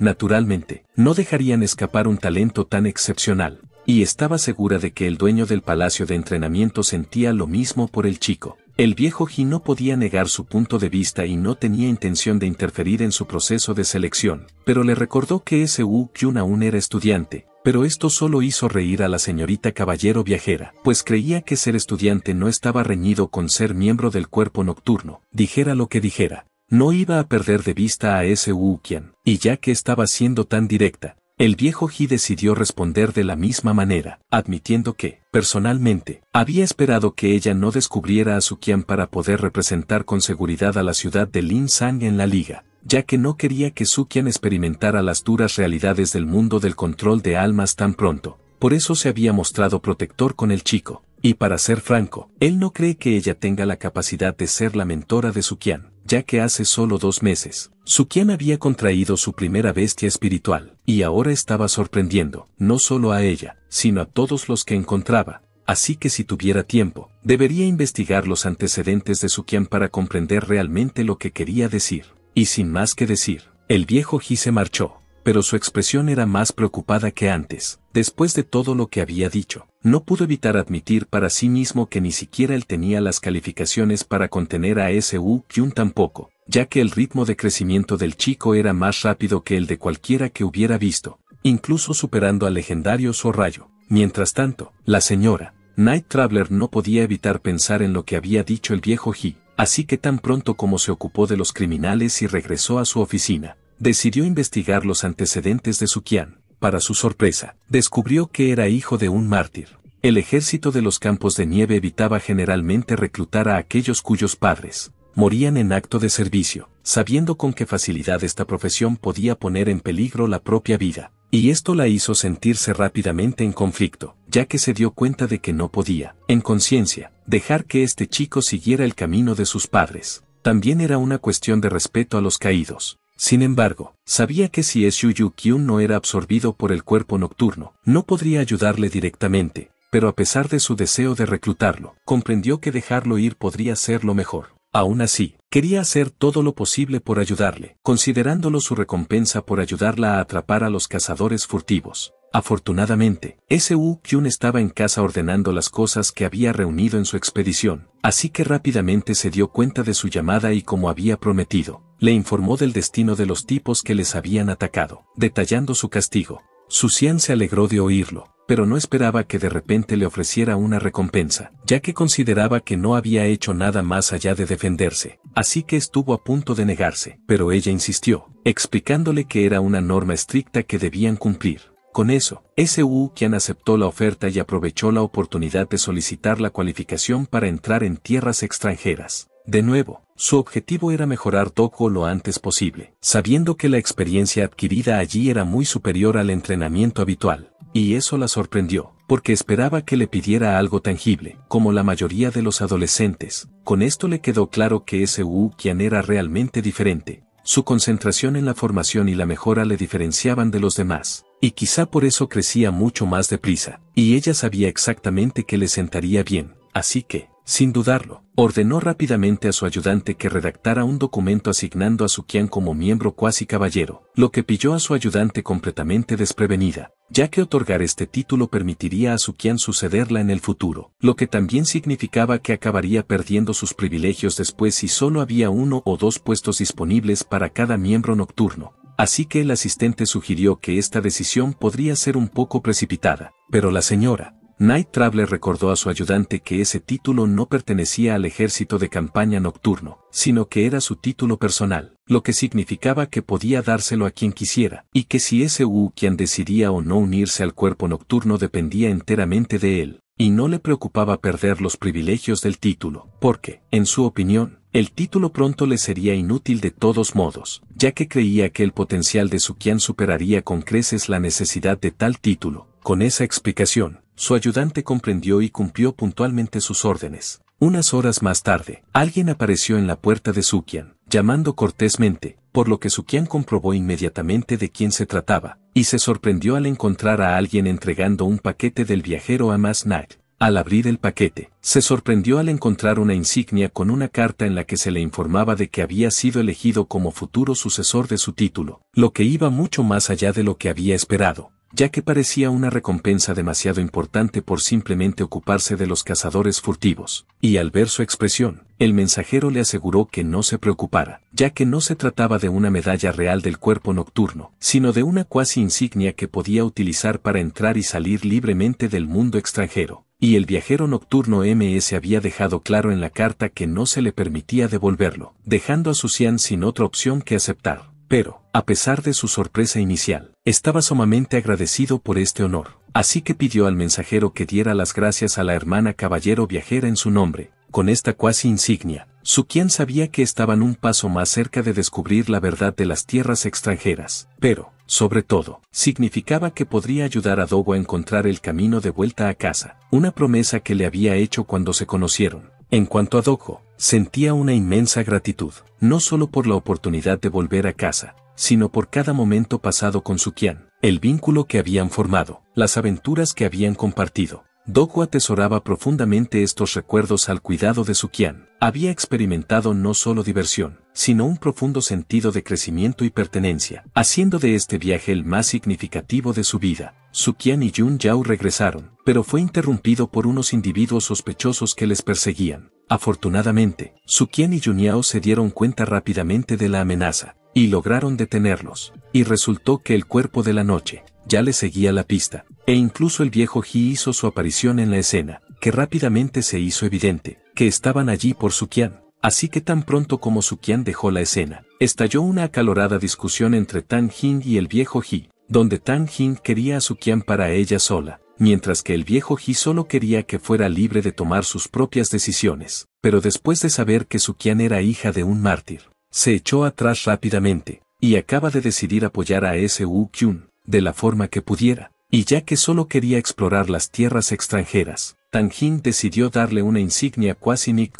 naturalmente, no dejarían escapar un talento tan excepcional, y estaba segura de que el dueño del palacio de entrenamiento sentía lo mismo por el chico. El viejo Ji no podía negar su punto de vista y no tenía intención de interferir en su proceso de selección, pero le recordó que Wu Kyun aún era estudiante, pero esto solo hizo reír a la señorita caballero viajera, pues creía que ser estudiante no estaba reñido con ser miembro del cuerpo nocturno, dijera lo que dijera. No iba a perder de vista a ese Kyun. y ya que estaba siendo tan directa, el viejo Ji decidió responder de la misma manera, admitiendo que, personalmente, había esperado que ella no descubriera a Sukian para poder representar con seguridad a la ciudad de Lin Sang en la liga, ya que no quería que Sukian experimentara las duras realidades del mundo del control de almas tan pronto. Por eso se había mostrado protector con el chico. Y para ser franco, él no cree que ella tenga la capacidad de ser la mentora de Sukian ya que hace solo dos meses, Sukian había contraído su primera bestia espiritual, y ahora estaba sorprendiendo, no solo a ella, sino a todos los que encontraba, así que si tuviera tiempo, debería investigar los antecedentes de Sukian para comprender realmente lo que quería decir. Y sin más que decir, el viejo Ji se marchó, pero su expresión era más preocupada que antes, después de todo lo que había dicho, no pudo evitar admitir para sí mismo que ni siquiera él tenía las calificaciones para contener a S.U. Kyun tampoco, ya que el ritmo de crecimiento del chico era más rápido que el de cualquiera que hubiera visto, incluso superando al legendario Rayo. Mientras tanto, la señora, Night Traveler no podía evitar pensar en lo que había dicho el viejo Ji. así que tan pronto como se ocupó de los criminales y regresó a su oficina, decidió investigar los antecedentes de Sukian para su sorpresa, descubrió que era hijo de un mártir. El ejército de los campos de nieve evitaba generalmente reclutar a aquellos cuyos padres morían en acto de servicio, sabiendo con qué facilidad esta profesión podía poner en peligro la propia vida, y esto la hizo sentirse rápidamente en conflicto, ya que se dio cuenta de que no podía, en conciencia, dejar que este chico siguiera el camino de sus padres. También era una cuestión de respeto a los caídos, sin embargo, sabía que si Suyu Kyun no era absorbido por el cuerpo nocturno, no podría ayudarle directamente, pero a pesar de su deseo de reclutarlo, comprendió que dejarlo ir podría ser lo mejor. Aún así, quería hacer todo lo posible por ayudarle, considerándolo su recompensa por ayudarla a atrapar a los cazadores furtivos. Afortunadamente, yu Kyun estaba en casa ordenando las cosas que había reunido en su expedición, así que rápidamente se dio cuenta de su llamada y como había prometido, le informó del destino de los tipos que les habían atacado, detallando su castigo. Sucian se alegró de oírlo, pero no esperaba que de repente le ofreciera una recompensa, ya que consideraba que no había hecho nada más allá de defenderse, así que estuvo a punto de negarse, pero ella insistió, explicándole que era una norma estricta que debían cumplir. Con eso, S.U. quien aceptó la oferta y aprovechó la oportunidad de solicitar la cualificación para entrar en tierras extranjeras. De nuevo, su objetivo era mejorar Toko lo antes posible, sabiendo que la experiencia adquirida allí era muy superior al entrenamiento habitual, y eso la sorprendió, porque esperaba que le pidiera algo tangible, como la mayoría de los adolescentes. Con esto le quedó claro que ese Wu quien era realmente diferente. Su concentración en la formación y la mejora le diferenciaban de los demás, y quizá por eso crecía mucho más deprisa, y ella sabía exactamente que le sentaría bien, así que, sin dudarlo, ordenó rápidamente a su ayudante que redactara un documento asignando a Qian como miembro cuasi caballero, lo que pilló a su ayudante completamente desprevenida, ya que otorgar este título permitiría a Qian sucederla en el futuro, lo que también significaba que acabaría perdiendo sus privilegios después si solo había uno o dos puestos disponibles para cada miembro nocturno. Así que el asistente sugirió que esta decisión podría ser un poco precipitada, pero la señora, Night Traveler recordó a su ayudante que ese título no pertenecía al ejército de campaña nocturno, sino que era su título personal, lo que significaba que podía dárselo a quien quisiera, y que si ese U quien decidía o no unirse al cuerpo nocturno dependía enteramente de él, y no le preocupaba perder los privilegios del título, porque, en su opinión, el título pronto le sería inútil de todos modos, ya que creía que el potencial de su Qian superaría con creces la necesidad de tal título. Con esa explicación, su ayudante comprendió y cumplió puntualmente sus órdenes. Unas horas más tarde, alguien apareció en la puerta de Sukian, llamando cortésmente, por lo que Sukian comprobó inmediatamente de quién se trataba, y se sorprendió al encontrar a alguien entregando un paquete del viajero a Masnag. Al abrir el paquete, se sorprendió al encontrar una insignia con una carta en la que se le informaba de que había sido elegido como futuro sucesor de su título, lo que iba mucho más allá de lo que había esperado ya que parecía una recompensa demasiado importante por simplemente ocuparse de los cazadores furtivos, y al ver su expresión, el mensajero le aseguró que no se preocupara, ya que no se trataba de una medalla real del cuerpo nocturno, sino de una cuasi insignia que podía utilizar para entrar y salir libremente del mundo extranjero, y el viajero nocturno MS había dejado claro en la carta que no se le permitía devolverlo, dejando a Sucian sin otra opción que aceptar. Pero, a pesar de su sorpresa inicial, estaba sumamente agradecido por este honor, así que pidió al mensajero que diera las gracias a la hermana caballero viajera en su nombre, con esta cuasi insignia. Su quien sabía que estaban un paso más cerca de descubrir la verdad de las tierras extranjeras, pero, sobre todo, significaba que podría ayudar a Dogo a encontrar el camino de vuelta a casa, una promesa que le había hecho cuando se conocieron. En cuanto a Dogo, sentía una inmensa gratitud, no solo por la oportunidad de volver a casa, sino por cada momento pasado con Sukian, el vínculo que habían formado, las aventuras que habían compartido. Doku atesoraba profundamente estos recuerdos al cuidado de Sukian. Había experimentado no solo diversión, sino un profundo sentido de crecimiento y pertenencia, haciendo de este viaje el más significativo de su vida. Sukian y Jun Yao regresaron, pero fue interrumpido por unos individuos sospechosos que les perseguían. Afortunadamente, Su Qian y Yun Yao se dieron cuenta rápidamente de la amenaza, y lograron detenerlos, y resultó que el cuerpo de la noche ya le seguía la pista, e incluso el viejo Ji hizo su aparición en la escena, que rápidamente se hizo evidente, que estaban allí por Sukian. Así que tan pronto como Sukian dejó la escena, estalló una acalorada discusión entre Tan Hin y el viejo Ji, donde Tan Hin quería a Sukian para ella sola, mientras que el viejo Ji solo quería que fuera libre de tomar sus propias decisiones. Pero después de saber que Sukian era hija de un mártir, se echó atrás rápidamente, y acaba de decidir apoyar a S.U. Kyun, de la forma que pudiera, y ya que solo quería explorar las tierras extranjeras, Tan-jin decidió darle una insignia quasi Nick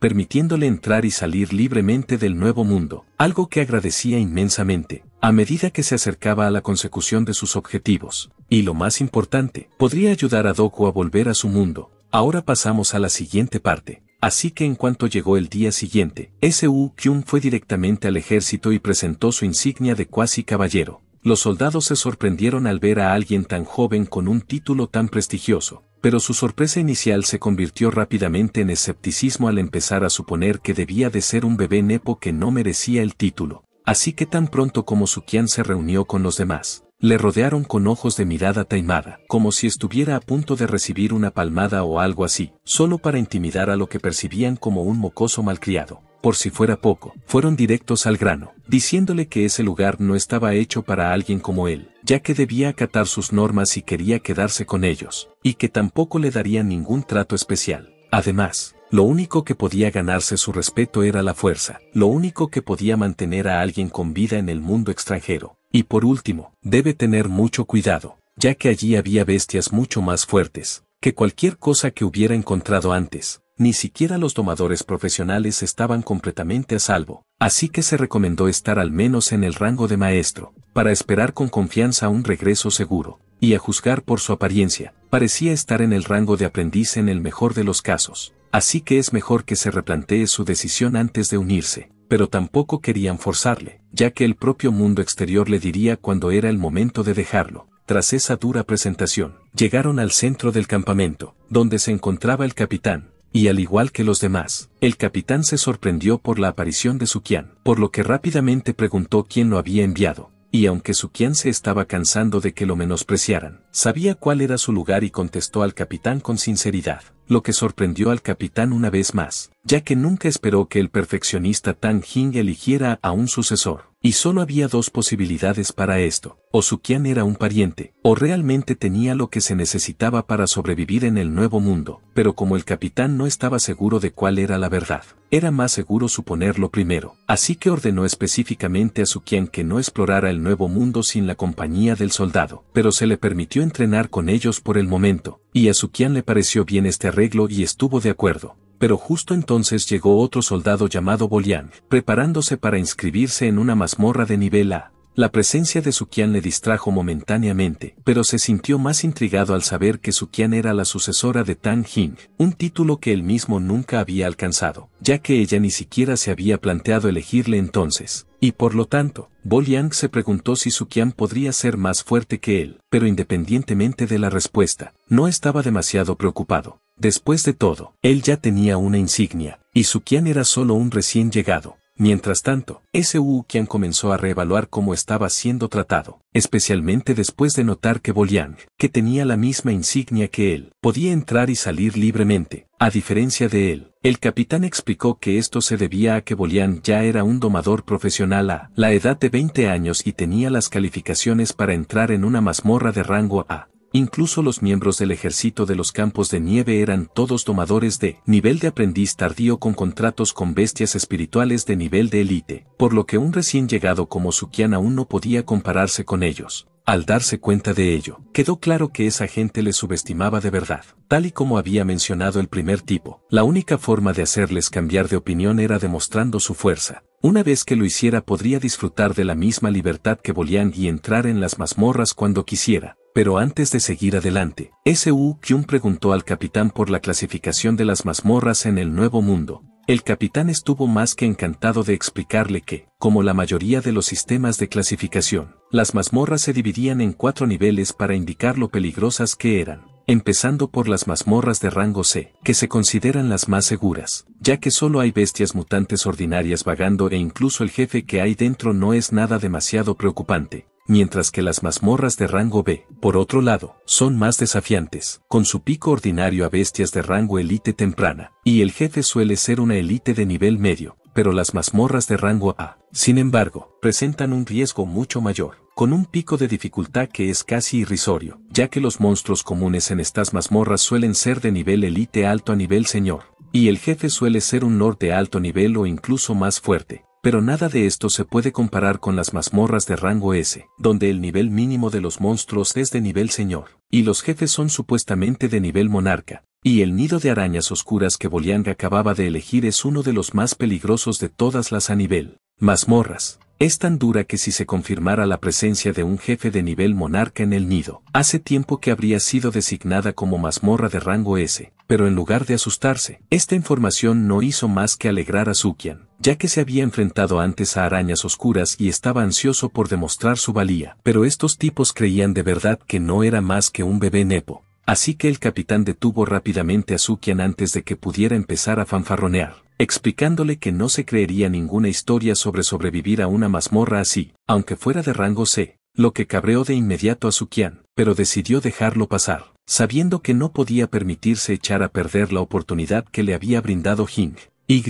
permitiéndole entrar y salir libremente del nuevo mundo, algo que agradecía inmensamente, a medida que se acercaba a la consecución de sus objetivos. Y lo más importante, podría ayudar a Doku a volver a su mundo. Ahora pasamos a la siguiente parte. Así que en cuanto llegó el día siguiente, Su Kyung fue directamente al ejército y presentó su insignia de cuasi caballero. Los soldados se sorprendieron al ver a alguien tan joven con un título tan prestigioso, pero su sorpresa inicial se convirtió rápidamente en escepticismo al empezar a suponer que debía de ser un bebé nepo que no merecía el título. Así que tan pronto como Sukian se reunió con los demás, le rodearon con ojos de mirada taimada, como si estuviera a punto de recibir una palmada o algo así, solo para intimidar a lo que percibían como un mocoso malcriado. Por si fuera poco, fueron directos al grano, diciéndole que ese lugar no estaba hecho para alguien como él, ya que debía acatar sus normas y quería quedarse con ellos, y que tampoco le darían ningún trato especial. Además, lo único que podía ganarse su respeto era la fuerza, lo único que podía mantener a alguien con vida en el mundo extranjero. Y por último, debe tener mucho cuidado, ya que allí había bestias mucho más fuertes que cualquier cosa que hubiera encontrado antes. Ni siquiera los domadores profesionales estaban completamente a salvo, así que se recomendó estar al menos en el rango de maestro, para esperar con confianza un regreso seguro, y a juzgar por su apariencia, parecía estar en el rango de aprendiz en el mejor de los casos así que es mejor que se replantee su decisión antes de unirse, pero tampoco querían forzarle, ya que el propio mundo exterior le diría cuando era el momento de dejarlo. Tras esa dura presentación, llegaron al centro del campamento, donde se encontraba el capitán, y al igual que los demás, el capitán se sorprendió por la aparición de Sukian, por lo que rápidamente preguntó quién lo había enviado y aunque su se estaba cansando de que lo menospreciaran, sabía cuál era su lugar y contestó al capitán con sinceridad, lo que sorprendió al capitán una vez más ya que nunca esperó que el perfeccionista Tang Jing eligiera a un sucesor. Y solo había dos posibilidades para esto, o Sukian era un pariente, o realmente tenía lo que se necesitaba para sobrevivir en el nuevo mundo, pero como el capitán no estaba seguro de cuál era la verdad, era más seguro suponerlo primero, así que ordenó específicamente a Sukian que no explorara el nuevo mundo sin la compañía del soldado, pero se le permitió entrenar con ellos por el momento, y a Sukian le pareció bien este arreglo y estuvo de acuerdo pero justo entonces llegó otro soldado llamado Boliang, preparándose para inscribirse en una mazmorra de nivel A. La presencia de Sukian le distrajo momentáneamente, pero se sintió más intrigado al saber que Sukian era la sucesora de Tan Jing, un título que él mismo nunca había alcanzado, ya que ella ni siquiera se había planteado elegirle entonces, y por lo tanto, Bo se preguntó si Sukian podría ser más fuerte que él, pero independientemente de la respuesta, no estaba demasiado preocupado. Después de todo, él ya tenía una insignia, y su Qian era solo un recién llegado. Mientras tanto, ese Wu Qian comenzó a reevaluar cómo estaba siendo tratado, especialmente después de notar que Boliang, que tenía la misma insignia que él, podía entrar y salir libremente. A diferencia de él, el capitán explicó que esto se debía a que Bolian ya era un domador profesional a la edad de 20 años y tenía las calificaciones para entrar en una mazmorra de rango A. Incluso los miembros del ejército de los campos de nieve eran todos domadores de nivel de aprendiz tardío con contratos con bestias espirituales de nivel de élite, por lo que un recién llegado como Sukian aún no podía compararse con ellos. Al darse cuenta de ello, quedó claro que esa gente le subestimaba de verdad. Tal y como había mencionado el primer tipo, la única forma de hacerles cambiar de opinión era demostrando su fuerza. Una vez que lo hiciera podría disfrutar de la misma libertad que volían y entrar en las mazmorras cuando quisiera, pero antes de seguir adelante, S.U. Kyung preguntó al capitán por la clasificación de las mazmorras en el Nuevo Mundo. El capitán estuvo más que encantado de explicarle que, como la mayoría de los sistemas de clasificación, las mazmorras se dividían en cuatro niveles para indicar lo peligrosas que eran, empezando por las mazmorras de rango C, que se consideran las más seguras, ya que solo hay bestias mutantes ordinarias vagando e incluso el jefe que hay dentro no es nada demasiado preocupante mientras que las mazmorras de rango B, por otro lado, son más desafiantes, con su pico ordinario a bestias de rango elite temprana, y el jefe suele ser una elite de nivel medio, pero las mazmorras de rango A, sin embargo, presentan un riesgo mucho mayor, con un pico de dificultad que es casi irrisorio, ya que los monstruos comunes en estas mazmorras suelen ser de nivel elite alto a nivel señor, y el jefe suele ser un norte alto nivel o incluso más fuerte, pero nada de esto se puede comparar con las mazmorras de rango S, donde el nivel mínimo de los monstruos es de nivel señor, y los jefes son supuestamente de nivel monarca, y el nido de arañas oscuras que Boliang acababa de elegir es uno de los más peligrosos de todas las a nivel mazmorras es tan dura que si se confirmara la presencia de un jefe de nivel monarca en el nido, hace tiempo que habría sido designada como mazmorra de rango S, pero en lugar de asustarse, esta información no hizo más que alegrar a Sukian, ya que se había enfrentado antes a arañas oscuras y estaba ansioso por demostrar su valía, pero estos tipos creían de verdad que no era más que un bebé nepo, así que el capitán detuvo rápidamente a Sukian antes de que pudiera empezar a fanfarronear explicándole que no se creería ninguna historia sobre sobrevivir a una mazmorra así, aunque fuera de rango C, lo que cabreó de inmediato a Sukian, pero decidió dejarlo pasar, sabiendo que no podía permitirse echar a perder la oportunidad que le había brindado Hing. Y,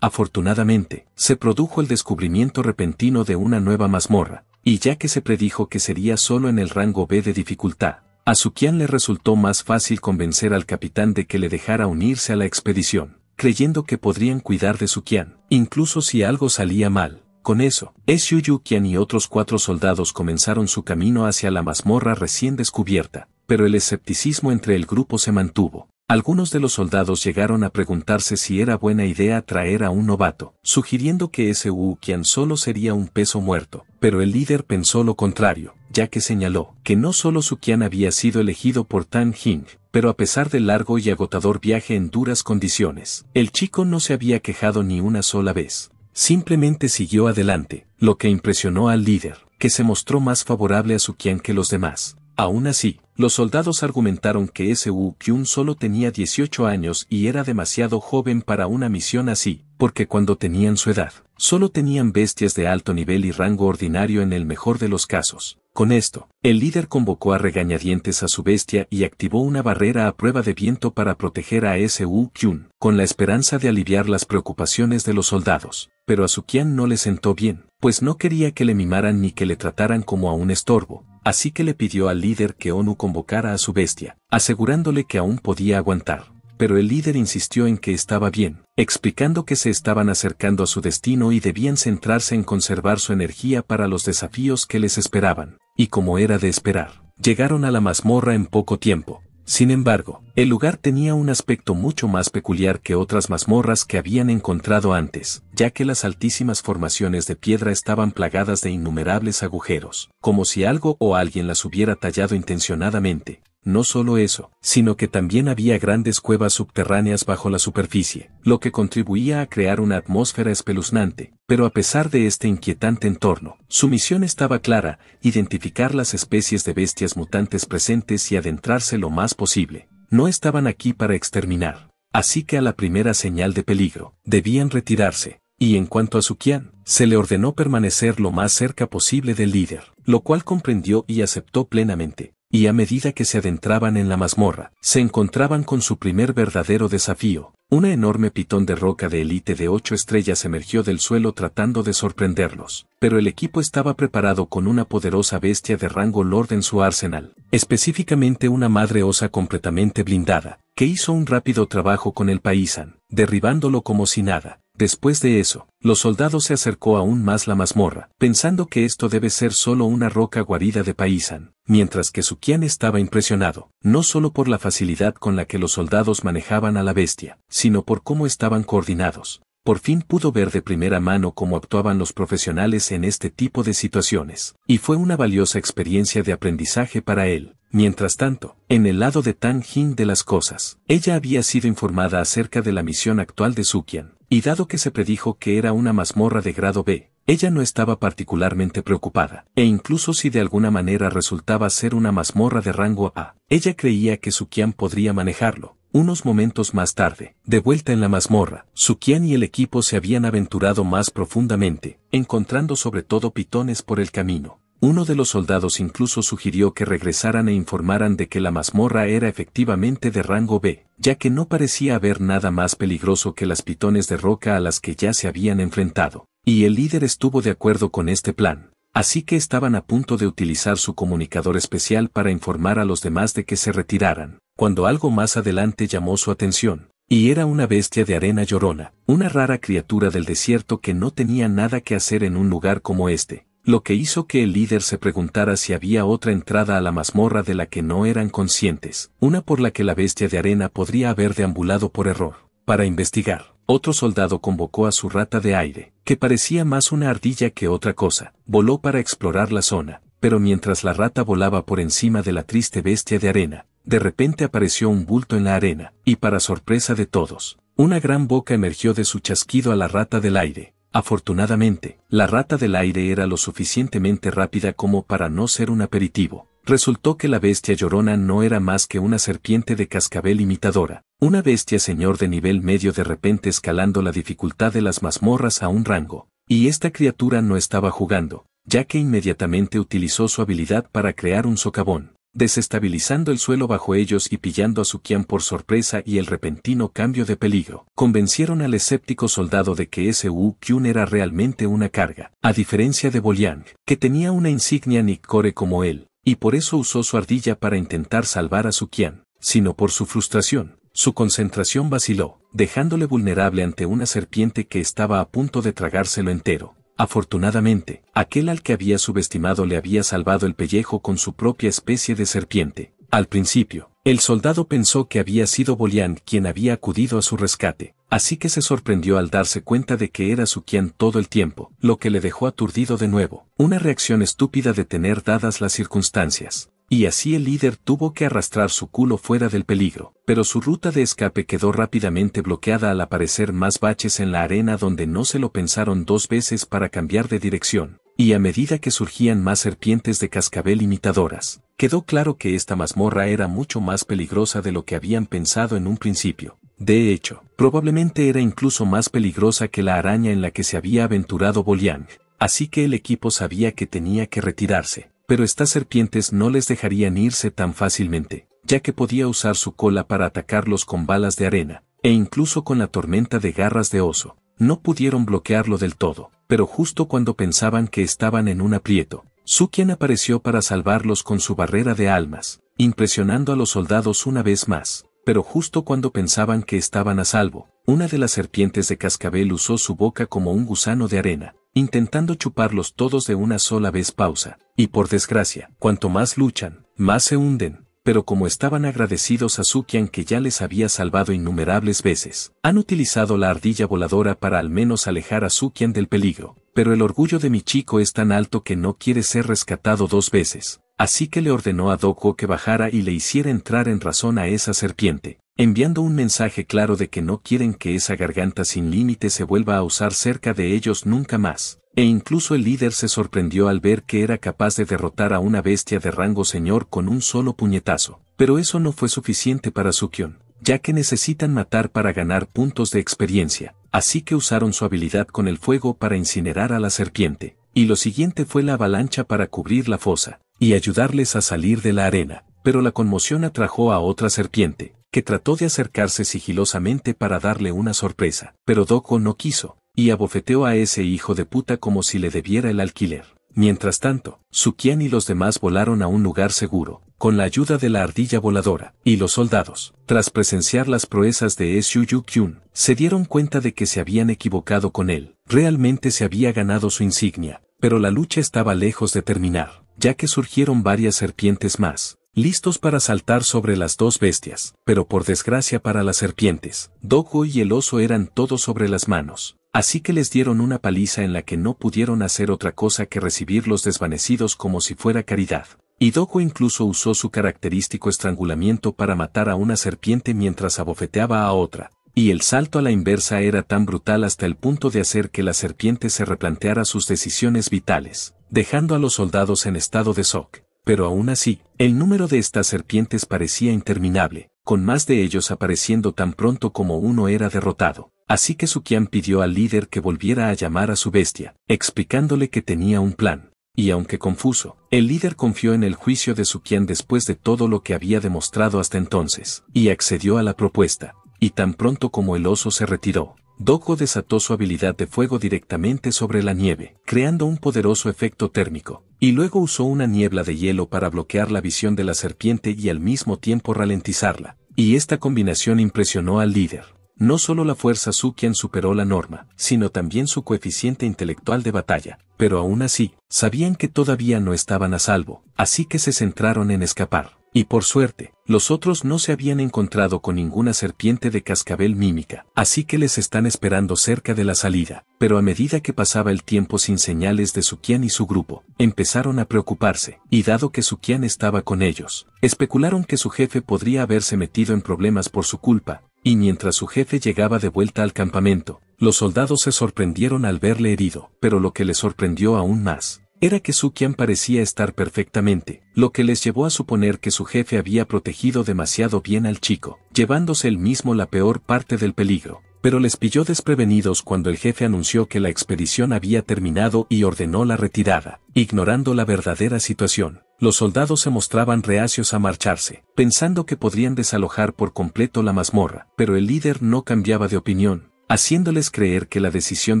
afortunadamente, se produjo el descubrimiento repentino de una nueva mazmorra, y ya que se predijo que sería solo en el rango B de dificultad, a Sukian le resultó más fácil convencer al capitán de que le dejara unirse a la expedición creyendo que podrían cuidar de su Qian, incluso si algo salía mal. Con eso, es Yu Qian y otros cuatro soldados comenzaron su camino hacia la mazmorra recién descubierta, pero el escepticismo entre el grupo se mantuvo. Algunos de los soldados llegaron a preguntarse si era buena idea traer a un novato, sugiriendo que ese Wu Qian solo sería un peso muerto, pero el líder pensó lo contrario, ya que señaló que no solo Su Qian había sido elegido por Tan Hing, pero a pesar del largo y agotador viaje en duras condiciones, el chico no se había quejado ni una sola vez. Simplemente siguió adelante, lo que impresionó al líder, que se mostró más favorable a Su Qian que los demás. Aún así, los soldados argumentaron que S.U. Kyun solo tenía 18 años y era demasiado joven para una misión así, porque cuando tenían su edad, solo tenían bestias de alto nivel y rango ordinario en el mejor de los casos. Con esto, el líder convocó a regañadientes a su bestia y activó una barrera a prueba de viento para proteger a S.U. Kyun, con la esperanza de aliviar las preocupaciones de los soldados. Pero a Sukian no le sentó bien, pues no quería que le mimaran ni que le trataran como a un estorbo, así que le pidió al líder que Onu convocara a su bestia, asegurándole que aún podía aguantar. Pero el líder insistió en que estaba bien, explicando que se estaban acercando a su destino y debían centrarse en conservar su energía para los desafíos que les esperaban, y como era de esperar, llegaron a la mazmorra en poco tiempo, sin embargo, el lugar tenía un aspecto mucho más peculiar que otras mazmorras que habían encontrado antes, ya que las altísimas formaciones de piedra estaban plagadas de innumerables agujeros, como si algo o alguien las hubiera tallado intencionadamente, no solo eso, sino que también había grandes cuevas subterráneas bajo la superficie, lo que contribuía a crear una atmósfera espeluznante, pero a pesar de este inquietante entorno, su misión estaba clara, identificar las especies de bestias mutantes presentes y adentrarse lo más posible. No estaban aquí para exterminar. Así que a la primera señal de peligro, debían retirarse, y en cuanto a Sukian, se le ordenó permanecer lo más cerca posible del líder, lo cual comprendió y aceptó plenamente, y a medida que se adentraban en la mazmorra, se encontraban con su primer verdadero desafío. Una enorme pitón de roca de élite de ocho estrellas emergió del suelo tratando de sorprenderlos, pero el equipo estaba preparado con una poderosa bestia de rango Lord en su arsenal, específicamente una madre osa completamente blindada, que hizo un rápido trabajo con el paisan, derribándolo como si nada, Después de eso, los soldados se acercó aún más la mazmorra, pensando que esto debe ser solo una roca guarida de Paisan, mientras que Sukian estaba impresionado, no solo por la facilidad con la que los soldados manejaban a la bestia, sino por cómo estaban coordinados. Por fin pudo ver de primera mano cómo actuaban los profesionales en este tipo de situaciones, y fue una valiosa experiencia de aprendizaje para él. Mientras tanto, en el lado de Tang Hin de las cosas, ella había sido informada acerca de la misión actual de Sukian, y dado que se predijo que era una mazmorra de grado B, ella no estaba particularmente preocupada, e incluso si de alguna manera resultaba ser una mazmorra de rango A, ella creía que Sukian podría manejarlo. Unos momentos más tarde, de vuelta en la mazmorra, Sukian y el equipo se habían aventurado más profundamente, encontrando sobre todo pitones por el camino. Uno de los soldados incluso sugirió que regresaran e informaran de que la mazmorra era efectivamente de rango B, ya que no parecía haber nada más peligroso que las pitones de roca a las que ya se habían enfrentado, y el líder estuvo de acuerdo con este plan, así que estaban a punto de utilizar su comunicador especial para informar a los demás de que se retiraran, cuando algo más adelante llamó su atención, y era una bestia de arena llorona, una rara criatura del desierto que no tenía nada que hacer en un lugar como este lo que hizo que el líder se preguntara si había otra entrada a la mazmorra de la que no eran conscientes, una por la que la bestia de arena podría haber deambulado por error. Para investigar, otro soldado convocó a su rata de aire, que parecía más una ardilla que otra cosa, voló para explorar la zona, pero mientras la rata volaba por encima de la triste bestia de arena, de repente apareció un bulto en la arena, y para sorpresa de todos, una gran boca emergió de su chasquido a la rata del aire, Afortunadamente, la rata del aire era lo suficientemente rápida como para no ser un aperitivo. Resultó que la bestia llorona no era más que una serpiente de cascabel imitadora, una bestia señor de nivel medio de repente escalando la dificultad de las mazmorras a un rango. Y esta criatura no estaba jugando, ya que inmediatamente utilizó su habilidad para crear un socavón desestabilizando el suelo bajo ellos y pillando a Su Qian por sorpresa y el repentino cambio de peligro, convencieron al escéptico soldado de que Wu Kyun era realmente una carga, a diferencia de Boliang, que tenía una insignia core como él, y por eso usó su ardilla para intentar salvar a Su Sukian, sino por su frustración, su concentración vaciló, dejándole vulnerable ante una serpiente que estaba a punto de tragárselo entero. Afortunadamente, aquel al que había subestimado le había salvado el pellejo con su propia especie de serpiente. Al principio, el soldado pensó que había sido Bolian quien había acudido a su rescate, así que se sorprendió al darse cuenta de que era su quien todo el tiempo, lo que le dejó aturdido de nuevo, una reacción estúpida de tener dadas las circunstancias. Y así el líder tuvo que arrastrar su culo fuera del peligro, pero su ruta de escape quedó rápidamente bloqueada al aparecer más baches en la arena donde no se lo pensaron dos veces para cambiar de dirección, y a medida que surgían más serpientes de cascabel imitadoras, quedó claro que esta mazmorra era mucho más peligrosa de lo que habían pensado en un principio. De hecho, probablemente era incluso más peligrosa que la araña en la que se había aventurado Boliang, así que el equipo sabía que tenía que retirarse, pero estas serpientes no les dejarían irse tan fácilmente, ya que podía usar su cola para atacarlos con balas de arena, e incluso con la tormenta de garras de oso. No pudieron bloquearlo del todo, pero justo cuando pensaban que estaban en un aprieto, Sukian apareció para salvarlos con su barrera de almas, impresionando a los soldados una vez más, pero justo cuando pensaban que estaban a salvo, una de las serpientes de cascabel usó su boca como un gusano de arena, intentando chuparlos todos de una sola vez pausa, y por desgracia, cuanto más luchan, más se hunden, pero como estaban agradecidos a Sukian que ya les había salvado innumerables veces, han utilizado la ardilla voladora para al menos alejar a Sukian del peligro, pero el orgullo de mi chico es tan alto que no quiere ser rescatado dos veces, así que le ordenó a Doko que bajara y le hiciera entrar en razón a esa serpiente, enviando un mensaje claro de que no quieren que esa garganta sin límite se vuelva a usar cerca de ellos nunca más, e incluso el líder se sorprendió al ver que era capaz de derrotar a una bestia de rango señor con un solo puñetazo, pero eso no fue suficiente para Sukion, ya que necesitan matar para ganar puntos de experiencia, así que usaron su habilidad con el fuego para incinerar a la serpiente, y lo siguiente fue la avalancha para cubrir la fosa, y ayudarles a salir de la arena, pero la conmoción atrajo a otra serpiente, que trató de acercarse sigilosamente para darle una sorpresa, pero Doko no quiso, y abofeteó a ese hijo de puta como si le debiera el alquiler. Mientras tanto, Sukian y los demás volaron a un lugar seguro, con la ayuda de la ardilla voladora, y los soldados, tras presenciar las proezas de Yu Kyun, se dieron cuenta de que se habían equivocado con él. Realmente se había ganado su insignia, pero la lucha estaba lejos de terminar, ya que surgieron varias serpientes más, listos para saltar sobre las dos bestias, pero por desgracia para las serpientes, Dogo y el oso eran todos sobre las manos, así que les dieron una paliza en la que no pudieron hacer otra cosa que recibir los desvanecidos como si fuera caridad. Y Doku incluso usó su característico estrangulamiento para matar a una serpiente mientras abofeteaba a otra, y el salto a la inversa era tan brutal hasta el punto de hacer que la serpiente se replanteara sus decisiones vitales, dejando a los soldados en estado de shock pero aún así, el número de estas serpientes parecía interminable, con más de ellos apareciendo tan pronto como uno era derrotado. Así que Sukian pidió al líder que volviera a llamar a su bestia, explicándole que tenía un plan. Y aunque confuso, el líder confió en el juicio de Sukian después de todo lo que había demostrado hasta entonces, y accedió a la propuesta. Y tan pronto como el oso se retiró, Doko desató su habilidad de fuego directamente sobre la nieve, creando un poderoso efecto térmico, y luego usó una niebla de hielo para bloquear la visión de la serpiente y al mismo tiempo ralentizarla. Y esta combinación impresionó al líder. No solo la fuerza Sukian superó la norma, sino también su coeficiente intelectual de batalla, pero aún así, sabían que todavía no estaban a salvo, así que se centraron en escapar. Y por suerte, los otros no se habían encontrado con ninguna serpiente de cascabel mímica, así que les están esperando cerca de la salida, pero a medida que pasaba el tiempo sin señales de Sukian y su grupo, empezaron a preocuparse, y dado que Sukian estaba con ellos, especularon que su jefe podría haberse metido en problemas por su culpa, y mientras su jefe llegaba de vuelta al campamento, los soldados se sorprendieron al verle herido, pero lo que les sorprendió aún más, era que Sukian parecía estar perfectamente, lo que les llevó a suponer que su jefe había protegido demasiado bien al chico, llevándose él mismo la peor parte del peligro. Pero les pilló desprevenidos cuando el jefe anunció que la expedición había terminado y ordenó la retirada, ignorando la verdadera situación. Los soldados se mostraban reacios a marcharse, pensando que podrían desalojar por completo la mazmorra, pero el líder no cambiaba de opinión, haciéndoles creer que la decisión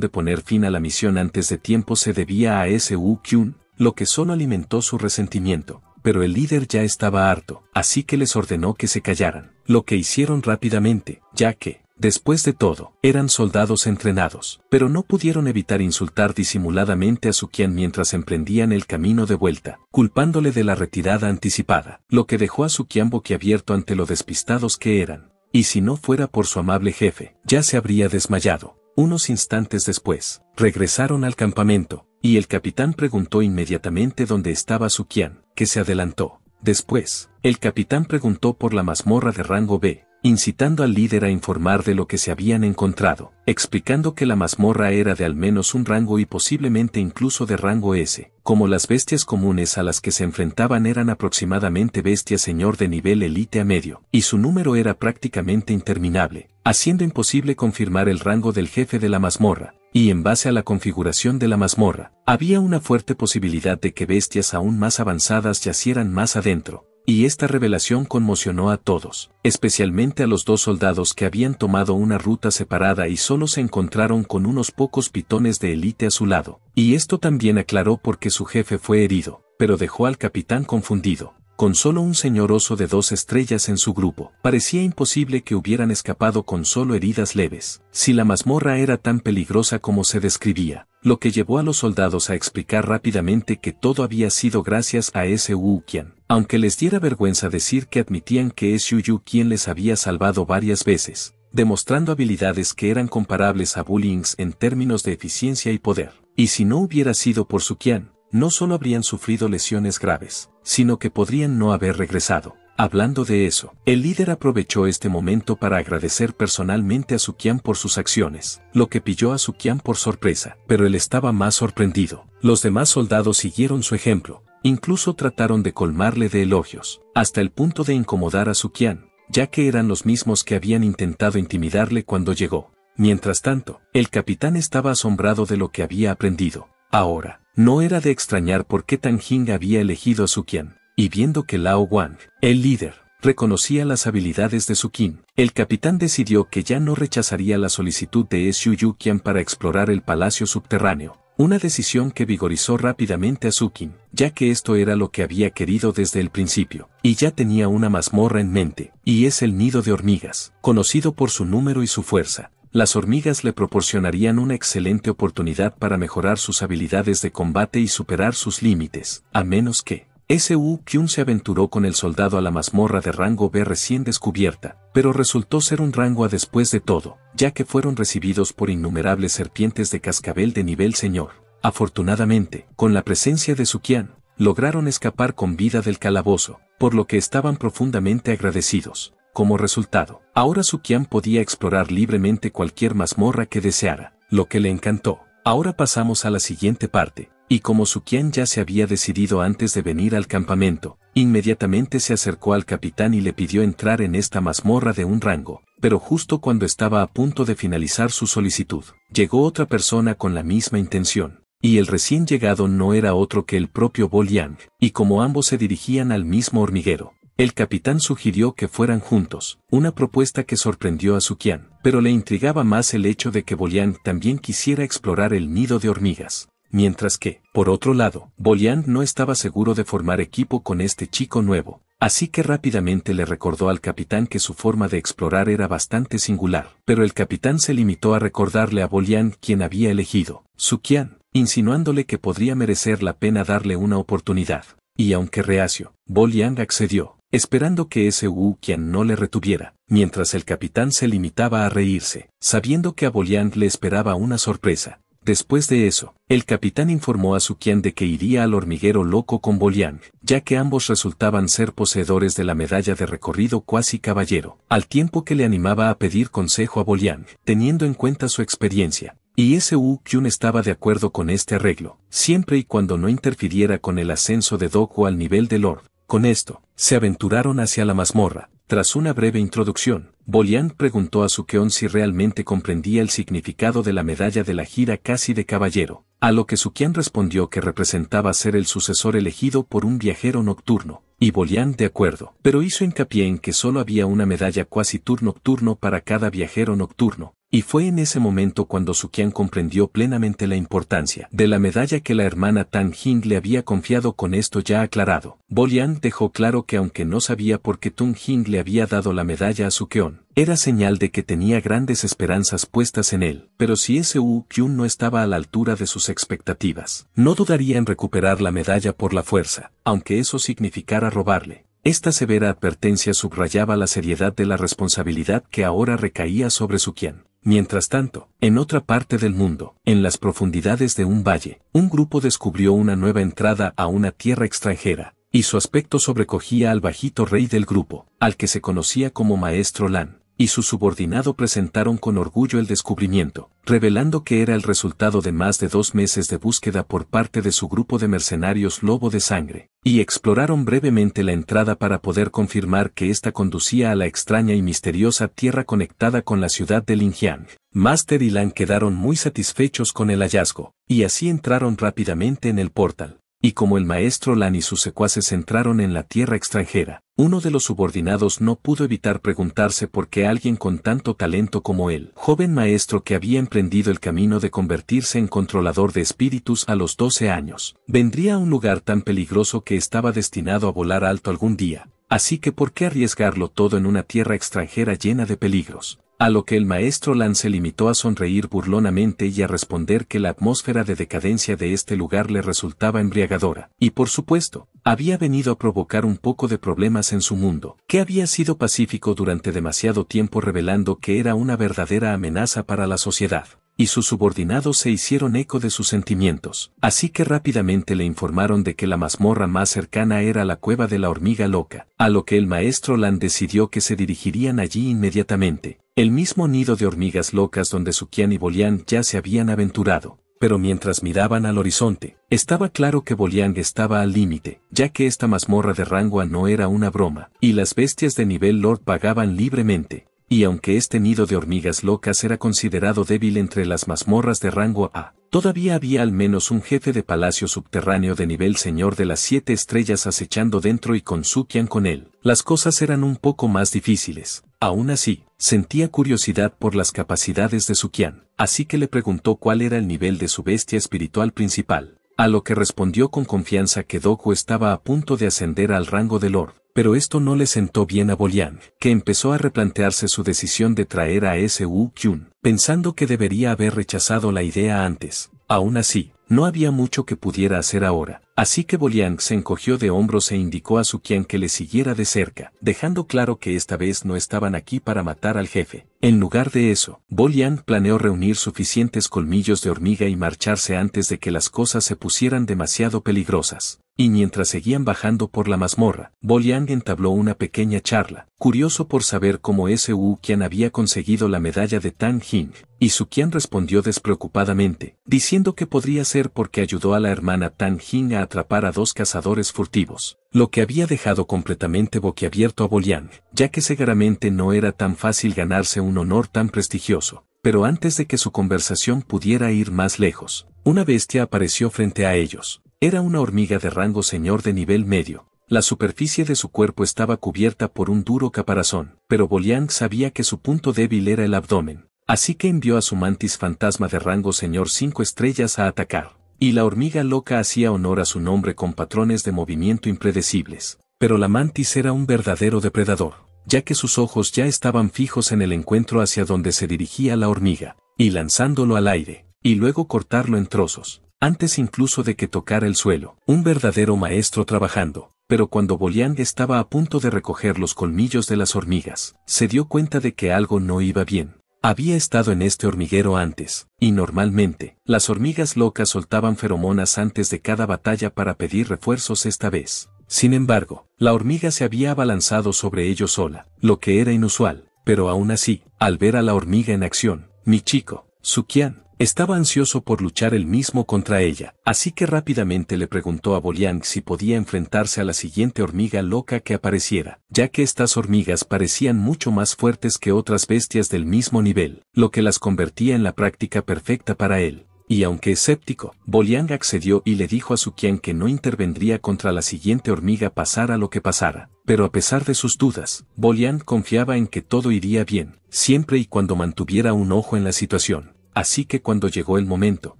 de poner fin a la misión antes de tiempo se debía a Su Kyun, lo que solo alimentó su resentimiento. Pero el líder ya estaba harto, así que les ordenó que se callaran, lo que hicieron rápidamente, ya que, Después de todo, eran soldados entrenados, pero no pudieron evitar insultar disimuladamente a su quien mientras emprendían el camino de vuelta, culpándole de la retirada anticipada, lo que dejó a su Sukian boquiabierto ante lo despistados que eran y si no fuera por su amable jefe, ya se habría desmayado. Unos instantes después, regresaron al campamento, y el capitán preguntó inmediatamente dónde estaba Sukian, que se adelantó. Después, el capitán preguntó por la mazmorra de rango B, incitando al líder a informar de lo que se habían encontrado, explicando que la mazmorra era de al menos un rango y posiblemente incluso de rango S, como las bestias comunes a las que se enfrentaban eran aproximadamente bestias señor de nivel elite a medio, y su número era prácticamente interminable, haciendo imposible confirmar el rango del jefe de la mazmorra, y en base a la configuración de la mazmorra, había una fuerte posibilidad de que bestias aún más avanzadas yacieran más adentro, y esta revelación conmocionó a todos, especialmente a los dos soldados que habían tomado una ruta separada y solo se encontraron con unos pocos pitones de élite a su lado. Y esto también aclaró por qué su jefe fue herido, pero dejó al capitán confundido con solo un señor oso de dos estrellas en su grupo. Parecía imposible que hubieran escapado con solo heridas leves, si la mazmorra era tan peligrosa como se describía, lo que llevó a los soldados a explicar rápidamente que todo había sido gracias a ese Wu Qian. Aunque les diera vergüenza decir que admitían que es Yu Yu quien les había salvado varias veces, demostrando habilidades que eran comparables a Bullings en términos de eficiencia y poder. Y si no hubiera sido por su Qian, no solo habrían sufrido lesiones graves, sino que podrían no haber regresado. Hablando de eso, el líder aprovechó este momento para agradecer personalmente a Sukian por sus acciones, lo que pilló a Sukian por sorpresa, pero él estaba más sorprendido. Los demás soldados siguieron su ejemplo, incluso trataron de colmarle de elogios, hasta el punto de incomodar a Sukian, ya que eran los mismos que habían intentado intimidarle cuando llegó. Mientras tanto, el capitán estaba asombrado de lo que había aprendido. Ahora, no era de extrañar por qué Tang Jing había elegido a Su Qian, y viendo que Lao Wang, el líder, reconocía las habilidades de Su Qin, el capitán decidió que ya no rechazaría la solicitud de Yu Qian para explorar el palacio subterráneo, una decisión que vigorizó rápidamente a Su Sukin, ya que esto era lo que había querido desde el principio, y ya tenía una mazmorra en mente, y es el nido de hormigas, conocido por su número y su fuerza, las hormigas le proporcionarían una excelente oportunidad para mejorar sus habilidades de combate y superar sus límites, a menos que S.U. Kyun se aventuró con el soldado a la mazmorra de rango B recién descubierta, pero resultó ser un rango A después de todo, ya que fueron recibidos por innumerables serpientes de cascabel de nivel señor. Afortunadamente, con la presencia de Sukian, lograron escapar con vida del calabozo, por lo que estaban profundamente agradecidos. Como resultado, Ahora Sukian podía explorar libremente cualquier mazmorra que deseara, lo que le encantó. Ahora pasamos a la siguiente parte, y como Sukian ya se había decidido antes de venir al campamento, inmediatamente se acercó al capitán y le pidió entrar en esta mazmorra de un rango, pero justo cuando estaba a punto de finalizar su solicitud, llegó otra persona con la misma intención, y el recién llegado no era otro que el propio Liang, y como ambos se dirigían al mismo hormiguero, el capitán sugirió que fueran juntos, una propuesta que sorprendió a Sukian, pero le intrigaba más el hecho de que Bolian también quisiera explorar el nido de hormigas. Mientras que, por otro lado, Bolian no estaba seguro de formar equipo con este chico nuevo, así que rápidamente le recordó al capitán que su forma de explorar era bastante singular, pero el capitán se limitó a recordarle a Bolian quien había elegido, Sukian, insinuándole que podría merecer la pena darle una oportunidad. Y aunque reacio, Bolian accedió, esperando que ese Wu no le retuviera, mientras el capitán se limitaba a reírse, sabiendo que a Bolian le esperaba una sorpresa. Después de eso, el capitán informó a su quien de que iría al hormiguero loco con Bolian, ya que ambos resultaban ser poseedores de la medalla de recorrido cuasi caballero, al tiempo que le animaba a pedir consejo a Bolian, teniendo en cuenta su experiencia, y ese Wu estaba de acuerdo con este arreglo, siempre y cuando no interfiriera con el ascenso de Doku al nivel de Lord, con esto, se aventuraron hacia la mazmorra. Tras una breve introducción, Bolian preguntó a Sukeon si realmente comprendía el significado de la medalla de la gira casi de caballero, a lo que Sukian respondió que representaba ser el sucesor elegido por un viajero nocturno, y Bolian de acuerdo, pero hizo hincapié en que solo había una medalla cuasi tour nocturno para cada viajero nocturno, y fue en ese momento cuando Sukian comprendió plenamente la importancia de la medalla que la hermana Tan Hing le había confiado con esto ya aclarado. Bolian dejó claro que aunque no sabía por qué Tung Hing le había dado la medalla a Sukian, era señal de que tenía grandes esperanzas puestas en él, pero si ese Wu Kyun no estaba a la altura de sus expectativas, no dudaría en recuperar la medalla por la fuerza, aunque eso significara robarle. Esta severa advertencia subrayaba la seriedad de la responsabilidad que ahora recaía sobre Sukian. Mientras tanto, en otra parte del mundo, en las profundidades de un valle, un grupo descubrió una nueva entrada a una tierra extranjera, y su aspecto sobrecogía al bajito rey del grupo, al que se conocía como Maestro Lan y su subordinado presentaron con orgullo el descubrimiento, revelando que era el resultado de más de dos meses de búsqueda por parte de su grupo de mercenarios Lobo de Sangre, y exploraron brevemente la entrada para poder confirmar que ésta conducía a la extraña y misteriosa tierra conectada con la ciudad de Linjiang. Master y Lan quedaron muy satisfechos con el hallazgo, y así entraron rápidamente en el portal. Y como el maestro Lan y sus secuaces entraron en la tierra extranjera, uno de los subordinados no pudo evitar preguntarse por qué alguien con tanto talento como él, joven maestro que había emprendido el camino de convertirse en controlador de espíritus a los 12 años, vendría a un lugar tan peligroso que estaba destinado a volar alto algún día, así que por qué arriesgarlo todo en una tierra extranjera llena de peligros. A lo que el maestro Lan se limitó a sonreír burlonamente y a responder que la atmósfera de decadencia de este lugar le resultaba embriagadora. Y por supuesto, había venido a provocar un poco de problemas en su mundo, que había sido pacífico durante demasiado tiempo revelando que era una verdadera amenaza para la sociedad y sus subordinados se hicieron eco de sus sentimientos, así que rápidamente le informaron de que la mazmorra más cercana era la cueva de la hormiga loca, a lo que el maestro Lan decidió que se dirigirían allí inmediatamente, el mismo nido de hormigas locas donde Sukian y Bolian ya se habían aventurado. Pero mientras miraban al horizonte, estaba claro que Boliang estaba al límite, ya que esta mazmorra de A no era una broma, y las bestias de nivel Lord pagaban libremente. Y aunque este nido de hormigas locas era considerado débil entre las mazmorras de rango A, todavía había al menos un jefe de palacio subterráneo de nivel señor de las siete estrellas acechando dentro y con Sukian con él. Las cosas eran un poco más difíciles. Aún así, Sentía curiosidad por las capacidades de su Qian, así que le preguntó cuál era el nivel de su bestia espiritual principal, a lo que respondió con confianza que Doku estaba a punto de ascender al rango de Lord, pero esto no le sentó bien a Bolian, que empezó a replantearse su decisión de traer a S.U. Kyun, pensando que debería haber rechazado la idea antes. Aún así, no había mucho que pudiera hacer ahora, así que Bolian se encogió de hombros e indicó a Sukian que le siguiera de cerca, dejando claro que esta vez no estaban aquí para matar al jefe. En lugar de eso, Bolian planeó reunir suficientes colmillos de hormiga y marcharse antes de que las cosas se pusieran demasiado peligrosas. Y mientras seguían bajando por la mazmorra, Boliang entabló una pequeña charla, curioso por saber cómo ese Wu Qian había conseguido la medalla de Tang Jing, y Su Qian respondió despreocupadamente, diciendo que podría ser porque ayudó a la hermana Tang Jing a atrapar a dos cazadores furtivos, lo que había dejado completamente boquiabierto a Boliang, ya que seguramente no era tan fácil ganarse un honor tan prestigioso. Pero antes de que su conversación pudiera ir más lejos, una bestia apareció frente a ellos, era una hormiga de rango señor de nivel medio. La superficie de su cuerpo estaba cubierta por un duro caparazón, pero Boliang sabía que su punto débil era el abdomen, así que envió a su mantis fantasma de rango señor cinco estrellas a atacar. Y la hormiga loca hacía honor a su nombre con patrones de movimiento impredecibles. Pero la mantis era un verdadero depredador, ya que sus ojos ya estaban fijos en el encuentro hacia donde se dirigía la hormiga, y lanzándolo al aire, y luego cortarlo en trozos antes incluso de que tocara el suelo, un verdadero maestro trabajando. Pero cuando Boliang estaba a punto de recoger los colmillos de las hormigas, se dio cuenta de que algo no iba bien. Había estado en este hormiguero antes, y normalmente, las hormigas locas soltaban feromonas antes de cada batalla para pedir refuerzos esta vez. Sin embargo, la hormiga se había abalanzado sobre ellos sola, lo que era inusual, pero aún así, al ver a la hormiga en acción, mi chico, Sukian, estaba ansioso por luchar él mismo contra ella, así que rápidamente le preguntó a Boliang si podía enfrentarse a la siguiente hormiga loca que apareciera, ya que estas hormigas parecían mucho más fuertes que otras bestias del mismo nivel, lo que las convertía en la práctica perfecta para él. Y aunque escéptico, Boliang accedió y le dijo a Sukian que no intervendría contra la siguiente hormiga pasara lo que pasara. Pero a pesar de sus dudas, Boliang confiaba en que todo iría bien, siempre y cuando mantuviera un ojo en la situación. Así que cuando llegó el momento,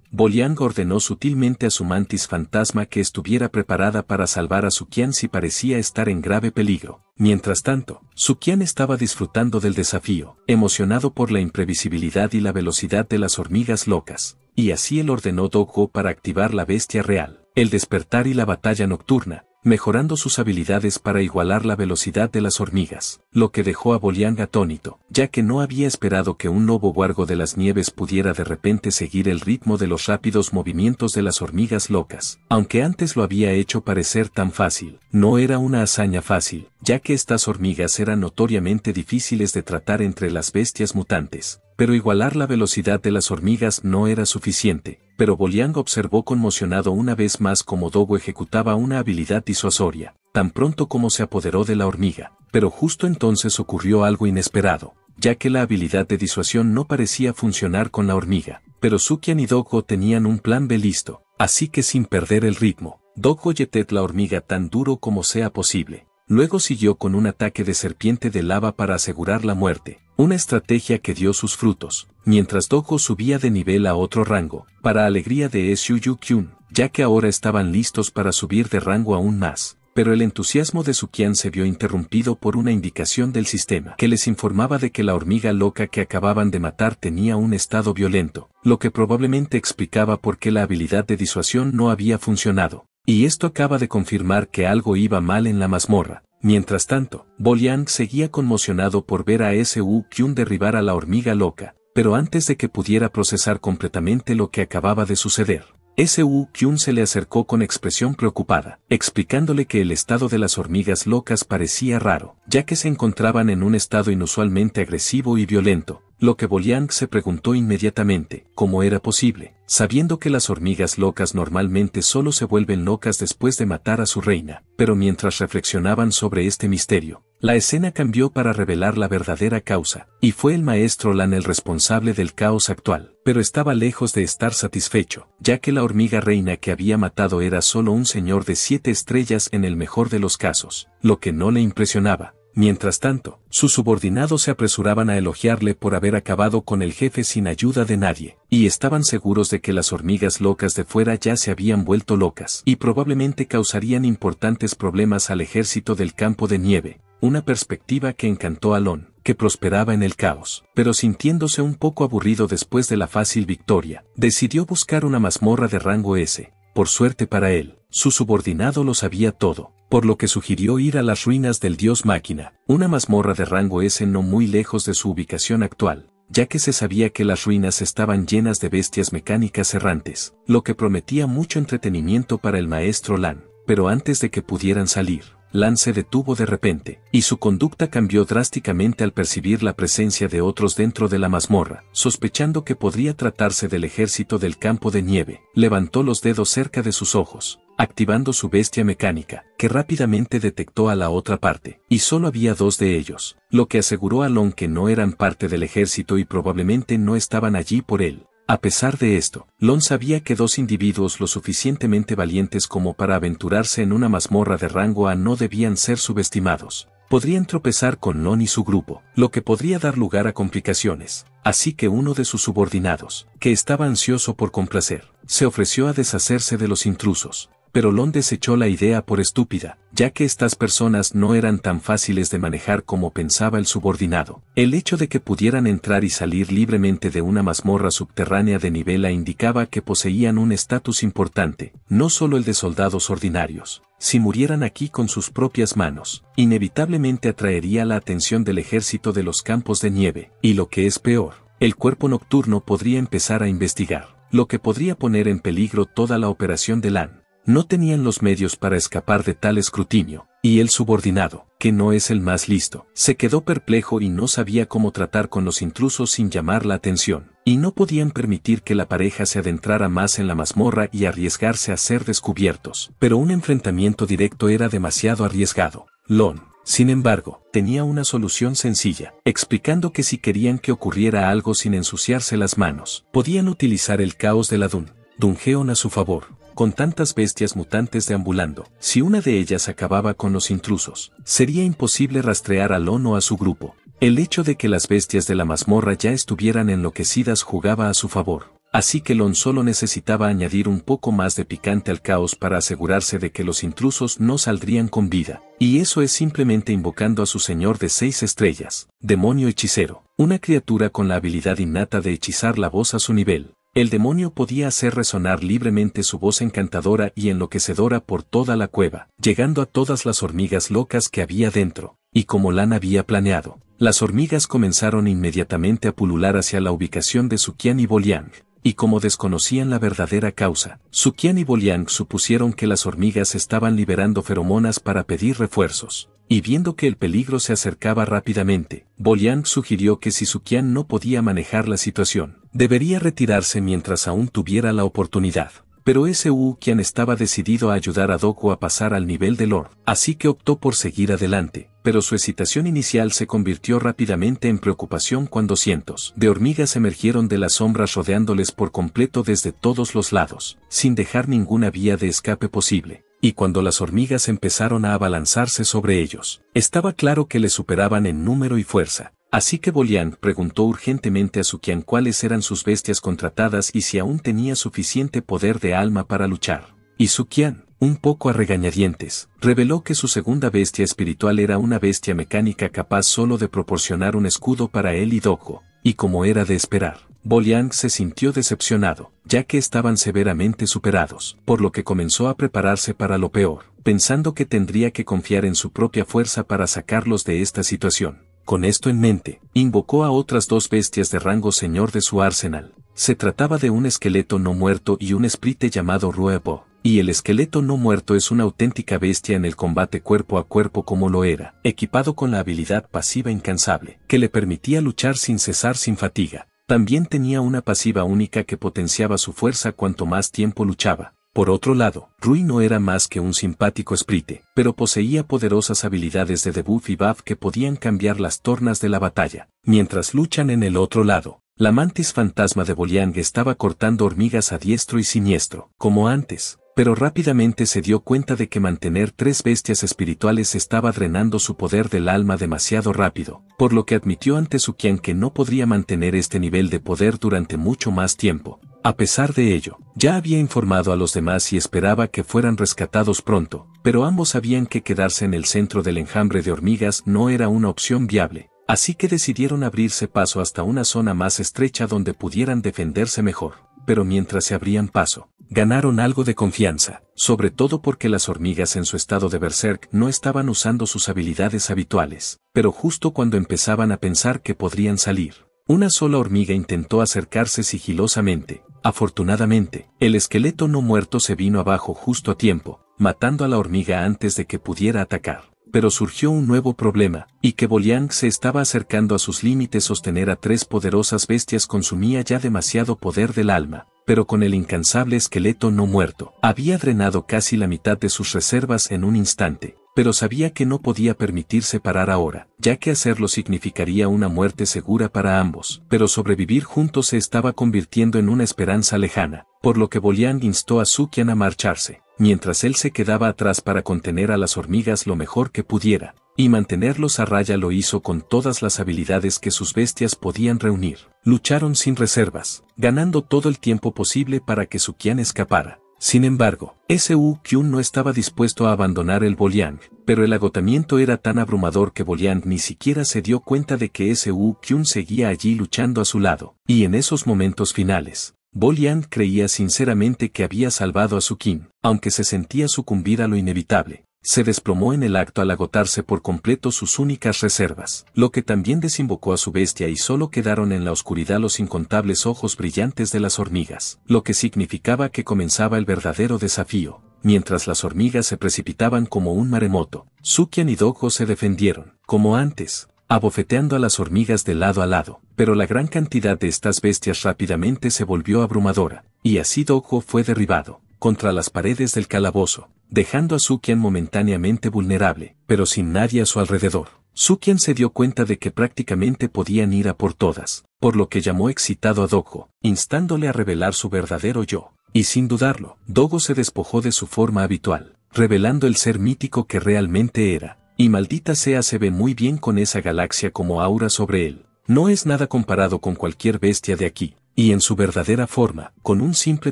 Boliang ordenó sutilmente a su mantis fantasma que estuviera preparada para salvar a Sukian si parecía estar en grave peligro. Mientras tanto, Sukian estaba disfrutando del desafío, emocionado por la imprevisibilidad y la velocidad de las hormigas locas, y así él ordenó Doggo para activar la bestia real, el despertar y la batalla nocturna, mejorando sus habilidades para igualar la velocidad de las hormigas, lo que dejó a Boliang atónito, ya que no había esperado que un nuevo guargo de las nieves pudiera de repente seguir el ritmo de los rápidos movimientos de las hormigas locas, aunque antes lo había hecho parecer tan fácil, no era una hazaña fácil, ya que estas hormigas eran notoriamente difíciles de tratar entre las bestias mutantes, pero igualar la velocidad de las hormigas no era suficiente, pero Boliang observó conmocionado una vez más como Dogo ejecutaba una habilidad disuasoria, tan pronto como se apoderó de la hormiga. Pero justo entonces ocurrió algo inesperado, ya que la habilidad de disuasión no parecía funcionar con la hormiga. Pero Sukian y Dogo tenían un plan B listo, así que sin perder el ritmo, Dogo yetet la hormiga tan duro como sea posible. Luego siguió con un ataque de serpiente de lava para asegurar la muerte, una estrategia que dio sus frutos, mientras Dojo subía de nivel a otro rango, para alegría de Yu Kyun, ya que ahora estaban listos para subir de rango aún más. Pero el entusiasmo de Sukian se vio interrumpido por una indicación del sistema que les informaba de que la hormiga loca que acababan de matar tenía un estado violento, lo que probablemente explicaba por qué la habilidad de disuasión no había funcionado. Y esto acaba de confirmar que algo iba mal en la mazmorra. Mientras tanto, Boliang seguía conmocionado por ver a S.U. Kyun derribar a la hormiga loca, pero antes de que pudiera procesar completamente lo que acababa de suceder, S.U. Kyun se le acercó con expresión preocupada, explicándole que el estado de las hormigas locas parecía raro, ya que se encontraban en un estado inusualmente agresivo y violento, lo que Boliang se preguntó inmediatamente, ¿cómo era posible, sabiendo que las hormigas locas normalmente solo se vuelven locas después de matar a su reina? Pero mientras reflexionaban sobre este misterio, la escena cambió para revelar la verdadera causa, y fue el maestro Lan el responsable del caos actual, pero estaba lejos de estar satisfecho, ya que la hormiga reina que había matado era solo un señor de siete estrellas en el mejor de los casos, lo que no le impresionaba, Mientras tanto, sus subordinados se apresuraban a elogiarle por haber acabado con el jefe sin ayuda de nadie, y estaban seguros de que las hormigas locas de fuera ya se habían vuelto locas y probablemente causarían importantes problemas al ejército del campo de nieve, una perspectiva que encantó a Lon, que prosperaba en el caos, pero sintiéndose un poco aburrido después de la fácil victoria, decidió buscar una mazmorra de rango S, por suerte para él, su subordinado lo sabía todo, por lo que sugirió ir a las ruinas del dios máquina, una mazmorra de rango S no muy lejos de su ubicación actual, ya que se sabía que las ruinas estaban llenas de bestias mecánicas errantes, lo que prometía mucho entretenimiento para el maestro Lan, pero antes de que pudieran salir, Lan se detuvo de repente, y su conducta cambió drásticamente al percibir la presencia de otros dentro de la mazmorra, sospechando que podría tratarse del ejército del campo de nieve. Levantó los dedos cerca de sus ojos, activando su bestia mecánica, que rápidamente detectó a la otra parte, y solo había dos de ellos, lo que aseguró a Lon que no eran parte del ejército y probablemente no estaban allí por él. A pesar de esto, Lon sabía que dos individuos lo suficientemente valientes como para aventurarse en una mazmorra de rango A no debían ser subestimados. Podrían tropezar con Lon y su grupo, lo que podría dar lugar a complicaciones. Así que uno de sus subordinados, que estaba ansioso por complacer, se ofreció a deshacerse de los intrusos pero Lon desechó la idea por estúpida, ya que estas personas no eran tan fáciles de manejar como pensaba el subordinado. El hecho de que pudieran entrar y salir libremente de una mazmorra subterránea de nivela indicaba que poseían un estatus importante, no solo el de soldados ordinarios. Si murieran aquí con sus propias manos, inevitablemente atraería la atención del ejército de los campos de nieve, y lo que es peor, el cuerpo nocturno podría empezar a investigar, lo que podría poner en peligro toda la operación de LAN no tenían los medios para escapar de tal escrutinio, y el subordinado, que no es el más listo, se quedó perplejo y no sabía cómo tratar con los intrusos sin llamar la atención, y no podían permitir que la pareja se adentrara más en la mazmorra y arriesgarse a ser descubiertos, pero un enfrentamiento directo era demasiado arriesgado. Lon, sin embargo, tenía una solución sencilla, explicando que si querían que ocurriera algo sin ensuciarse las manos, podían utilizar el caos de la Dun, Dungeon a su favor, con tantas bestias mutantes deambulando. Si una de ellas acababa con los intrusos, sería imposible rastrear a Lon o a su grupo. El hecho de que las bestias de la mazmorra ya estuvieran enloquecidas jugaba a su favor. Así que Lon solo necesitaba añadir un poco más de picante al caos para asegurarse de que los intrusos no saldrían con vida, y eso es simplemente invocando a su señor de seis estrellas, demonio hechicero, una criatura con la habilidad innata de hechizar la voz a su nivel. El demonio podía hacer resonar libremente su voz encantadora y enloquecedora por toda la cueva, llegando a todas las hormigas locas que había dentro, y como Lan había planeado, las hormigas comenzaron inmediatamente a pulular hacia la ubicación de Sukian y Boliang, y como desconocían la verdadera causa, Sukian y Boliang supusieron que las hormigas estaban liberando feromonas para pedir refuerzos y viendo que el peligro se acercaba rápidamente, Bolian sugirió que si Sukian no podía manejar la situación, debería retirarse mientras aún tuviera la oportunidad. Pero ese Wu estaba decidido a ayudar a Doku a pasar al nivel de Lord, así que optó por seguir adelante, pero su excitación inicial se convirtió rápidamente en preocupación cuando cientos de hormigas emergieron de las sombras rodeándoles por completo desde todos los lados, sin dejar ninguna vía de escape posible y cuando las hormigas empezaron a abalanzarse sobre ellos, estaba claro que le superaban en número y fuerza. Así que Bolian preguntó urgentemente a Sukian cuáles eran sus bestias contratadas y si aún tenía suficiente poder de alma para luchar. Y Sukian, un poco a regañadientes, reveló que su segunda bestia espiritual era una bestia mecánica capaz solo de proporcionar un escudo para él y Doko, y como era de esperar, Boliang se sintió decepcionado, ya que estaban severamente superados, por lo que comenzó a prepararse para lo peor, pensando que tendría que confiar en su propia fuerza para sacarlos de esta situación. Con esto en mente, invocó a otras dos bestias de rango señor de su arsenal. Se trataba de un esqueleto no muerto y un esprite llamado Ruebo, y el esqueleto no muerto es una auténtica bestia en el combate cuerpo a cuerpo como lo era, equipado con la habilidad pasiva incansable, que le permitía luchar sin cesar sin fatiga, también tenía una pasiva única que potenciaba su fuerza cuanto más tiempo luchaba. Por otro lado, Rui no era más que un simpático sprite, pero poseía poderosas habilidades de debuff y buff que podían cambiar las tornas de la batalla. Mientras luchan en el otro lado, la mantis fantasma de Boliang estaba cortando hormigas a diestro y siniestro, como antes pero rápidamente se dio cuenta de que mantener tres bestias espirituales estaba drenando su poder del alma demasiado rápido, por lo que admitió ante su Sukian que no podría mantener este nivel de poder durante mucho más tiempo. A pesar de ello, ya había informado a los demás y esperaba que fueran rescatados pronto, pero ambos sabían que quedarse en el centro del enjambre de hormigas no era una opción viable, así que decidieron abrirse paso hasta una zona más estrecha donde pudieran defenderse mejor. Pero mientras se abrían paso, ganaron algo de confianza, sobre todo porque las hormigas en su estado de berserk no estaban usando sus habilidades habituales, pero justo cuando empezaban a pensar que podrían salir, una sola hormiga intentó acercarse sigilosamente. Afortunadamente, el esqueleto no muerto se vino abajo justo a tiempo, matando a la hormiga antes de que pudiera atacar pero surgió un nuevo problema, y que Boliang se estaba acercando a sus límites sostener a tres poderosas bestias consumía ya demasiado poder del alma, pero con el incansable esqueleto no muerto, había drenado casi la mitad de sus reservas en un instante, pero sabía que no podía permitirse parar ahora, ya que hacerlo significaría una muerte segura para ambos, pero sobrevivir juntos se estaba convirtiendo en una esperanza lejana, por lo que Bolian instó a Sukian a marcharse, mientras él se quedaba atrás para contener a las hormigas lo mejor que pudiera, y mantenerlos a raya lo hizo con todas las habilidades que sus bestias podían reunir. Lucharon sin reservas, ganando todo el tiempo posible para que Sukian escapara, sin embargo, Su Kyun no estaba dispuesto a abandonar el Boliang, pero el agotamiento era tan abrumador que Boliang ni siquiera se dio cuenta de que Su Kyun seguía allí luchando a su lado, y en esos momentos finales, Boliang creía sinceramente que había salvado a su Kim, aunque se sentía sucumbir a lo inevitable, se desplomó en el acto al agotarse por completo sus únicas reservas, lo que también desinvocó a su bestia y solo quedaron en la oscuridad los incontables ojos brillantes de las hormigas, lo que significaba que comenzaba el verdadero desafío. Mientras las hormigas se precipitaban como un maremoto, Sukian y Doko se defendieron, como antes, abofeteando a las hormigas de lado a lado, pero la gran cantidad de estas bestias rápidamente se volvió abrumadora, y así Dogo fue derribado, contra las paredes del calabozo, dejando a Sukian momentáneamente vulnerable, pero sin nadie a su alrededor. Sukian se dio cuenta de que prácticamente podían ir a por todas, por lo que llamó excitado a Dogo, instándole a revelar su verdadero yo. Y sin dudarlo, Dogo se despojó de su forma habitual, revelando el ser mítico que realmente era. Y maldita sea se ve muy bien con esa galaxia como aura sobre él. No es nada comparado con cualquier bestia de aquí y en su verdadera forma, con un simple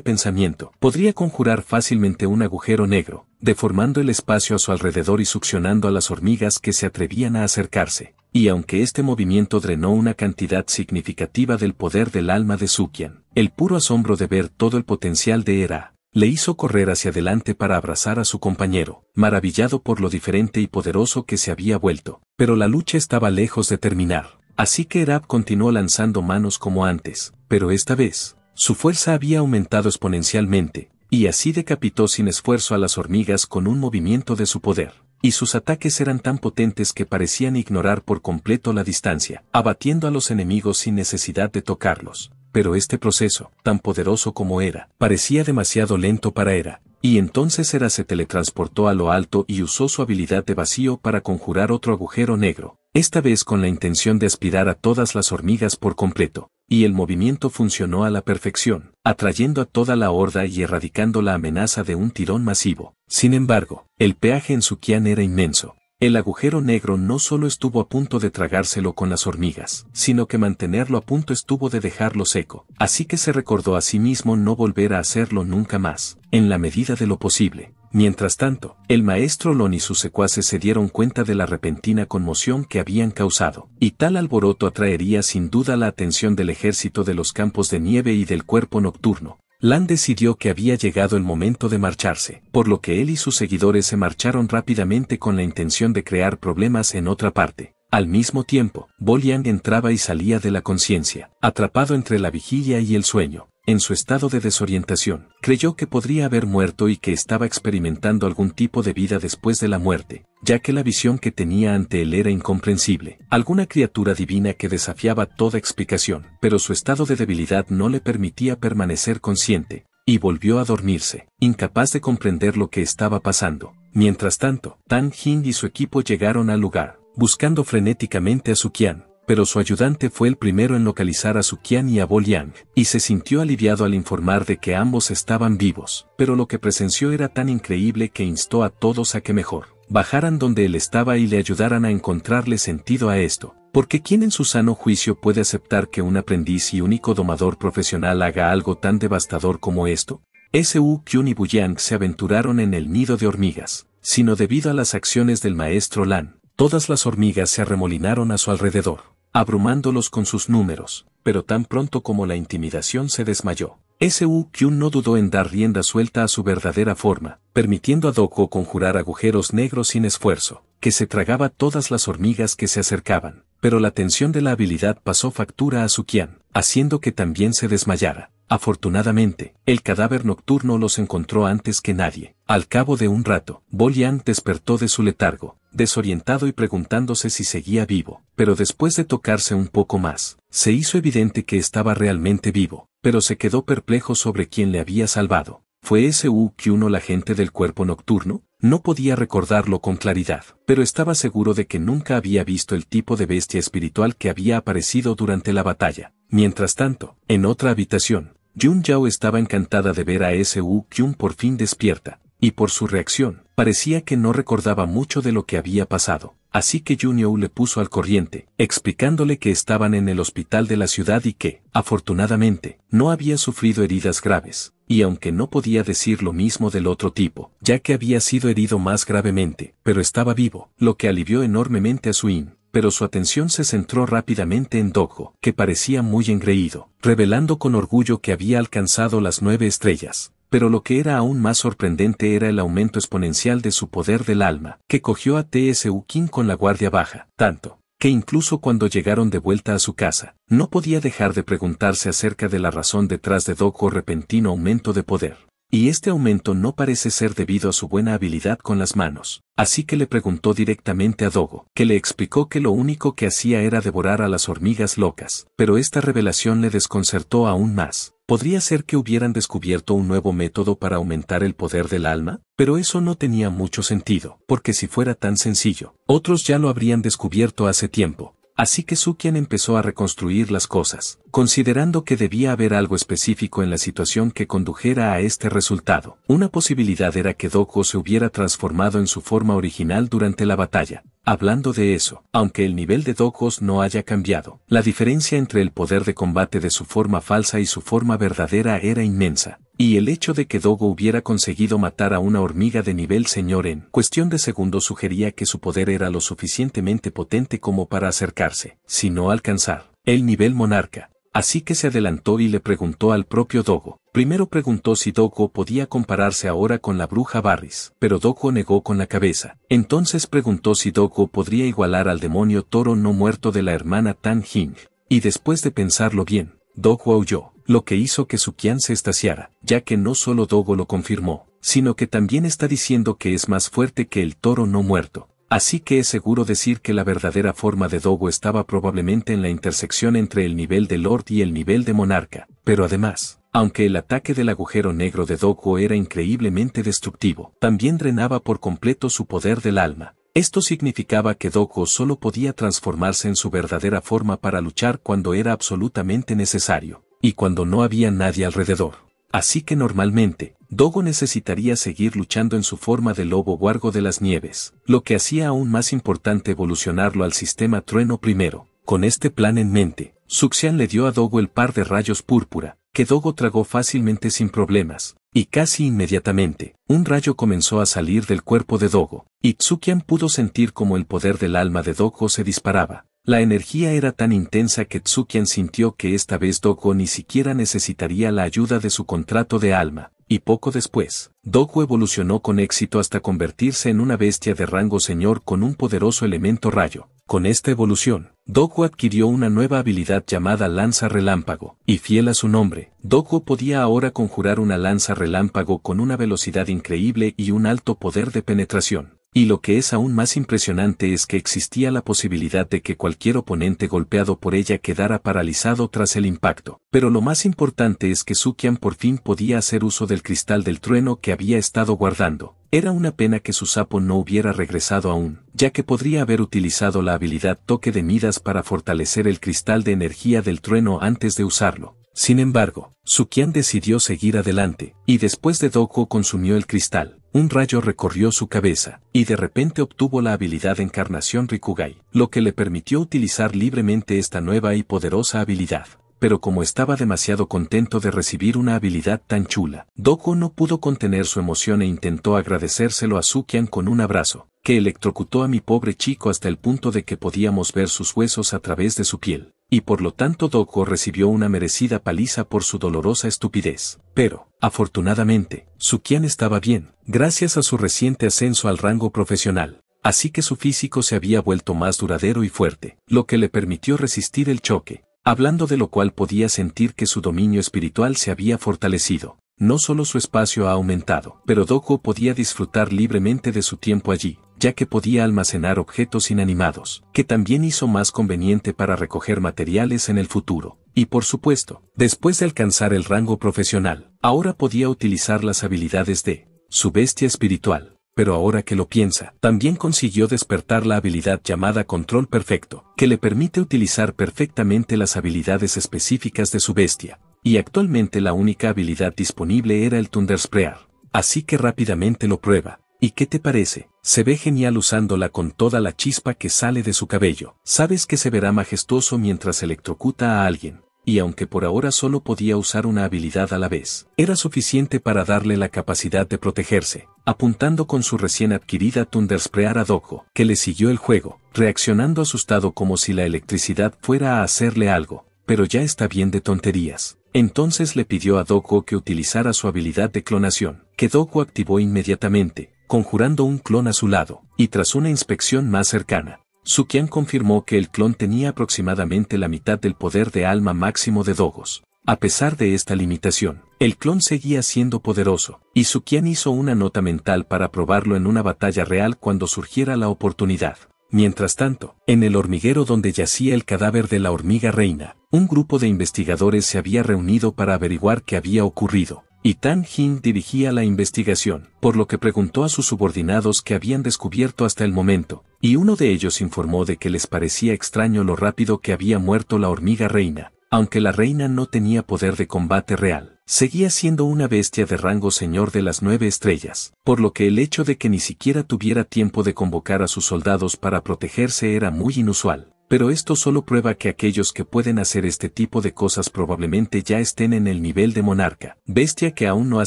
pensamiento, podría conjurar fácilmente un agujero negro, deformando el espacio a su alrededor y succionando a las hormigas que se atrevían a acercarse. Y aunque este movimiento drenó una cantidad significativa del poder del alma de Sukian, el puro asombro de ver todo el potencial de Era, le hizo correr hacia adelante para abrazar a su compañero, maravillado por lo diferente y poderoso que se había vuelto. Pero la lucha estaba lejos de terminar. Así que Era continuó lanzando manos como antes, pero esta vez, su fuerza había aumentado exponencialmente, y así decapitó sin esfuerzo a las hormigas con un movimiento de su poder, y sus ataques eran tan potentes que parecían ignorar por completo la distancia, abatiendo a los enemigos sin necesidad de tocarlos. Pero este proceso, tan poderoso como era, parecía demasiado lento para Era, y entonces Era se teletransportó a lo alto y usó su habilidad de vacío para conjurar otro agujero negro, esta vez con la intención de aspirar a todas las hormigas por completo y el movimiento funcionó a la perfección, atrayendo a toda la horda y erradicando la amenaza de un tirón masivo. Sin embargo, el peaje en Sukian era inmenso. El agujero negro no solo estuvo a punto de tragárselo con las hormigas, sino que mantenerlo a punto estuvo de dejarlo seco, así que se recordó a sí mismo no volver a hacerlo nunca más, en la medida de lo posible. Mientras tanto, el maestro Lon y sus secuaces se dieron cuenta de la repentina conmoción que habían causado, y tal alboroto atraería sin duda la atención del ejército de los campos de nieve y del cuerpo nocturno. Lan decidió que había llegado el momento de marcharse, por lo que él y sus seguidores se marcharon rápidamente con la intención de crear problemas en otra parte. Al mismo tiempo, Bolian entraba y salía de la conciencia, atrapado entre la vigilia y el sueño en su estado de desorientación, creyó que podría haber muerto y que estaba experimentando algún tipo de vida después de la muerte, ya que la visión que tenía ante él era incomprensible, alguna criatura divina que desafiaba toda explicación, pero su estado de debilidad no le permitía permanecer consciente, y volvió a dormirse, incapaz de comprender lo que estaba pasando. Mientras tanto, Tan Hin y su equipo llegaron al lugar, buscando frenéticamente a Su Qian, pero su ayudante fue el primero en localizar a sukian y a Bo Liang, y se sintió aliviado al informar de que ambos estaban vivos, pero lo que presenció era tan increíble que instó a todos a que mejor bajaran donde él estaba y le ayudaran a encontrarle sentido a esto, porque ¿quién en su sano juicio puede aceptar que un aprendiz y único domador profesional haga algo tan devastador como esto? S.U. Kyun y Buyang se aventuraron en el nido de hormigas, sino debido a las acciones del maestro Lan, todas las hormigas se arremolinaron a su alrededor abrumándolos con sus números, pero tan pronto como la intimidación se desmayó. Su Kyun no dudó en dar rienda suelta a su verdadera forma, permitiendo a Doko conjurar agujeros negros sin esfuerzo, que se tragaba todas las hormigas que se acercaban, pero la tensión de la habilidad pasó factura a su haciendo que también se desmayara. Afortunadamente, el cadáver nocturno los encontró antes que nadie. Al cabo de un rato, Bolian despertó de su letargo, desorientado y preguntándose si seguía vivo, pero después de tocarse un poco más, se hizo evidente que estaba realmente vivo, pero se quedó perplejo sobre quién le había salvado. ¿Fue ese Kyun o la gente del cuerpo nocturno? No podía recordarlo con claridad, pero estaba seguro de que nunca había visto el tipo de bestia espiritual que había aparecido durante la batalla. Mientras tanto, en otra habitación, Jun Yao estaba encantada de ver a ese Kyun por fin despierta, y por su reacción, Parecía que no recordaba mucho de lo que había pasado, así que Junio le puso al corriente, explicándole que estaban en el hospital de la ciudad y que, afortunadamente, no había sufrido heridas graves, y aunque no podía decir lo mismo del otro tipo, ya que había sido herido más gravemente, pero estaba vivo, lo que alivió enormemente a Suin, pero su atención se centró rápidamente en Dogo, que parecía muy engreído, revelando con orgullo que había alcanzado las nueve estrellas pero lo que era aún más sorprendente era el aumento exponencial de su poder del alma, que cogió a TSU King con la guardia baja, tanto que incluso cuando llegaron de vuelta a su casa, no podía dejar de preguntarse acerca de la razón detrás de Doco repentino aumento de poder. Y este aumento no parece ser debido a su buena habilidad con las manos, así que le preguntó directamente a Dogo, que le explicó que lo único que hacía era devorar a las hormigas locas, pero esta revelación le desconcertó aún más. Podría ser que hubieran descubierto un nuevo método para aumentar el poder del alma, pero eso no tenía mucho sentido, porque si fuera tan sencillo, otros ya lo habrían descubierto hace tiempo, Así que Sukien empezó a reconstruir las cosas, considerando que debía haber algo específico en la situación que condujera a este resultado. Una posibilidad era que Doko se hubiera transformado en su forma original durante la batalla. Hablando de eso, aunque el nivel de Dokos no haya cambiado, la diferencia entre el poder de combate de su forma falsa y su forma verdadera era inmensa. Y el hecho de que Dogo hubiera conseguido matar a una hormiga de nivel señor en cuestión de segundos sugería que su poder era lo suficientemente potente como para acercarse, si no alcanzar, el nivel monarca. Así que se adelantó y le preguntó al propio Dogo. Primero preguntó si Dogo podía compararse ahora con la bruja Barris, pero Dogo negó con la cabeza. Entonces preguntó si Dogo podría igualar al demonio toro no muerto de la hermana Tan Hing. Y después de pensarlo bien, Dogo huyó, lo que hizo que su Kian se estaciara, ya que no solo Dogo lo confirmó, sino que también está diciendo que es más fuerte que el toro no muerto. Así que es seguro decir que la verdadera forma de Dogo estaba probablemente en la intersección entre el nivel de Lord y el nivel de Monarca, pero además, aunque el ataque del agujero negro de Dogo era increíblemente destructivo, también drenaba por completo su poder del alma, esto significaba que Dogo solo podía transformarse en su verdadera forma para luchar cuando era absolutamente necesario, y cuando no había nadie alrededor. Así que normalmente, Dogo necesitaría seguir luchando en su forma de lobo guargo de las nieves, lo que hacía aún más importante evolucionarlo al sistema trueno primero. Con este plan en mente, Suxian le dio a Dogo el par de rayos púrpura, que Dogo tragó fácilmente sin problemas, y casi inmediatamente, un rayo comenzó a salir del cuerpo de Dogo, y Tsukian pudo sentir como el poder del alma de Dogo se disparaba. La energía era tan intensa que Tsukian sintió que esta vez Dogo ni siquiera necesitaría la ayuda de su contrato de alma, y poco después, Doku evolucionó con éxito hasta convertirse en una bestia de rango señor con un poderoso elemento rayo. Con esta evolución, Doku adquirió una nueva habilidad llamada lanza relámpago, y fiel a su nombre, Doku podía ahora conjurar una lanza relámpago con una velocidad increíble y un alto poder de penetración. Y lo que es aún más impresionante es que existía la posibilidad de que cualquier oponente golpeado por ella quedara paralizado tras el impacto. Pero lo más importante es que Sukian por fin podía hacer uso del cristal del trueno que había estado guardando. Era una pena que su sapo no hubiera regresado aún, ya que podría haber utilizado la habilidad toque de Midas para fortalecer el cristal de energía del trueno antes de usarlo. Sin embargo, Sukian decidió seguir adelante, y después de Doko consumió el cristal un rayo recorrió su cabeza, y de repente obtuvo la habilidad Encarnación Rikugai, lo que le permitió utilizar libremente esta nueva y poderosa habilidad. Pero como estaba demasiado contento de recibir una habilidad tan chula, Doko no pudo contener su emoción e intentó agradecérselo a Sukian con un abrazo, que electrocutó a mi pobre chico hasta el punto de que podíamos ver sus huesos a través de su piel, y por lo tanto Doko recibió una merecida paliza por su dolorosa estupidez. Pero, Afortunadamente, Sukian estaba bien, gracias a su reciente ascenso al rango profesional, así que su físico se había vuelto más duradero y fuerte, lo que le permitió resistir el choque, hablando de lo cual podía sentir que su dominio espiritual se había fortalecido. No solo su espacio ha aumentado, pero Doko podía disfrutar libremente de su tiempo allí, ya que podía almacenar objetos inanimados, que también hizo más conveniente para recoger materiales en el futuro. Y por supuesto, después de alcanzar el rango profesional, ahora podía utilizar las habilidades de su bestia espiritual. Pero ahora que lo piensa, también consiguió despertar la habilidad llamada control perfecto, que le permite utilizar perfectamente las habilidades específicas de su bestia. Y actualmente la única habilidad disponible era el Thunder Thundersprear. Así que rápidamente lo prueba. ¿Y qué te parece? Se ve genial usándola con toda la chispa que sale de su cabello. Sabes que se verá majestuoso mientras electrocuta a alguien y aunque por ahora solo podía usar una habilidad a la vez, era suficiente para darle la capacidad de protegerse, apuntando con su recién adquirida Thundersprear a Doku, que le siguió el juego, reaccionando asustado como si la electricidad fuera a hacerle algo, pero ya está bien de tonterías. Entonces le pidió a Doku que utilizara su habilidad de clonación, que Doku activó inmediatamente, conjurando un clon a su lado, y tras una inspección más cercana, Sukian confirmó que el clon tenía aproximadamente la mitad del poder de alma máximo de Dogos. A pesar de esta limitación, el clon seguía siendo poderoso, y Sukian hizo una nota mental para probarlo en una batalla real cuando surgiera la oportunidad. Mientras tanto, en el hormiguero donde yacía el cadáver de la hormiga reina, un grupo de investigadores se había reunido para averiguar qué había ocurrido y Tan Hin dirigía la investigación, por lo que preguntó a sus subordinados qué habían descubierto hasta el momento, y uno de ellos informó de que les parecía extraño lo rápido que había muerto la hormiga reina, aunque la reina no tenía poder de combate real. Seguía siendo una bestia de rango señor de las nueve estrellas, por lo que el hecho de que ni siquiera tuviera tiempo de convocar a sus soldados para protegerse era muy inusual pero esto solo prueba que aquellos que pueden hacer este tipo de cosas probablemente ya estén en el nivel de monarca, bestia que aún no ha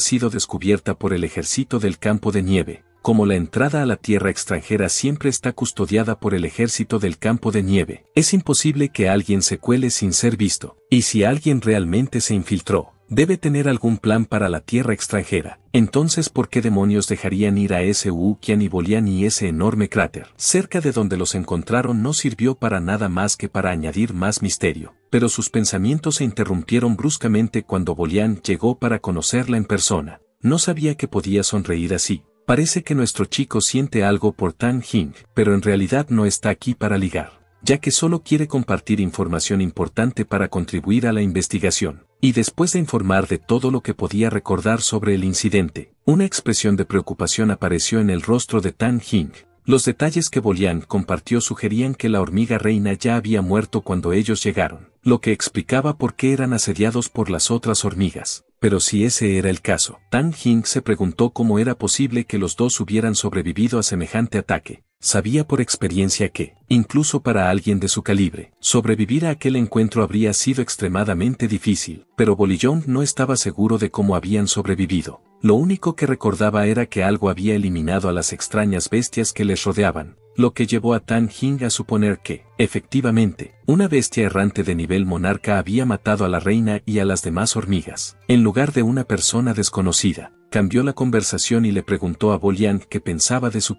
sido descubierta por el ejército del campo de nieve, como la entrada a la tierra extranjera siempre está custodiada por el ejército del campo de nieve, es imposible que alguien se cuele sin ser visto, y si alguien realmente se infiltró, debe tener algún plan para la tierra extranjera. Entonces, ¿por qué demonios dejarían ir a ese Ukian y Bolian y ese enorme cráter? Cerca de donde los encontraron no sirvió para nada más que para añadir más misterio. Pero sus pensamientos se interrumpieron bruscamente cuando Bolian llegó para conocerla en persona. No sabía que podía sonreír así. Parece que nuestro chico siente algo por Tan Hing, pero en realidad no está aquí para ligar, ya que solo quiere compartir información importante para contribuir a la investigación. Y después de informar de todo lo que podía recordar sobre el incidente, una expresión de preocupación apareció en el rostro de Tan Jing. Los detalles que Bolian compartió sugerían que la hormiga reina ya había muerto cuando ellos llegaron, lo que explicaba por qué eran asediados por las otras hormigas. Pero si ese era el caso, Tan Hing se preguntó cómo era posible que los dos hubieran sobrevivido a semejante ataque sabía por experiencia que, incluso para alguien de su calibre, sobrevivir a aquel encuentro habría sido extremadamente difícil, pero Bolillón no estaba seguro de cómo habían sobrevivido. Lo único que recordaba era que algo había eliminado a las extrañas bestias que les rodeaban, lo que llevó a Tan Hing a suponer que, efectivamente, una bestia errante de nivel monarca había matado a la reina y a las demás hormigas, en lugar de una persona desconocida. Cambió la conversación y le preguntó a Bolian qué pensaba de su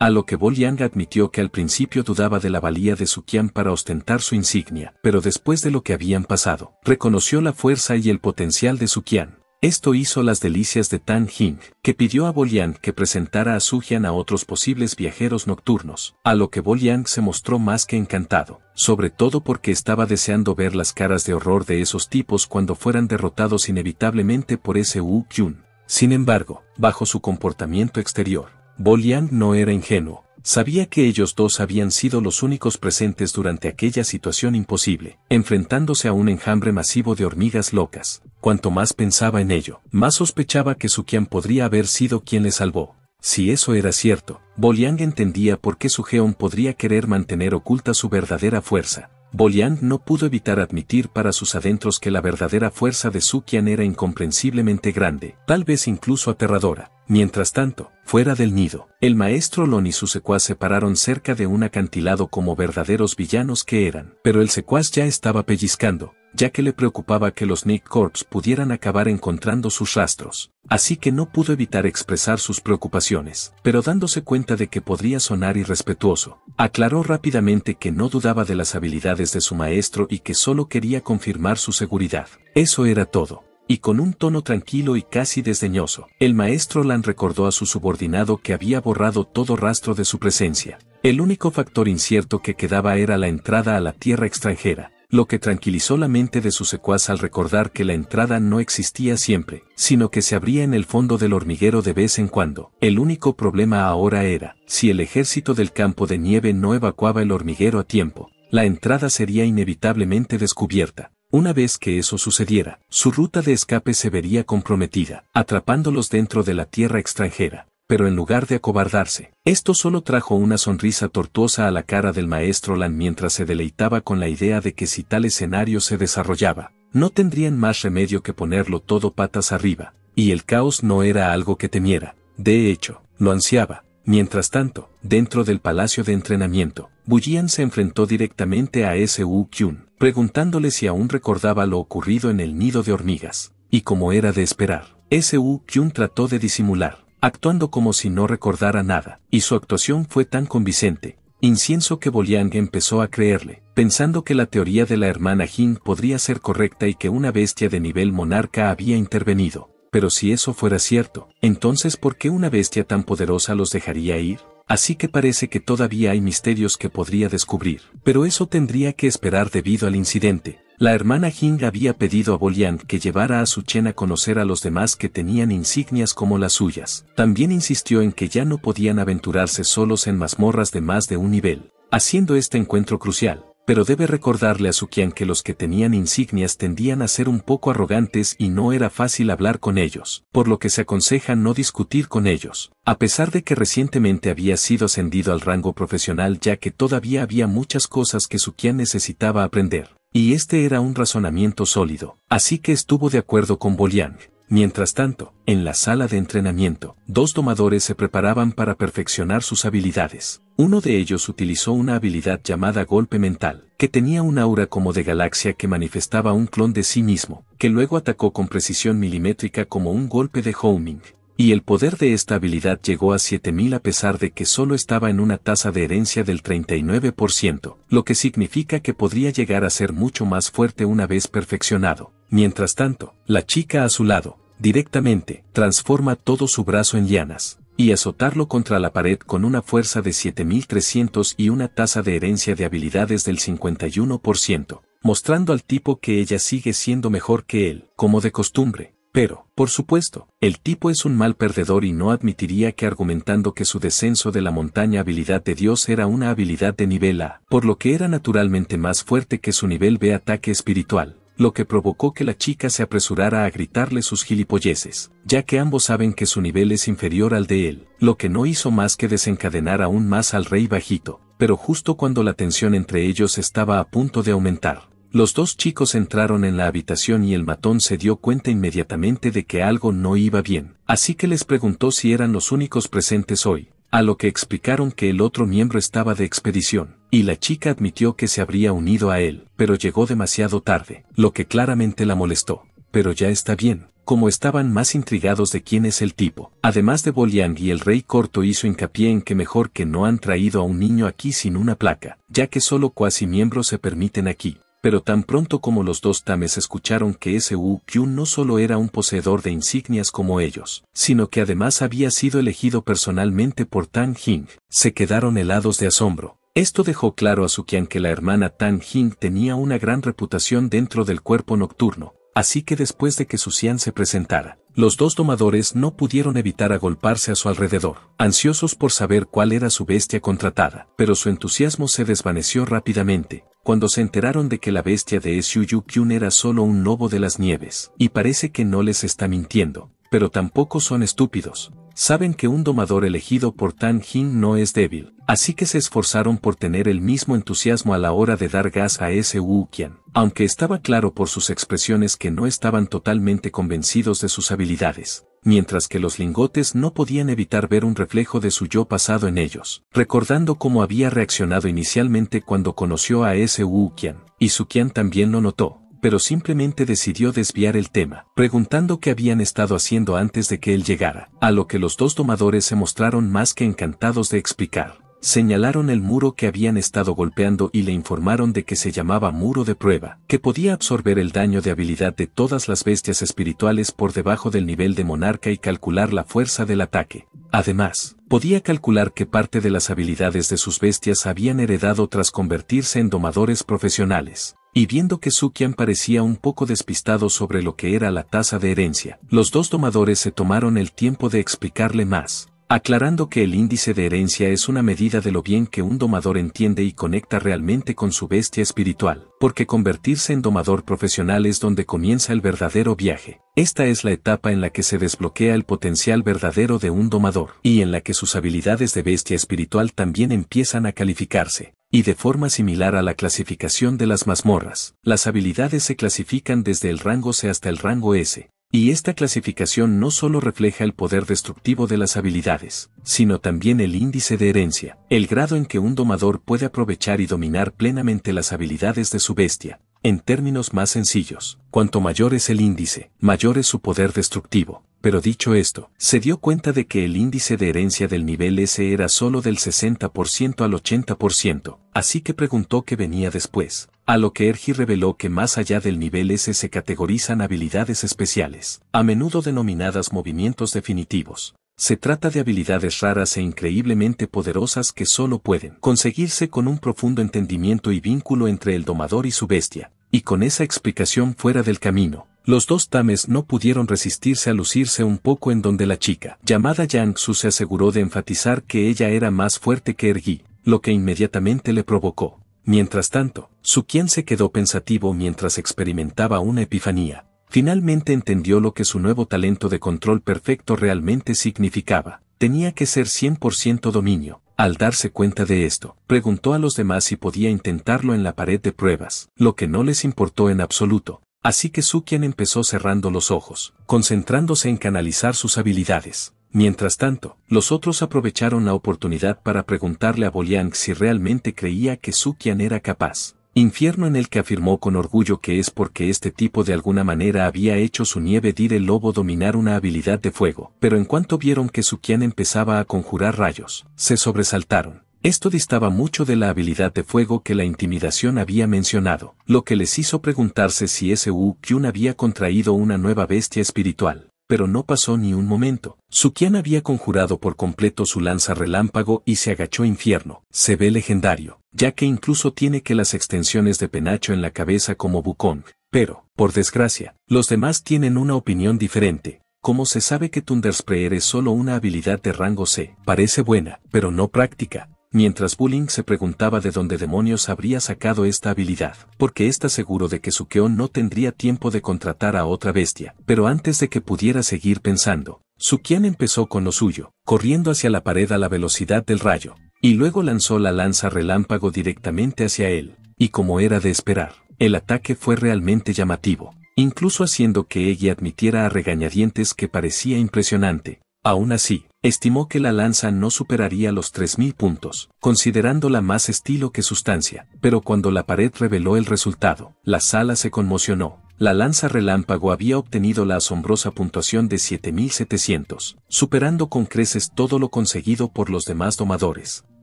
a lo que Bo admitió que al principio dudaba de la valía de su Qian para ostentar su insignia, pero después de lo que habían pasado, reconoció la fuerza y el potencial de su Qian. Esto hizo las delicias de Tan Hing, que pidió a Liang que presentara a Su Qian a otros posibles viajeros nocturnos, a lo que Liang se mostró más que encantado, sobre todo porque estaba deseando ver las caras de horror de esos tipos cuando fueran derrotados inevitablemente por ese Wu Yun. Sin embargo, bajo su comportamiento exterior, Boliang no era ingenuo. Sabía que ellos dos habían sido los únicos presentes durante aquella situación imposible, enfrentándose a un enjambre masivo de hormigas locas. Cuanto más pensaba en ello, más sospechaba que Su Qian podría haber sido quien le salvó. Si eso era cierto, Boliang entendía por qué Su Geon podría querer mantener oculta su verdadera fuerza. Bolian no pudo evitar admitir para sus adentros que la verdadera fuerza de Sukian era incomprensiblemente grande, tal vez incluso aterradora. Mientras tanto, fuera del nido, el maestro Lon y su secuaz se pararon cerca de un acantilado como verdaderos villanos que eran, pero el secuaz ya estaba pellizcando, ya que le preocupaba que los Nick Corps pudieran acabar encontrando sus rastros, así que no pudo evitar expresar sus preocupaciones, pero dándose cuenta de que podría sonar irrespetuoso, aclaró rápidamente que no dudaba de las habilidades de su maestro y que solo quería confirmar su seguridad. Eso era todo y con un tono tranquilo y casi desdeñoso, el maestro Lan recordó a su subordinado que había borrado todo rastro de su presencia. El único factor incierto que quedaba era la entrada a la tierra extranjera, lo que tranquilizó la mente de su secuaz al recordar que la entrada no existía siempre, sino que se abría en el fondo del hormiguero de vez en cuando. El único problema ahora era, si el ejército del campo de nieve no evacuaba el hormiguero a tiempo, la entrada sería inevitablemente descubierta. Una vez que eso sucediera, su ruta de escape se vería comprometida, atrapándolos dentro de la tierra extranjera pero en lugar de acobardarse, esto solo trajo una sonrisa tortuosa a la cara del maestro Lan mientras se deleitaba con la idea de que si tal escenario se desarrollaba, no tendrían más remedio que ponerlo todo patas arriba, y el caos no era algo que temiera, de hecho, lo ansiaba. Mientras tanto, dentro del palacio de entrenamiento, Bullian se enfrentó directamente a S.U. Kyun, preguntándole si aún recordaba lo ocurrido en el nido de hormigas, y como era de esperar, S.U. Kyun trató de disimular, actuando como si no recordara nada, y su actuación fue tan convincente, incienso que Boliang empezó a creerle, pensando que la teoría de la hermana Jin podría ser correcta y que una bestia de nivel monarca había intervenido. Pero si eso fuera cierto, entonces ¿por qué una bestia tan poderosa los dejaría ir? Así que parece que todavía hay misterios que podría descubrir, pero eso tendría que esperar debido al incidente, la hermana Jing había pedido a Bolian que llevara a su Chen a conocer a los demás que tenían insignias como las suyas. También insistió en que ya no podían aventurarse solos en mazmorras de más de un nivel, haciendo este encuentro crucial. Pero debe recordarle a su Qian que los que tenían insignias tendían a ser un poco arrogantes y no era fácil hablar con ellos, por lo que se aconseja no discutir con ellos. A pesar de que recientemente había sido ascendido al rango profesional ya que todavía había muchas cosas que su Qian necesitaba aprender. Y este era un razonamiento sólido, así que estuvo de acuerdo con Boliang. Mientras tanto, en la sala de entrenamiento, dos domadores se preparaban para perfeccionar sus habilidades. Uno de ellos utilizó una habilidad llamada golpe mental, que tenía un aura como de galaxia que manifestaba un clon de sí mismo, que luego atacó con precisión milimétrica como un golpe de homing. Y el poder de esta habilidad llegó a 7000 a pesar de que solo estaba en una tasa de herencia del 39%, lo que significa que podría llegar a ser mucho más fuerte una vez perfeccionado. Mientras tanto, la chica a su lado, directamente, transforma todo su brazo en llanas, y azotarlo contra la pared con una fuerza de 7300 y una tasa de herencia de habilidades del 51%, mostrando al tipo que ella sigue siendo mejor que él, como de costumbre, pero, por supuesto, el tipo es un mal perdedor y no admitiría que argumentando que su descenso de la montaña habilidad de Dios era una habilidad de nivel A, por lo que era naturalmente más fuerte que su nivel B ataque espiritual, lo que provocó que la chica se apresurara a gritarle sus gilipolleces, ya que ambos saben que su nivel es inferior al de él, lo que no hizo más que desencadenar aún más al rey bajito, pero justo cuando la tensión entre ellos estaba a punto de aumentar los dos chicos entraron en la habitación y el matón se dio cuenta inmediatamente de que algo no iba bien, así que les preguntó si eran los únicos presentes hoy, a lo que explicaron que el otro miembro estaba de expedición, y la chica admitió que se habría unido a él, pero llegó demasiado tarde, lo que claramente la molestó. Pero ya está bien, como estaban más intrigados de quién es el tipo. Además de Boliang y el rey corto hizo hincapié en que mejor que no han traído a un niño aquí sin una placa, ya que solo cuasi miembros se permiten aquí pero tan pronto como los dos Tames escucharon que Su Kyun no solo era un poseedor de insignias como ellos, sino que además había sido elegido personalmente por Tan Hing, se quedaron helados de asombro. Esto dejó claro a Qian que la hermana Tan Hing tenía una gran reputación dentro del cuerpo nocturno, así que después de que Sucian se presentara, los dos domadores no pudieron evitar agolparse a su alrededor, ansiosos por saber cuál era su bestia contratada, pero su entusiasmo se desvaneció rápidamente, cuando se enteraron de que la bestia de Yu Kyun era solo un lobo de las nieves. Y parece que no les está mintiendo, pero tampoco son estúpidos. Saben que un domador elegido por Tan Jin no es débil, así que se esforzaron por tener el mismo entusiasmo a la hora de dar gas a ese Wu aunque estaba claro por sus expresiones que no estaban totalmente convencidos de sus habilidades mientras que los lingotes no podían evitar ver un reflejo de su yo pasado en ellos, recordando cómo había reaccionado inicialmente cuando conoció a ese Wu Qian, y Su Qian también lo notó, pero simplemente decidió desviar el tema, preguntando qué habían estado haciendo antes de que él llegara, a lo que los dos domadores se mostraron más que encantados de explicar. Señalaron el muro que habían estado golpeando y le informaron de que se llamaba muro de prueba, que podía absorber el daño de habilidad de todas las bestias espirituales por debajo del nivel de monarca y calcular la fuerza del ataque. Además, podía calcular que parte de las habilidades de sus bestias habían heredado tras convertirse en domadores profesionales. Y viendo que Sukian parecía un poco despistado sobre lo que era la tasa de herencia, los dos domadores se tomaron el tiempo de explicarle más, aclarando que el índice de herencia es una medida de lo bien que un domador entiende y conecta realmente con su bestia espiritual, porque convertirse en domador profesional es donde comienza el verdadero viaje. Esta es la etapa en la que se desbloquea el potencial verdadero de un domador, y en la que sus habilidades de bestia espiritual también empiezan a calificarse y de forma similar a la clasificación de las mazmorras. Las habilidades se clasifican desde el rango C hasta el rango S, y esta clasificación no solo refleja el poder destructivo de las habilidades, sino también el índice de herencia, el grado en que un domador puede aprovechar y dominar plenamente las habilidades de su bestia, en términos más sencillos, cuanto mayor es el índice, mayor es su poder destructivo. Pero dicho esto, se dio cuenta de que el índice de herencia del nivel S era solo del 60% al 80%, así que preguntó qué venía después, a lo que Ergi reveló que más allá del nivel S se categorizan habilidades especiales, a menudo denominadas movimientos definitivos. Se trata de habilidades raras e increíblemente poderosas que solo pueden conseguirse con un profundo entendimiento y vínculo entre el domador y su bestia, y con esa explicación fuera del camino, los dos tames no pudieron resistirse a lucirse un poco en donde la chica, llamada Yang Su, se aseguró de enfatizar que ella era más fuerte que Ergi, lo que inmediatamente le provocó. Mientras tanto, Su Qian se quedó pensativo mientras experimentaba una epifanía. Finalmente entendió lo que su nuevo talento de control perfecto realmente significaba. Tenía que ser 100% dominio, al darse cuenta de esto, preguntó a los demás si podía intentarlo en la pared de pruebas, lo que no les importó en absoluto, así que Sukian empezó cerrando los ojos, concentrándose en canalizar sus habilidades. Mientras tanto, los otros aprovecharon la oportunidad para preguntarle a Boliang si realmente creía que Sukian era capaz. Infierno en el que afirmó con orgullo que es porque este tipo de alguna manera había hecho su nieve dir el lobo dominar una habilidad de fuego, pero en cuanto vieron que su empezaba a conjurar rayos, se sobresaltaron. Esto distaba mucho de la habilidad de fuego que la intimidación había mencionado, lo que les hizo preguntarse si ese Wu había contraído una nueva bestia espiritual pero no pasó ni un momento. Sukian había conjurado por completo su lanza relámpago y se agachó infierno. Se ve legendario ya que incluso tiene que las extensiones de penacho en la cabeza como Bukong, pero, por desgracia, los demás tienen una opinión diferente. Como se sabe que Thundersprayer es solo una habilidad de rango C, parece buena, pero no práctica, mientras Bullying se preguntaba de dónde demonios habría sacado esta habilidad, porque está seguro de que Sukeon no tendría tiempo de contratar a otra bestia, pero antes de que pudiera seguir pensando, Sukian empezó con lo suyo, corriendo hacia la pared a la velocidad del rayo, y luego lanzó la lanza relámpago directamente hacia él, y como era de esperar, el ataque fue realmente llamativo, incluso haciendo que Eggy admitiera a regañadientes que parecía impresionante. Aún así, estimó que la lanza no superaría los 3.000 puntos, considerándola más estilo que sustancia, pero cuando la pared reveló el resultado, la sala se conmocionó. La lanza relámpago había obtenido la asombrosa puntuación de 7.700, superando con creces todo lo conseguido por los demás domadores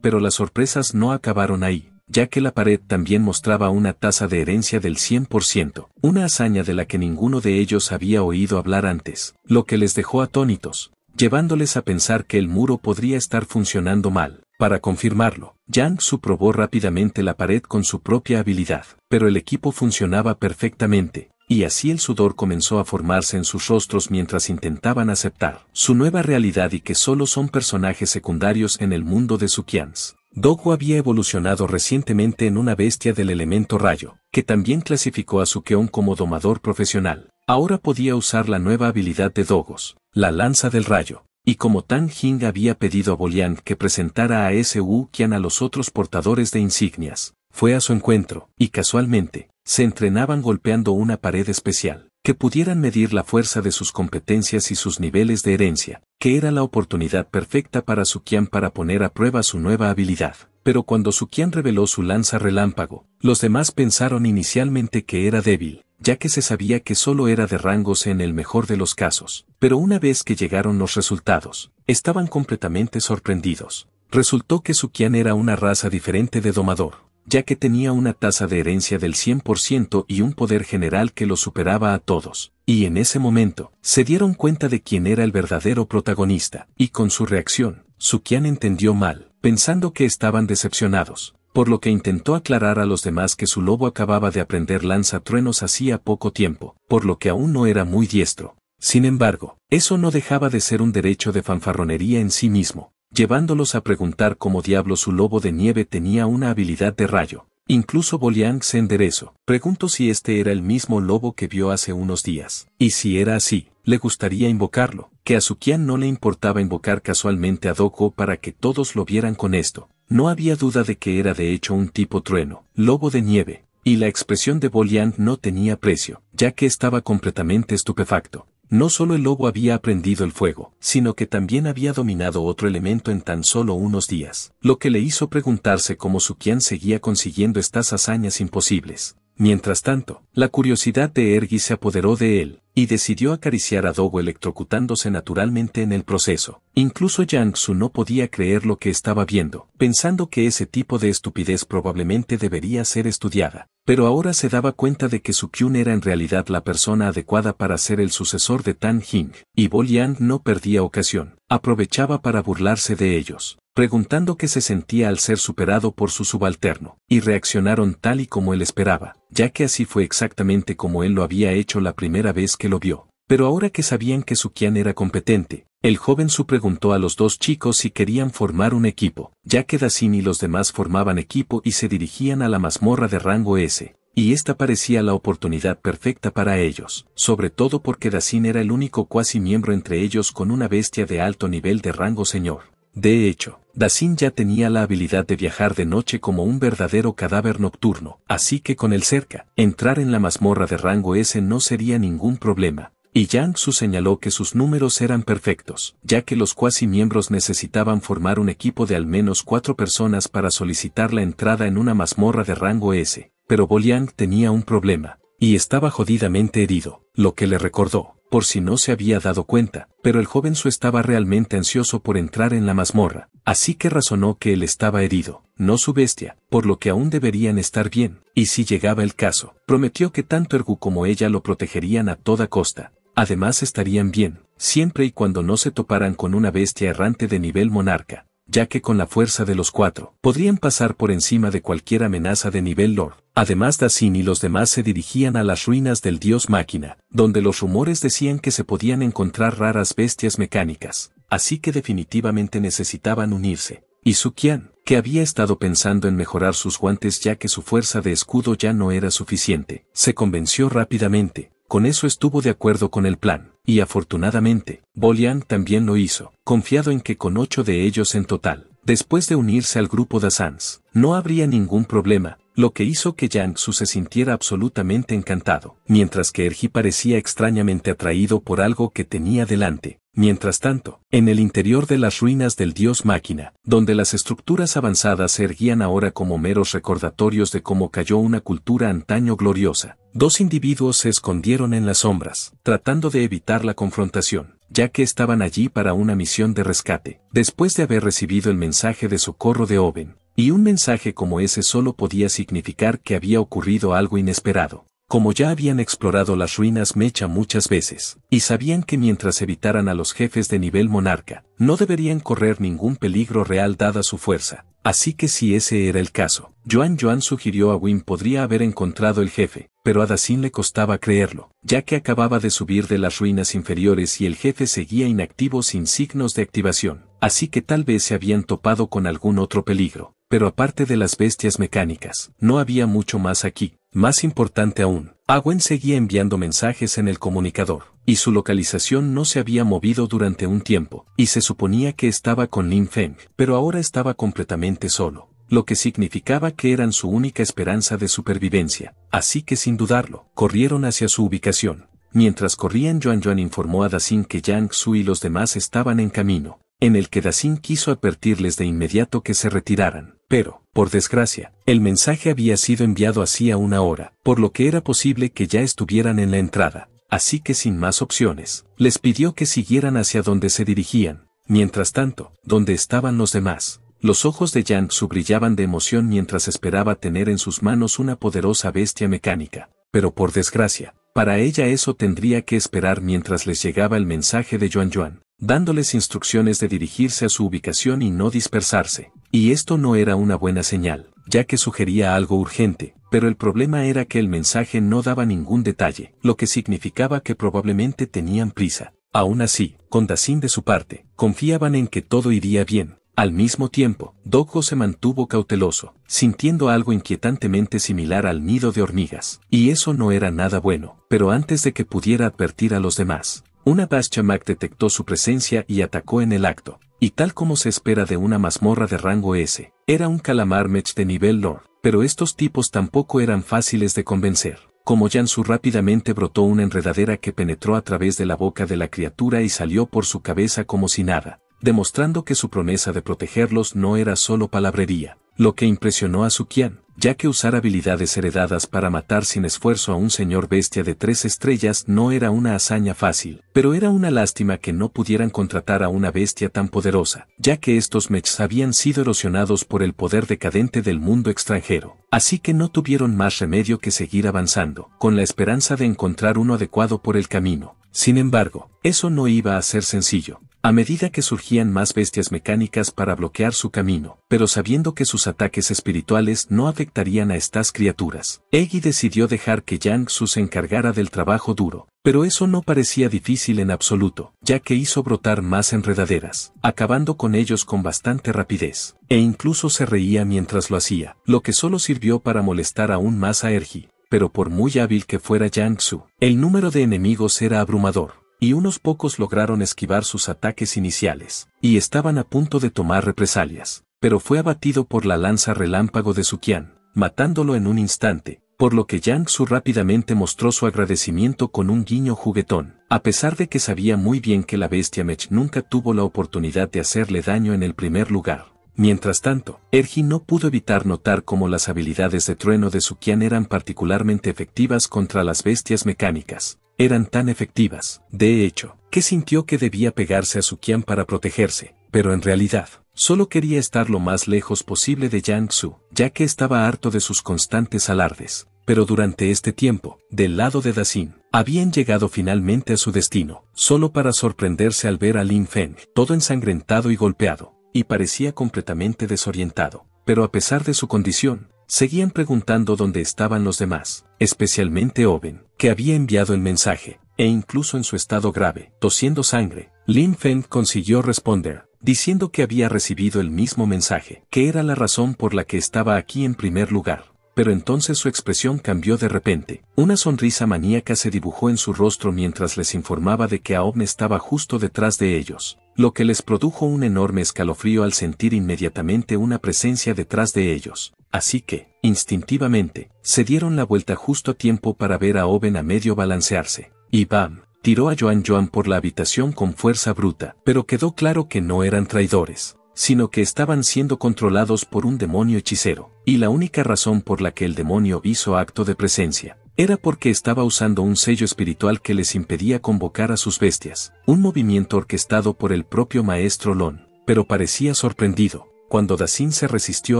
pero las sorpresas no acabaron ahí, ya que la pared también mostraba una tasa de herencia del 100%, una hazaña de la que ninguno de ellos había oído hablar antes, lo que les dejó atónitos, llevándoles a pensar que el muro podría estar funcionando mal. Para confirmarlo, Yang suprobó rápidamente la pared con su propia habilidad, pero el equipo funcionaba perfectamente, y así el sudor comenzó a formarse en sus rostros mientras intentaban aceptar su nueva realidad y que solo son personajes secundarios en el mundo de Sukians. Dogo había evolucionado recientemente en una bestia del elemento rayo, que también clasificó a Sukeon como domador profesional. Ahora podía usar la nueva habilidad de Dogos, la lanza del rayo. Y como Tang Jing había pedido a Bolian que presentara a S.U. kian a los otros portadores de insignias, fue a su encuentro, y casualmente, se entrenaban golpeando una pared especial, que pudieran medir la fuerza de sus competencias y sus niveles de herencia, que era la oportunidad perfecta para Sukian para poner a prueba su nueva habilidad. Pero cuando Sukian reveló su lanza relámpago, los demás pensaron inicialmente que era débil, ya que se sabía que solo era de rangos en el mejor de los casos, pero una vez que llegaron los resultados, estaban completamente sorprendidos. Resultó que Sukian era una raza diferente de domador, ya que tenía una tasa de herencia del 100% y un poder general que lo superaba a todos. Y en ese momento, se dieron cuenta de quién era el verdadero protagonista, y con su reacción, Sukian entendió mal, pensando que estaban decepcionados, por lo que intentó aclarar a los demás que su lobo acababa de aprender lanzatruenos hacía poco tiempo, por lo que aún no era muy diestro. Sin embargo, eso no dejaba de ser un derecho de fanfarronería en sí mismo, llevándolos a preguntar cómo diablo su lobo de nieve tenía una habilidad de rayo. Incluso Boliang se enderezó. preguntó si este era el mismo lobo que vio hace unos días. Y si era así, le gustaría invocarlo. Que a Sukian no le importaba invocar casualmente a Doko para que todos lo vieran con esto. No había duda de que era de hecho un tipo trueno, lobo de nieve. Y la expresión de Boliang no tenía precio, ya que estaba completamente estupefacto. No solo el lobo había aprendido el fuego, sino que también había dominado otro elemento en tan solo unos días, lo que le hizo preguntarse cómo Sukian seguía consiguiendo estas hazañas imposibles. Mientras tanto, la curiosidad de Ergi se apoderó de él, y decidió acariciar a Dogo electrocutándose naturalmente en el proceso. Incluso Yang Su no podía creer lo que estaba viendo, pensando que ese tipo de estupidez probablemente debería ser estudiada. Pero ahora se daba cuenta de que Sukyun era en realidad la persona adecuada para ser el sucesor de Tan Hing, y Bo Liang no perdía ocasión, aprovechaba para burlarse de ellos preguntando qué se sentía al ser superado por su subalterno, y reaccionaron tal y como él esperaba, ya que así fue exactamente como él lo había hecho la primera vez que lo vio. Pero ahora que sabían que Sukian era competente, el joven Su preguntó a los dos chicos si querían formar un equipo, ya que Dacin y los demás formaban equipo y se dirigían a la mazmorra de rango S, y esta parecía la oportunidad perfecta para ellos, sobre todo porque Dacin era el único cuasi miembro entre ellos con una bestia de alto nivel de rango señor. De hecho, Dacin ya tenía la habilidad de viajar de noche como un verdadero cadáver nocturno, así que con el cerca, entrar en la mazmorra de rango S no sería ningún problema. Y Su señaló que sus números eran perfectos, ya que los cuasi miembros necesitaban formar un equipo de al menos cuatro personas para solicitar la entrada en una mazmorra de rango S. Pero Boliang tenía un problema, y estaba jodidamente herido, lo que le recordó, por si no se había dado cuenta, pero el joven su estaba realmente ansioso por entrar en la mazmorra, así que razonó que él estaba herido, no su bestia, por lo que aún deberían estar bien, y si llegaba el caso, prometió que tanto Ergu como ella lo protegerían a toda costa, además estarían bien, siempre y cuando no se toparan con una bestia errante de nivel monarca, ya que con la fuerza de los cuatro, podrían pasar por encima de cualquier amenaza de nivel Lord. Además Dacin y los demás se dirigían a las ruinas del dios máquina, donde los rumores decían que se podían encontrar raras bestias mecánicas, así que definitivamente necesitaban unirse. Y Sukian, que había estado pensando en mejorar sus guantes ya que su fuerza de escudo ya no era suficiente, se convenció rápidamente, con eso estuvo de acuerdo con el plan, y afortunadamente, Bolian también lo hizo, confiado en que con ocho de ellos en total, después de unirse al grupo de Sans, no habría ningún problema, lo que hizo que Yang Su se sintiera absolutamente encantado, mientras que Ergi parecía extrañamente atraído por algo que tenía delante, Mientras tanto, en el interior de las ruinas del dios máquina, donde las estructuras avanzadas se erguían ahora como meros recordatorios de cómo cayó una cultura antaño gloriosa, dos individuos se escondieron en las sombras, tratando de evitar la confrontación, ya que estaban allí para una misión de rescate, después de haber recibido el mensaje de socorro de Oven, y un mensaje como ese solo podía significar que había ocurrido algo inesperado. Como ya habían explorado las ruinas Mecha muchas veces, y sabían que mientras evitaran a los jefes de nivel monarca, no deberían correr ningún peligro real dada su fuerza, Así que si ese era el caso, Joan Joan sugirió a win podría haber encontrado el jefe, pero a Dacin le costaba creerlo, ya que acababa de subir de las ruinas inferiores y el jefe seguía inactivo sin signos de activación, así que tal vez se habían topado con algún otro peligro. Pero aparte de las bestias mecánicas, no había mucho más aquí. Más importante aún, Awen seguía enviando mensajes en el comunicador y su localización no se había movido durante un tiempo, y se suponía que estaba con Lin Feng, pero ahora estaba completamente solo, lo que significaba que eran su única esperanza de supervivencia, así que sin dudarlo, corrieron hacia su ubicación. Mientras corrían, Yuan Yuan informó a Dasin que Yang Su y los demás estaban en camino, en el que Dasin quiso advertirles de inmediato que se retiraran. Pero, por desgracia, el mensaje había sido enviado hacía una hora, por lo que era posible que ya estuvieran en la entrada así que sin más opciones, les pidió que siguieran hacia donde se dirigían. Mientras tanto, donde estaban los demás, los ojos de Yang Su brillaban de emoción mientras esperaba tener en sus manos una poderosa bestia mecánica. Pero por desgracia, para ella eso tendría que esperar mientras les llegaba el mensaje de Yuan Yuan, dándoles instrucciones de dirigirse a su ubicación y no dispersarse. Y esto no era una buena señal, ya que sugería algo urgente, pero el problema era que el mensaje no daba ningún detalle, lo que significaba que probablemente tenían prisa. Aún así, con Dacin de su parte, confiaban en que todo iría bien. Al mismo tiempo, Doggo se mantuvo cauteloso, sintiendo algo inquietantemente similar al nido de hormigas, y eso no era nada bueno, pero antes de que pudiera advertir a los demás, una Baschamak detectó su presencia y atacó en el acto, y tal como se espera de una mazmorra de rango S, era un calamar mech de nivel Lord pero estos tipos tampoco eran fáciles de convencer. Como Jansu rápidamente brotó una enredadera que penetró a través de la boca de la criatura y salió por su cabeza como si nada, demostrando que su promesa de protegerlos no era solo palabrería, lo que impresionó a Sukian, ya que usar habilidades heredadas para matar sin esfuerzo a un señor bestia de tres estrellas no era una hazaña fácil, pero era una lástima que no pudieran contratar a una bestia tan poderosa, ya que estos mechs habían sido erosionados por el poder decadente del mundo extranjero, así que no tuvieron más remedio que seguir avanzando, con la esperanza de encontrar uno adecuado por el camino. Sin embargo, eso no iba a ser sencillo, a medida que surgían más bestias mecánicas para bloquear su camino, pero sabiendo que sus ataques espirituales no afectarían a estas criaturas, Eggy decidió dejar que Yang Su se encargara del trabajo duro, pero eso no parecía difícil en absoluto, ya que hizo brotar más enredaderas, acabando con ellos con bastante rapidez, e incluso se reía mientras lo hacía, lo que solo sirvió para molestar aún más a Ergi, pero por muy hábil que fuera Yang Su, el número de enemigos era abrumador y unos pocos lograron esquivar sus ataques iniciales, y estaban a punto de tomar represalias, pero fue abatido por la lanza relámpago de Sukian, matándolo en un instante, por lo que Yang Su rápidamente mostró su agradecimiento con un guiño juguetón, a pesar de que sabía muy bien que la bestia Mech nunca tuvo la oportunidad de hacerle daño en el primer lugar. Mientras tanto, Erji no pudo evitar notar cómo las habilidades de trueno de Sukian eran particularmente efectivas contra las bestias mecánicas, eran tan efectivas, de hecho, que sintió que debía pegarse a su Qian para protegerse, pero en realidad, solo quería estar lo más lejos posible de Yang Su, ya que estaba harto de sus constantes alardes. Pero durante este tiempo, del lado de Dasin, habían llegado finalmente a su destino, solo para sorprenderse al ver a Lin Feng, todo ensangrentado y golpeado, y parecía completamente desorientado. Pero a pesar de su condición, seguían preguntando dónde estaban los demás, especialmente Oben, que había enviado el mensaje, e incluso en su estado grave, tosiendo sangre, Lin Feng consiguió responder, diciendo que había recibido el mismo mensaje, que era la razón por la que estaba aquí en primer lugar. Pero entonces su expresión cambió de repente. Una sonrisa maníaca se dibujó en su rostro mientras les informaba de que Aom estaba justo detrás de ellos, lo que les produjo un enorme escalofrío al sentir inmediatamente una presencia detrás de ellos. Así que, Instintivamente, se dieron la vuelta justo a tiempo para ver a Oven a medio balancearse. Y bam, tiró a Joan Joan por la habitación con fuerza bruta, pero quedó claro que no eran traidores, sino que estaban siendo controlados por un demonio hechicero. Y la única razón por la que el demonio hizo acto de presencia era porque estaba usando un sello espiritual que les impedía convocar a sus bestias, un movimiento orquestado por el propio maestro Lon, pero parecía sorprendido cuando Dacin se resistió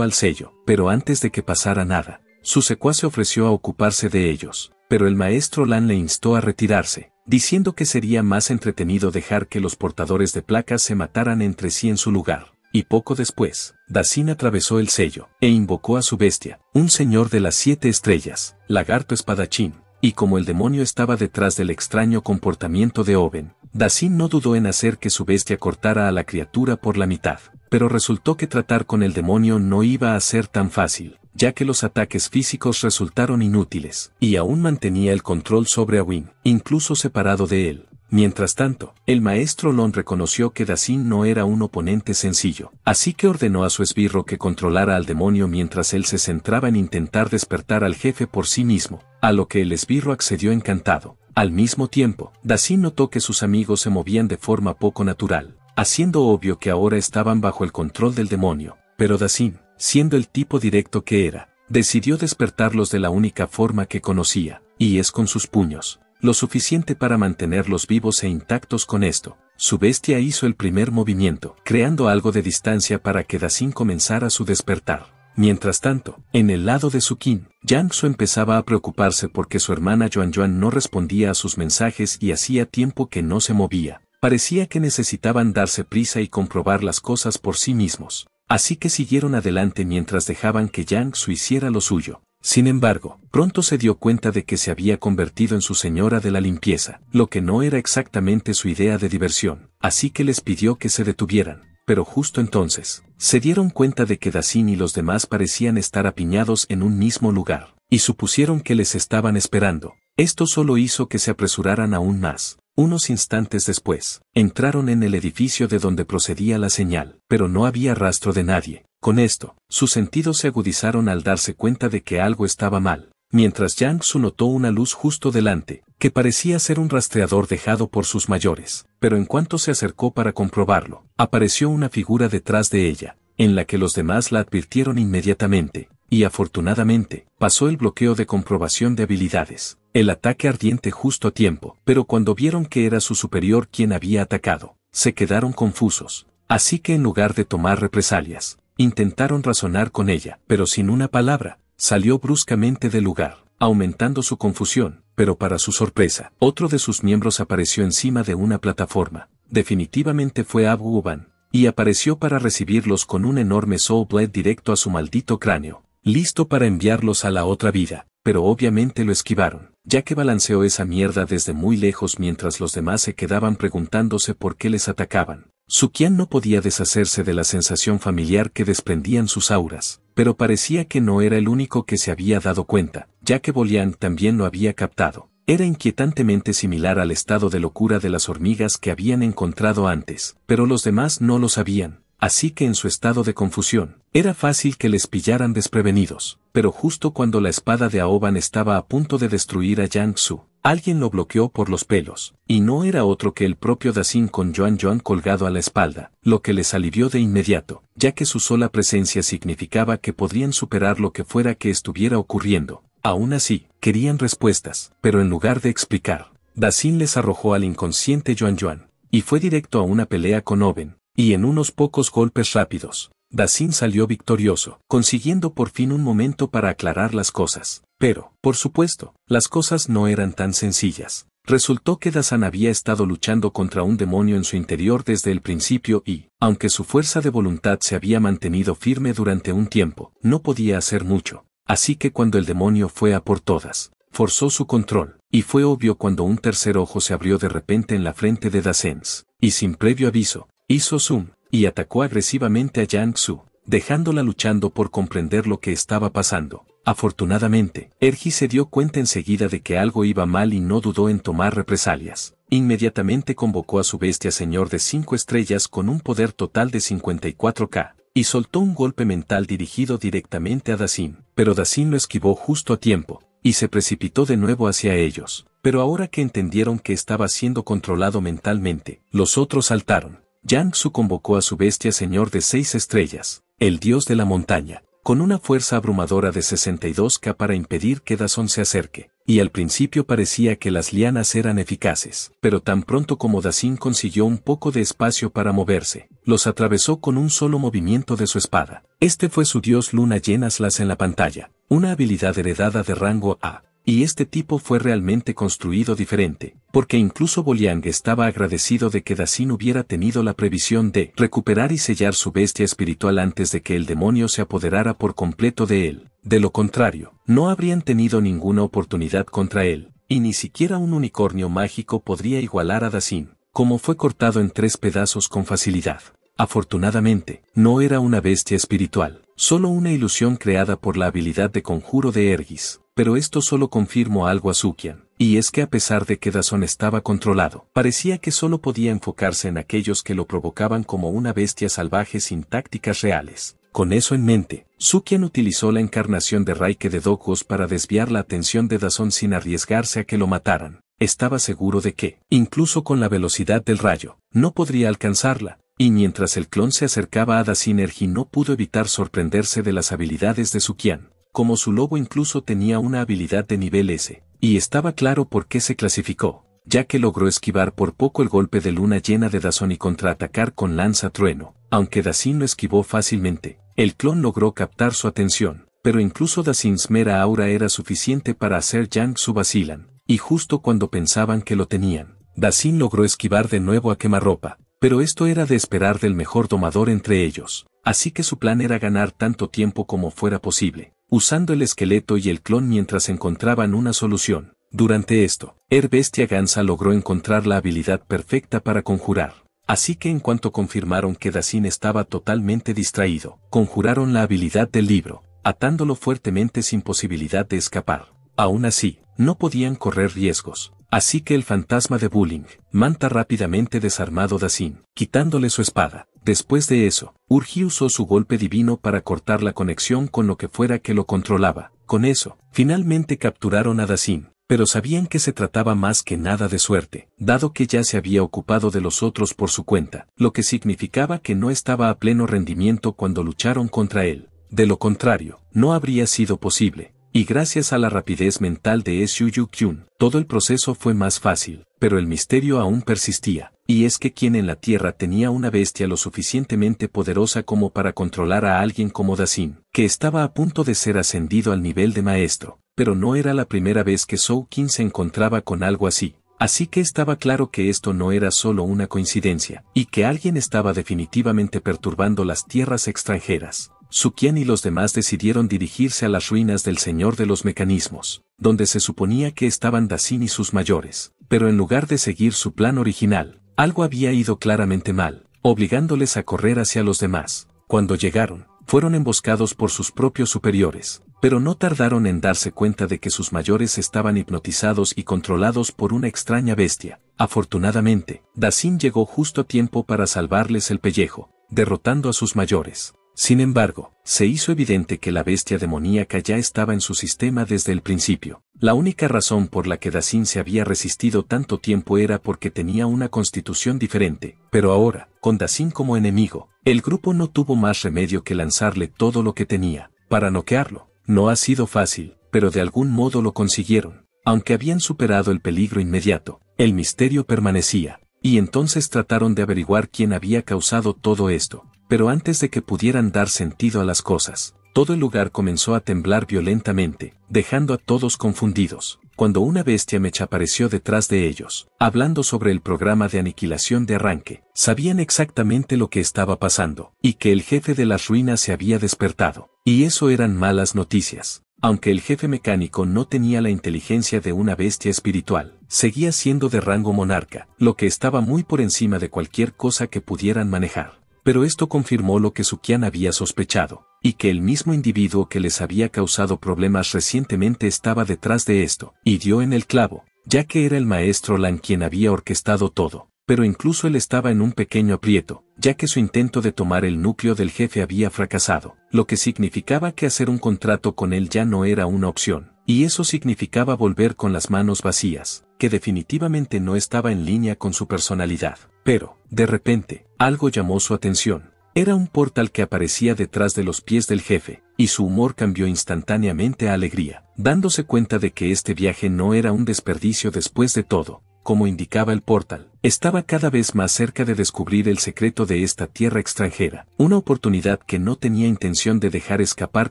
al sello, pero antes de que pasara nada, su secuaz se ofreció a ocuparse de ellos, pero el maestro Lan le instó a retirarse, diciendo que sería más entretenido dejar que los portadores de placas se mataran entre sí en su lugar. Y poco después, Dacin atravesó el sello, e invocó a su bestia, un señor de las siete estrellas, lagarto espadachín, y como el demonio estaba detrás del extraño comportamiento de Oven, Dacin no dudó en hacer que su bestia cortara a la criatura por la mitad pero resultó que tratar con el demonio no iba a ser tan fácil, ya que los ataques físicos resultaron inútiles, y aún mantenía el control sobre Awin, incluso separado de él. Mientras tanto, el maestro Lon reconoció que Dacin no era un oponente sencillo, así que ordenó a su esbirro que controlara al demonio mientras él se centraba en intentar despertar al jefe por sí mismo, a lo que el esbirro accedió encantado. Al mismo tiempo, Dacin notó que sus amigos se movían de forma poco natural, haciendo obvio que ahora estaban bajo el control del demonio, pero Dacin, siendo el tipo directo que era, decidió despertarlos de la única forma que conocía, y es con sus puños, lo suficiente para mantenerlos vivos e intactos con esto. Su bestia hizo el primer movimiento, creando algo de distancia para que Dacin comenzara su despertar. Mientras tanto, en el lado de su Sukin, Yangsu empezaba a preocuparse porque su hermana Yuan Yuan no respondía a sus mensajes y hacía tiempo que no se movía. Parecía que necesitaban darse prisa y comprobar las cosas por sí mismos, así que siguieron adelante mientras dejaban que Yang Su hiciera lo suyo. Sin embargo, pronto se dio cuenta de que se había convertido en su señora de la limpieza, lo que no era exactamente su idea de diversión, así que les pidió que se detuvieran. Pero justo entonces, se dieron cuenta de que Dacin y los demás parecían estar apiñados en un mismo lugar, y supusieron que les estaban esperando. Esto solo hizo que se apresuraran aún más, unos instantes después, entraron en el edificio de donde procedía la señal, pero no había rastro de nadie. Con esto, sus sentidos se agudizaron al darse cuenta de que algo estaba mal, mientras Yang Su notó una luz justo delante, que parecía ser un rastreador dejado por sus mayores, pero en cuanto se acercó para comprobarlo, apareció una figura detrás de ella, en la que los demás la advirtieron inmediatamente, y afortunadamente, pasó el bloqueo de comprobación de habilidades. El ataque ardiente justo a tiempo, pero cuando vieron que era su superior quien había atacado, se quedaron confusos. Así que en lugar de tomar represalias, intentaron razonar con ella, pero sin una palabra, salió bruscamente del lugar, aumentando su confusión, pero para su sorpresa, otro de sus miembros apareció encima de una plataforma. Definitivamente fue Abu Uban, y apareció para recibirlos con un enorme Soul Blade directo a su maldito cráneo, listo para enviarlos a la otra vida, pero obviamente lo esquivaron ya que balanceó esa mierda desde muy lejos mientras los demás se quedaban preguntándose por qué les atacaban. Sukian no podía deshacerse de la sensación familiar que desprendían sus auras, pero parecía que no era el único que se había dado cuenta, ya que Bolian también lo había captado. Era inquietantemente similar al estado de locura de las hormigas que habían encontrado antes, pero los demás no lo sabían, así que en su estado de confusión, era fácil que les pillaran desprevenidos. Pero justo cuando la espada de Aoban estaba a punto de destruir a Yang alguien lo bloqueó por los pelos, y no era otro que el propio Dacin con Yuan Yuan colgado a la espalda, lo que les alivió de inmediato, ya que su sola presencia significaba que podrían superar lo que fuera que estuviera ocurriendo. Aún así, querían respuestas, pero en lugar de explicar, Dacin les arrojó al inconsciente Yuan Yuan, y fue directo a una pelea con Oben, y en unos pocos golpes rápidos, Dacin salió victorioso, consiguiendo por fin un momento para aclarar las cosas. Pero, por supuesto, las cosas no eran tan sencillas. Resultó que Dazan había estado luchando contra un demonio en su interior desde el principio y, aunque su fuerza de voluntad se había mantenido firme durante un tiempo, no podía hacer mucho. Así que cuando el demonio fue a por todas, forzó su control, y fue obvio cuando un tercer ojo se abrió de repente en la frente de Dacens, y sin previo aviso, Hizo zoom, y atacó agresivamente a Yang Su, dejándola luchando por comprender lo que estaba pasando. Afortunadamente, Ergi se dio cuenta enseguida de que algo iba mal y no dudó en tomar represalias. Inmediatamente convocó a su bestia señor de cinco estrellas con un poder total de 54k, y soltó un golpe mental dirigido directamente a Dacin, pero Dacin lo esquivó justo a tiempo, y se precipitó de nuevo hacia ellos. Pero ahora que entendieron que estaba siendo controlado mentalmente, los otros saltaron, Yang Su convocó a su bestia señor de seis estrellas, el dios de la montaña, con una fuerza abrumadora de 62K para impedir que Dazón se acerque, y al principio parecía que las lianas eran eficaces, pero tan pronto como Sin consiguió un poco de espacio para moverse, los atravesó con un solo movimiento de su espada. Este fue su dios Luna las en la pantalla, una habilidad heredada de rango A, y este tipo fue realmente construido diferente, porque incluso Boliang estaba agradecido de que Dacin hubiera tenido la previsión de recuperar y sellar su bestia espiritual antes de que el demonio se apoderara por completo de él. De lo contrario, no habrían tenido ninguna oportunidad contra él, y ni siquiera un unicornio mágico podría igualar a Dacin, como fue cortado en tres pedazos con facilidad. Afortunadamente, no era una bestia espiritual, solo una ilusión creada por la habilidad de conjuro de Ergis pero esto solo confirmó algo a Sukian, y es que a pesar de que Dazón estaba controlado, parecía que solo podía enfocarse en aquellos que lo provocaban como una bestia salvaje sin tácticas reales. Con eso en mente, Sukian utilizó la encarnación de Raike de Dokos para desviar la atención de Dazón sin arriesgarse a que lo mataran. Estaba seguro de que, incluso con la velocidad del rayo, no podría alcanzarla, y mientras el clon se acercaba a Erji no pudo evitar sorprenderse de las habilidades de Sukian como su lobo incluso tenía una habilidad de nivel S, y estaba claro por qué se clasificó, ya que logró esquivar por poco el golpe de luna llena de Dazón y contraatacar con lanza trueno, aunque Dazin lo esquivó fácilmente, el clon logró captar su atención, pero incluso Dazin's mera aura era suficiente para hacer Yang su vacilan, y justo cuando pensaban que lo tenían, Dazin logró esquivar de nuevo a Ropa, pero esto era de esperar del mejor domador entre ellos, así que su plan era ganar tanto tiempo como fuera posible usando el esqueleto y el clon mientras encontraban una solución. Durante esto, Herbestia Gansa logró encontrar la habilidad perfecta para conjurar. Así que en cuanto confirmaron que Dacin estaba totalmente distraído, conjuraron la habilidad del libro, atándolo fuertemente sin posibilidad de escapar. Aún así, no podían correr riesgos, Así que el fantasma de Bullying, manta rápidamente desarmado Dacin, quitándole su espada. Después de eso, Urgi usó su golpe divino para cortar la conexión con lo que fuera que lo controlaba. Con eso, finalmente capturaron a Dacin, pero sabían que se trataba más que nada de suerte, dado que ya se había ocupado de los otros por su cuenta, lo que significaba que no estaba a pleno rendimiento cuando lucharon contra él. De lo contrario, no habría sido posible, y gracias a la rapidez mental de Xu Yu-kyun, todo el proceso fue más fácil, pero el misterio aún persistía, y es que quien en la Tierra tenía una bestia lo suficientemente poderosa como para controlar a alguien como Dasin, que estaba a punto de ser ascendido al nivel de maestro, pero no era la primera vez que Zhou se encontraba con algo así, Así que estaba claro que esto no era solo una coincidencia, y que alguien estaba definitivamente perturbando las tierras extranjeras. Sukian y los demás decidieron dirigirse a las ruinas del Señor de los Mecanismos, donde se suponía que estaban Dacin y sus mayores, pero en lugar de seguir su plan original, algo había ido claramente mal, obligándoles a correr hacia los demás. Cuando llegaron, fueron emboscados por sus propios superiores, pero no tardaron en darse cuenta de que sus mayores estaban hipnotizados y controlados por una extraña bestia. Afortunadamente, Dacin llegó justo a tiempo para salvarles el pellejo, derrotando a sus mayores. Sin embargo, se hizo evidente que la bestia demoníaca ya estaba en su sistema desde el principio. La única razón por la que Dacin se había resistido tanto tiempo era porque tenía una constitución diferente, pero ahora, con Dacin como enemigo, el grupo no tuvo más remedio que lanzarle todo lo que tenía, para noquearlo. No ha sido fácil, pero de algún modo lo consiguieron. Aunque habían superado el peligro inmediato, el misterio permanecía, y entonces trataron de averiguar quién había causado todo esto pero antes de que pudieran dar sentido a las cosas, todo el lugar comenzó a temblar violentamente, dejando a todos confundidos, cuando una bestia mecha apareció detrás de ellos, hablando sobre el programa de aniquilación de arranque. Sabían exactamente lo que estaba pasando, y que el jefe de las ruinas se había despertado. Y eso eran malas noticias. Aunque el jefe mecánico no tenía la inteligencia de una bestia espiritual, seguía siendo de rango monarca, lo que estaba muy por encima de cualquier cosa que pudieran manejar pero esto confirmó lo que Sukian había sospechado, y que el mismo individuo que les había causado problemas recientemente estaba detrás de esto, y dio en el clavo, ya que era el maestro Lan quien había orquestado todo. Pero incluso él estaba en un pequeño aprieto, ya que su intento de tomar el núcleo del jefe había fracasado, lo que significaba que hacer un contrato con él ya no era una opción, y eso significaba volver con las manos vacías, que definitivamente no estaba en línea con su personalidad. Pero, de repente, algo llamó su atención. Era un portal que aparecía detrás de los pies del jefe, y su humor cambió instantáneamente a alegría, dándose cuenta de que este viaje no era un desperdicio después de todo, como indicaba el portal. Estaba cada vez más cerca de descubrir el secreto de esta tierra extranjera, una oportunidad que no tenía intención de dejar escapar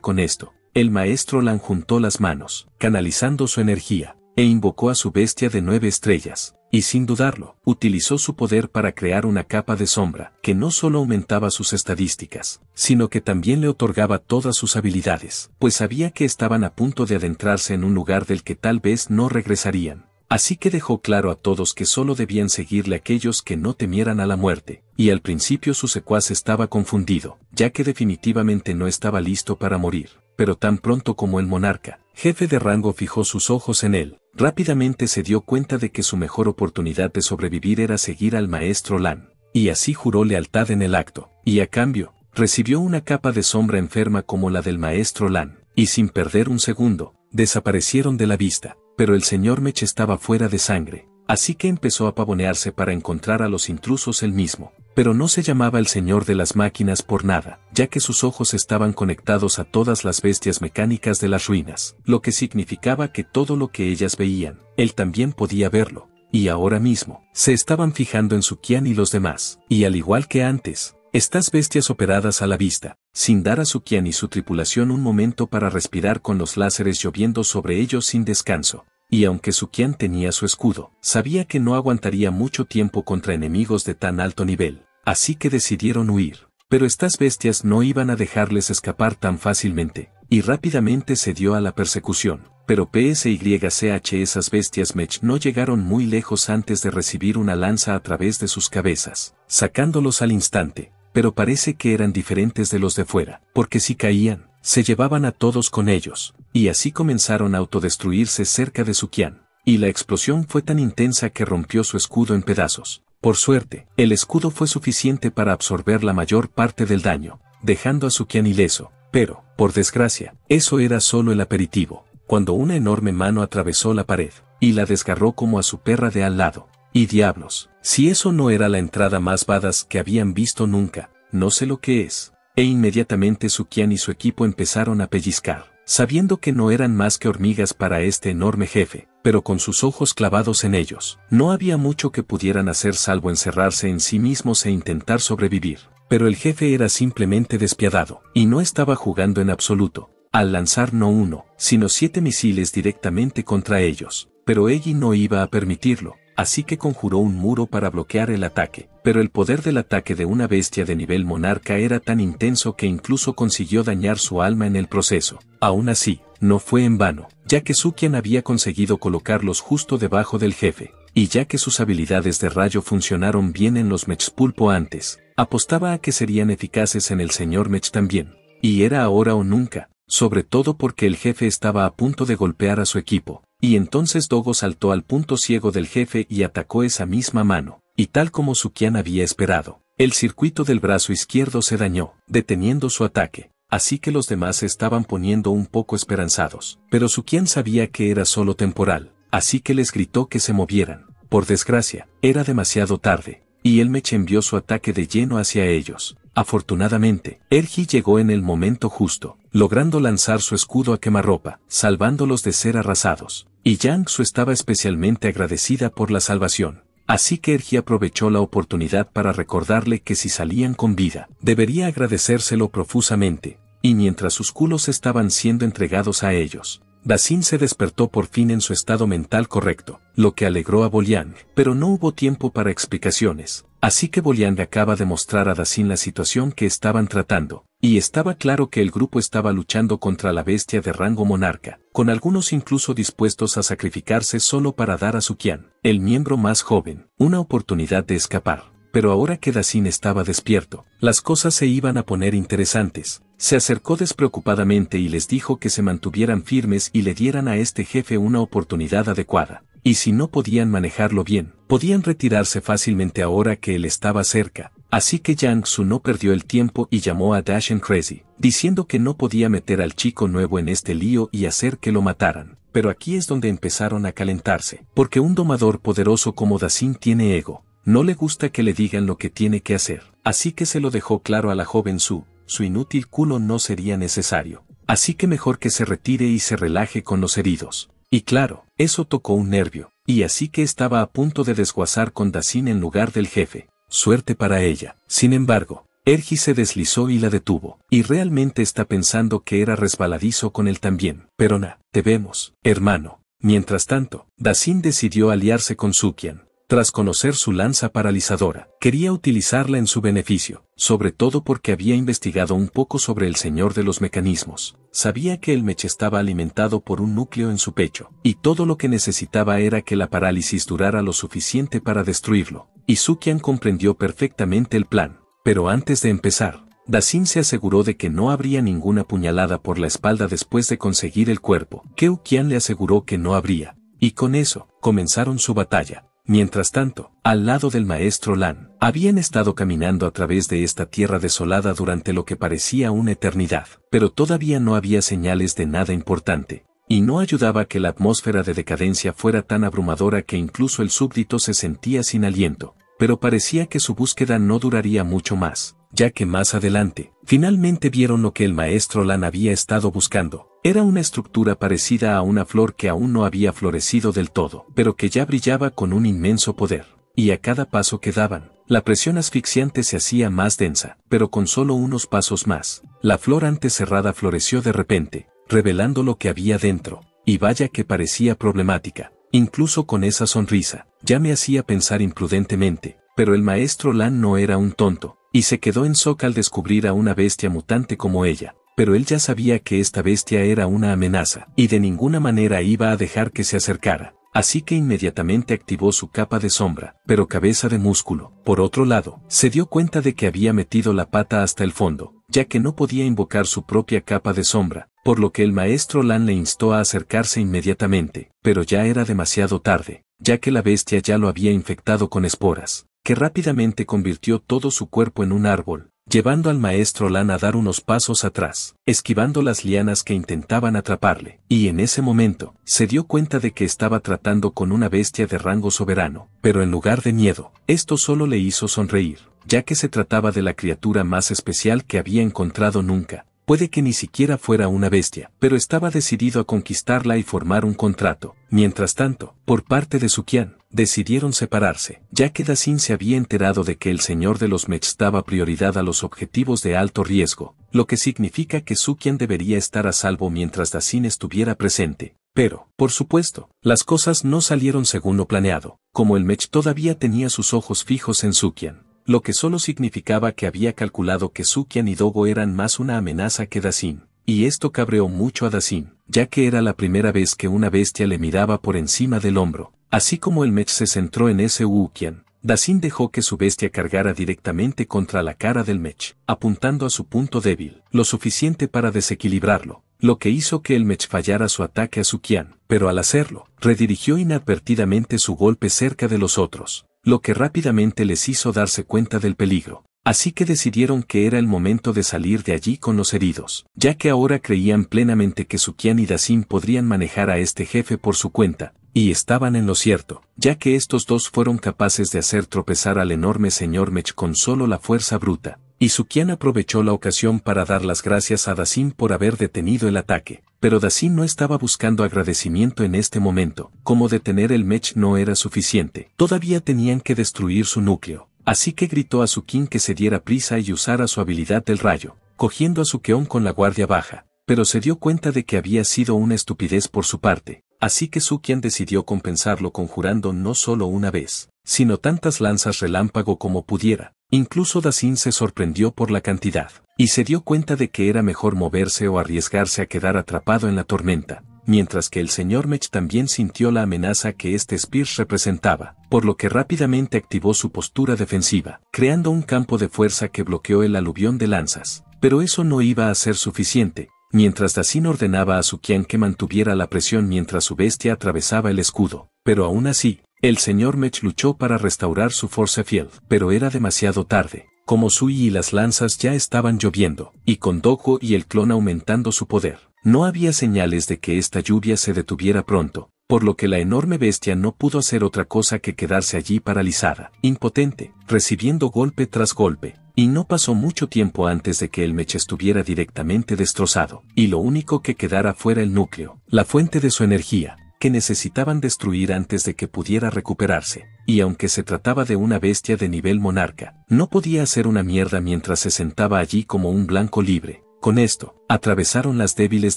con esto. El maestro Lan juntó las manos, canalizando su energía, e invocó a su bestia de nueve estrellas, y sin dudarlo, utilizó su poder para crear una capa de sombra, que no solo aumentaba sus estadísticas, sino que también le otorgaba todas sus habilidades, pues sabía que estaban a punto de adentrarse en un lugar del que tal vez no regresarían. Así que dejó claro a todos que solo debían seguirle aquellos que no temieran a la muerte, y al principio su secuaz estaba confundido, ya que definitivamente no estaba listo para morir, pero tan pronto como el monarca, jefe de rango fijó sus ojos en él. Rápidamente se dio cuenta de que su mejor oportunidad de sobrevivir era seguir al maestro Lan, y así juró lealtad en el acto, y a cambio, recibió una capa de sombra enferma como la del maestro Lan, y sin perder un segundo, desaparecieron de la vista, pero el señor Mech estaba fuera de sangre, Así que empezó a pavonearse para encontrar a los intrusos él mismo. Pero no se llamaba el señor de las máquinas por nada, ya que sus ojos estaban conectados a todas las bestias mecánicas de las ruinas, lo que significaba que todo lo que ellas veían, él también podía verlo. Y ahora mismo, se estaban fijando en Sukian y los demás, y al igual que antes, estas bestias operadas a la vista, sin dar a Sukian y su tripulación un momento para respirar con los láseres lloviendo sobre ellos sin descanso, y aunque Sukian tenía su escudo, sabía que no aguantaría mucho tiempo contra enemigos de tan alto nivel, así que decidieron huir. Pero estas bestias no iban a dejarles escapar tan fácilmente, y rápidamente se dio a la persecución. Pero PSYCH esas bestias Mech no llegaron muy lejos antes de recibir una lanza a través de sus cabezas, sacándolos al instante, pero parece que eran diferentes de los de fuera, porque si caían, se llevaban a todos con ellos, y así comenzaron a autodestruirse cerca de Sukian, y la explosión fue tan intensa que rompió su escudo en pedazos. Por suerte, el escudo fue suficiente para absorber la mayor parte del daño, dejando a Sukian ileso, pero, por desgracia, eso era solo el aperitivo, cuando una enorme mano atravesó la pared, y la desgarró como a su perra de al lado. Y diablos, si eso no era la entrada más badas que habían visto nunca, no sé lo que es. E inmediatamente Sukian y su equipo empezaron a pellizcar, sabiendo que no eran más que hormigas para este enorme jefe, pero con sus ojos clavados en ellos. No había mucho que pudieran hacer salvo encerrarse en sí mismos e intentar sobrevivir. Pero el jefe era simplemente despiadado, y no estaba jugando en absoluto, al lanzar no uno, sino siete misiles directamente contra ellos. Pero Egi no iba a permitirlo, así que conjuró un muro para bloquear el ataque, pero el poder del ataque de una bestia de nivel monarca era tan intenso que incluso consiguió dañar su alma en el proceso. Aún así, no fue en vano, ya que Sukian había conseguido colocarlos justo debajo del jefe, y ya que sus habilidades de rayo funcionaron bien en los Mech Pulpo antes, apostaba a que serían eficaces en el señor Mech también. Y era ahora o nunca, sobre todo porque el jefe estaba a punto de golpear a su equipo, y entonces Dogo saltó al punto ciego del jefe y atacó esa misma mano, y tal como Sukian había esperado, el circuito del brazo izquierdo se dañó, deteniendo su ataque, así que los demás estaban poniendo un poco esperanzados, pero Sukian sabía que era solo temporal, así que les gritó que se movieran. Por desgracia, era demasiado tarde, y el meche envió su ataque de lleno hacia ellos. Afortunadamente, Erji llegó en el momento justo, logrando lanzar su escudo a quemarropa, salvándolos de ser arrasados y Yang Su estaba especialmente agradecida por la salvación. Así que Ergi aprovechó la oportunidad para recordarle que si salían con vida, debería agradecérselo profusamente, y mientras sus culos estaban siendo entregados a ellos, Basin se despertó por fin en su estado mental correcto, lo que alegró a Liang, pero no hubo tiempo para explicaciones, Así que Bolian acaba de mostrar a Dacin la situación que estaban tratando, y estaba claro que el grupo estaba luchando contra la bestia de rango monarca, con algunos incluso dispuestos a sacrificarse solo para dar a Sukian, el miembro más joven, una oportunidad de escapar. Pero ahora que Dacin estaba despierto, las cosas se iban a poner interesantes. Se acercó despreocupadamente y les dijo que se mantuvieran firmes y le dieran a este jefe una oportunidad adecuada. Y si no podían manejarlo bien, Podían retirarse fácilmente ahora que él estaba cerca, así que Yang Su no perdió el tiempo y llamó a Dash Crazy, diciendo que no podía meter al chico nuevo en este lío y hacer que lo mataran. Pero aquí es donde empezaron a calentarse, porque un domador poderoso como Dasin tiene ego, no le gusta que le digan lo que tiene que hacer, así que se lo dejó claro a la joven Su, su inútil culo no sería necesario, así que mejor que se retire y se relaje con los heridos. Y claro, eso tocó un nervio, y así que estaba a punto de desguazar con Dacin en lugar del jefe. Suerte para ella. Sin embargo, Ergi se deslizó y la detuvo, y realmente está pensando que era resbaladizo con él también. Pero na, te vemos, hermano. Mientras tanto, Dacin decidió aliarse con Sukian, tras conocer su lanza paralizadora. Quería utilizarla en su beneficio, sobre todo porque había investigado un poco sobre el Señor de los Mecanismos. Sabía que el mech estaba alimentado por un núcleo en su pecho, y todo lo que necesitaba era que la parálisis durara lo suficiente para destruirlo. Y Sukian comprendió perfectamente el plan. Pero antes de empezar, Dacin se aseguró de que no habría ninguna puñalada por la espalda después de conseguir el cuerpo. Keukian le aseguró que no habría. Y con eso, comenzaron su batalla. Mientras tanto, al lado del maestro Lan, habían estado caminando a través de esta tierra desolada durante lo que parecía una eternidad, pero todavía no había señales de nada importante, y no ayudaba que la atmósfera de decadencia fuera tan abrumadora que incluso el súbdito se sentía sin aliento, pero parecía que su búsqueda no duraría mucho más, ya que más adelante, finalmente vieron lo que el maestro Lan había estado buscando. Era una estructura parecida a una flor que aún no había florecido del todo, pero que ya brillaba con un inmenso poder. Y a cada paso que daban, la presión asfixiante se hacía más densa, pero con solo unos pasos más, la flor antes cerrada floreció de repente, revelando lo que había dentro. Y vaya que parecía problemática. Incluso con esa sonrisa, ya me hacía pensar imprudentemente, pero el maestro Lan no era un tonto, y se quedó en shock al descubrir a una bestia mutante como ella. Pero él ya sabía que esta bestia era una amenaza, y de ninguna manera iba a dejar que se acercara. Así que inmediatamente activó su capa de sombra, pero cabeza de músculo. Por otro lado, se dio cuenta de que había metido la pata hasta el fondo, ya que no podía invocar su propia capa de sombra, por lo que el maestro Lan le instó a acercarse inmediatamente, pero ya era demasiado tarde, ya que la bestia ya lo había infectado con esporas que rápidamente convirtió todo su cuerpo en un árbol, llevando al maestro Lan a dar unos pasos atrás, esquivando las lianas que intentaban atraparle, y en ese momento, se dio cuenta de que estaba tratando con una bestia de rango soberano, pero en lugar de miedo, esto solo le hizo sonreír, ya que se trataba de la criatura más especial que había encontrado nunca, puede que ni siquiera fuera una bestia, pero estaba decidido a conquistarla y formar un contrato. Mientras tanto, por parte de Sukian, decidieron separarse, ya que Dasin se había enterado de que el señor de los Mech daba prioridad a los objetivos de alto riesgo, lo que significa que Sukian debería estar a salvo mientras Dasin estuviera presente. Pero, por supuesto, las cosas no salieron según lo planeado, como el Mech todavía tenía sus ojos fijos en Sukian lo que solo significaba que había calculado que Sukian y Dogo eran más una amenaza que Dacin. y esto cabreó mucho a Dacin, ya que era la primera vez que una bestia le miraba por encima del hombro. Así como el mech se centró en ese Ukian, Dacin dejó que su bestia cargara directamente contra la cara del mech, apuntando a su punto débil, lo suficiente para desequilibrarlo, lo que hizo que el mech fallara su ataque a Sukian, pero al hacerlo, redirigió inadvertidamente su golpe cerca de los otros lo que rápidamente les hizo darse cuenta del peligro. Así que decidieron que era el momento de salir de allí con los heridos, ya que ahora creían plenamente que Sukian y Dacin podrían manejar a este jefe por su cuenta, y estaban en lo cierto, ya que estos dos fueron capaces de hacer tropezar al enorme señor Mech con solo la fuerza bruta, y Sukian aprovechó la ocasión para dar las gracias a Dasin por haber detenido el ataque, pero Dasin no estaba buscando agradecimiento en este momento, como detener el mech no era suficiente, todavía tenían que destruir su núcleo, así que gritó a Sukin que se diera prisa y usara su habilidad del rayo, cogiendo a Sukeon con la guardia baja, pero se dio cuenta de que había sido una estupidez por su parte, así que Sukian decidió compensarlo conjurando no solo una vez, sino tantas lanzas relámpago como pudiera, Incluso Dacin se sorprendió por la cantidad, y se dio cuenta de que era mejor moverse o arriesgarse a quedar atrapado en la tormenta, mientras que el señor Mech también sintió la amenaza que este Spears representaba, por lo que rápidamente activó su postura defensiva, creando un campo de fuerza que bloqueó el aluvión de lanzas. Pero eso no iba a ser suficiente, mientras Dacin ordenaba a su Kian que mantuviera la presión mientras su bestia atravesaba el escudo, pero aún así, el señor Mech luchó para restaurar su force field, pero era demasiado tarde. Como Sui y las lanzas ya estaban lloviendo, y con Dojo y el clon aumentando su poder, no había señales de que esta lluvia se detuviera pronto, por lo que la enorme bestia no pudo hacer otra cosa que quedarse allí paralizada, impotente, recibiendo golpe tras golpe, y no pasó mucho tiempo antes de que el Mech estuviera directamente destrozado, y lo único que quedara fuera el núcleo, la fuente de su energía, que necesitaban destruir antes de que pudiera recuperarse, y aunque se trataba de una bestia de nivel monarca, no podía hacer una mierda mientras se sentaba allí como un blanco libre. Con esto, atravesaron las débiles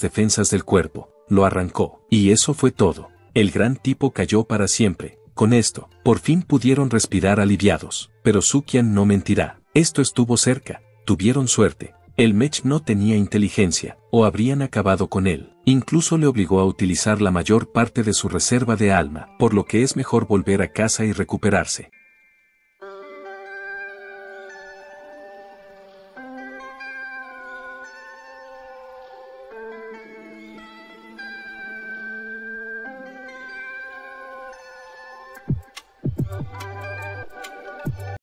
defensas del cuerpo, lo arrancó, y eso fue todo. El gran tipo cayó para siempre. Con esto, por fin pudieron respirar aliviados, pero Sukian no mentirá. Esto estuvo cerca, tuvieron suerte. El mech no tenía inteligencia, o habrían acabado con él. Incluso le obligó a utilizar la mayor parte de su reserva de alma, por lo que es mejor volver a casa y recuperarse.